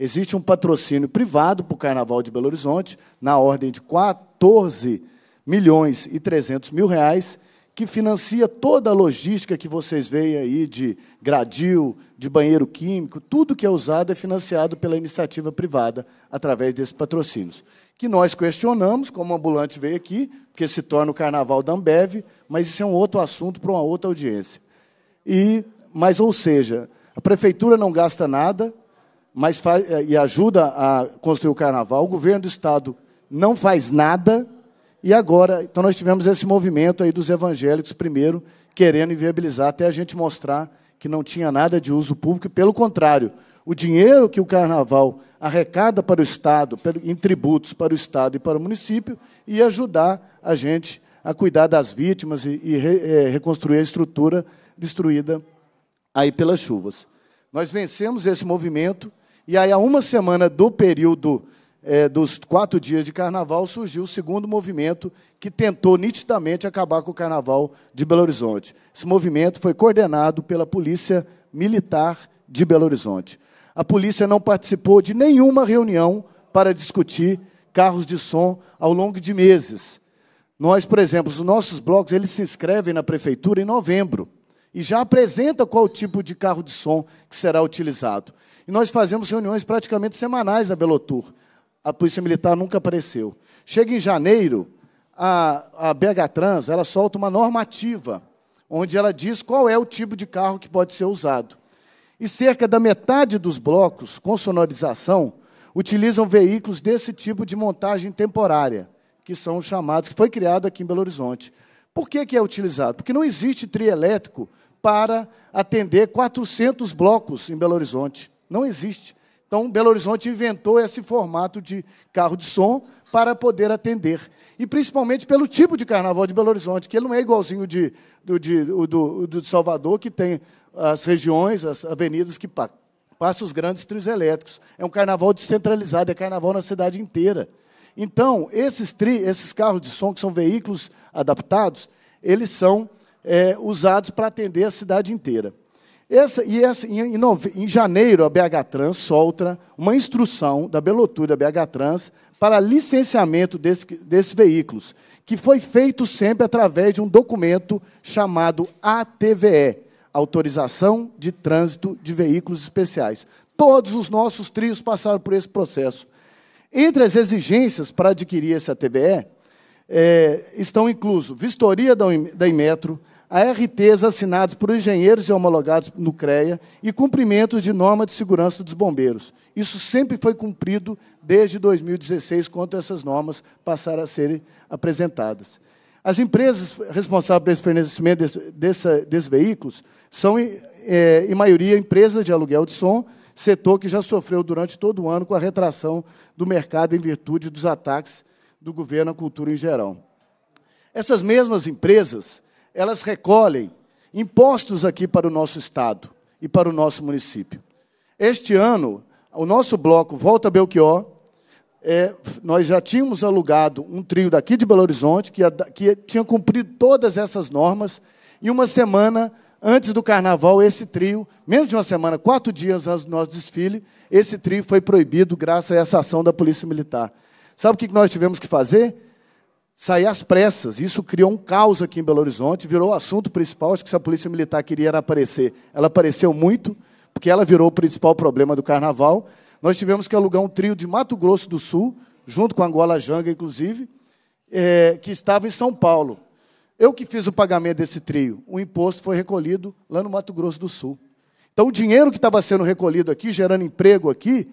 Existe um patrocínio privado para o Carnaval de Belo Horizonte, na ordem de 14 milhões e 300 mil reais, que financia toda a logística que vocês veem aí de gradil, de banheiro químico, tudo que é usado é financiado pela iniciativa privada através desses patrocínios. Que nós questionamos, como o ambulante veio aqui, porque se torna o carnaval da Ambev, mas isso é um outro assunto para uma outra audiência. E, mas, ou seja, a prefeitura não gasta nada, mas faz, eh, e ajuda a construir o carnaval. O governo do estado não faz nada. E agora, então nós tivemos esse movimento aí dos evangélicos primeiro querendo inviabilizar até a gente mostrar que não tinha nada de uso público, e, pelo contrário, o dinheiro que o carnaval arrecada para o estado, em tributos para o estado e para o município, ia ajudar a gente a cuidar das vítimas e, e re, é, reconstruir a estrutura destruída aí pelas chuvas. Nós vencemos esse movimento e aí, a uma semana do período é, dos quatro dias de carnaval, surgiu o segundo movimento que tentou nitidamente acabar com o carnaval de Belo Horizonte. Esse movimento foi coordenado pela Polícia Militar de Belo Horizonte. A polícia não participou de nenhuma reunião para discutir carros de som ao longo de meses. Nós, por exemplo, os nossos blocos, eles se inscrevem na prefeitura em novembro e já apresenta qual tipo de carro de som que será utilizado. E nós fazemos reuniões praticamente semanais na Belotur. A Polícia Militar nunca apareceu. Chega em janeiro, a, a BH Trans ela solta uma normativa, onde ela diz qual é o tipo de carro que pode ser usado. E cerca da metade dos blocos com sonorização utilizam veículos desse tipo de montagem temporária, que são chamados, que foi criado aqui em Belo Horizonte. Por que, que é utilizado? Porque não existe trielétrico para atender 400 blocos em Belo Horizonte. Não existe. Então, Belo Horizonte inventou esse formato de carro de som para poder atender. E principalmente pelo tipo de carnaval de Belo Horizonte, que ele não é igualzinho de, do, de, do, do Salvador, que tem as regiões, as avenidas que pa passam os grandes trios elétricos. É um carnaval descentralizado, é carnaval na cidade inteira. Então, esses, tri, esses carros de som, que são veículos adaptados, eles são é, usados para atender a cidade inteira. Essa, e essa, em, em, janeiro, a BH Trans solta uma instrução da Belotur da BH Trans para licenciamento desse, desses veículos, que foi feito sempre através de um documento chamado ATVE, Autorização de Trânsito de Veículos Especiais. Todos os nossos trios passaram por esse processo. Entre as exigências para adquirir esse ATVE, é, eh, estão incluso vistoria da, da Imetro, a assinados por engenheiros e homologados no CREA e cumprimento de norma de segurança dos bombeiros. Isso sempre foi cumprido desde 2016, quando essas normas passaram a serem apresentadas. As empresas responsáveis pelo fornecimento desse, desse, desses veículos são, é, em maioria, empresas de aluguel de som, setor que já sofreu durante todo o ano com a retração do mercado em virtude dos ataques do governo à cultura em geral. Essas mesmas empresas elas recolhem impostos aqui para o nosso estado e para o nosso município. Este ano, o nosso bloco Volta Belchior, é, nós já tínhamos alugado um trio daqui de Belo Horizonte, que, que tinha cumprido todas essas normas, e uma semana antes do carnaval, esse trio, menos de uma semana, quatro dias antes do nosso desfile, esse trio foi proibido graças a essa ação da Polícia Militar. Sabe o que nós tivemos que fazer? sair às pressas. Isso criou um caos aqui em Belo Horizonte, virou o assunto principal. Acho que se a polícia militar queria aparecer, ela apareceu muito, porque ela virou o principal problema do carnaval. Nós tivemos que alugar um trio de Mato Grosso do Sul, junto com Angola Janga, inclusive, é, que estava em São Paulo. Eu que fiz o pagamento desse trio. O imposto foi recolhido lá no Mato Grosso do Sul. Então, o dinheiro que estava sendo recolhido aqui, gerando emprego aqui,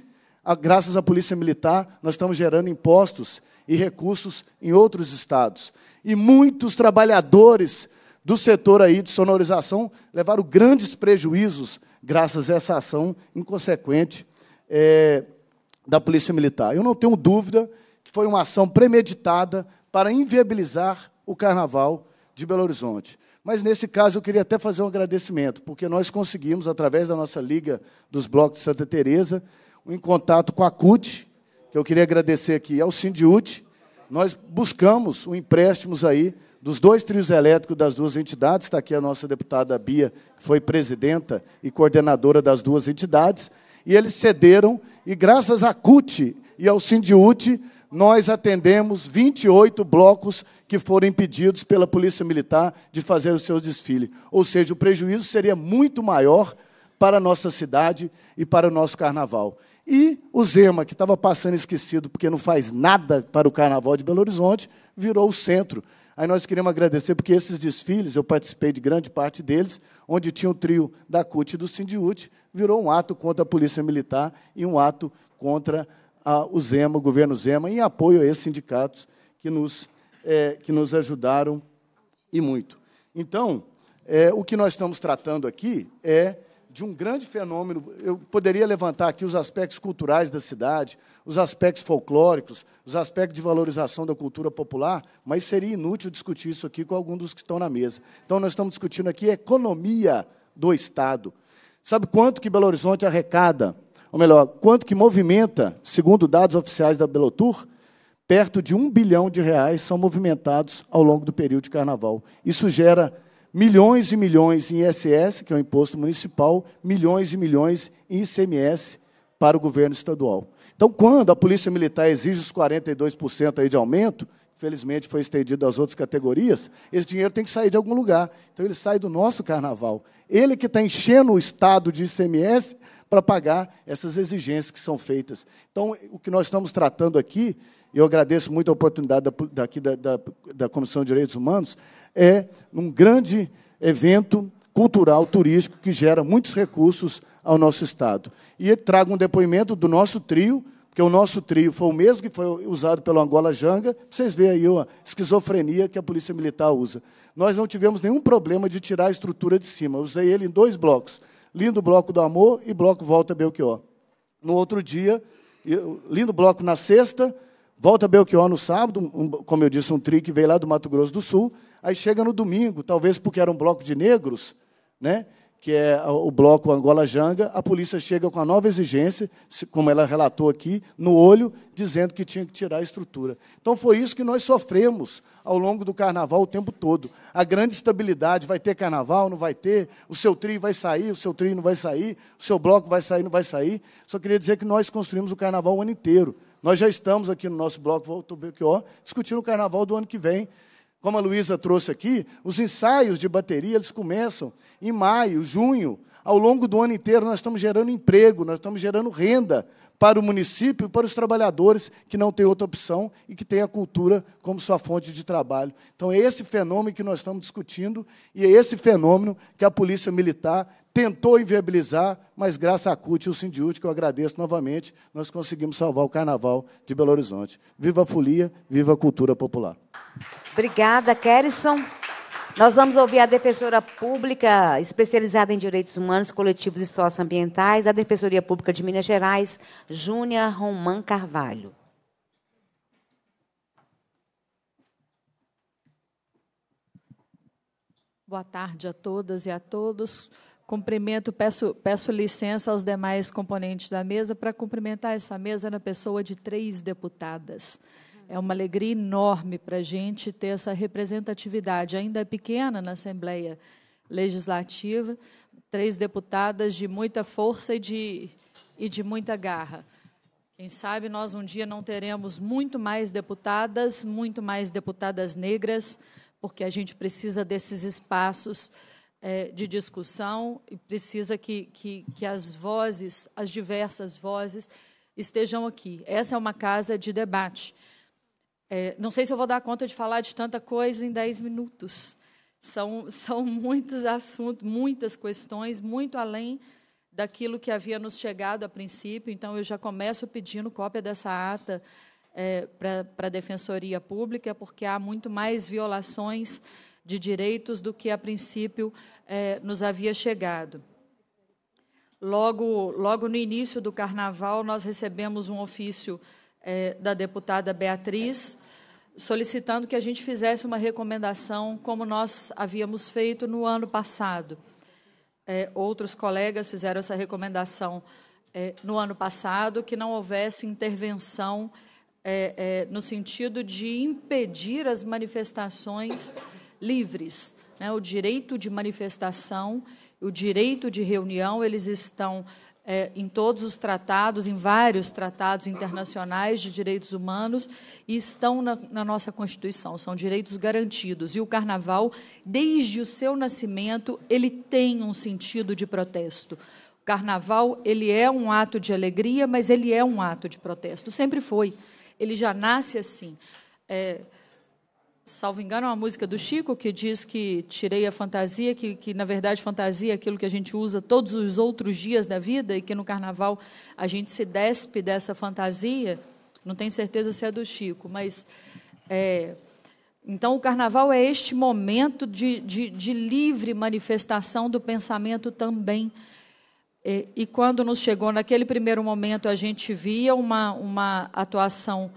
a, graças à Polícia Militar, nós estamos gerando impostos e recursos em outros estados. E muitos trabalhadores do setor aí de sonorização levaram grandes prejuízos graças a essa ação inconsequente é, da Polícia Militar. Eu não tenho dúvida que foi uma ação premeditada para inviabilizar o Carnaval de Belo Horizonte. Mas, nesse caso, eu queria até fazer um agradecimento, porque nós conseguimos, através da nossa Liga dos Blocos de Santa Teresa, um contato com a CUT, que eu queria agradecer aqui ao Sindiúte. Nós buscamos um empréstimos aí dos dois trios elétricos das duas entidades. Está aqui a nossa deputada Bia, que foi presidenta e coordenadora das duas entidades. E eles cederam, e graças à CUT e ao Sindiúte, nós atendemos 28 blocos que foram impedidos pela Polícia Militar de fazer o seu desfile. Ou seja, o prejuízo seria muito maior para a nossa cidade e para o nosso carnaval. E o Zema, que estava passando esquecido porque não faz nada para o Carnaval de Belo Horizonte, virou o centro. Aí nós queremos agradecer, porque esses desfiles, eu participei de grande parte deles, onde tinha o trio da CUT e do Sindiúte, virou um ato contra a Polícia Militar e um ato contra a, o Zema, o governo Zema, em apoio a esses sindicatos que nos, é, que nos ajudaram e muito. Então, é, o que nós estamos tratando aqui é de um grande fenômeno. Eu poderia levantar aqui os aspectos culturais da cidade, os aspectos folclóricos, os aspectos de valorização da cultura popular, mas seria inútil discutir isso aqui com algum dos que estão na mesa. Então, nós estamos discutindo aqui a economia do Estado. Sabe quanto que Belo Horizonte arrecada? Ou melhor, quanto que movimenta, segundo dados oficiais da Belotur? Perto de um bilhão de reais são movimentados ao longo do período de carnaval. Isso gera milhões e milhões em ISS, que é o imposto municipal, milhões e milhões em ICMS para o governo estadual. Então, quando a Polícia Militar exige os 42% aí de aumento, felizmente foi estendido às outras categorias, esse dinheiro tem que sair de algum lugar. Então, ele sai do nosso carnaval. Ele que está enchendo o Estado de ICMS para pagar essas exigências que são feitas. Então, o que nós estamos tratando aqui, eu agradeço muito a oportunidade daqui da, da, da Comissão de Direitos Humanos, é um grande evento cultural, turístico, que gera muitos recursos ao nosso Estado. E trago um depoimento do nosso trio, porque o nosso trio foi o mesmo que foi usado pelo Angola Janga. Vocês veem aí a esquizofrenia que a Polícia Militar usa. Nós não tivemos nenhum problema de tirar a estrutura de cima. Usei ele em dois blocos. Lindo Bloco do Amor e Bloco Volta Belchior. No outro dia, lindo bloco na sexta, volta Belchior no sábado, um, como eu disse, um trio que veio lá do Mato Grosso do Sul, Aí chega no domingo, talvez porque era um bloco de negros, né? que é o bloco Angola Janga, a polícia chega com a nova exigência, como ela relatou aqui, no olho, dizendo que tinha que tirar a estrutura. Então foi isso que nós sofremos ao longo do carnaval o tempo todo. A grande estabilidade, vai ter carnaval, não vai ter, o seu trio vai sair, o seu trio não vai sair, o seu bloco vai sair, não vai sair. Só queria dizer que nós construímos o carnaval o ano inteiro. Nós já estamos aqui no nosso bloco Volto Belchior discutindo o carnaval do ano que vem, como a Luísa trouxe aqui, os ensaios de bateria eles começam em maio, junho. Ao longo do ano inteiro, nós estamos gerando emprego, nós estamos gerando renda para o município e para os trabalhadores que não têm outra opção e que têm a cultura como sua fonte de trabalho. Então, é esse fenômeno que nós estamos discutindo e é esse fenômeno que a Polícia Militar tentou inviabilizar, mas graças à CUT e ao Sindiúte, que eu agradeço novamente, nós conseguimos salvar o Carnaval de Belo Horizonte. Viva a folia, viva a cultura popular. Obrigada, Kerison. Nós vamos ouvir a Defensora Pública especializada em direitos humanos, coletivos e socioambientais, da Defensoria Pública de Minas Gerais, Júnia Román Carvalho. Boa tarde a todas e a todos. Cumprimento, peço, peço licença aos demais componentes da mesa para cumprimentar essa mesa na pessoa de três deputadas. É uma alegria enorme para a gente ter essa representatividade, ainda é pequena na Assembleia Legislativa, três deputadas de muita força e de, e de muita garra. Quem sabe nós um dia não teremos muito mais deputadas, muito mais deputadas negras, porque a gente precisa desses espaços é, de discussão e precisa que, que, que as vozes, as diversas vozes, estejam aqui. Essa é uma casa de debate. É, não sei se eu vou dar conta de falar de tanta coisa em 10 minutos. São, são muitos assuntos, muitas questões, muito além daquilo que havia nos chegado a princípio. Então, eu já começo pedindo cópia dessa ata é, para a Defensoria Pública, porque há muito mais violações de direitos do que a princípio é, nos havia chegado. Logo, logo no início do carnaval, nós recebemos um ofício é, da deputada Beatriz, solicitando que a gente fizesse uma recomendação, como nós havíamos feito no ano passado. É, outros colegas fizeram essa recomendação é, no ano passado, que não houvesse intervenção é, é, no sentido de impedir as manifestações livres. Né? O direito de manifestação, o direito de reunião, eles estão é, em todos os tratados, em vários tratados internacionais de direitos humanos, e estão na, na, nossa Constituição, são direitos garantidos. E o carnaval, desde o seu nascimento, ele tem um sentido de protesto. O carnaval, ele é um ato de alegria, mas ele é um ato de protesto, sempre foi. Ele já nasce assim. É, salvo engano, é uma música do Chico que diz que tirei a fantasia, que, que na verdade fantasia é aquilo que a gente usa todos os outros dias da vida e que no carnaval a gente se despe dessa fantasia. Não tenho certeza se é do Chico, mas. É, então, o carnaval é este momento de, de, de livre manifestação do pensamento também. E, é, e quando nos chegou naquele primeiro momento, a gente via uma, uma atuação.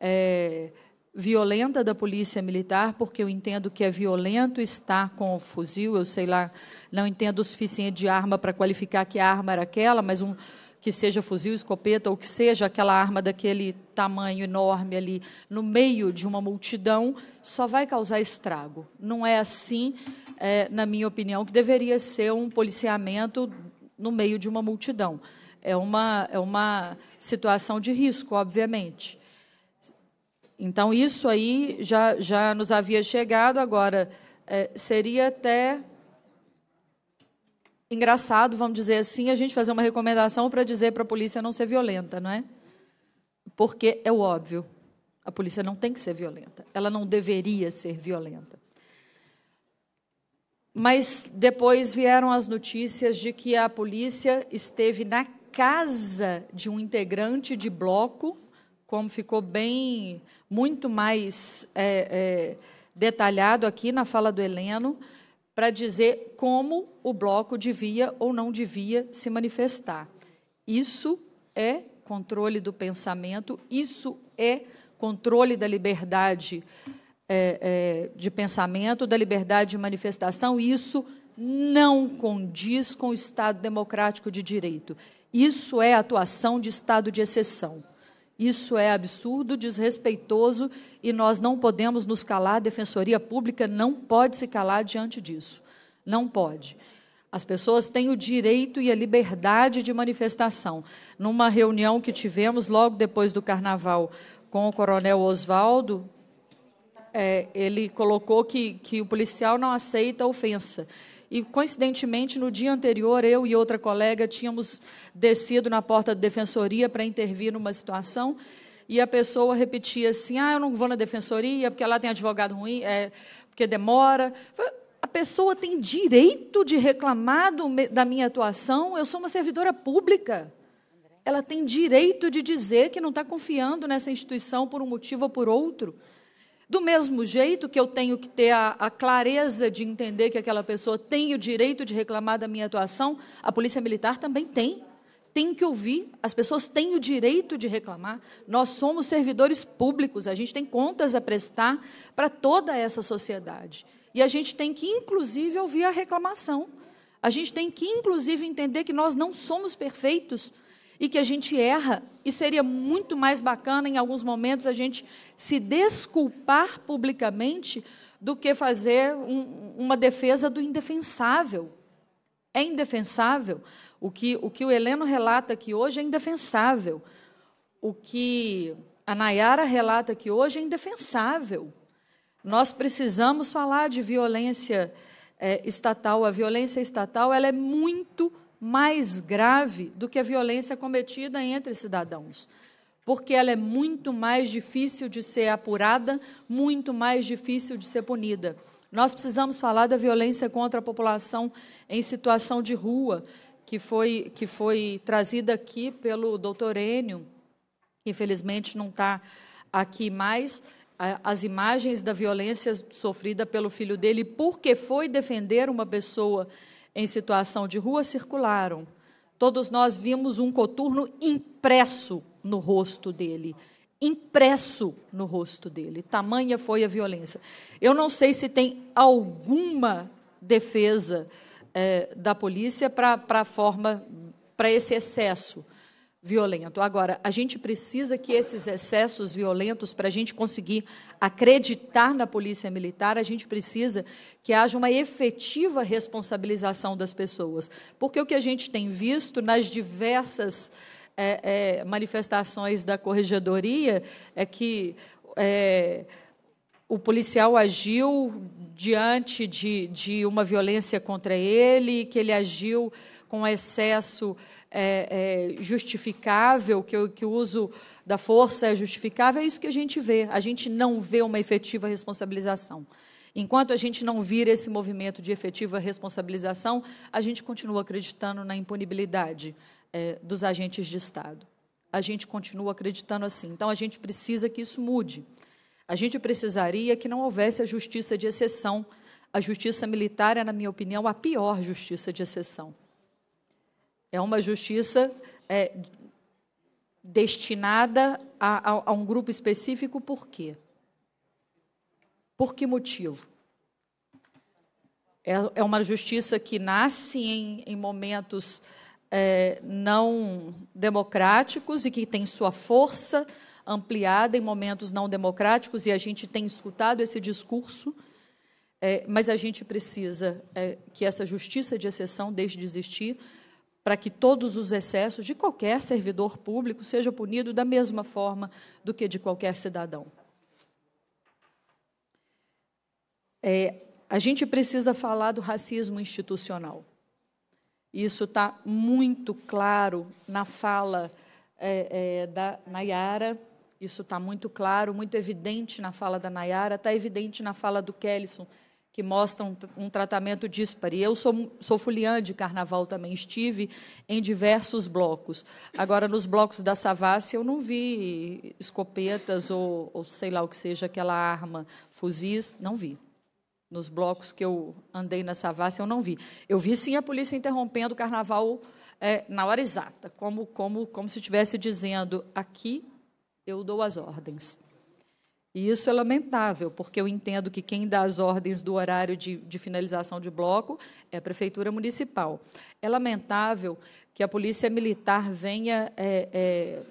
É, violenta da polícia militar, porque eu entendo que é violento estar com o fuzil, eu sei lá, não entendo o suficiente de arma para qualificar que arma era aquela, mas um que seja fuzil, escopeta ou que seja aquela arma daquele tamanho enorme ali no meio de uma multidão, só vai causar estrago. Não é assim, é, na minha opinião, que deveria ser um policiamento no meio de uma multidão. É uma, é uma situação de risco, obviamente. Então, isso aí já, já nos havia chegado, agora é, seria até engraçado, vamos dizer assim, a gente fazer uma recomendação para dizer para a polícia não ser violenta, não é? Porque é o óbvio, a polícia não tem que ser violenta, ela não deveria ser violenta. Mas depois vieram as notícias de que a polícia esteve na casa de um integrante de bloco como ficou bem, muito mais é, é, detalhado aqui na fala do Heleno, para dizer como o bloco devia ou não devia se manifestar. Isso é controle do pensamento, isso é controle da liberdade é, é, de pensamento, da liberdade de manifestação, isso não condiz com o Estado democrático de direito. Isso é atuação de estado de exceção. Isso é absurdo, desrespeitoso e nós não podemos nos calar. A Defensoria Pública não pode se calar diante disso. Não pode. As pessoas têm o direito e a liberdade de manifestação. Numa reunião que tivemos logo depois do carnaval com o coronel Oswaldo, é, ele colocou que, que o policial não aceita ofensa e coincidentemente no dia anterior eu e outra colega tínhamos descido na porta da defensoria para intervir numa situação e a pessoa repetia assim: "Ah, eu não vou na defensoria porque lá tem advogado ruim, é, porque demora". A pessoa tem direito de reclamar do, da minha atuação. Eu sou uma servidora pública. Ela tem direito de dizer que não está confiando nessa instituição por um motivo ou por outro. Do mesmo jeito que eu tenho que ter a, a, clareza de entender que aquela pessoa tem o direito de reclamar da minha atuação, a Polícia Militar também tem. Tem que ouvir, as pessoas têm o direito de reclamar. Nós somos servidores públicos, a gente tem contas a prestar para toda essa sociedade. E a gente tem que, inclusive, ouvir a reclamação. A gente tem que, inclusive, entender que nós não somos perfeitos e que a gente erra, e seria muito mais bacana em alguns momentos a gente se desculpar publicamente do que fazer um, uma defesa do indefensável. É indefensável. O que, o que o Heleno relata aqui hoje é indefensável. O que a Nayara relata aqui hoje é indefensável. Nós precisamos falar de violência é, estatal. A violência estatal ela é muito mais grave do que a violência cometida entre cidadãos, porque ela é muito mais difícil de ser apurada, muito mais difícil de ser punida. Nós precisamos falar da violência contra a população em situação de rua, que foi, que foi trazida aqui pelo doutor Enio, que infelizmente não está aqui mais, as imagens da violência sofrida pelo filho dele, porque foi defender uma pessoa em situação de rua circularam. Todos nós vimos um coturno impresso no rosto dele. Impresso no rosto dele. Tamanha foi a violência. Eu não sei se tem alguma defesa é, da polícia para a forma, para esse excesso violento. Agora, a gente precisa que esses excessos violentos, para a gente conseguir acreditar na polícia militar, a gente precisa que haja uma efetiva responsabilização das pessoas. Porque o que a gente tem visto nas diversas é, é, manifestações da corregedoria é que. É, o policial agiu diante de, de uma violência contra ele, que ele agiu com excesso é, é, justificável, que, que o uso da força é justificável, é isso que a gente vê. A gente não vê uma efetiva responsabilização. Enquanto a gente não vira esse movimento de efetiva responsabilização, a gente continua acreditando na impunibilidade é, dos agentes de Estado. A gente continua acreditando assim. Então, a gente precisa que isso mude. A gente precisaria que não houvesse a justiça de exceção. A justiça militar é, na minha opinião, a pior justiça de exceção. É uma justiça é, destinada a, a, a um grupo específico, por quê? Por que motivo? É, é uma justiça que nasce em, em momentos é, não democráticos e que tem sua força ampliada em momentos não democráticos, e a gente tem escutado esse discurso, é, mas a gente precisa é, que essa justiça de exceção deixe de existir para que todos os excessos de qualquer servidor público sejam punidos da mesma forma do que de qualquer cidadão. É, a gente precisa falar do racismo institucional. Isso está muito claro na fala é, é, da Nayara isso está muito claro, muito evidente na fala da Nayara, está evidente na fala do Kellison, que mostra um, um tratamento disparo. E eu sou, sou fuliã de carnaval também, estive em diversos blocos. Agora, nos blocos da Savassi, eu não vi escopetas ou, ou sei lá o que seja aquela arma, fuzis, não vi. Nos blocos que eu andei na Savassi, eu não vi. Eu vi, sim, a polícia interrompendo o carnaval é, na hora exata, como, como, como se estivesse dizendo aqui eu dou as ordens. E isso é lamentável, porque eu entendo que quem dá as ordens do horário de, de, finalização de bloco é a Prefeitura Municipal. É lamentável que a Polícia Militar venha é, é,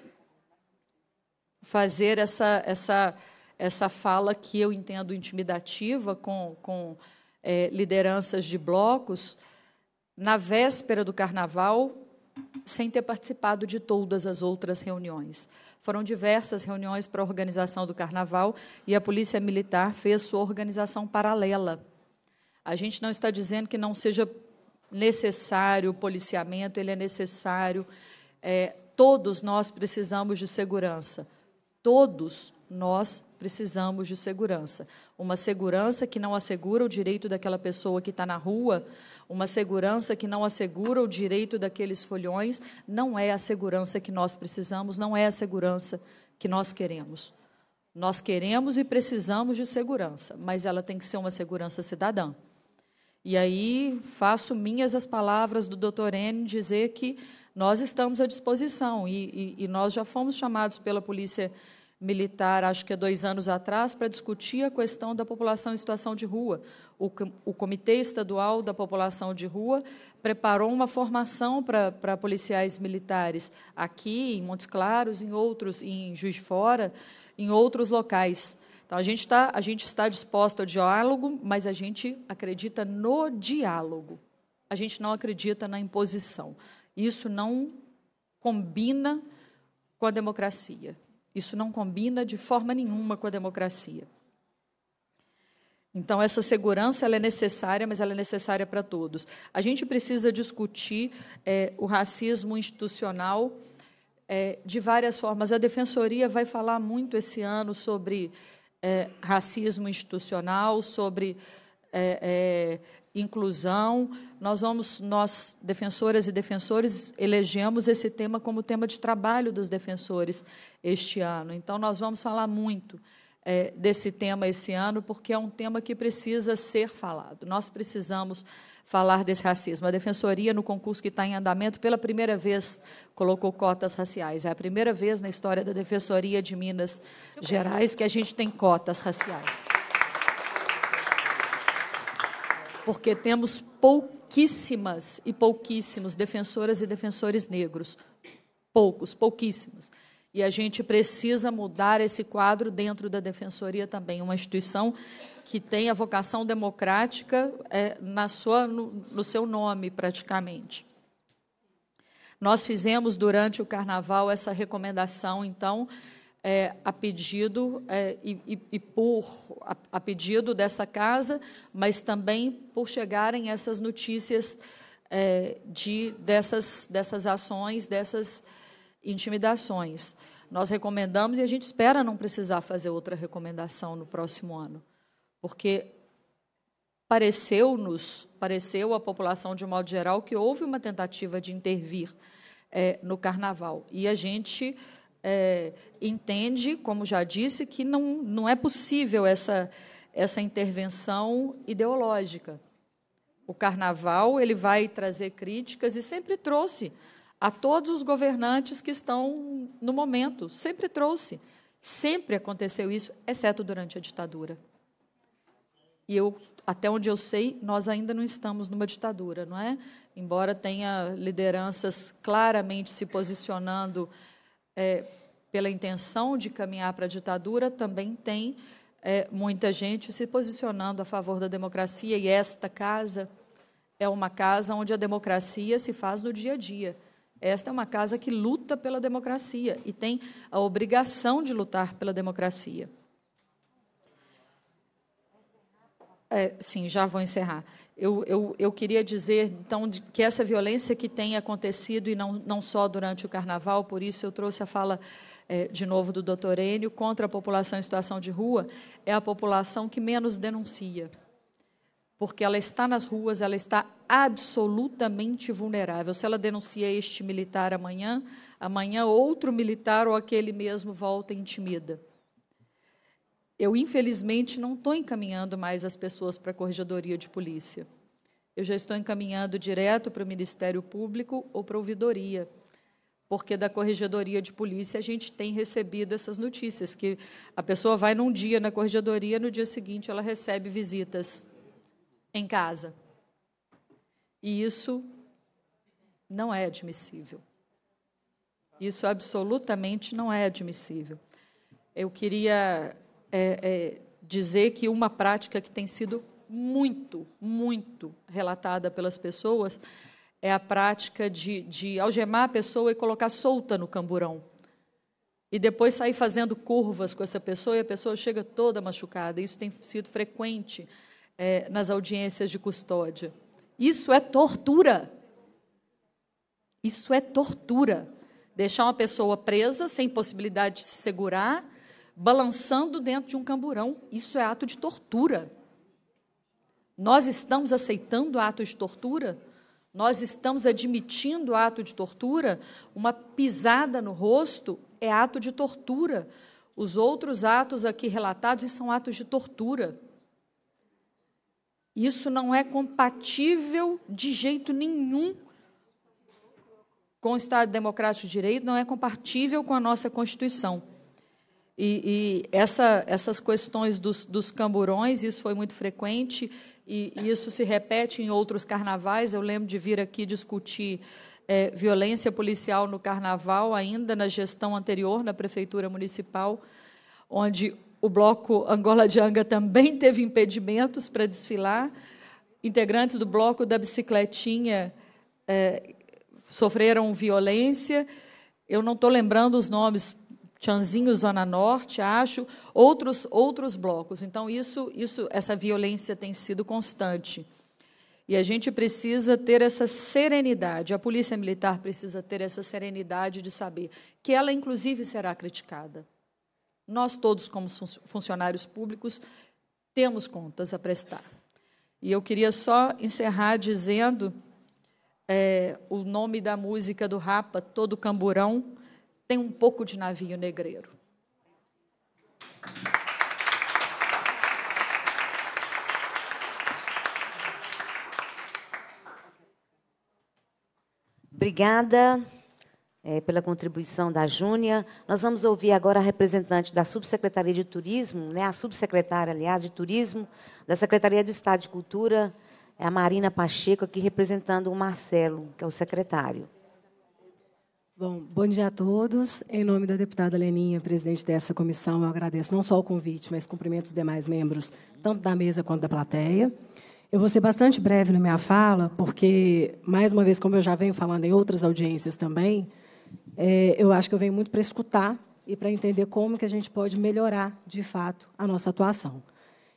fazer essa, essa, essa fala que eu entendo intimidativa com, com é, lideranças de blocos na véspera do Carnaval, sem ter participado de todas as outras reuniões. Foram diversas reuniões para a organização do carnaval e a Polícia Militar fez sua organização paralela. A gente não está dizendo que não seja necessário o policiamento, ele é necessário. É, todos nós precisamos de segurança. Todos nós precisamos de segurança. Uma segurança que não assegura o direito daquela pessoa que está na rua uma segurança que não assegura o direito daqueles folhões não é a segurança que nós precisamos, não é a segurança que nós queremos. Nós queremos e precisamos de segurança, mas ela tem que ser uma segurança cidadã. E aí faço minhas as palavras do doutor N dizer que nós estamos à disposição e, e, e nós já fomos chamados pela polícia militar, acho que há é dois anos atrás, para discutir a questão da população em situação de rua o Comitê Estadual da População de Rua preparou uma formação para policiais militares aqui em Montes Claros, em outros, em Juiz de Fora, em outros locais. Então a gente está a gente está disposto ao diálogo, mas a gente acredita no diálogo. A gente não acredita na imposição. Isso não combina com a democracia. Isso não combina de forma nenhuma com a democracia. Então, essa segurança ela é necessária, mas ela é necessária para todos. A gente precisa discutir é, o racismo institucional é, de várias formas. A Defensoria vai falar muito esse ano sobre é, racismo institucional, sobre é, é, inclusão. Nós vamos, nós defensoras e defensores, elegemos esse tema como tema de trabalho dos defensores este ano. Então, nós vamos falar muito é, desse tema esse ano, porque é um tema que precisa ser falado. Nós precisamos falar desse racismo. A Defensoria, no concurso que está em andamento, pela primeira vez colocou cotas raciais. É a primeira vez na história da Defensoria de Minas Gerais que a gente tem cotas raciais. Porque temos pouquíssimas e pouquíssimos defensoras e defensores negros. Poucos, pouquíssimas. E a gente precisa mudar esse quadro dentro da Defensoria também, uma instituição que tem a vocação democrática é, na sua, no, no seu nome, praticamente. Nós fizemos durante o carnaval essa recomendação, então, é, a pedido é, e, e, por a, a, pedido dessa casa, mas também por chegarem essas notícias é, de dessas dessas ações, dessas intimidações. Nós recomendamos e a gente espera não precisar fazer outra recomendação no próximo ano, porque pareceu-nos, pareceu à população de um modo geral, que houve uma tentativa de intervir é, no carnaval. E a gente é, entende, como já disse, que não, não é possível essa, essa intervenção ideológica. O carnaval ele vai trazer críticas e sempre trouxe a todos os governantes que estão no momento. Sempre trouxe. Sempre aconteceu isso, exceto durante a ditadura. E eu, até onde eu sei, nós ainda não estamos numa ditadura, não é? Embora tenha lideranças claramente se posicionando é, pela intenção de caminhar para a ditadura, também tem é, muita gente se posicionando a favor da democracia. E esta casa é uma casa onde a democracia se faz no dia a dia. Esta é uma casa que luta pela democracia e tem a obrigação de lutar pela democracia. É, sim, já vou encerrar. Eu, eu, eu queria dizer, então, que essa violência que tem acontecido, e não, não só durante o carnaval, por isso eu trouxe a fala é, de novo do doutor Enio, contra a população em situação de rua, é a população que menos denuncia porque ela está nas ruas, ela está absolutamente vulnerável. Se ela denuncia este militar amanhã, amanhã outro militar ou aquele mesmo volta e intimida. Eu, infelizmente, não estou encaminhando mais as pessoas para a corregedoria de polícia. Eu já estou encaminhando direto para o Ministério Público ou para a ouvidoria, porque da corregedoria de polícia a gente tem recebido essas notícias, que a pessoa vai num dia na corregedoria, no dia seguinte ela recebe visitas em casa. E isso não é admissível. Isso absolutamente não é admissível. Eu queria é, é, dizer que uma prática que tem sido muito, muito relatada pelas pessoas é a prática de, de algemar a pessoa e colocar solta no camburão. E depois sair fazendo curvas com essa pessoa e a pessoa chega toda machucada. Isso tem sido frequente é, nas audiências de custódia. Isso é tortura. Isso é tortura. Deixar uma pessoa presa, sem possibilidade de se segurar, balançando dentro de um camburão. Isso é ato de tortura. Nós estamos aceitando ato de tortura? Nós estamos admitindo ato de tortura? Uma pisada no rosto é ato de tortura. Os outros atos aqui relatados são atos de tortura. Isso não é compatível de jeito nenhum com o Estado Democrático de Direito, não é compatível com a nossa Constituição. E, e essa, essas questões dos, dos, camburões, isso foi muito frequente, e, e, isso se repete em outros carnavais. Eu lembro de vir aqui discutir é, violência policial no carnaval, ainda na gestão anterior, na Prefeitura Municipal, onde o bloco Angola de Anga também teve impedimentos para desfilar. Integrantes do bloco da bicicletinha é, sofreram violência. Eu não estou lembrando os nomes, Tianzinho Zona Norte, acho, outros outros blocos. Então isso isso essa violência tem sido constante. E a gente precisa ter essa serenidade. A polícia militar precisa ter essa serenidade de saber que ela inclusive será criticada. Nós todos, como funcionários públicos, temos contas a prestar. E eu queria só encerrar dizendo é, o nome da música do Rapa, Todo Camburão, tem um pouco de navio negreiro. Obrigada é, pela contribuição da Júnia. Nós vamos ouvir agora a representante da Subsecretaria de Turismo, né, a subsecretária, aliás, de Turismo, da Secretaria do Estado de Cultura, é a Marina Pacheco, aqui representando o Marcelo, que é o secretário. Bom, bom dia a todos. Em nome da deputada Leninha, presidente dessa comissão, eu agradeço não só o convite, mas cumprimento os demais membros, tanto da mesa quanto da plateia. Eu vou ser bastante breve na minha fala, porque, mais uma vez, como eu já venho falando em outras audiências também, é, eu acho que eu venho muito para escutar e para entender como que a gente pode melhorar, de fato, a nossa atuação.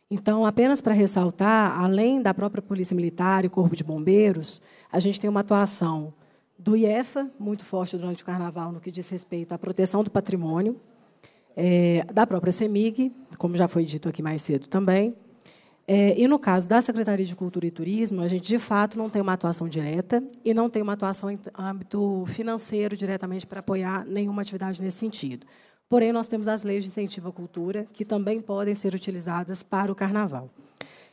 Então, apenas para ressaltar, além da própria Polícia Militar e Corpo de Bombeiros, a gente tem uma atuação do IEFA, muito forte durante o Carnaval, no que diz respeito à proteção do patrimônio, é, da própria CEMIG, como já foi dito aqui mais cedo também, é, e no caso da Secretaria de Cultura e Turismo, a gente de fato não tem uma atuação direta e não tem uma atuação em âmbito financeiro diretamente para apoiar nenhuma atividade nesse sentido. Porém, nós temos as leis de incentivo à cultura, que também podem ser utilizadas para o carnaval.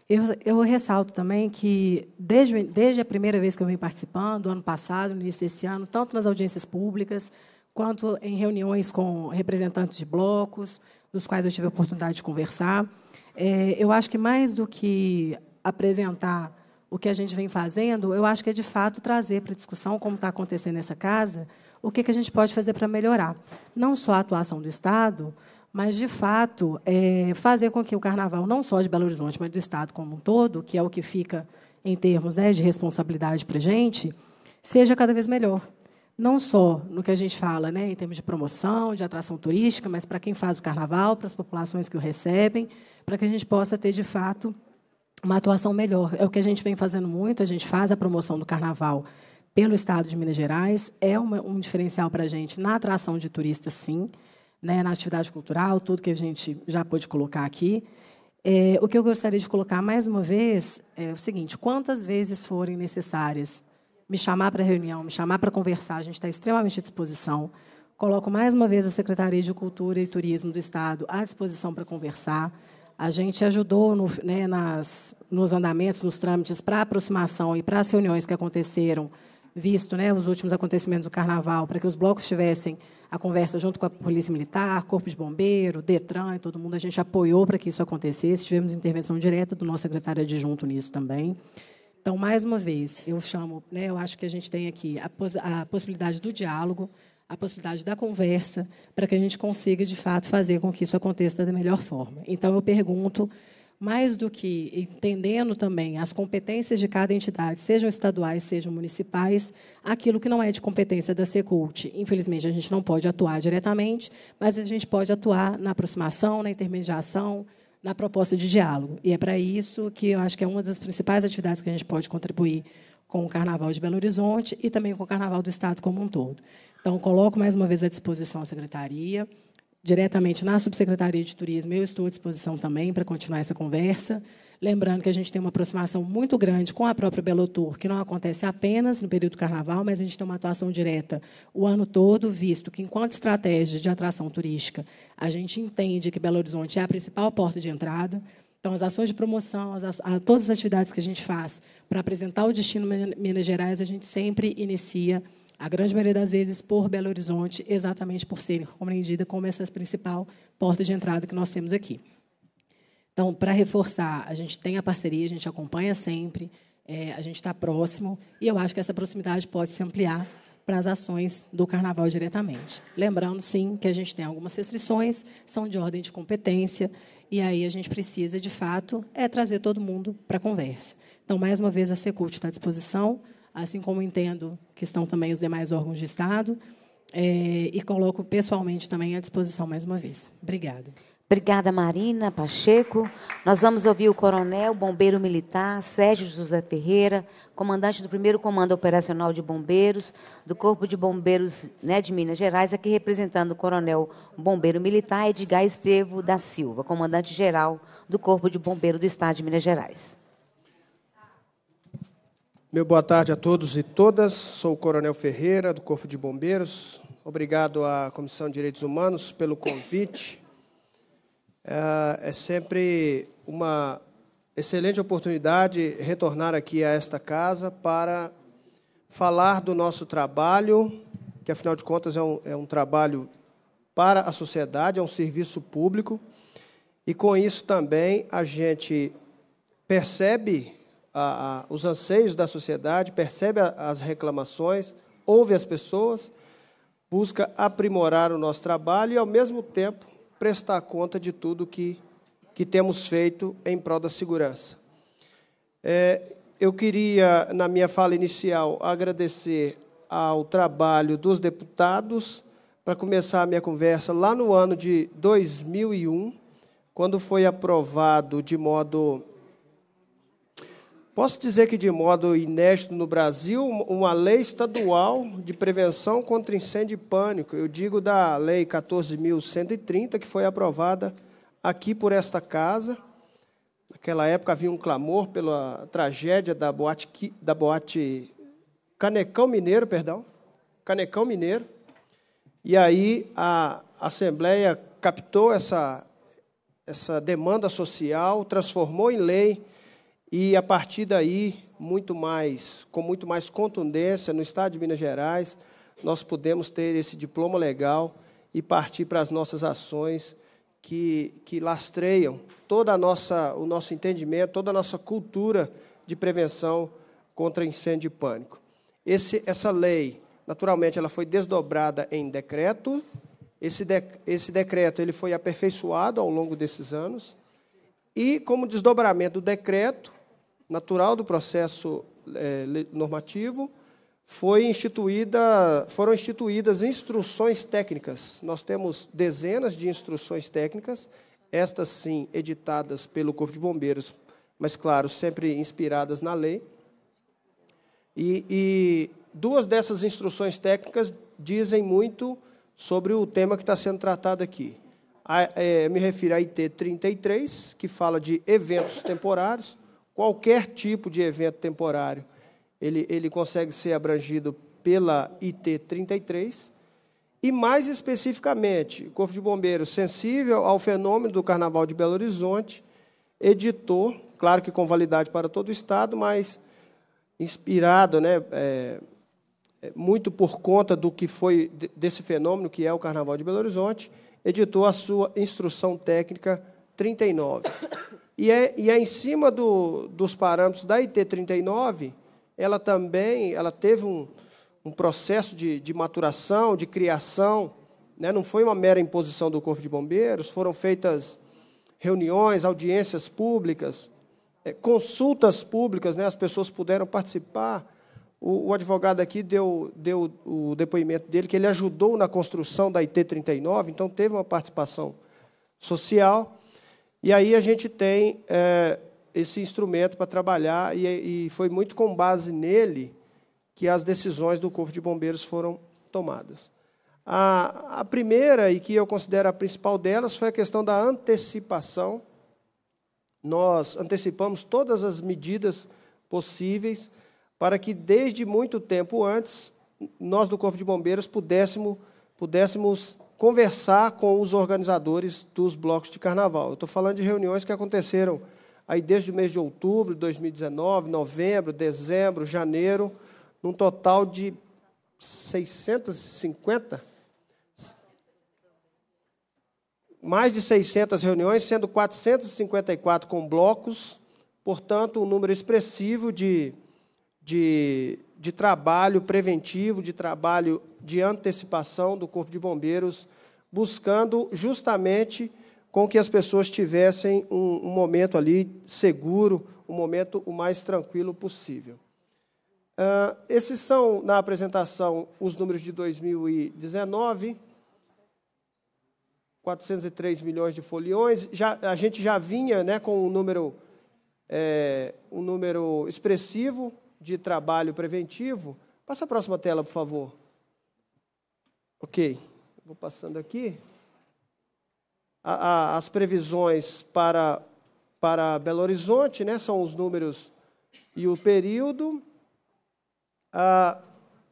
Eu, eu ressalto também que, desde, desde a primeira vez que eu venho participando, ano passado, no início desse ano, tanto nas audiências públicas, quanto em reuniões com representantes de blocos, dos quais eu tive a oportunidade de conversar, é, eu acho que mais do que apresentar o que a gente vem fazendo, eu acho que é de fato trazer para a discussão, como está acontecendo nessa casa, o que, que a gente pode fazer para melhorar. Não só a atuação do Estado, mas, de fato, é fazer com que o carnaval, não só de Belo Horizonte, mas do Estado como um todo, que é o que fica em termos né, de responsabilidade para a gente, seja cada vez melhor. Não só no que a gente fala, né, em termos de promoção, de atração turística, mas para quem faz o carnaval, para as populações que o recebem, para que a gente possa ter, de fato, uma atuação melhor. É o que a gente vem fazendo muito, a gente faz a promoção do carnaval pelo estado de Minas Gerais, é uma, um diferencial para a gente na atração de turistas, sim, né, na atividade cultural, tudo que a gente já pôde colocar aqui. É, o que eu gostaria de colocar mais uma vez é o seguinte: quantas vezes forem necessárias me chamar para reunião, me chamar para conversar, a gente está extremamente à disposição. Coloco mais uma vez a Secretaria de Cultura e Turismo do Estado à disposição para conversar. A gente ajudou no, né, nas, nos andamentos, nos trâmites para a aproximação e para as reuniões que aconteceram, visto né, os últimos acontecimentos do Carnaval, para que os blocos tivessem a conversa junto com a Polícia Militar, Corpo de Bombeiro, DETRAN e todo mundo. A gente apoiou para que isso acontecesse. Tivemos intervenção direta do nosso secretário adjunto nisso também. Então, mais uma vez, eu chamo, né, eu acho que a gente tem aqui a, pos a possibilidade do diálogo, a possibilidade da conversa, para que a gente consiga, de fato, fazer com que isso aconteça da melhor forma. Então, eu pergunto, mais do que entendendo também as competências de cada entidade, sejam estaduais, sejam municipais, aquilo que não é de competência da Secult. Infelizmente, a gente não pode atuar diretamente, mas a gente pode atuar na aproximação, na intermediação, na proposta de diálogo. E é para isso que eu acho que é uma das principais atividades que a gente pode contribuir com o Carnaval de Belo Horizonte e também com o Carnaval do Estado como um todo. Então, coloco mais uma vez à disposição a secretaria. Diretamente na Subsecretaria de Turismo, eu estou à disposição também para continuar essa conversa. Lembrando que a gente tem uma aproximação muito grande com a própria Belo Tour, que não acontece apenas no período do carnaval, mas a gente tem uma atuação direta o ano todo, visto que, enquanto estratégia de atração turística, a gente entende que Belo Horizonte é a principal porta de entrada. Então, as ações de promoção, as, a, todas as atividades que a gente faz para apresentar o destino Minas Gerais, a gente sempre inicia a grande maioria das vezes, por Belo Horizonte, exatamente por ser compreendida como essa principal porta de entrada que nós temos aqui. Então, para reforçar, a gente tem a parceria, a gente acompanha sempre, é, a gente está próximo, e eu acho que essa proximidade pode se ampliar para as ações do carnaval diretamente. Lembrando, sim, que a gente tem algumas restrições, são de ordem de competência, e aí a gente precisa, de fato, é trazer todo mundo para a conversa. Então, mais uma vez, a Secult está à disposição assim como entendo que estão também os demais órgãos de Estado, é, e coloco pessoalmente também à disposição mais uma vez. Obrigada. Obrigada, Marina Pacheco. Nós vamos ouvir o Coronel Bombeiro Militar Sérgio José Ferreira, comandante do primeiro Comando Operacional de Bombeiros do Corpo de Bombeiros né, de Minas Gerais, aqui representando o Coronel Bombeiro Militar Edgar Estevo da Silva, comandante-geral do Corpo de Bombeiro do Estado de Minas Gerais. Meu boa tarde a todos e todas. Sou o Coronel Ferreira, do Corpo de Bombeiros. Obrigado à Comissão de Direitos Humanos pelo convite. É, é sempre uma excelente oportunidade retornar aqui a esta casa para falar do nosso trabalho, que, afinal de contas, é um, é um trabalho para a sociedade, é um serviço público. E, com isso, também, a gente percebe a, a, os anseios da sociedade, percebe a, as reclamações, ouve as pessoas, busca aprimorar o nosso trabalho e, ao mesmo tempo, prestar conta de tudo que, que temos feito em prol da segurança. É, eu queria, na minha fala inicial, agradecer ao trabalho dos deputados para começar a minha conversa lá no ano de 2001, quando foi aprovado de modo Posso dizer que, de modo inédito no Brasil, uma lei estadual de prevenção contra incêndio e pânico, eu digo da Lei 14.130, que foi aprovada aqui por esta casa. Naquela época havia um clamor pela tragédia da boate, da boate Canecão Mineiro, perdão, Canecão Mineiro. E aí a Assembleia captou essa, essa demanda social, transformou em lei e a partir daí, muito mais, com muito mais contundência no estado de Minas Gerais, nós podemos ter esse diploma legal e partir para as nossas ações que, que lastreiam toda a nossa o nosso entendimento, toda a nossa cultura de prevenção contra incêndio e pânico. Esse, essa lei, naturalmente, ela foi desdobrada em decreto. Esse, de, esse decreto ele foi aperfeiçoado ao longo desses anos. E, como desdobramento do decreto, natural do processo é, normativo, foi instituída, foram instituídas instruções técnicas. Nós temos dezenas de instruções técnicas, estas sim editadas pelo Corpo de Bombeiros, mas claro, sempre inspiradas na lei. E, e duas dessas instruções técnicas dizem muito sobre o tema que está sendo tratado aqui. A, é, me refiro à IT 33, que fala de eventos temporários qualquer tipo de evento temporário, ele, ele consegue ser abrangido pela IT 33. E mais especificamente, o Corpo de Bombeiros, sensível ao fenômeno do Carnaval de Belo Horizonte, editou, claro que com validade para todo o Estado, mas inspirado, né, é, é muito por conta do que foi desse fenômeno que é o Carnaval de Belo Horizonte, editou a sua instrução técnica 39. E é, e é em cima do, dos parâmetros da IT39, ela também ela teve um, um processo de, de maturação, de criação, né? não foi uma mera imposição do Corpo de Bombeiros, foram feitas reuniões, audiências públicas, é, consultas públicas, né? as pessoas puderam participar. O, o, advogado aqui deu, deu o depoimento dele, que ele ajudou na construção da IT39, então teve uma participação social. E aí a gente tem é, esse instrumento para trabalhar, e, e foi muito com base nele que as decisões do Corpo de Bombeiros foram tomadas. A, a, primeira, e que eu considero a principal delas, foi a questão da antecipação. Nós antecipamos todas as medidas possíveis para que, desde muito tempo antes, nós do Corpo de Bombeiros pudéssemos, pudéssemos conversar com os organizadores dos blocos de carnaval. estou falando de reuniões que aconteceram aí desde o mês de outubro de 2019, novembro, dezembro, janeiro, num total de 650 mais de 600 reuniões, sendo 454 com blocos, portanto, um número expressivo de, de de trabalho preventivo, de trabalho de antecipação do Corpo de Bombeiros, buscando justamente com que as pessoas tivessem um, um momento ali seguro, um momento o mais tranquilo possível. Uh, esses são, na apresentação, os números de 2019. 403 milhões de foliões. Já, a gente já vinha né, com um número, é, um número expressivo de trabalho preventivo. Passa a próxima tela, por favor. Ok, vou passando aqui. A, a, as previsões para, para Belo Horizonte, né, são os números e o período. Ah,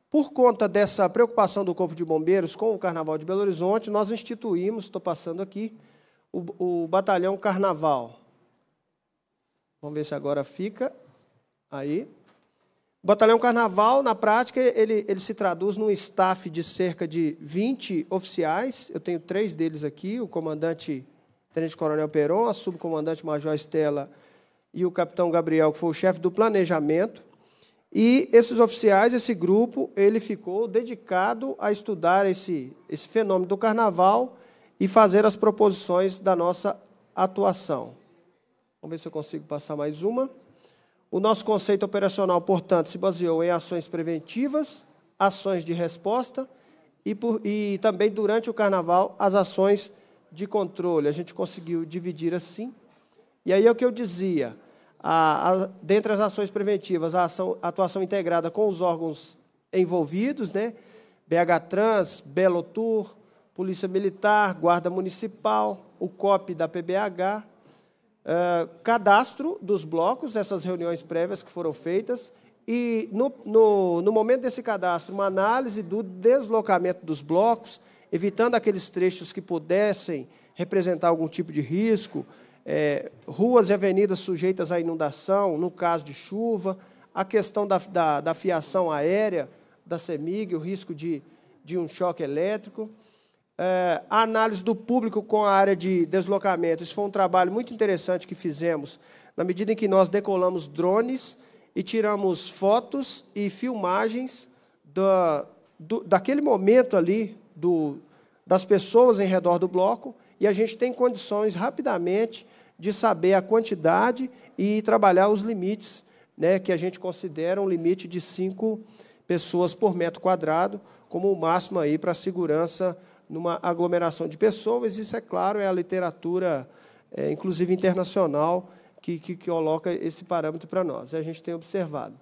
por conta dessa preocupação do Corpo de Bombeiros com o Carnaval de Belo Horizonte, nós instituímos, estou passando aqui, o, o Batalhão Carnaval. Vamos ver se agora fica. Aí. O Batalhão Carnaval, na prática, ele, ele se traduz num staff de cerca de 20 oficiais. Eu tenho três deles aqui: o comandante Tenente Coronel Peron, a subcomandante Major Estela e o capitão Gabriel, que foi o chefe do planejamento. E esses oficiais, esse grupo, ele ficou dedicado a estudar esse, esse fenômeno do carnaval e fazer as proposições da nossa atuação. Vamos ver se eu consigo passar mais uma. O nosso conceito operacional, portanto, se baseou em ações preventivas, ações de resposta e, por, e também durante o carnaval as ações de controle. A gente conseguiu dividir assim. E aí é o que eu dizia. A, a, dentre as ações preventivas, a ação, atuação integrada com os órgãos envolvidos, né? BH Trans, Belotur, Polícia Militar, Guarda Municipal, o COP da PBH, cadastro dos blocos, essas reuniões prévias que foram feitas, e no, no, no, momento desse cadastro, uma análise do deslocamento dos blocos, evitando aqueles trechos que pudessem representar algum tipo de risco, é, ruas e avenidas sujeitas à inundação, no caso de chuva, a questão da, da, da fiação aérea da CEMIG, o risco de, de um choque elétrico é, a análise do público com a área de deslocamento. Isso foi um trabalho muito interessante que fizemos, na medida em que nós decolamos drones e tiramos fotos e filmagens da, do, daquele momento ali, do, das pessoas em redor do bloco, e a gente tem condições rapidamente de saber a quantidade e trabalhar os limites, né, que a gente considera um limite de 5 pessoas por metro quadrado como o máximo aí para a segurança numa aglomeração de pessoas. Isso, é claro, é a literatura, é, inclusive internacional, que, que, que coloca esse parâmetro para nós. A gente tem observado.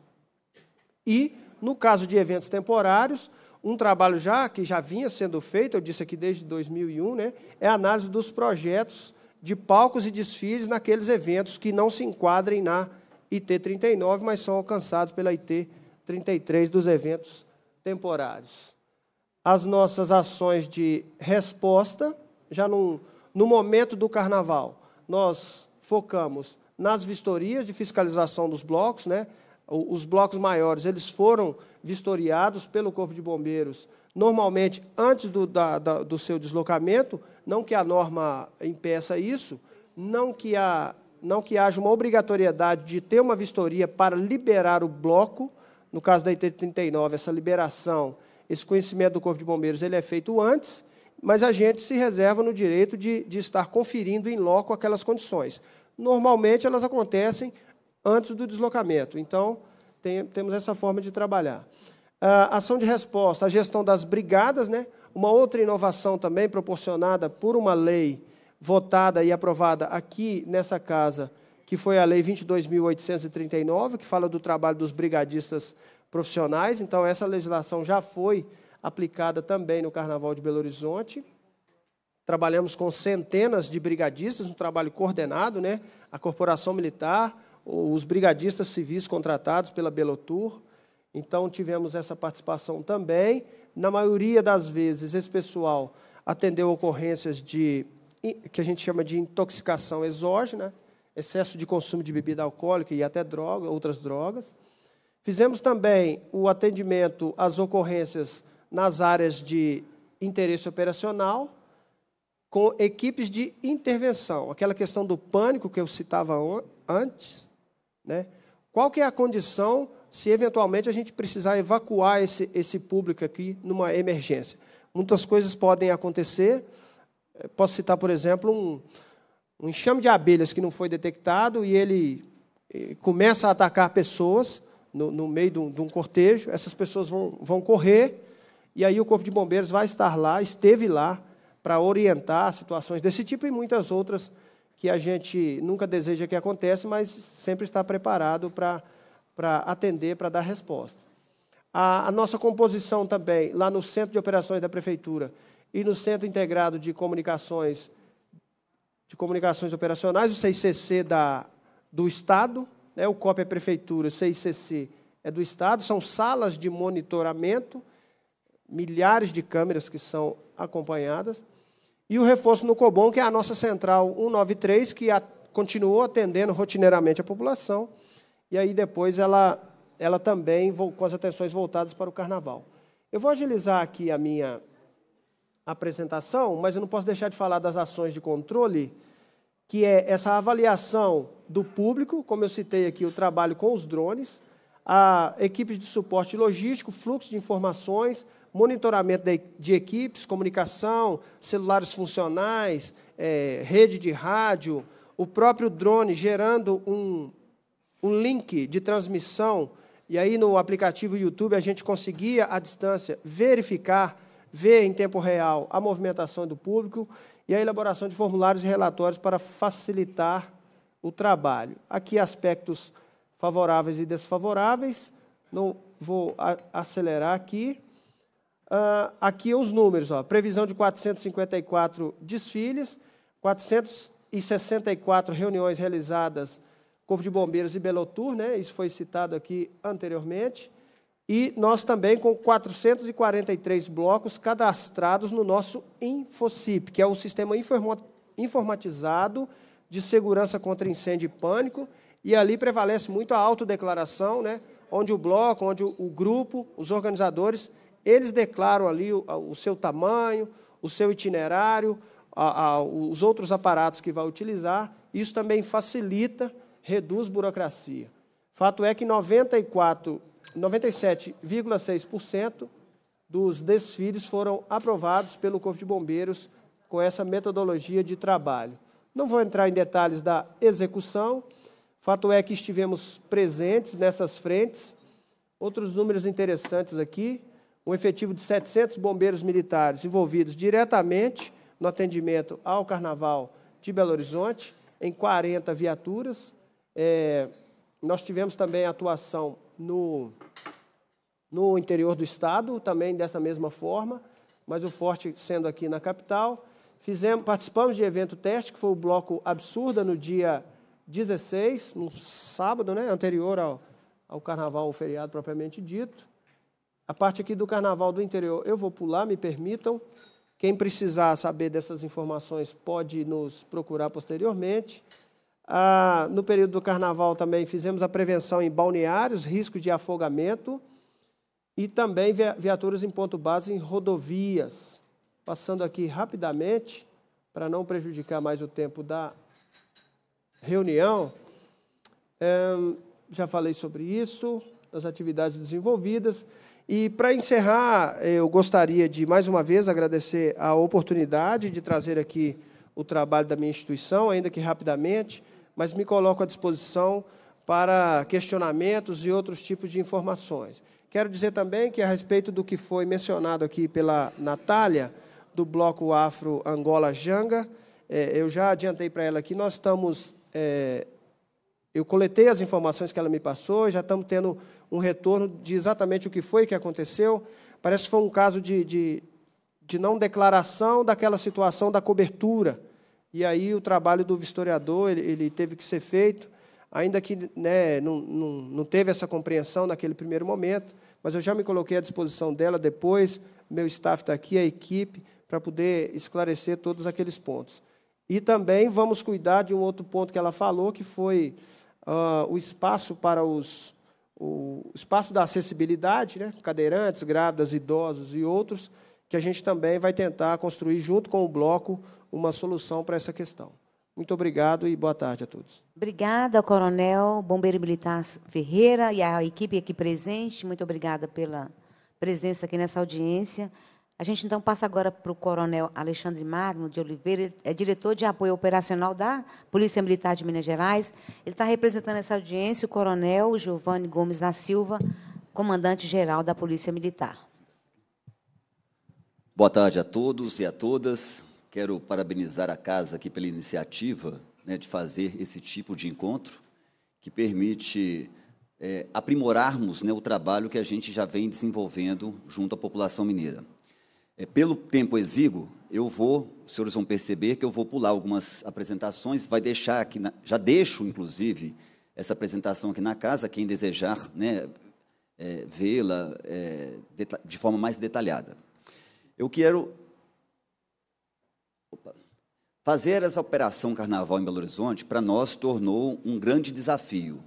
E, no caso de eventos temporários, um trabalho já que já vinha sendo feito, eu disse aqui desde 2001, né, é a análise dos projetos de palcos e desfiles naqueles eventos que não se enquadrem na IT 39, mas são alcançados pela IT 33 dos eventos temporários as nossas ações de resposta, já no, no momento do carnaval, nós focamos nas vistorias de fiscalização dos blocos, né? Os blocos maiores, eles foram vistoriados pelo Corpo de Bombeiros, normalmente antes do, da, da, do seu deslocamento, não que a norma impeça isso, não que, a, não que haja uma obrigatoriedade de ter uma vistoria para liberar o bloco, no caso da IT-39, essa liberação esse conhecimento do Corpo de Bombeiros ele é feito antes, mas a gente se reserva no direito de, de estar conferindo em loco aquelas condições. Normalmente elas acontecem antes do deslocamento, então tem, temos essa forma de trabalhar. A ação de resposta, a gestão das brigadas, né? uma outra inovação também proporcionada por uma lei votada e aprovada aqui nessa casa, que foi a Lei 22.839, que fala do trabalho dos brigadistas profissionais, então essa legislação já foi aplicada também no Carnaval de Belo Horizonte. Trabalhamos com centenas de brigadistas, um trabalho coordenado, né? A Corporação Militar, os brigadistas civis contratados pela Belotur. Então, tivemos essa participação também. Na maioria das vezes, esse pessoal atendeu ocorrências de que a gente chama de intoxicação exógena, excesso de consumo de bebida alcoólica e até droga, outras drogas. Fizemos também o atendimento às ocorrências nas áreas de interesse operacional, com equipes de intervenção. Aquela questão do pânico que eu citava antes. Né? Qual que é a condição se eventualmente a gente precisar evacuar esse, esse público aqui numa emergência? Muitas coisas podem acontecer. Eh, posso citar, por exemplo, um, um enxame de abelhas que não foi detectado e ele eh, começa a atacar pessoas no, no meio de um, de um, cortejo, essas pessoas vão, vão correr, e aí o Corpo de Bombeiros vai estar lá, esteve lá, para orientar situações desse tipo e muitas outras que a gente nunca deseja que aconteça, mas sempre está preparado para, para atender, para dar resposta. A, a nossa composição também, lá no Centro de Operações da Prefeitura e no Centro Integrado de Comunicações, de Comunicações Operacionais, o CICC da, do Estado, né, o COP é prefeitura, o CICC é do Estado, são salas de monitoramento, milhares de câmeras que são acompanhadas, e o reforço no COBOM, que é a nossa central 193, que a, continuou atendendo rotineiramente a população, e aí depois ela, ela também com as atenções voltadas para o Carnaval. Eu vou agilizar aqui a minha apresentação, mas eu não posso deixar de falar das ações de controle, que é essa avaliação do público, como eu citei aqui, o trabalho com os drones, a equipes de suporte logístico, fluxo de informações, monitoramento de equipes, comunicação, celulares funcionais, é, rede de rádio, o próprio drone gerando um, um link de transmissão. E aí, no aplicativo YouTube, a gente conseguia, à distância, verificar, ver em tempo real a movimentação do público e a elaboração de formulários e relatórios para facilitar o trabalho. Aqui aspectos favoráveis e desfavoráveis, não vou acelerar aqui. Uh, aqui os números, ó, previsão de 454 desfiles, 464 reuniões realizadas Corpo de Bombeiros e Belotur, né? Isso foi citado aqui anteriormente. E nós também com 443 blocos cadastrados no nosso InfoCIP, que é o sistema informatizado de segurança contra incêndio e pânico, e ali prevalece muito a autodeclaração, né? onde o bloco, onde o, grupo, os organizadores, eles declaram ali o, o seu tamanho, o seu itinerário, a, a, os outros aparatos que vai utilizar. Isso também facilita, reduz burocracia. Fato é que 94 97,6% dos desfiles foram aprovados pelo Corpo de Bombeiros com essa metodologia de trabalho. Não vou entrar em detalhes da execução, fato é que estivemos presentes nessas frentes. Outros números interessantes aqui: um efetivo de 700 bombeiros militares envolvidos diretamente no atendimento ao Carnaval de Belo Horizonte, em 40 viaturas. É, nós tivemos também atuação no, no interior do estado, também dessa mesma forma, mas o forte sendo aqui na capital. Fizemos, participamos de evento teste, que foi o bloco Absurda, no dia 16, no sábado, né, anterior ao, ao carnaval, o feriado propriamente dito. A parte aqui do carnaval do interior, eu vou pular, me permitam. Quem precisar saber dessas informações pode nos procurar posteriormente. Ah, no período do carnaval também fizemos a prevenção em balneários, risco de afogamento e também viaturas em ponto base em rodovias. Passando aqui rapidamente, para não prejudicar mais o tempo da reunião, é, já falei sobre isso, das atividades desenvolvidas. E para encerrar, eu gostaria de mais uma vez agradecer a oportunidade de trazer aqui o trabalho da minha instituição, ainda que rapidamente mas me coloco à disposição para questionamentos e outros tipos de informações. Quero dizer também que, a respeito do que foi mencionado aqui pela Natália, do Bloco Afro Angola Janga, é, eu já adiantei para ela que nós estamos. É, eu coletei as informações que ela me passou, já estamos tendo um retorno de exatamente o que foi que aconteceu. Parece que foi um caso de, de, de não declaração daquela situação da cobertura e aí o trabalho do vistoriador ele, ele teve que ser feito, ainda que né, não, não, não teve essa compreensão naquele primeiro momento, mas eu já me coloquei à disposição dela depois, meu staff está aqui, a equipe, para poder esclarecer todos aqueles pontos. E também vamos cuidar de um outro ponto que ela falou, que foi uh, o espaço para os o espaço da acessibilidade, né? cadeirantes, grávidas, idosos e outros, que a gente também vai tentar construir junto com o bloco uma solução para essa questão. Muito obrigado e boa tarde a todos. Obrigada, Coronel Bombeiro Militar Ferreira e a equipe aqui presente. Muito obrigada pela presença aqui nessa audiência. A gente então passa agora para o Coronel Alexandre Magno de Oliveira, é diretor de apoio operacional da Polícia Militar de Minas Gerais. Ele está representando essa audiência o Coronel Giovanni Gomes da Silva, comandante-geral da Polícia Militar. Boa tarde a todos e a todas. Quero parabenizar a casa aqui pela iniciativa né, de fazer esse tipo de encontro, que permite é, aprimorarmos né, o trabalho que a gente já vem desenvolvendo junto à população mineira. É, pelo tempo exíguo, eu vou, os senhores vão perceber que eu vou pular algumas apresentações, vai deixar aqui, na, já deixo, inclusive, essa apresentação aqui na casa, quem desejar né, é, vê-la é, de forma mais detalhada. Eu quero Opa. Fazer essa operação carnaval em Belo Horizonte, para nós, tornou um grande desafio.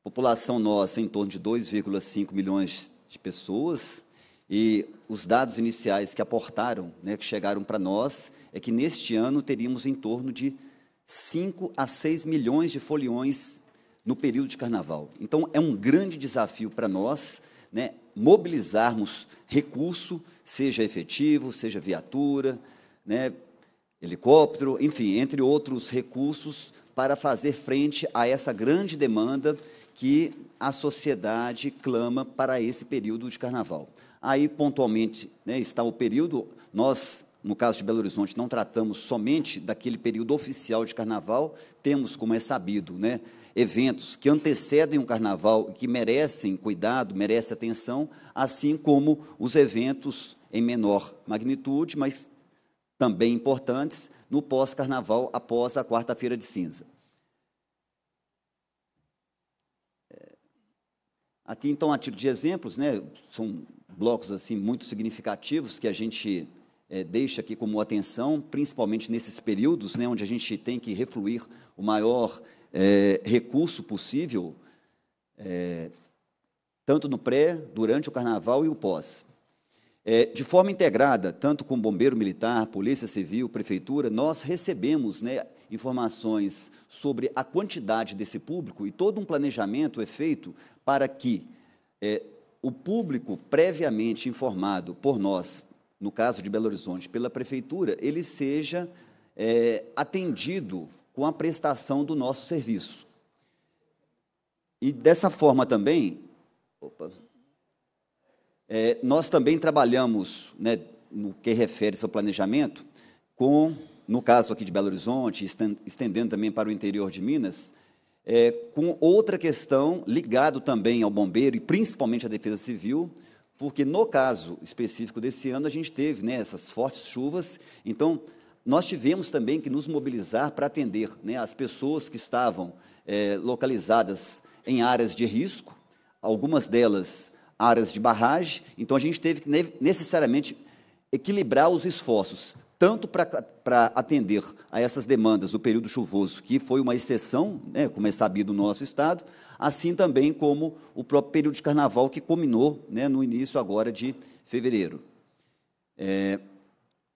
A população nossa, em torno de 2,5 milhões de pessoas, e os dados iniciais que aportaram, né, que chegaram para nós, é que neste ano teríamos em torno de 5 a 6 milhões de foliões no período de carnaval. Então, é um grande desafio para nós né, mobilizarmos recurso, seja efetivo, seja viatura, né, helicóptero, enfim, entre outros recursos para fazer frente a essa grande demanda que a sociedade clama para esse período de carnaval. Aí, pontualmente, né, está o período, nós, no caso de Belo Horizonte, não tratamos somente daquele período oficial de carnaval, temos, como é sabido, né, eventos que antecedem o carnaval e que merecem cuidado, merecem atenção, assim como os eventos em menor magnitude, mas também importantes, no pós-carnaval, após a quarta-feira de cinza. É, aqui, então, a título de exemplos, né, são blocos assim muito significativos que a gente é, deixa aqui como atenção, principalmente nesses períodos né, onde a gente tem que refluir o maior é, recurso possível, é, tanto no pré, durante o carnaval e o pós. É, de forma integrada, tanto com bombeiro militar, polícia civil, prefeitura, nós recebemos né, informações sobre a quantidade desse público e todo um planejamento é feito para que é, o público previamente informado por nós, no caso de Belo Horizonte, pela prefeitura, ele seja é, atendido com a prestação do nosso serviço. E dessa forma também, opa, é, nós também trabalhamos, né, no que refere ao planejamento, com, no caso aqui de Belo Horizonte, estendendo também para o interior de Minas, é, com outra questão ligado também ao bombeiro e principalmente à defesa civil, porque no caso específico desse ano a gente teve né, essas fortes chuvas, então nós tivemos também que nos mobilizar para atender né, as pessoas que estavam é, localizadas em áreas de risco, algumas delas áreas de barragem, então a gente teve que necessariamente equilibrar os esforços, tanto para atender a essas demandas do período chuvoso, que foi uma exceção, né, como é sabido no nosso Estado, assim também como o próprio período de carnaval que culminou né, no início agora de fevereiro. É,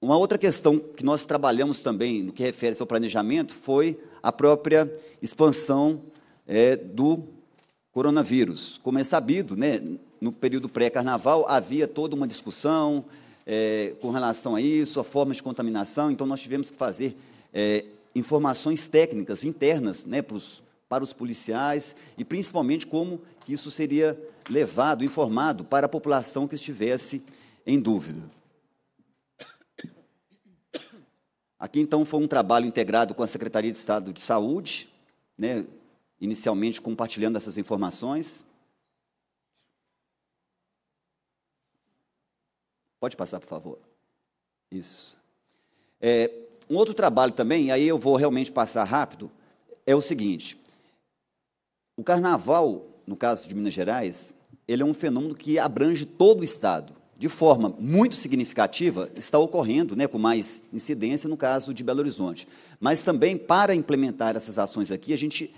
uma outra questão que nós trabalhamos também no que refere ao planejamento foi a própria expansão é, do coronavírus. Como é sabido, né, no período pré-carnaval, havia toda uma discussão é, com relação a isso, a forma de contaminação, então nós tivemos que fazer é, informações técnicas internas né, pros, para os policiais e principalmente como que isso seria levado, informado para a população que estivesse em dúvida. Aqui, então, foi um trabalho integrado com a Secretaria de Estado de Saúde, né, inicialmente compartilhando essas informações, Pode passar, por favor. Isso. É, um outro trabalho também, aí eu vou realmente passar rápido, é o seguinte. O carnaval, no caso de Minas Gerais, ele é um fenômeno que abrange todo o Estado. De forma muito significativa, está ocorrendo, né, com mais incidência, no caso de Belo Horizonte. Mas também, para implementar essas ações aqui, a gente,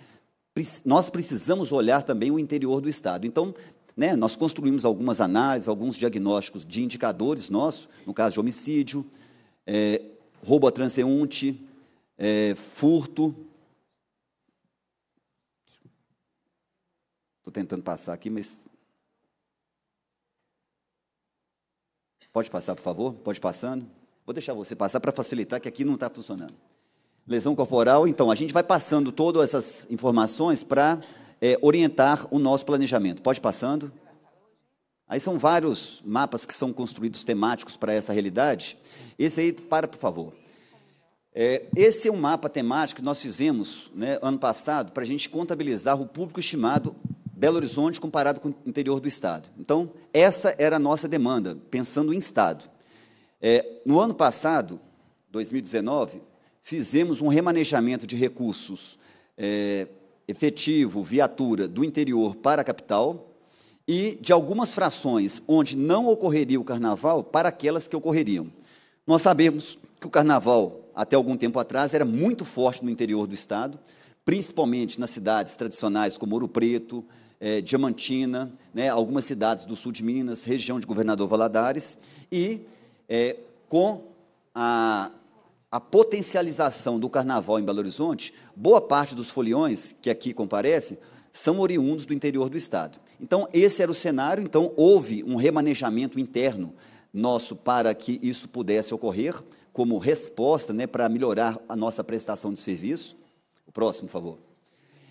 nós precisamos olhar também o interior do Estado. Então, né? Nós construímos algumas análises, alguns diagnósticos de indicadores nossos, no caso de homicídio, é, roubo a transeunte, é, furto. Estou tentando passar aqui, mas. Pode passar, por favor? Pode passando. Vou deixar você passar para facilitar, que aqui não está funcionando. Lesão corporal, então, a gente vai passando todas essas informações para é, orientar o nosso planejamento. Pode passando? Aí são vários mapas que são construídos temáticos para essa realidade. Esse aí, para, por favor. É, esse é um mapa temático que nós fizemos né, ano passado para a gente contabilizar o público estimado Belo Horizonte comparado com o interior do estado. Então, essa era a nossa demanda, pensando em estado. É, no ano passado, 2019, fizemos um remanejamento de recursos é, efetivo, viatura do interior para a capital e de algumas frações onde não ocorreria o carnaval para aquelas que ocorreriam. Nós sabemos que o carnaval, até algum tempo atrás, era muito forte no interior do estado, principalmente nas cidades tradicionais como Ouro Preto, eh, Diamantina, né, algumas cidades do sul de Minas, região de Governador Valadares, e eh, com a, a potencialização do carnaval em Belo Horizonte, boa parte dos foliões que aqui comparecem são oriundos do interior do Estado. Então, esse era o cenário, então houve um remanejamento interno nosso para que isso pudesse ocorrer, como resposta né, para melhorar a nossa prestação de serviço. O próximo, por favor.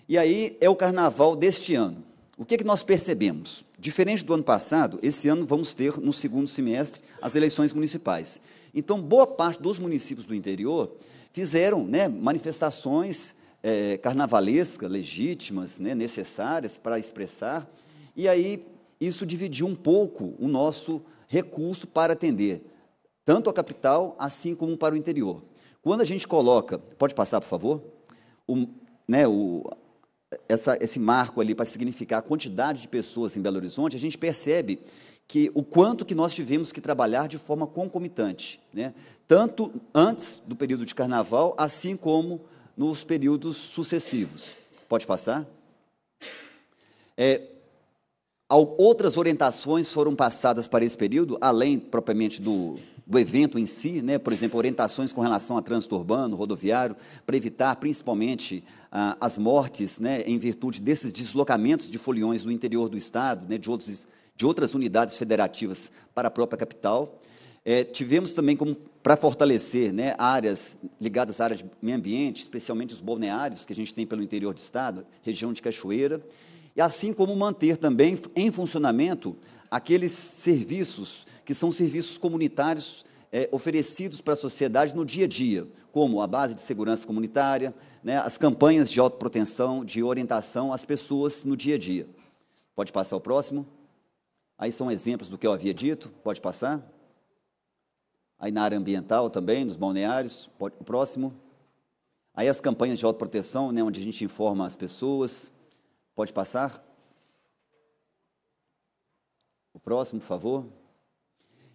E aí é o carnaval deste ano. O que, é que nós percebemos? Diferente do ano passado, esse ano vamos ter, no segundo semestre, as eleições municipais. Então, boa parte dos municípios do interior fizeram né, manifestações é, carnavalescas, legítimas, né, necessárias para expressar, e aí isso dividiu um pouco o nosso recurso para atender tanto a capital assim como para o interior. Quando a gente coloca, pode passar, por favor, o, né, o, essa, esse marco ali para significar a quantidade de pessoas em Belo Horizonte, a gente percebe que o quanto que nós tivemos que trabalhar de forma concomitante, né? tanto antes do período de carnaval, assim como nos períodos sucessivos. Pode passar? É, outras orientações foram passadas para esse período, além propriamente do, do evento em si, né? por exemplo, orientações com relação a trânsito urbano, rodoviário, para evitar principalmente ah, as mortes né? em virtude desses deslocamentos de foliões do interior do Estado, né? de, outros, de outras unidades federativas para a própria capital. É, tivemos também como para fortalecer né, áreas ligadas à área de meio ambiente, especialmente os balneários que a gente tem pelo interior do estado, região de Cachoeira, e assim como manter também em funcionamento aqueles serviços que são serviços comunitários é, oferecidos para a sociedade no dia a dia, como a base de segurança comunitária, né, as campanhas de autoproteção, de orientação às pessoas no dia a dia. Pode passar o próximo? Aí são exemplos do que eu havia dito, pode passar? aí na área ambiental também, nos balneários, próximo. Aí as campanhas de autoproteção, né, onde a gente informa as pessoas. Pode passar? O próximo, por favor.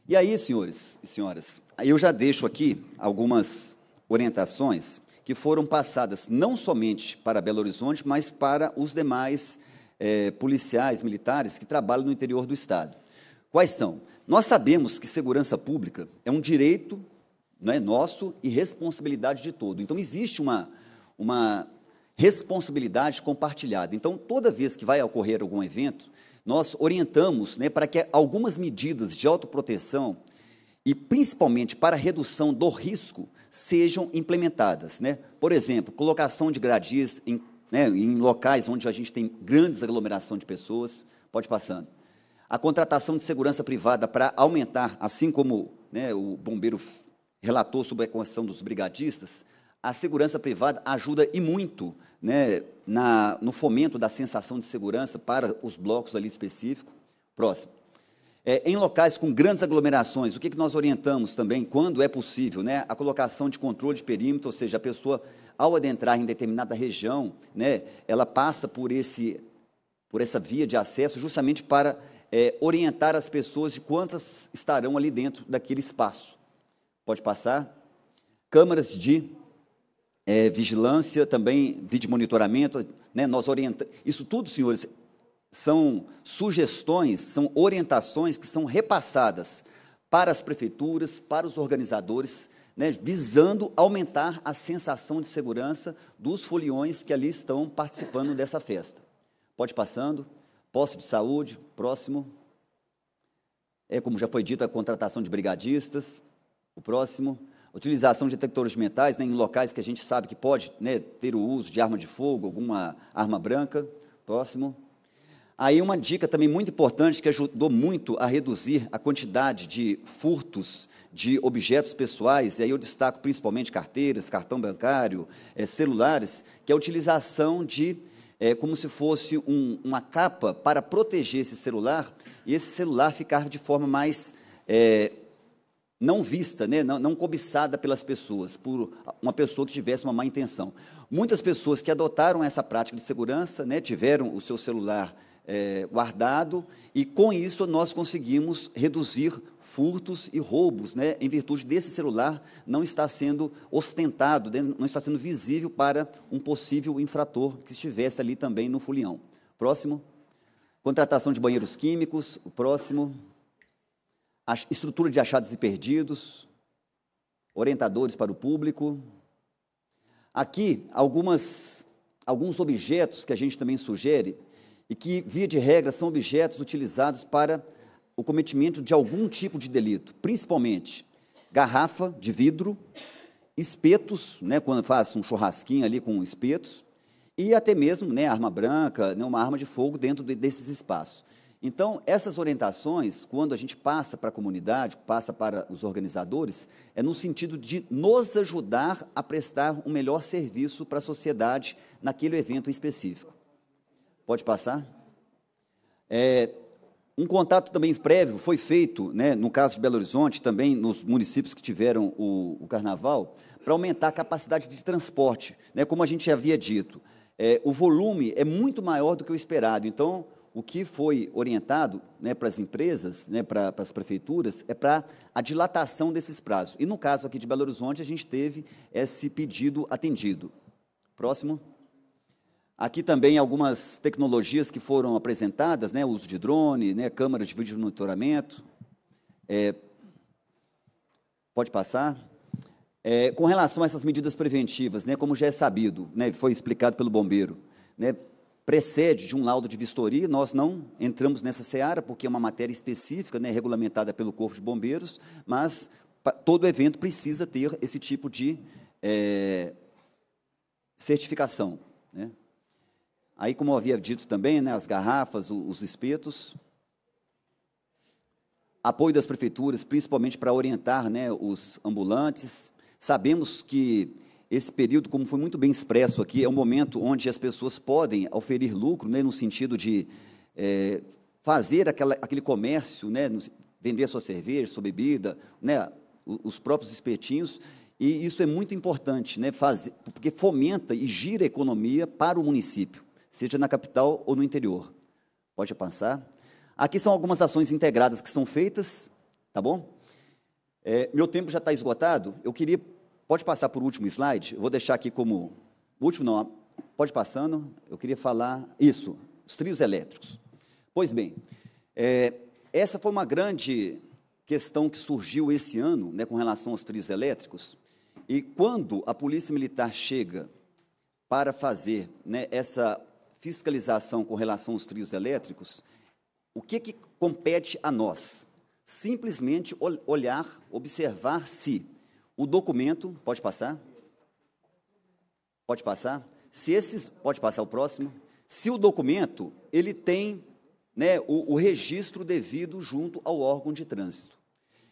E aí, senhores e senhoras, eu já deixo aqui algumas orientações que foram passadas não somente para Belo Horizonte, mas para os demais eh, policiais militares que trabalham no interior do Estado. Quais são? Nós sabemos que segurança pública é um direito né, nosso e responsabilidade de todo. Então, existe uma, uma responsabilidade compartilhada. Então, toda vez que vai ocorrer algum evento, nós orientamos né, para que algumas medidas de autoproteção e principalmente para redução do risco sejam implementadas. Né? Por exemplo, colocação de gradis em, né, em locais onde a gente tem grandes aglomeração de pessoas. Pode passando a contratação de segurança privada para aumentar, assim como né, o bombeiro relatou sobre a questão dos brigadistas, a segurança privada ajuda e muito né, na, no fomento da sensação de segurança para os blocos ali específicos. Próximo. É, em locais com grandes aglomerações, o que, que nós orientamos também, quando é possível, né, a colocação de controle de perímetro, ou seja, a pessoa, ao adentrar em determinada região, né, ela passa por, esse, por essa via de acesso justamente para é, orientar as pessoas de quantas estarão ali dentro daquele espaço. Pode passar? Câmaras de é, vigilância, também de monitoramento, né? nós orientamos. Isso tudo, senhores, são sugestões, são orientações que são repassadas para as prefeituras, para os organizadores, né? visando aumentar a sensação de segurança dos foliões que ali estão participando dessa festa. Pode passando. Posto de saúde, próximo. É, como já foi dito, a contratação de brigadistas, o próximo. Utilização de detectores mentais né, em locais que a gente sabe que pode né, ter o uso de arma de fogo, alguma arma branca, próximo. Aí uma dica também muito importante que ajudou muito a reduzir a quantidade de furtos de objetos pessoais, e aí eu destaco principalmente carteiras, cartão bancário, é, celulares, que é a utilização de é, como se fosse um, uma capa para proteger esse celular e esse celular ficar de forma mais é, não vista, né, não, não cobiçada pelas pessoas, por uma pessoa que tivesse uma má intenção. Muitas pessoas que adotaram essa prática de segurança né, tiveram o seu celular é, guardado e com isso nós conseguimos reduzir furtos e roubos, né, em virtude desse celular não está sendo ostentado, né, não está sendo visível para um possível infrator que estivesse ali também no folião. Próximo. Contratação de banheiros químicos. O próximo. A estrutura de achados e perdidos. Orientadores para o público. Aqui, algumas, alguns objetos que a gente também sugere e que, via de regra, são objetos utilizados para o cometimento de algum tipo de delito, principalmente garrafa de vidro, espetos, né, quando faz um churrasquinho ali com espetos, e até mesmo né, arma branca, né, uma arma de fogo dentro de, desses espaços. Então, essas orientações, quando a gente passa para a comunidade, passa para os organizadores, é no sentido de nos ajudar a prestar um melhor serviço para a sociedade naquele evento específico. Pode passar? É, um contato também prévio foi feito, né, no caso de Belo Horizonte, também nos municípios que tiveram o, o carnaval, para aumentar a capacidade de transporte. Né, como a gente havia dito, é, o volume é muito maior do que o esperado. Então, o que foi orientado né, para as empresas, né, para, para as prefeituras, é para a dilatação desses prazos. E no caso aqui de Belo Horizonte, a gente teve esse pedido atendido. Próximo. Aqui também algumas tecnologias que foram apresentadas, né, o uso de drone, né, câmeras de vídeo monitoramento. É, pode passar? É, com relação a essas medidas preventivas, né, como já é sabido, né, foi explicado pelo bombeiro, né, precede de um laudo de vistoria, nós não entramos nessa seara, porque é uma matéria específica, né, regulamentada pelo Corpo de Bombeiros, mas todo evento precisa ter esse tipo de é, certificação. Né? Aí, como eu havia dito também, né, as garrafas, os espetos. Apoio das prefeituras, principalmente para orientar né, os ambulantes. Sabemos que esse período, como foi muito bem expresso aqui, é um momento onde as pessoas podem oferir lucro, né, no sentido de é, fazer aquela, aquele comércio, né, vender sua cerveja, sua bebida, né, os próprios espetinhos, e isso é muito importante, né, fazer, porque fomenta e gira a economia para o município seja na capital ou no interior. Pode passar. Aqui são algumas ações integradas que são feitas, tá bom? É, meu tempo já está esgotado. Eu queria. Pode passar por último slide? Eu vou deixar aqui como. Último não, pode passando. Eu queria falar. Isso, os trios elétricos. Pois bem, é, essa foi uma grande questão que surgiu esse ano né, com relação aos trios elétricos. E quando a Polícia Militar chega para fazer né, essa fiscalização com relação aos trios elétricos, o que, que compete a nós? Simplesmente olhar, observar se o documento. Pode passar? Pode passar? Se esses. Pode passar o próximo? Se o documento ele tem né, o, o registro devido junto ao órgão de trânsito.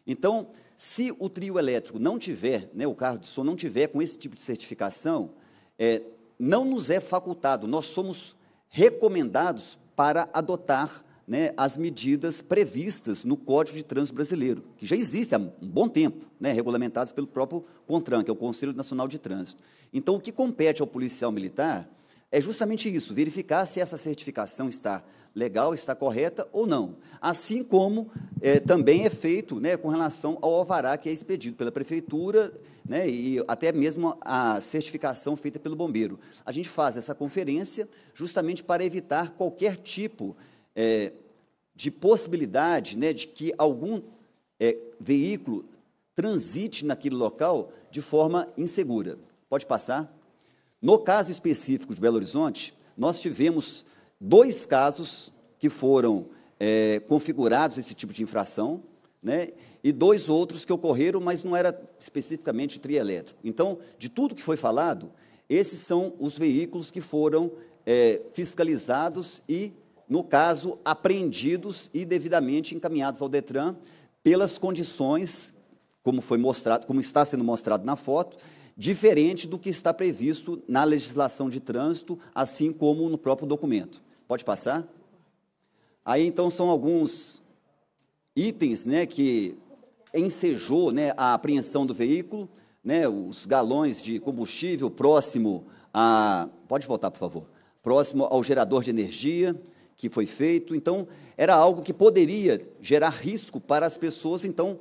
Então, se o trio elétrico não tiver, né, o carro de som não tiver com esse tipo de certificação, é, não nos é facultado, nós somos recomendados para adotar né, as medidas previstas no Código de Trânsito Brasileiro, que já existe há um bom tempo, né, regulamentadas pelo próprio CONTRAN, que é o Conselho Nacional de Trânsito. Então, o que compete ao policial militar é justamente isso, verificar se essa certificação está legal, está correta ou não. Assim como é, também é feito né, com relação ao alvará que é expedido pela prefeitura né, e até mesmo a certificação feita pelo bombeiro. A gente faz essa conferência justamente para evitar qualquer tipo é, de possibilidade né, de que algum é, veículo transite naquele local de forma insegura. Pode passar? No caso específico de Belo Horizonte, nós tivemos dois casos que foram é, configurados esse tipo de infração, né? e dois outros que ocorreram, mas não era especificamente trielétrico. Então, de tudo que foi falado, esses são os veículos que foram é, fiscalizados e, no caso, apreendidos e devidamente encaminhados ao Detran pelas condições, como foi mostrado, como está sendo mostrado na foto, diferente do que está previsto na legislação de trânsito, assim como no próprio documento. Pode passar? Aí então são alguns itens, né, que ensejou, né, a apreensão do veículo, né, os galões de combustível próximo a, pode voltar, por favor, próximo ao gerador de energia que foi feito. Então, era algo que poderia gerar risco para as pessoas, então,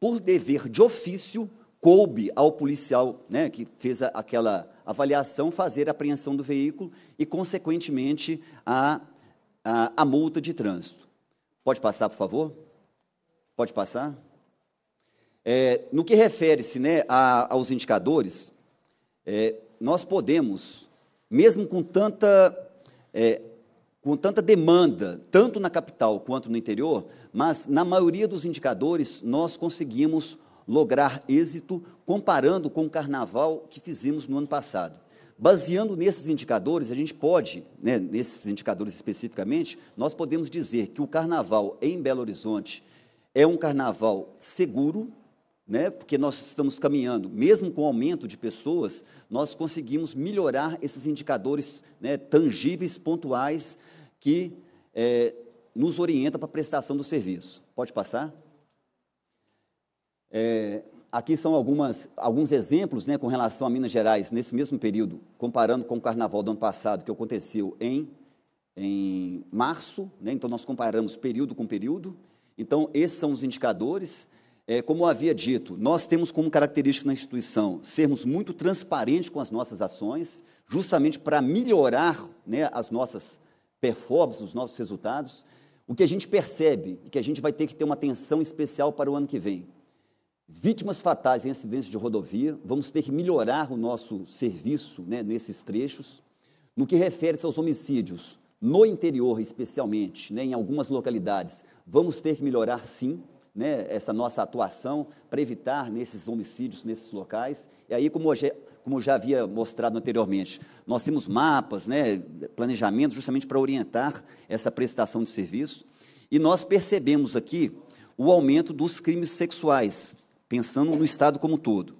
por dever de ofício, coube ao policial, né, que fez aquela avaliação, fazer a apreensão do veículo e, consequentemente, a, a, a multa de trânsito. Pode passar, por favor? Pode passar? É, no que refere-se né, aos indicadores, é, nós podemos, mesmo com tanta, é, com tanta demanda, tanto na capital quanto no interior, mas na maioria dos indicadores nós conseguimos lograr êxito comparando com o carnaval que fizemos no ano passado. Baseando nesses indicadores, a gente pode, né, nesses indicadores especificamente, nós podemos dizer que o carnaval em Belo Horizonte é um carnaval seguro, né, porque nós estamos caminhando, mesmo com o aumento de pessoas, nós conseguimos melhorar esses indicadores né, tangíveis, pontuais, que é, nos orienta para a prestação do serviço. Pode passar? É, aqui são algumas, alguns exemplos né, com relação a Minas Gerais, nesse mesmo período, comparando com o carnaval do ano passado, que aconteceu em, em março. Né, então, nós comparamos período com período. Então, esses são os indicadores. É, como eu havia dito, nós temos como característica na instituição sermos muito transparentes com as nossas ações, justamente para melhorar né, as nossas performances, os nossos resultados. O que a gente percebe e é que a gente vai ter que ter uma atenção especial para o ano que vem Vítimas fatais em acidentes de rodovia, vamos ter que melhorar o nosso serviço né, nesses trechos. No que refere-se aos homicídios, no interior especialmente, né, em algumas localidades, vamos ter que melhorar sim né, essa nossa atuação para evitar nesses homicídios nesses locais. E aí, como, hoje, é, como já havia mostrado anteriormente, nós temos mapas, né, planejamentos justamente para orientar essa prestação de serviço. E nós percebemos aqui o aumento dos crimes sexuais, pensando no Estado como um todo.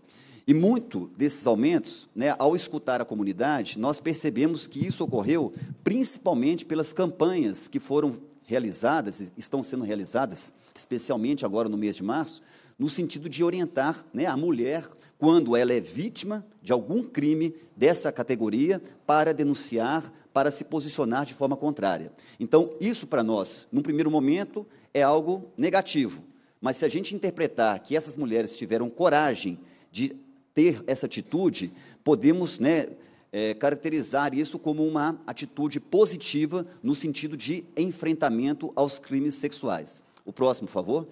E muito desses aumentos, né, ao escutar a comunidade, nós percebemos que isso ocorreu principalmente pelas campanhas que foram realizadas, estão sendo realizadas, especialmente agora no mês de março, no sentido de orientar né, a mulher, quando ela é vítima de algum crime dessa categoria, para denunciar, para se posicionar de forma contrária. Então, isso para nós, num primeiro momento, é algo negativo, mas se a gente interpretar que essas mulheres tiveram coragem de ter essa atitude, podemos né, é, caracterizar isso como uma atitude positiva no sentido de enfrentamento aos crimes sexuais. O próximo, por favor.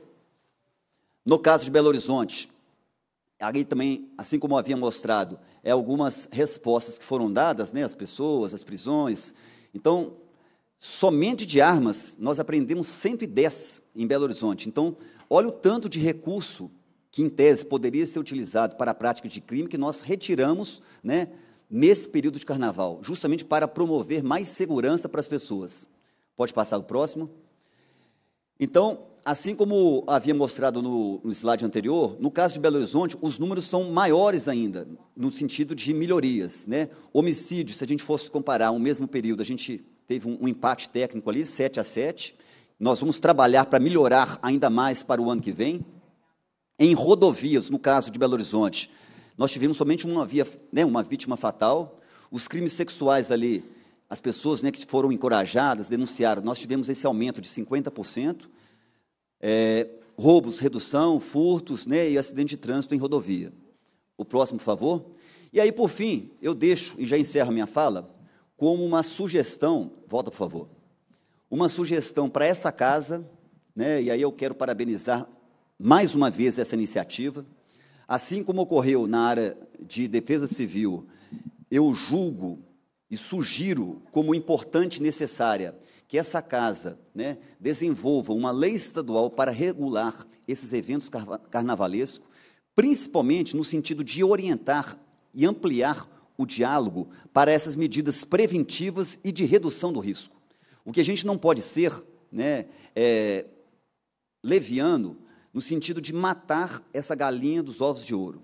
No caso de Belo Horizonte, aí também, assim como havia mostrado, é algumas respostas que foram dadas, né, as pessoas, as prisões. Então, somente de armas, nós aprendemos 110 em Belo Horizonte. Então, Olha o tanto de recurso que, em tese, poderia ser utilizado para a prática de crime que nós retiramos né, nesse período de carnaval, justamente para promover mais segurança para as pessoas. Pode passar o próximo? Então, assim como havia mostrado no, no, slide anterior, no caso de Belo Horizonte, os números são maiores ainda, no sentido de melhorias. Né? Homicídio, se a gente fosse comparar o mesmo período, a gente teve um, um empate técnico ali, 7 a 7 nós vamos trabalhar para melhorar ainda mais para o ano que vem. Em rodovias, no caso de Belo Horizonte, nós tivemos somente uma, via, né, uma vítima fatal. Os crimes sexuais ali, as pessoas né, que foram encorajadas, denunciaram, nós tivemos esse aumento de 50%. É, roubos, redução, furtos né, e acidente de trânsito em rodovia. O próximo, por favor. E aí, por fim, eu deixo e já encerro minha fala como uma sugestão. Volta, por favor uma sugestão para essa casa, né, e aí eu quero parabenizar mais uma vez essa iniciativa. Assim como ocorreu na área de defesa civil, eu julgo e sugiro como importante e necessária que essa casa né, desenvolva uma lei estadual para regular esses eventos carnavalescos, principalmente no sentido de orientar e ampliar o diálogo para essas medidas preventivas e de redução do risco. O que a gente não pode ser né, é leviano no sentido de matar essa galinha dos ovos de ouro.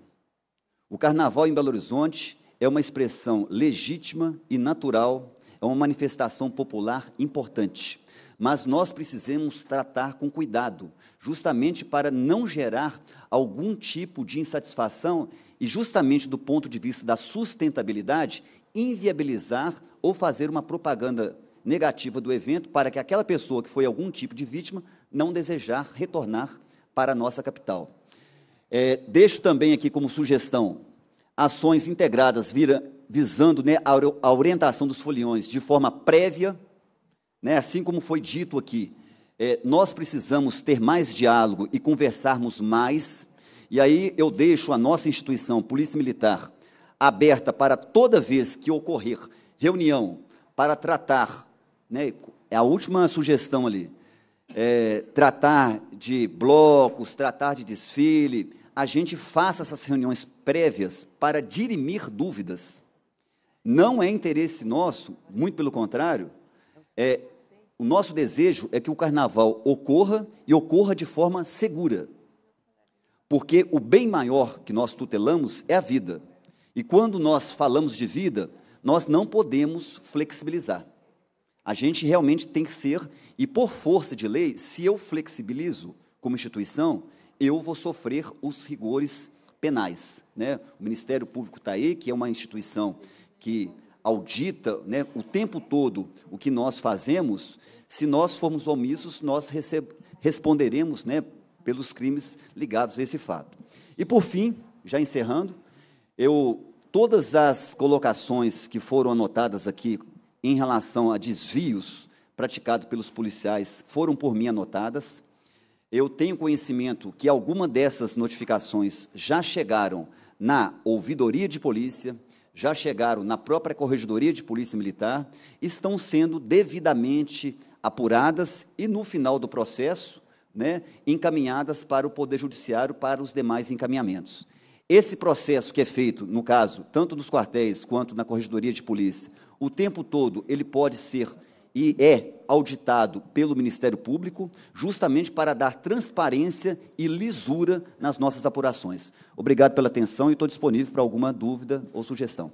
O carnaval em Belo Horizonte é uma expressão legítima e natural, é uma manifestação popular importante. Mas nós precisamos tratar com cuidado, justamente para não gerar algum tipo de insatisfação e, justamente do ponto de vista da sustentabilidade, inviabilizar ou fazer uma propaganda negativa do evento para que aquela pessoa que foi algum tipo de vítima não desejar retornar para a nossa capital. É, deixo também aqui como sugestão ações integradas vira, visando né, a, a, orientação dos foliões de forma prévia, né, assim como foi dito aqui. É, nós precisamos ter mais diálogo e conversarmos mais. E aí eu deixo a nossa instituição, Polícia Militar, aberta para toda vez que ocorrer reunião para tratar né, é a última sugestão ali, é, tratar de blocos, tratar de desfile, a gente faça essas reuniões prévias para dirimir dúvidas. Não é interesse nosso, muito pelo contrário, é, o nosso desejo é que o carnaval ocorra e ocorra de forma segura. Porque o bem maior que nós tutelamos é a vida. E quando nós falamos de vida, nós não podemos flexibilizar. A gente realmente tem que ser, e por força de lei, se eu flexibilizo como instituição, eu vou sofrer os rigores penais. Né? O Ministério Público está aí, que é uma instituição que audita né, o tempo todo o que nós fazemos. Se nós formos omissos, nós responderemos né, pelos crimes ligados a esse fato. E, por fim, já encerrando, eu, todas as colocações que foram anotadas aqui em relação a desvios praticados pelos policiais foram por mim anotadas. Eu tenho conhecimento que alguma dessas notificações já chegaram na ouvidoria de polícia, já chegaram na própria corregedoria de polícia militar, estão sendo devidamente apuradas e no final do processo, né, encaminhadas para o Poder Judiciário para os demais encaminhamentos. Esse processo que é feito, no caso, tanto nos quartéis quanto na corregedoria de polícia, o tempo todo ele pode ser e é auditado pelo Ministério Público, justamente para dar transparência e lisura nas nossas apurações. Obrigado pela atenção e estou disponível para alguma dúvida ou sugestão.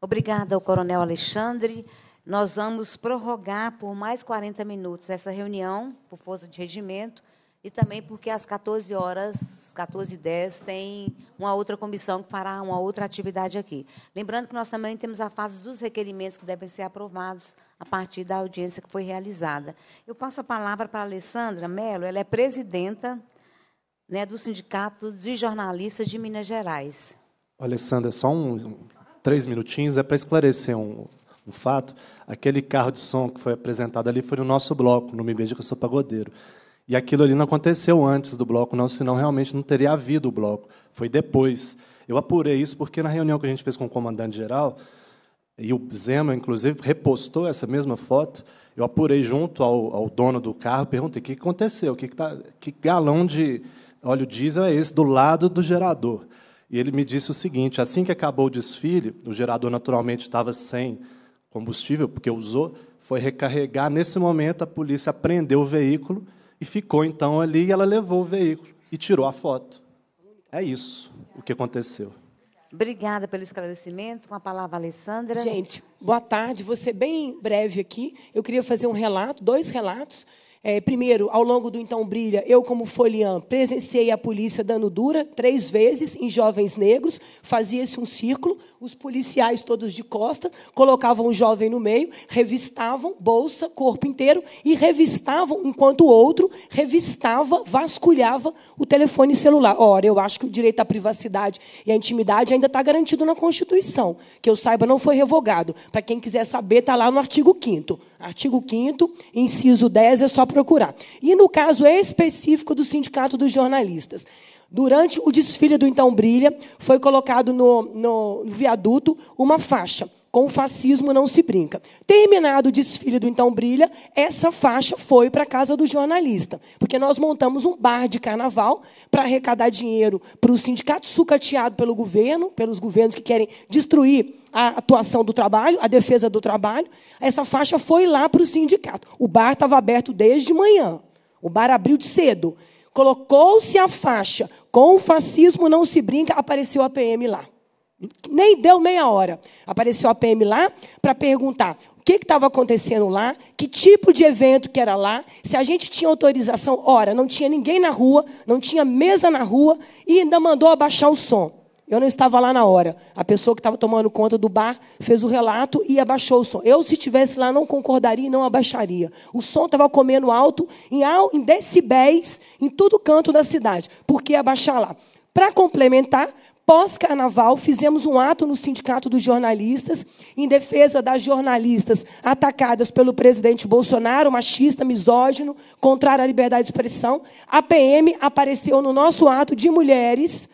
Obrigada ao Coronel Alexandre. Nós vamos prorrogar por mais 40 minutos essa reunião, por força de regimento. E também porque às 14 horas, 14 e 10, tem uma outra comissão que fará uma outra atividade aqui. Lembrando que nós também temos a fase dos requerimentos que devem ser aprovados a partir da audiência que foi realizada. Eu passo a palavra para a Alessandra Mello, ela é presidenta né, do Sindicato de Jornalistas de Minas Gerais. Alessandra, só um, um três minutinhos, é para esclarecer um, um fato. Aquele carro de som que foi apresentado ali foi no nosso bloco, no Me Beijo, que Eu Sou Pagodeiro. E aquilo ali não aconteceu antes do bloco, não, senão realmente não teria havido o bloco. Foi depois. Eu apurei isso porque na reunião que a gente fez com o comandante geral, e o Zema, inclusive, repostou essa mesma foto, eu apurei junto ao, ao dono do carro, perguntei o que aconteceu, que, que, tá, que galão de óleo diesel é esse do lado do gerador. E ele me disse o seguinte: assim que acabou o desfile, o gerador naturalmente estava sem combustível, porque usou, foi recarregar. Nesse momento, a polícia prendeu o veículo e ficou então ali e ela levou o veículo e tirou a foto. É isso o que aconteceu. Obrigada pelo esclarecimento. Com a palavra, Alessandra. Gente, boa tarde. Vou ser bem breve aqui. Eu queria fazer um relato, dois relatos é, primeiro, ao longo do Então Brilha, eu, como foliã, presenciei a polícia dando dura três vezes em jovens negros. Fazia-se um círculo, os policiais todos de costa, colocavam o jovem no meio, revistavam bolsa, corpo inteiro, e revistavam, enquanto o outro revistava, vasculhava o telefone celular. Ora, eu acho que o direito à privacidade e à intimidade ainda está garantido na Constituição. Que eu saiba, não foi revogado. Para quem quiser saber, está lá no artigo 5 Artigo 5 inciso 10, é só procurar. E no caso específico do Sindicato dos Jornalistas, durante o desfile do Então Brilha, foi colocado no, no viaduto uma faixa com o fascismo não se brinca. Terminado o desfile do Então Brilha, essa faixa foi para a casa do jornalista, porque nós montamos um bar de carnaval para arrecadar dinheiro para o sindicato sucateado pelo governo, pelos governos que querem destruir a atuação do trabalho, a defesa do trabalho. Essa faixa foi lá para o sindicato. O bar estava aberto desde manhã. O bar abriu de cedo. Colocou-se a faixa. Com o fascismo não se brinca, apareceu a PM lá. Nem deu meia hora. Apareceu a PM lá para perguntar o que estava acontecendo lá, que tipo de evento que era lá, se a gente tinha autorização. Ora, não tinha ninguém na rua, não tinha mesa na rua e ainda mandou abaixar o som. Eu não estava lá na hora. A pessoa que estava tomando conta do bar fez o relato e abaixou o som. Eu, se estivesse lá, não concordaria e não abaixaria. O som estava comendo alto, em decibéis, em todo canto da cidade. Por que abaixar lá? Para complementar, Pós-carnaval, fizemos um ato no Sindicato dos Jornalistas em defesa das jornalistas atacadas pelo presidente Bolsonaro, machista, misógino, contrário à liberdade de expressão. A PM apareceu no nosso ato de mulheres,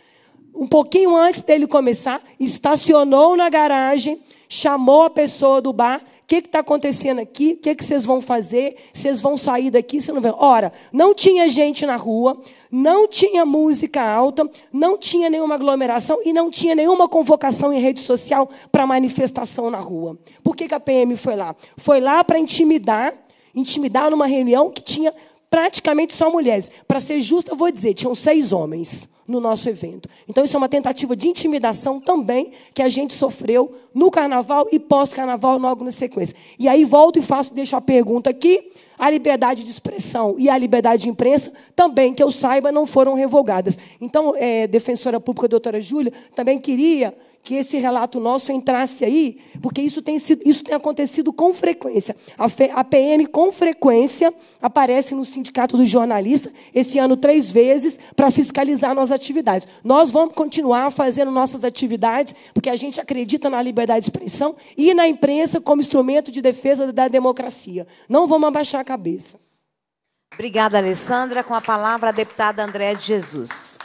um pouquinho antes dele começar, estacionou na garagem chamou a pessoa do bar, o que está acontecendo aqui, o que, que vocês vão fazer, vocês vão sair daqui, você não vê. Ora, não tinha gente na rua, não tinha música alta, não tinha nenhuma aglomeração e não tinha nenhuma convocação em rede social para manifestação na rua. Por que, que a PM foi lá? Foi lá para intimidar, intimidar numa reunião que tinha praticamente só mulheres. Para ser justa, eu vou dizer, tinham seis homens no nosso evento. Então, isso é uma tentativa de intimidação também que a gente sofreu no carnaval e pós-carnaval logo na sequência. E aí volto e faço, deixo a pergunta aqui. A liberdade de expressão e a liberdade de imprensa também, que eu saiba, não foram revogadas. Então, é, defensora pública, doutora Júlia, também queria que esse relato nosso entrasse aí, porque isso tem, sido, isso tem acontecido com frequência. A, Fe, a PM, com frequência, aparece no Sindicato dos Jornalistas, esse ano três vezes, para fiscalizar nossas atividades. Nós vamos continuar fazendo nossas atividades, porque a gente acredita na liberdade de expressão e na imprensa como instrumento de defesa da democracia. Não vamos abaixar a cabeça. Obrigada, Alessandra. Com a palavra, a deputada Andréa de Jesus.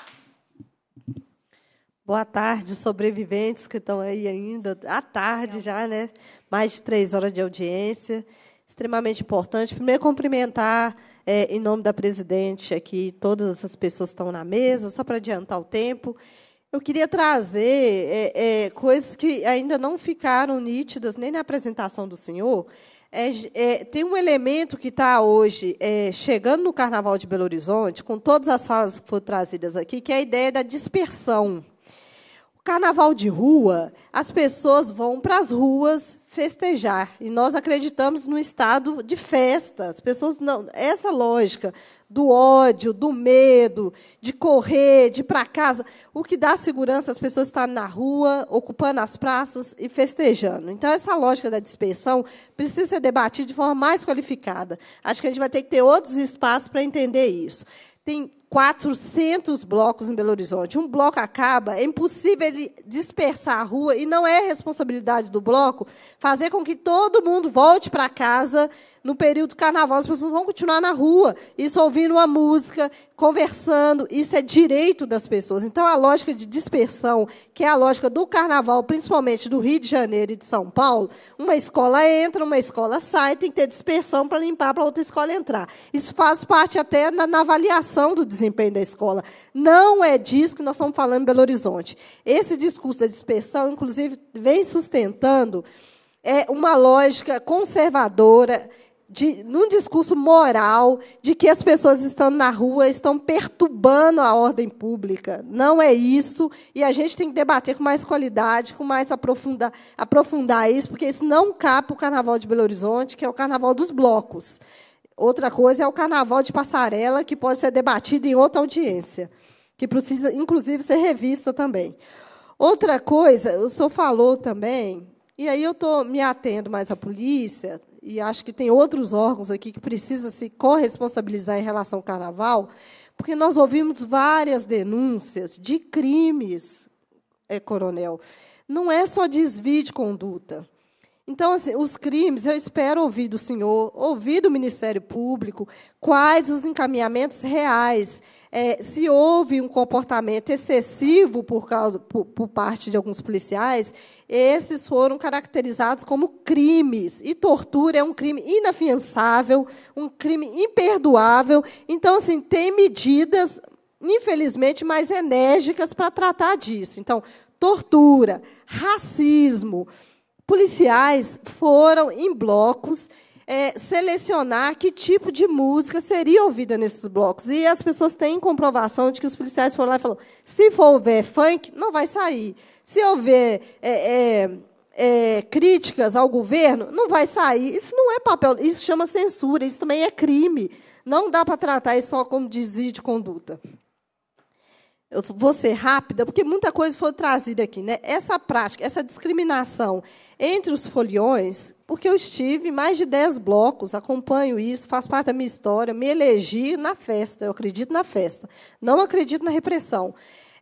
Boa tarde, sobreviventes que estão aí ainda, à tarde já, né? Mais de três horas de audiência, extremamente importante. Primeiro, cumprimentar, é, em nome da presidente aqui, todas essas pessoas que estão na mesa, só para adiantar o tempo. Eu queria trazer é, é, coisas que ainda não ficaram nítidas, nem na apresentação do senhor. É, é, tem um elemento que está hoje é, chegando no Carnaval de Belo Horizonte, com todas as falas que foram trazidas aqui, que é a ideia da dispersão Carnaval de rua, as pessoas vão para as ruas festejar. E nós acreditamos no estado de festa. As pessoas não, essa lógica do ódio, do medo, de correr, de ir para casa, o que dá segurança as pessoas estarem na rua, ocupando as praças e festejando. Então essa lógica da dispersão precisa ser debatida de forma mais qualificada. Acho que a gente vai ter que ter outros espaços para entender isso. Tem 400 blocos em Belo Horizonte. Um bloco acaba, é impossível ele dispersar a rua e não é responsabilidade do bloco fazer com que todo mundo volte para casa no período carnaval as pessoas vão continuar na rua, isso ouvindo uma música, conversando, isso é direito das pessoas. Então, a lógica de dispersão, que é a lógica do carnaval, principalmente do Rio de Janeiro e de São Paulo, uma escola entra, uma escola sai, tem que ter dispersão para limpar para outra escola entrar. Isso faz parte até na, na avaliação do desempenho da escola. Não é disso que nós estamos falando em Belo Horizonte. Esse discurso da dispersão, inclusive, vem sustentando é uma lógica conservadora de, num discurso moral de que as pessoas estando na rua estão perturbando a ordem pública. Não é isso. E a gente tem que debater com mais qualidade, com mais aprofundar, aprofundar isso, porque isso não capa o Carnaval de Belo Horizonte, que é o Carnaval dos blocos. Outra coisa é o Carnaval de Passarela, que pode ser debatido em outra audiência, que precisa, inclusive, ser revista também. Outra coisa, o senhor falou também, e aí eu tô, me atendo mais à polícia e acho que tem outros órgãos aqui que precisam se corresponsabilizar em relação ao carnaval, porque nós ouvimos várias denúncias de crimes, é, coronel. Não é só desvio de conduta. Então, assim, os crimes, eu espero ouvir do senhor, ouvir do Ministério Público, quais os encaminhamentos reais. É, se houve um comportamento excessivo por, causa, por, por parte de alguns policiais, esses foram caracterizados como crimes. E tortura é um crime inafiançável, um crime imperdoável. Então, assim, tem medidas, infelizmente, mais enérgicas para tratar disso. Então, tortura, racismo policiais foram em blocos é, selecionar que tipo de música seria ouvida nesses blocos. E as pessoas têm comprovação de que os policiais foram lá e falaram: se for houver funk, não vai sair. Se houver é, é, é críticas ao governo, não vai sair. Isso não é papel, isso chama censura, isso também é crime. Não dá para tratar isso é só como desvio de conduta eu vou ser rápida, porque muita coisa foi trazida aqui, né? Essa prática, essa discriminação entre os foliões, porque eu estive em mais de 10 blocos, acompanho isso, faz parte da minha história, me elegi na festa, eu acredito na festa, não acredito na repressão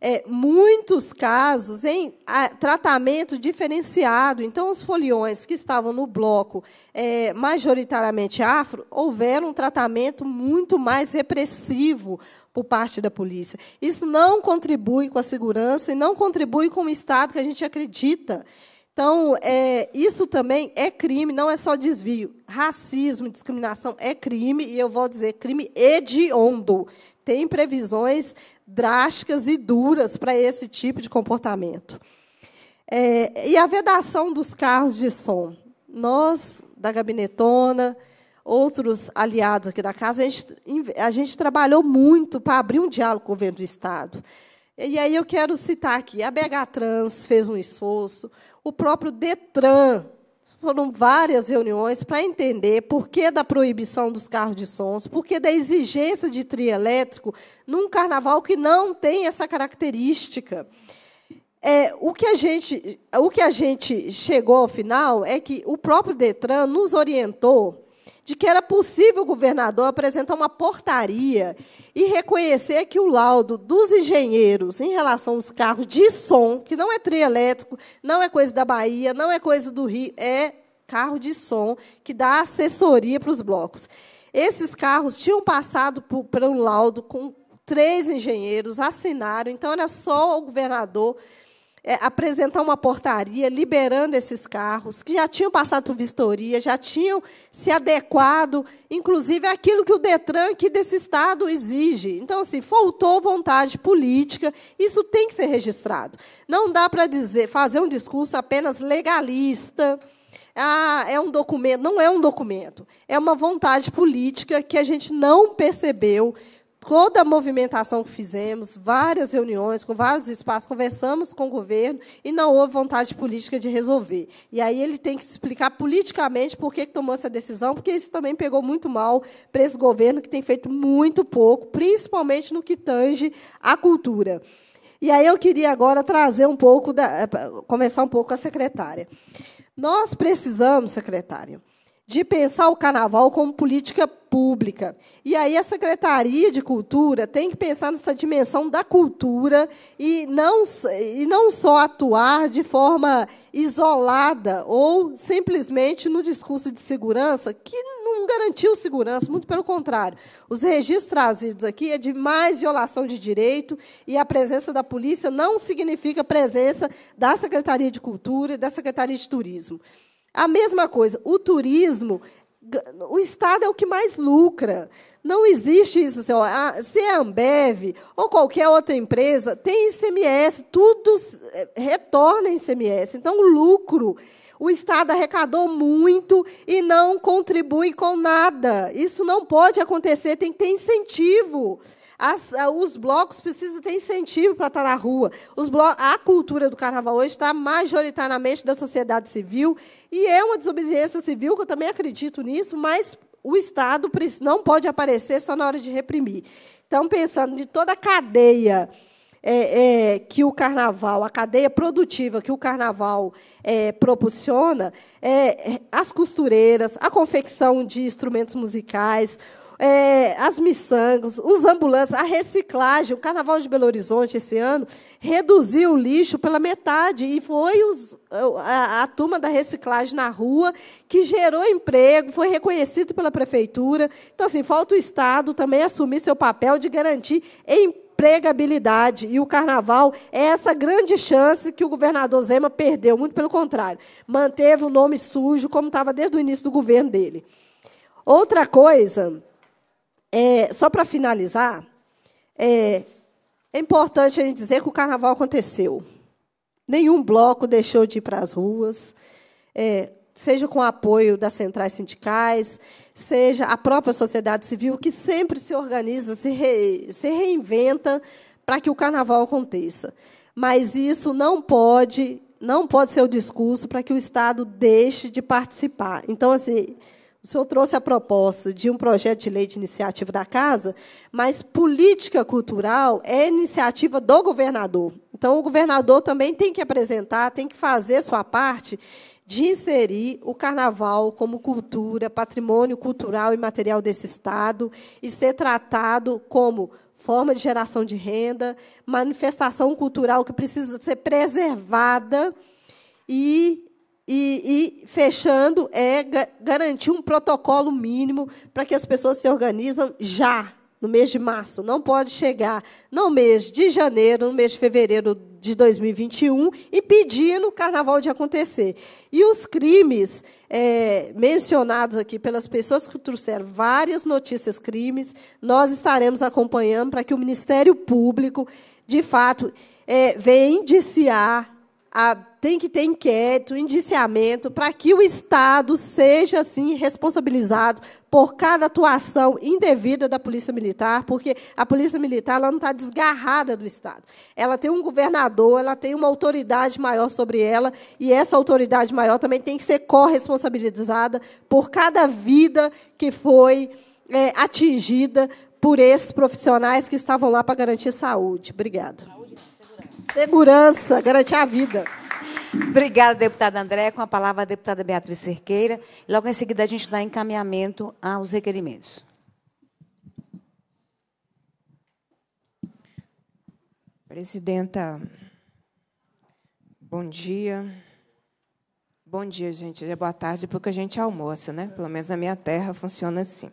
é, muitos casos em a, tratamento diferenciado. Então, os foliões que estavam no bloco é, majoritariamente afro houveram um tratamento muito mais repressivo por parte da polícia. Isso não contribui com a segurança e não contribui com o Estado que a gente acredita. Então, é, isso também é crime, não é só desvio. Racismo, discriminação é crime, e eu vou dizer crime hediondo. Tem previsões drásticas e duras para esse tipo de comportamento. É, e a vedação dos carros de som. Nós, da Gabinetona, outros aliados aqui da casa, a gente, a gente trabalhou muito para abrir um diálogo com o governo do Estado. E aí eu quero citar aqui, a BH Trans fez um esforço, o próprio DETRAN foram várias reuniões para entender por que da proibição dos carros de sons, por que da exigência de trio elétrico num carnaval que não tem essa característica. É, o, que a gente, o que a gente chegou ao final é que o próprio Detran nos orientou de que era possível o governador apresentar uma portaria e reconhecer que o laudo dos engenheiros em relação aos carros de som, que não é trielétrico, não é coisa da Bahia, não é coisa do Rio, é carro de som que dá assessoria para os blocos. Esses carros tinham passado para um laudo com três engenheiros, assinaram, então era só o governador é, apresentar uma portaria liberando esses carros, que já tinham passado por vistoria, já tinham se adequado, inclusive, àquilo que o Detran aqui desse Estado exige. Então, assim, faltou vontade política, isso tem que ser registrado. Não dá para dizer, fazer um discurso apenas legalista. Ah, é um documento. Não é um documento. É uma vontade política que a gente não percebeu toda a movimentação que fizemos, várias reuniões, com vários espaços, conversamos com o governo e não houve vontade política de resolver. E aí ele tem que explicar politicamente por que tomou essa decisão, porque isso também pegou muito mal para esse governo, que tem feito muito pouco, principalmente no que tange à cultura. E aí eu queria agora trazer um pouco, da, eh, começar um pouco com a secretária. Nós precisamos, secretária, de pensar o carnaval como política pública. E aí a Secretaria de Cultura tem que pensar nessa dimensão da cultura e não, e não só atuar de forma isolada ou simplesmente no discurso de segurança, que não garantiu segurança, muito pelo contrário. Os registros trazidos aqui é de mais violação de direito e a presença da polícia não significa presença da Secretaria de Cultura e da Secretaria de Turismo. A mesma coisa, o turismo, o Estado é o que mais lucra. Não existe isso. Assim, ó, a, se é a Ambev ou qualquer outra empresa, tem ICMS, tudo eh, retorna em ICMS. Então, o lucro o Estado arrecadou muito e não contribui com nada. Isso não pode acontecer, tem que ter incentivo. As, ah, os blocos precisam ter incentivo para estar tá na rua. Blocos, a cultura do carnaval hoje está majoritariamente da sociedade civil, e é uma desobediência civil, que eu também acredito nisso, mas o Estado não pode aparecer só na hora de reprimir. Então, pensando de toda a cadeia é, é, que o carnaval, a cadeia produtiva que o carnaval é, proporciona, é, as costureiras, a confecção de instrumentos musicais, é, as miçangos, os ambulantes, a reciclagem. O Carnaval de Belo Horizonte, esse ano, reduziu o lixo pela metade. E foi os, a, a turma da reciclagem na rua que gerou emprego, foi reconhecido pela prefeitura. Então, assim, falta o Estado também assumir seu papel de garantir emprego empregabilidade. E o carnaval é essa grande chance que o governador Zema perdeu, muito pelo contrário. Manteve o nome sujo, como estava desde o início do governo dele. Outra coisa, é, só para finalizar, é, é importante a gente dizer que o carnaval aconteceu. Nenhum bloco deixou de ir para as ruas, é, seja com o apoio das centrais sindicais, seja a própria sociedade civil, que sempre se organiza, se, re, se reinventa para que o carnaval aconteça. Mas isso não pode, não pode ser o discurso para que o Estado deixe de participar. Então, assim, o senhor trouxe a proposta de um projeto de lei de iniciativa da casa, mas política cultural é iniciativa do governador. Então, o governador também tem que apresentar, tem que fazer sua parte de inserir o carnaval como cultura, patrimônio cultural e material desse Estado e ser tratado como forma de geração de renda, manifestação cultural que precisa ser preservada e, e, e fechando, é garantir um protocolo mínimo para que as pessoas se organizam já, no mês de março. Não pode chegar no mês de janeiro, no mês de fevereiro de 2021, impedindo o carnaval de acontecer. E os crimes é, mencionados aqui pelas pessoas que trouxeram várias notícias crimes, nós estaremos acompanhando para que o Ministério Público, de fato, é, venha indiciar a, tem que ter inquérito, indiciamento, para que o Estado seja, assim, responsabilizado por cada atuação indevida da Polícia Militar, porque a Polícia Militar ela não está desgarrada do Estado. Ela tem um governador, ela tem uma autoridade maior sobre ela, e essa autoridade maior também tem que ser corresponsabilizada por cada vida que foi é, atingida por esses profissionais que estavam lá para garantir saúde. Obrigada. Segurança, garantir a vida. Obrigada, deputada André. Com a palavra, a deputada Beatriz Cerqueira. Logo em seguida, a gente dá encaminhamento aos requerimentos. Presidenta, bom dia. Bom dia, gente. É boa tarde, porque a gente almoça, né? Pelo menos na minha terra funciona assim.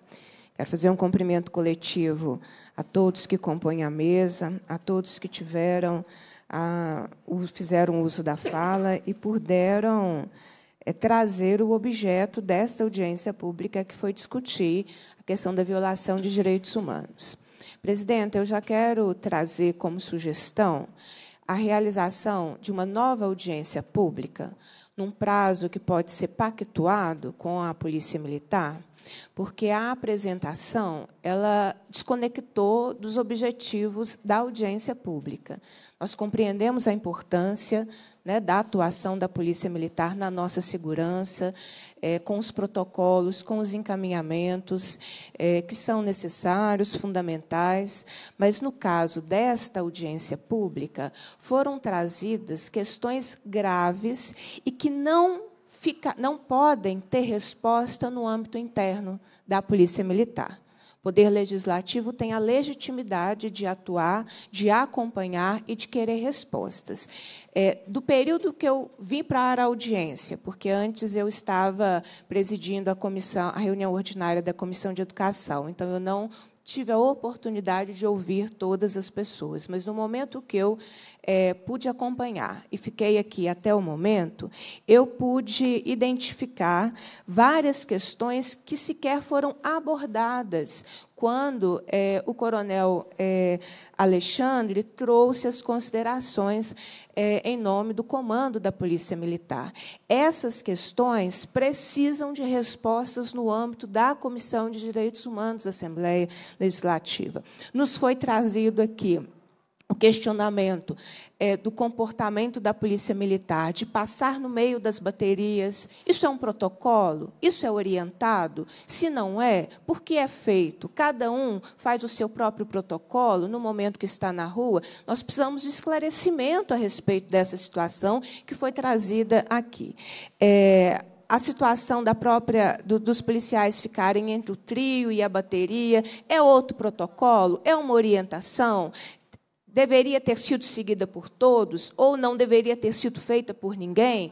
Quero fazer um cumprimento coletivo a todos que compõem a mesa, a todos que tiveram a, fizeram uso da fala e puderam é, trazer o objeto desta audiência pública, que foi discutir a questão da violação de direitos humanos. Presidenta, eu já quero trazer como sugestão a realização de uma nova audiência pública, num prazo que pode ser pactuado com a Polícia Militar, porque a apresentação ela desconectou dos objetivos da audiência pública. Nós compreendemos a importância né, da atuação da Polícia Militar na nossa segurança, é, com os protocolos, com os encaminhamentos é, que são necessários, fundamentais, mas no caso desta audiência pública, foram trazidas questões graves e que não fica, não podem ter resposta no âmbito interno da Polícia Militar. O Poder Legislativo tem a legitimidade de atuar, de acompanhar e de querer respostas. É, do período que eu vim para a audiência, porque antes eu estava presidindo a comissão, a reunião ordinária da Comissão de Educação, então eu não tive a oportunidade de ouvir todas as pessoas, mas no momento que eu é, pude acompanhar e fiquei aqui até o momento, eu pude identificar várias questões que sequer foram abordadas quando é, o coronel é, Alexandre trouxe as considerações é, em nome do comando da Polícia Militar. Essas questões precisam de respostas no âmbito da Comissão de Direitos Humanos da Assembleia Legislativa. Nos foi trazido aqui o questionamento é, do comportamento da polícia militar, de passar no meio das baterias, isso é um protocolo? Isso é orientado? Se não é, por que é feito? Cada um faz o seu próprio protocolo no momento que está na rua. Nós precisamos de esclarecimento a respeito dessa situação que foi trazida aqui. É, a situação da própria do, dos policiais ficarem entre o trio e a bateria é outro protocolo, é uma orientação deveria ter sido seguida por todos ou não deveria ter sido feita por ninguém,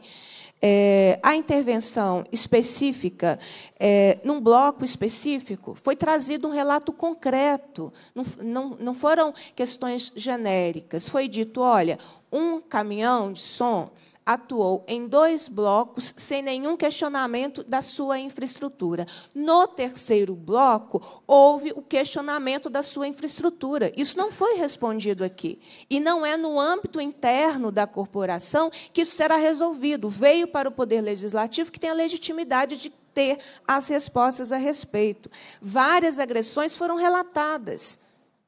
é, a intervenção específica, é, num bloco específico, foi trazido um relato concreto, não, não, não foram questões genéricas. Foi dito: olha, um caminhão de som atuou em dois blocos sem nenhum questionamento da sua infraestrutura. No terceiro bloco, houve o questionamento da sua infraestrutura. Isso não foi respondido aqui. E não é no âmbito interno da corporação que isso será resolvido. Veio para o Poder Legislativo, que tem a legitimidade de ter as respostas a respeito. Várias agressões foram relatadas.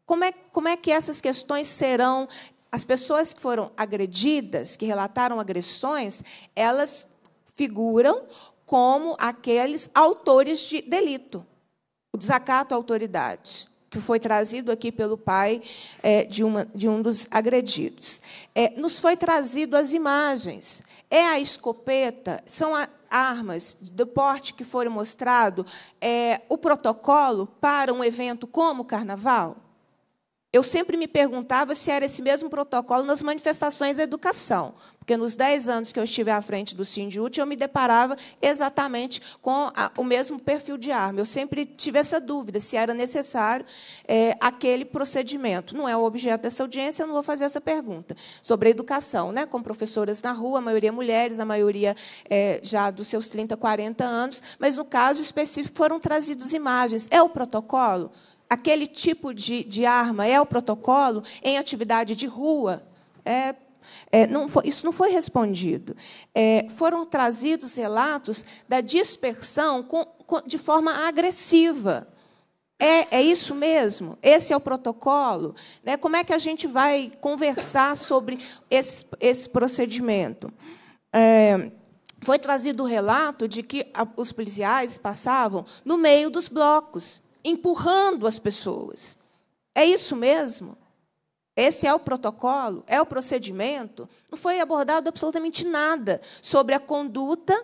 Como é, como é que essas questões serão as pessoas que foram agredidas, que relataram agressões, elas figuram como aqueles autores de delito, o desacato à autoridade, que foi trazido aqui pelo pai é, de, uma, de, um dos agredidos. É, nos foi trazido as imagens. É a escopeta, são a, armas do porte que foram mostrado, é, o protocolo para um evento como o carnaval? eu sempre me perguntava se era esse mesmo protocolo nas manifestações da educação, porque nos dez anos que eu estive à frente do Sindiúte, eu me deparava exatamente com a, o mesmo perfil de arma. Eu sempre tive essa dúvida se era necessário é, aquele procedimento. Não é o objeto dessa audiência, eu não vou fazer essa pergunta. Sobre a educação, né, com professoras na rua, a maioria mulheres, a maioria é, já dos seus 30, 40 anos, mas, no caso específico, foram trazidas imagens. É o protocolo? aquele tipo de, de arma é o protocolo em atividade de rua? É, é, não foi, isso não foi respondido. É, foram trazidos relatos da dispersão com, com, de forma agressiva. É, é, isso mesmo? Esse é o protocolo? Né? Como é que a gente vai conversar sobre esse, esse procedimento? É, foi trazido o relato de que a, os policiais passavam no meio dos blocos empurrando as pessoas. É isso mesmo? Esse é o protocolo? É o procedimento? Não foi abordado absolutamente nada sobre a conduta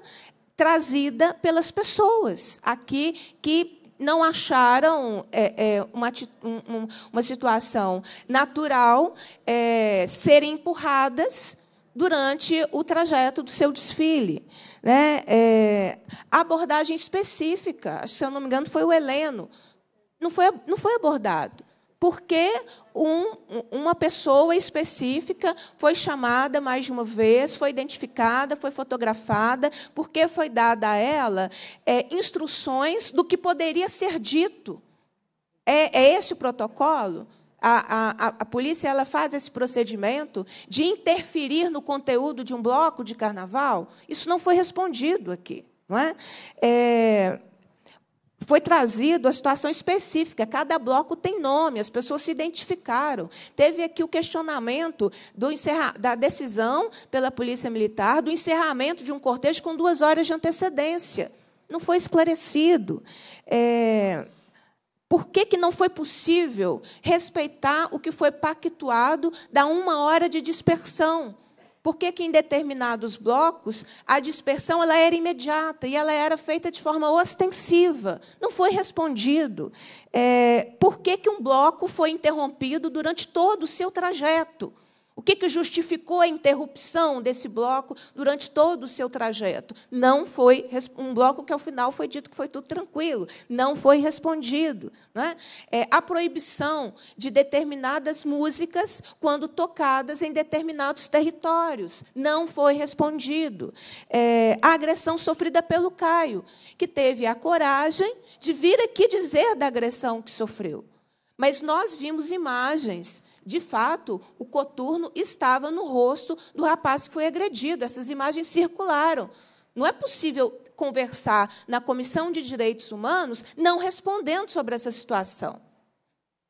trazida pelas pessoas aqui que não acharam é, é, uma, um, uma situação natural é, serem empurradas durante o trajeto do seu desfile. Né? É, abordagem específica, se eu não me engano, foi o Heleno, não foi, não foi abordado. Porque um, uma pessoa específica foi chamada mais de uma vez, foi identificada, foi fotografada, porque foi dada a ela é, instruções do que poderia ser dito. É, é esse o protocolo? A, a, a, polícia ela faz esse procedimento de interferir no conteúdo de um bloco de carnaval? Isso não foi respondido aqui. Não é? é foi trazido a situação específica, cada bloco tem nome, as pessoas se identificaram. Teve aqui o questionamento do encerra, da decisão pela Polícia Militar do encerramento de um cortejo com duas horas de antecedência. Não foi esclarecido. É... Por que, que não foi possível respeitar o que foi pactuado da uma hora de dispersão? Por que, em determinados blocos a dispersão ela era imediata e ela era feita de forma ostensiva? Não foi respondido. É, por que, que um bloco foi interrompido durante todo o seu trajeto? O que, que justificou a interrupção desse bloco durante todo o seu trajeto? Não foi um bloco que, ao final, foi dito que foi tudo tranquilo, não foi respondido. Não é? É, a proibição de determinadas músicas quando tocadas em determinados territórios, não foi respondido. É, a agressão sofrida pelo Caio, que teve a coragem de vir aqui dizer da agressão que sofreu. Mas nós vimos imagens de fato, o coturno estava no rosto do rapaz que foi agredido. Essas imagens circularam. Não é possível conversar na Comissão de Direitos Humanos não respondendo sobre essa situação.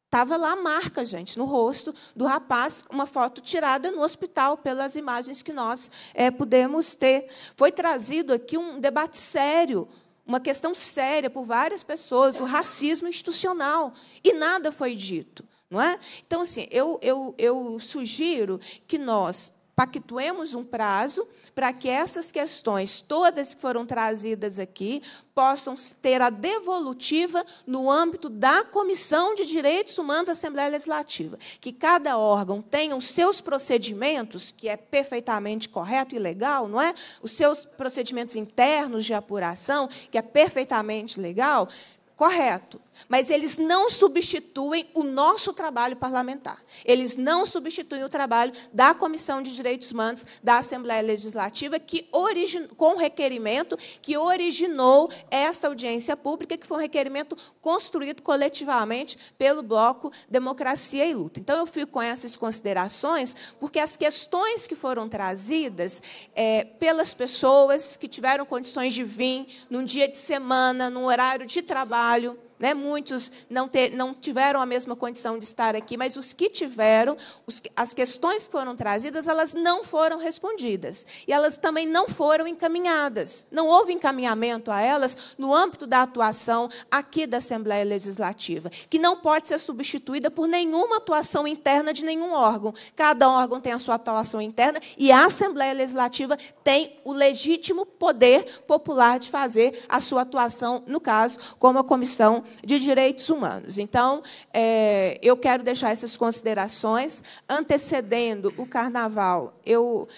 Estava lá a marca, gente, no rosto do rapaz, uma foto tirada no hospital, pelas imagens que nós é, pudemos ter. Foi trazido aqui um debate sério, uma questão séria por várias pessoas, o racismo institucional. E nada foi dito. Não é? Então, assim, eu, eu, eu sugiro que nós pactuemos um prazo para que essas questões, todas que foram trazidas aqui, possam ter a devolutiva no âmbito da Comissão de Direitos Humanos da Assembleia Legislativa. Que cada órgão tenha os seus procedimentos, que é perfeitamente correto e legal, não é? Os seus procedimentos internos de apuração, que é perfeitamente legal, correto. Mas eles não substituem o nosso trabalho parlamentar. Eles não substituem o trabalho da Comissão de Direitos Humanos da Assembleia Legislativa, que origin... com requerimento que originou esta audiência pública, que foi um requerimento construído coletivamente pelo Bloco Democracia e Luta. Então, eu fico com essas considerações, porque as questões que foram trazidas é, pelas pessoas que tiveram condições de vir num dia de semana, num horário de trabalho, né? Muitos não, ter, não tiveram a mesma condição de estar aqui, mas os que tiveram, os, as questões que foram trazidas, elas não foram respondidas. E elas também não foram encaminhadas. Não houve encaminhamento a elas no âmbito da atuação aqui da Assembleia Legislativa, que não pode ser substituída por nenhuma atuação interna de nenhum órgão. Cada órgão tem a sua atuação interna e a Assembleia Legislativa tem o legítimo poder popular de fazer a sua atuação, no caso, como a comissão de Direitos Humanos. Então, é, eu quero deixar essas considerações. Antecedendo o carnaval, eu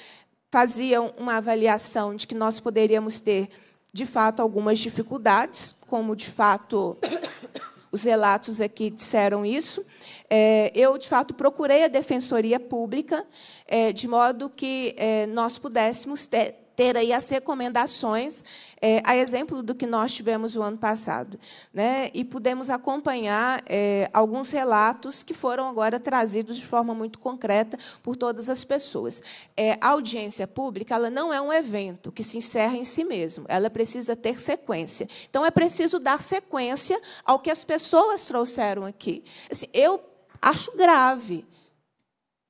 fazia uma avaliação de que nós poderíamos ter, de fato, algumas dificuldades, como, de fato, os relatos aqui disseram isso. É, eu, de fato, procurei a defensoria pública, é, de modo que é, nós pudéssemos ter ter aí as recomendações, é, a exemplo do que nós tivemos o ano passado. Né? E pudemos acompanhar é, alguns relatos que foram agora trazidos de forma muito concreta por todas as pessoas. É, a audiência pública ela não é um evento que se encerra em si mesmo, ela precisa ter sequência. Então, é preciso dar sequência ao que as pessoas trouxeram aqui. Assim, eu acho grave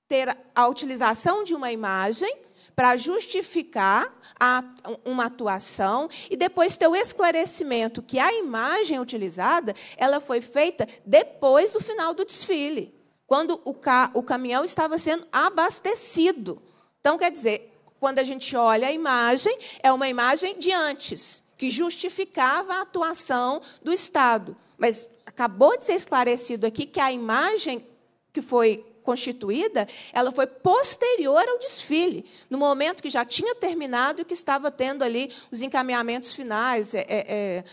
ter a utilização de uma imagem para justificar a, uma atuação e depois ter o esclarecimento que a imagem utilizada ela foi feita depois do final do desfile, quando o, ca, o caminhão estava sendo abastecido. Então, quer dizer, quando a gente olha a imagem, é uma imagem de antes, que justificava a atuação do Estado. Mas acabou de ser esclarecido aqui que a imagem que foi constituída, ela foi posterior ao desfile, no momento que já tinha terminado e que estava tendo ali os encaminhamentos finais é, é, é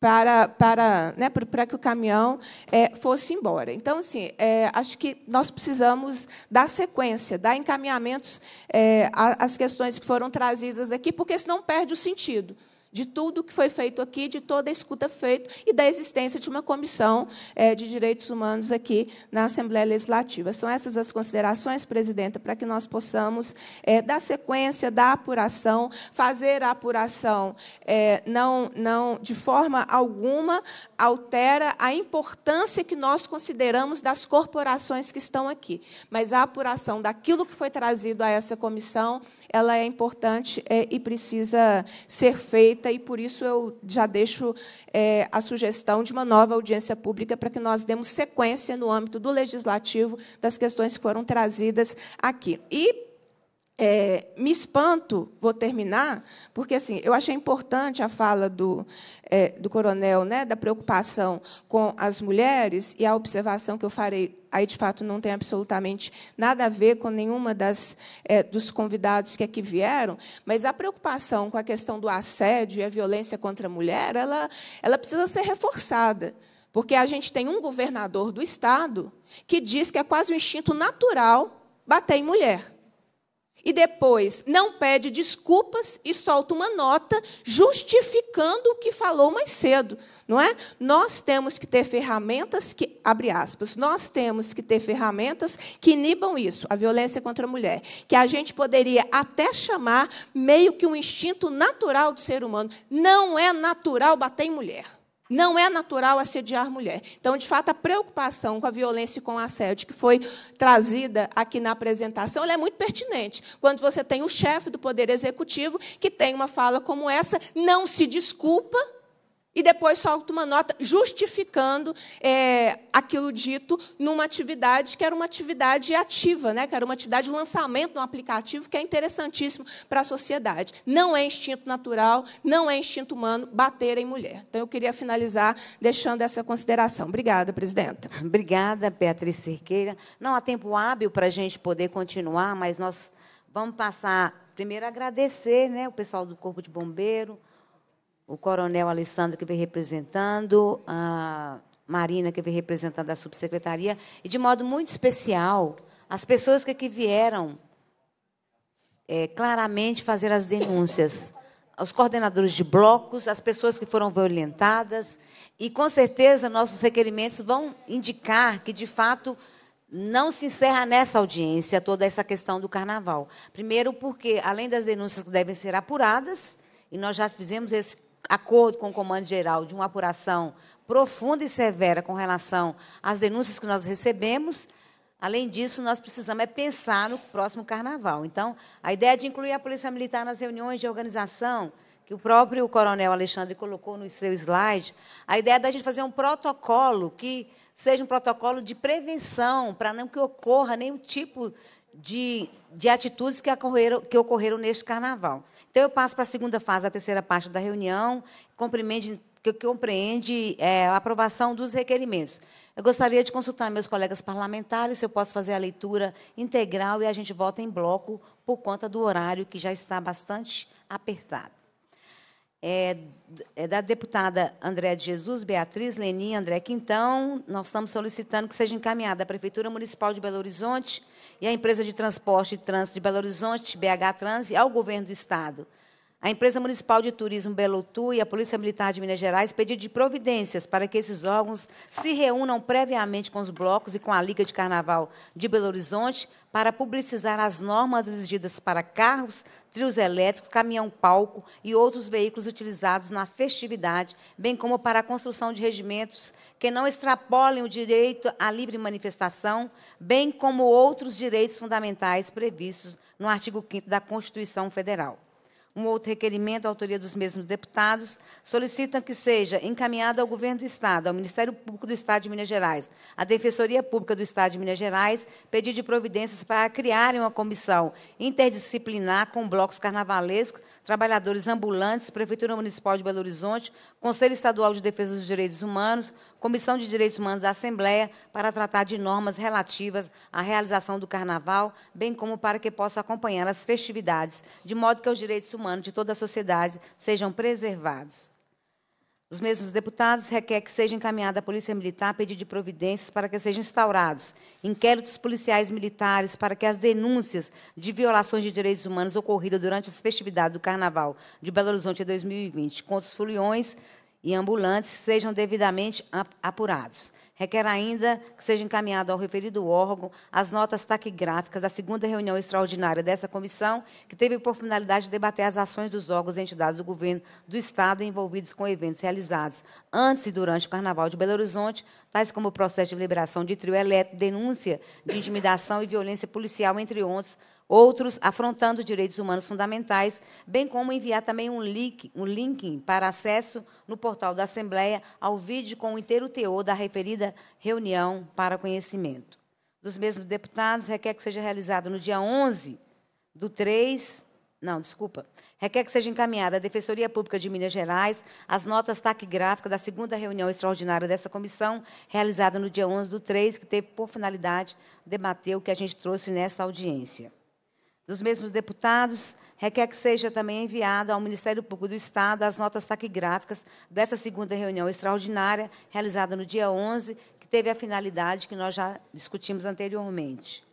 para, para, né, para que o caminhão é, fosse embora. Então, assim, é, acho que nós precisamos dar sequência, dar encaminhamentos é, às questões que foram trazidas aqui, porque senão perde o sentido de tudo que foi feito aqui, de toda a escuta feita e da existência de uma comissão é, de direitos humanos aqui na Assembleia Legislativa. São essas as considerações, presidenta, para que nós possamos é, dar sequência da apuração, fazer a apuração é, não, não de forma alguma altera a importância que nós consideramos das corporações que estão aqui, mas a apuração daquilo que foi trazido a essa comissão ela é importante é, e precisa ser feita, e por isso eu já deixo é, a sugestão de uma nova audiência pública para que nós demos sequência no âmbito do legislativo das questões que foram trazidas aqui. E é, me espanto, vou terminar, porque assim, eu achei importante a fala do, é, do coronel, né, da preocupação com as mulheres e a observação que eu farei aí de fato não tem absolutamente nada a ver com nenhuma das é, dos convidados que aqui vieram, mas a preocupação com a questão do assédio e a violência contra a mulher, ela, ela precisa ser reforçada. Porque a gente tem um governador do Estado que diz que é quase um instinto natural bater em mulher e depois não pede desculpas e solta uma nota justificando o que falou mais cedo, não é? Nós temos que ter ferramentas que, abre aspas, nós temos que ter ferramentas que inibam isso, a violência contra a mulher, que a gente poderia até chamar meio que um instinto natural do ser humano. Não é natural bater em mulher. Não é natural assediar mulher. Então, de fato, a preocupação com a violência e com o assédio que foi trazida aqui na apresentação é muito pertinente. Quando você tem o chefe do Poder Executivo que tem uma fala como essa, não se desculpa e depois solta uma nota justificando é, aquilo dito numa atividade que era uma atividade ativa, né? que era uma atividade de lançamento de um aplicativo que é interessantíssimo para a sociedade. Não é instinto natural, não é instinto humano bater em mulher. Então, eu queria finalizar deixando essa consideração. Obrigada, presidenta. Obrigada, Beatriz Cerqueira. Não há tempo hábil para a gente poder continuar, mas nós vamos passar. Primeiro, agradecer né, o pessoal do Corpo de Bombeiro, o coronel Alessandro, que vem representando, a Marina, que vem representando a subsecretaria, e de modo muito especial, as pessoas que aqui vieram é, claramente fazer as denúncias. Os coordenadores de blocos, as pessoas que foram violentadas, e com certeza nossos requerimentos vão indicar que, de fato, não se encerra nessa audiência toda essa questão do carnaval. Primeiro, porque, além das denúncias que devem ser apuradas, e nós já fizemos esse acordo com o Comando Geral, de uma apuração profunda e severa com relação às denúncias que nós recebemos. Além disso, nós precisamos é pensar no próximo carnaval. Então, a ideia é de incluir a Polícia Militar nas reuniões de organização, que o próprio Coronel Alexandre colocou no seu slide, a ideia é da gente fazer um protocolo que seja um protocolo de prevenção, para não que ocorra nenhum tipo de, de atitudes que ocorreram, que ocorreram neste carnaval. Então, eu passo para a segunda fase, a terceira parte da reunião, compreende, que compreende é, a aprovação dos requerimentos. Eu gostaria de consultar meus colegas parlamentares se eu posso fazer a leitura integral e a gente volta em bloco por conta do horário que já está bastante apertado é, é da deputada André de Jesus, Beatriz Lenin, André Quintão. Nós estamos solicitando que seja encaminhada à Prefeitura Municipal de Belo Horizonte e à Empresa de Transporte e Trânsito de Belo Horizonte, BH Trans, e ao Governo do Estado a empresa municipal de turismo Belotu e a Polícia Militar de Minas Gerais pediram de providências para que esses órgãos se reúnam previamente com os blocos e com a Liga de Carnaval de Belo Horizonte para publicizar as normas exigidas para carros, trios elétricos, caminhão-palco e outros veículos utilizados na festividade, bem como para a construção de regimentos que não extrapolem o direito à livre manifestação, bem como outros direitos fundamentais previstos no artigo 5 da Constituição Federal. Um outro requerimento, à autoria dos mesmos deputados, solicitam que seja encaminhado ao Governo do Estado, ao Ministério Público do Estado de Minas Gerais, à Defensoria Pública do Estado de Minas Gerais, pedir de providências para criarem uma comissão interdisciplinar com blocos carnavalescos trabalhadores ambulantes, Prefeitura Municipal de Belo Horizonte, Conselho Estadual de Defesa dos Direitos Humanos, Comissão de Direitos Humanos da Assembleia, para tratar de normas relativas à realização do Carnaval, bem como para que possa acompanhar as festividades, de modo que os direitos humanos de toda a sociedade sejam preservados. Os mesmos deputados requer que seja encaminhada à Polícia Militar pedido de providências para que sejam instaurados inquéritos policiais militares para que as denúncias de violações de direitos humanos ocorridas durante as festividades do Carnaval de Belo Horizonte em 2020 contra os foliões e ambulantes sejam devidamente apurados. Requer ainda que seja encaminhado ao referido órgão as notas taquigráficas da segunda reunião extraordinária dessa comissão, que teve por finalidade debater as ações dos órgãos e entidades do governo do Estado envolvidos com eventos realizados antes e durante o Carnaval de Belo Horizonte, tais como o processo de liberação de trio elétrico, denúncia de intimidação e violência policial, entre outros, outros afrontando direitos humanos fundamentais, bem como enviar também um link, um link para acesso no portal da Assembleia ao vídeo com o inteiro teor da referida reunião para conhecimento. Dos mesmos deputados, requer que seja realizado no dia 11 do 3 não, desculpa. Requer que seja encaminhada à Defensoria Pública de Minas Gerais as notas taquigráficas da segunda reunião extraordinária dessa comissão, realizada no dia 11 do 3, que teve por finalidade debater o que a gente trouxe nessa audiência dos mesmos deputados, requer que seja também enviado ao Ministério Público do Estado as notas taquigráficas dessa segunda reunião extraordinária, realizada no dia 11, que teve a finalidade que nós já discutimos anteriormente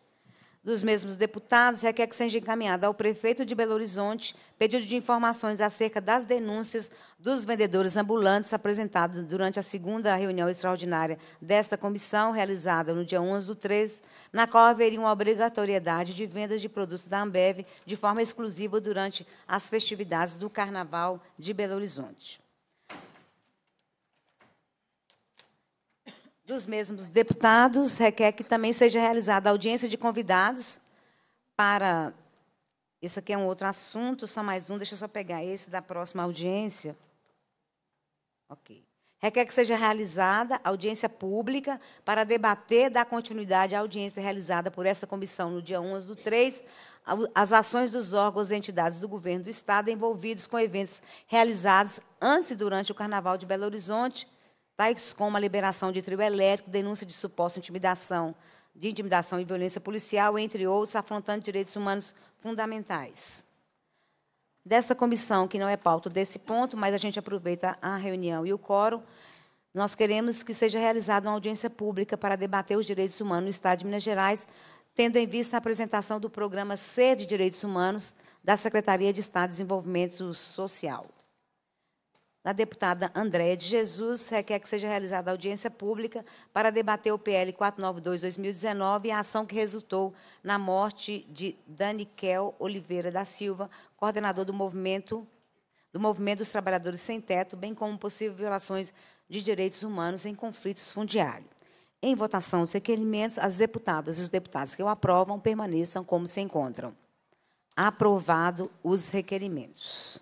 dos mesmos deputados requer que seja encaminhada ao prefeito de Belo Horizonte pedido de informações acerca das denúncias dos vendedores ambulantes apresentados durante a segunda reunião extraordinária desta comissão, realizada no dia 11 do 13, na qual haveria uma obrigatoriedade de vendas de produtos da Ambev de forma exclusiva durante as festividades do Carnaval de Belo Horizonte. dos mesmos deputados, requer que também seja realizada audiência de convidados para. isso aqui é um outro assunto, só mais um, deixa eu só pegar esse da próxima audiência. Ok. Requer que seja realizada audiência pública para debater dar continuidade à audiência realizada por essa comissão no dia 11 do 3, as ações dos órgãos e entidades do governo do Estado envolvidos com eventos realizados antes e durante o Carnaval de Belo Horizonte, tais como a liberação de trio elétrico, denúncia de suposta intimidação, de intimidação e violência policial, entre outros, afrontando direitos humanos fundamentais. Dessa comissão, que não é pauta desse ponto, mas a gente aproveita a reunião e o coro, nós queremos que seja realizada uma audiência pública para debater os direitos humanos no Estado de Minas Gerais, tendo em vista a apresentação do programa C de Direitos Humanos da Secretaria de Estado de Desenvolvimento Social da deputada Andréa de Jesus requer é é que seja realizada audiência pública para debater o PL 492-2019 e a ação que resultou na morte de Daniquel Oliveira da Silva, coordenador do movimento do movimento dos trabalhadores sem teto, bem como possíveis violações de direitos humanos em conflitos fundiários. Em votação os requerimentos, as deputadas e os deputados que o aprovam permaneçam como se encontram. Aprovado os requerimentos.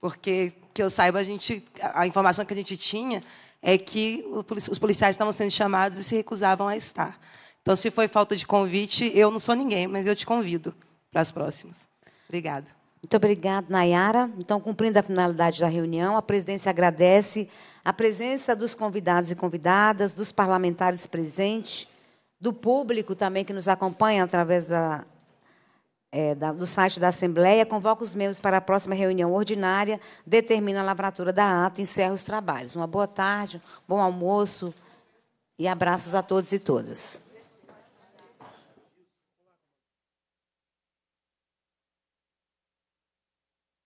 Porque, que eu saiba, a, gente, a informação que a gente tinha é que os policiais estavam sendo chamados e se recusavam a estar. Então, se foi falta de convite, eu não sou ninguém, mas eu te convido para as próximas. Obrigada. Muito obrigada, Nayara. Então, cumprindo a finalidade da reunião, a presidência agradece a presença dos convidados e convidadas, dos parlamentares presentes, do público também que nos acompanha através da é, da, do site da Assembleia, convoca os membros para a próxima reunião ordinária, determina a lavratura da ata e encerra os trabalhos. Uma boa tarde, bom almoço e abraços a todos e todas.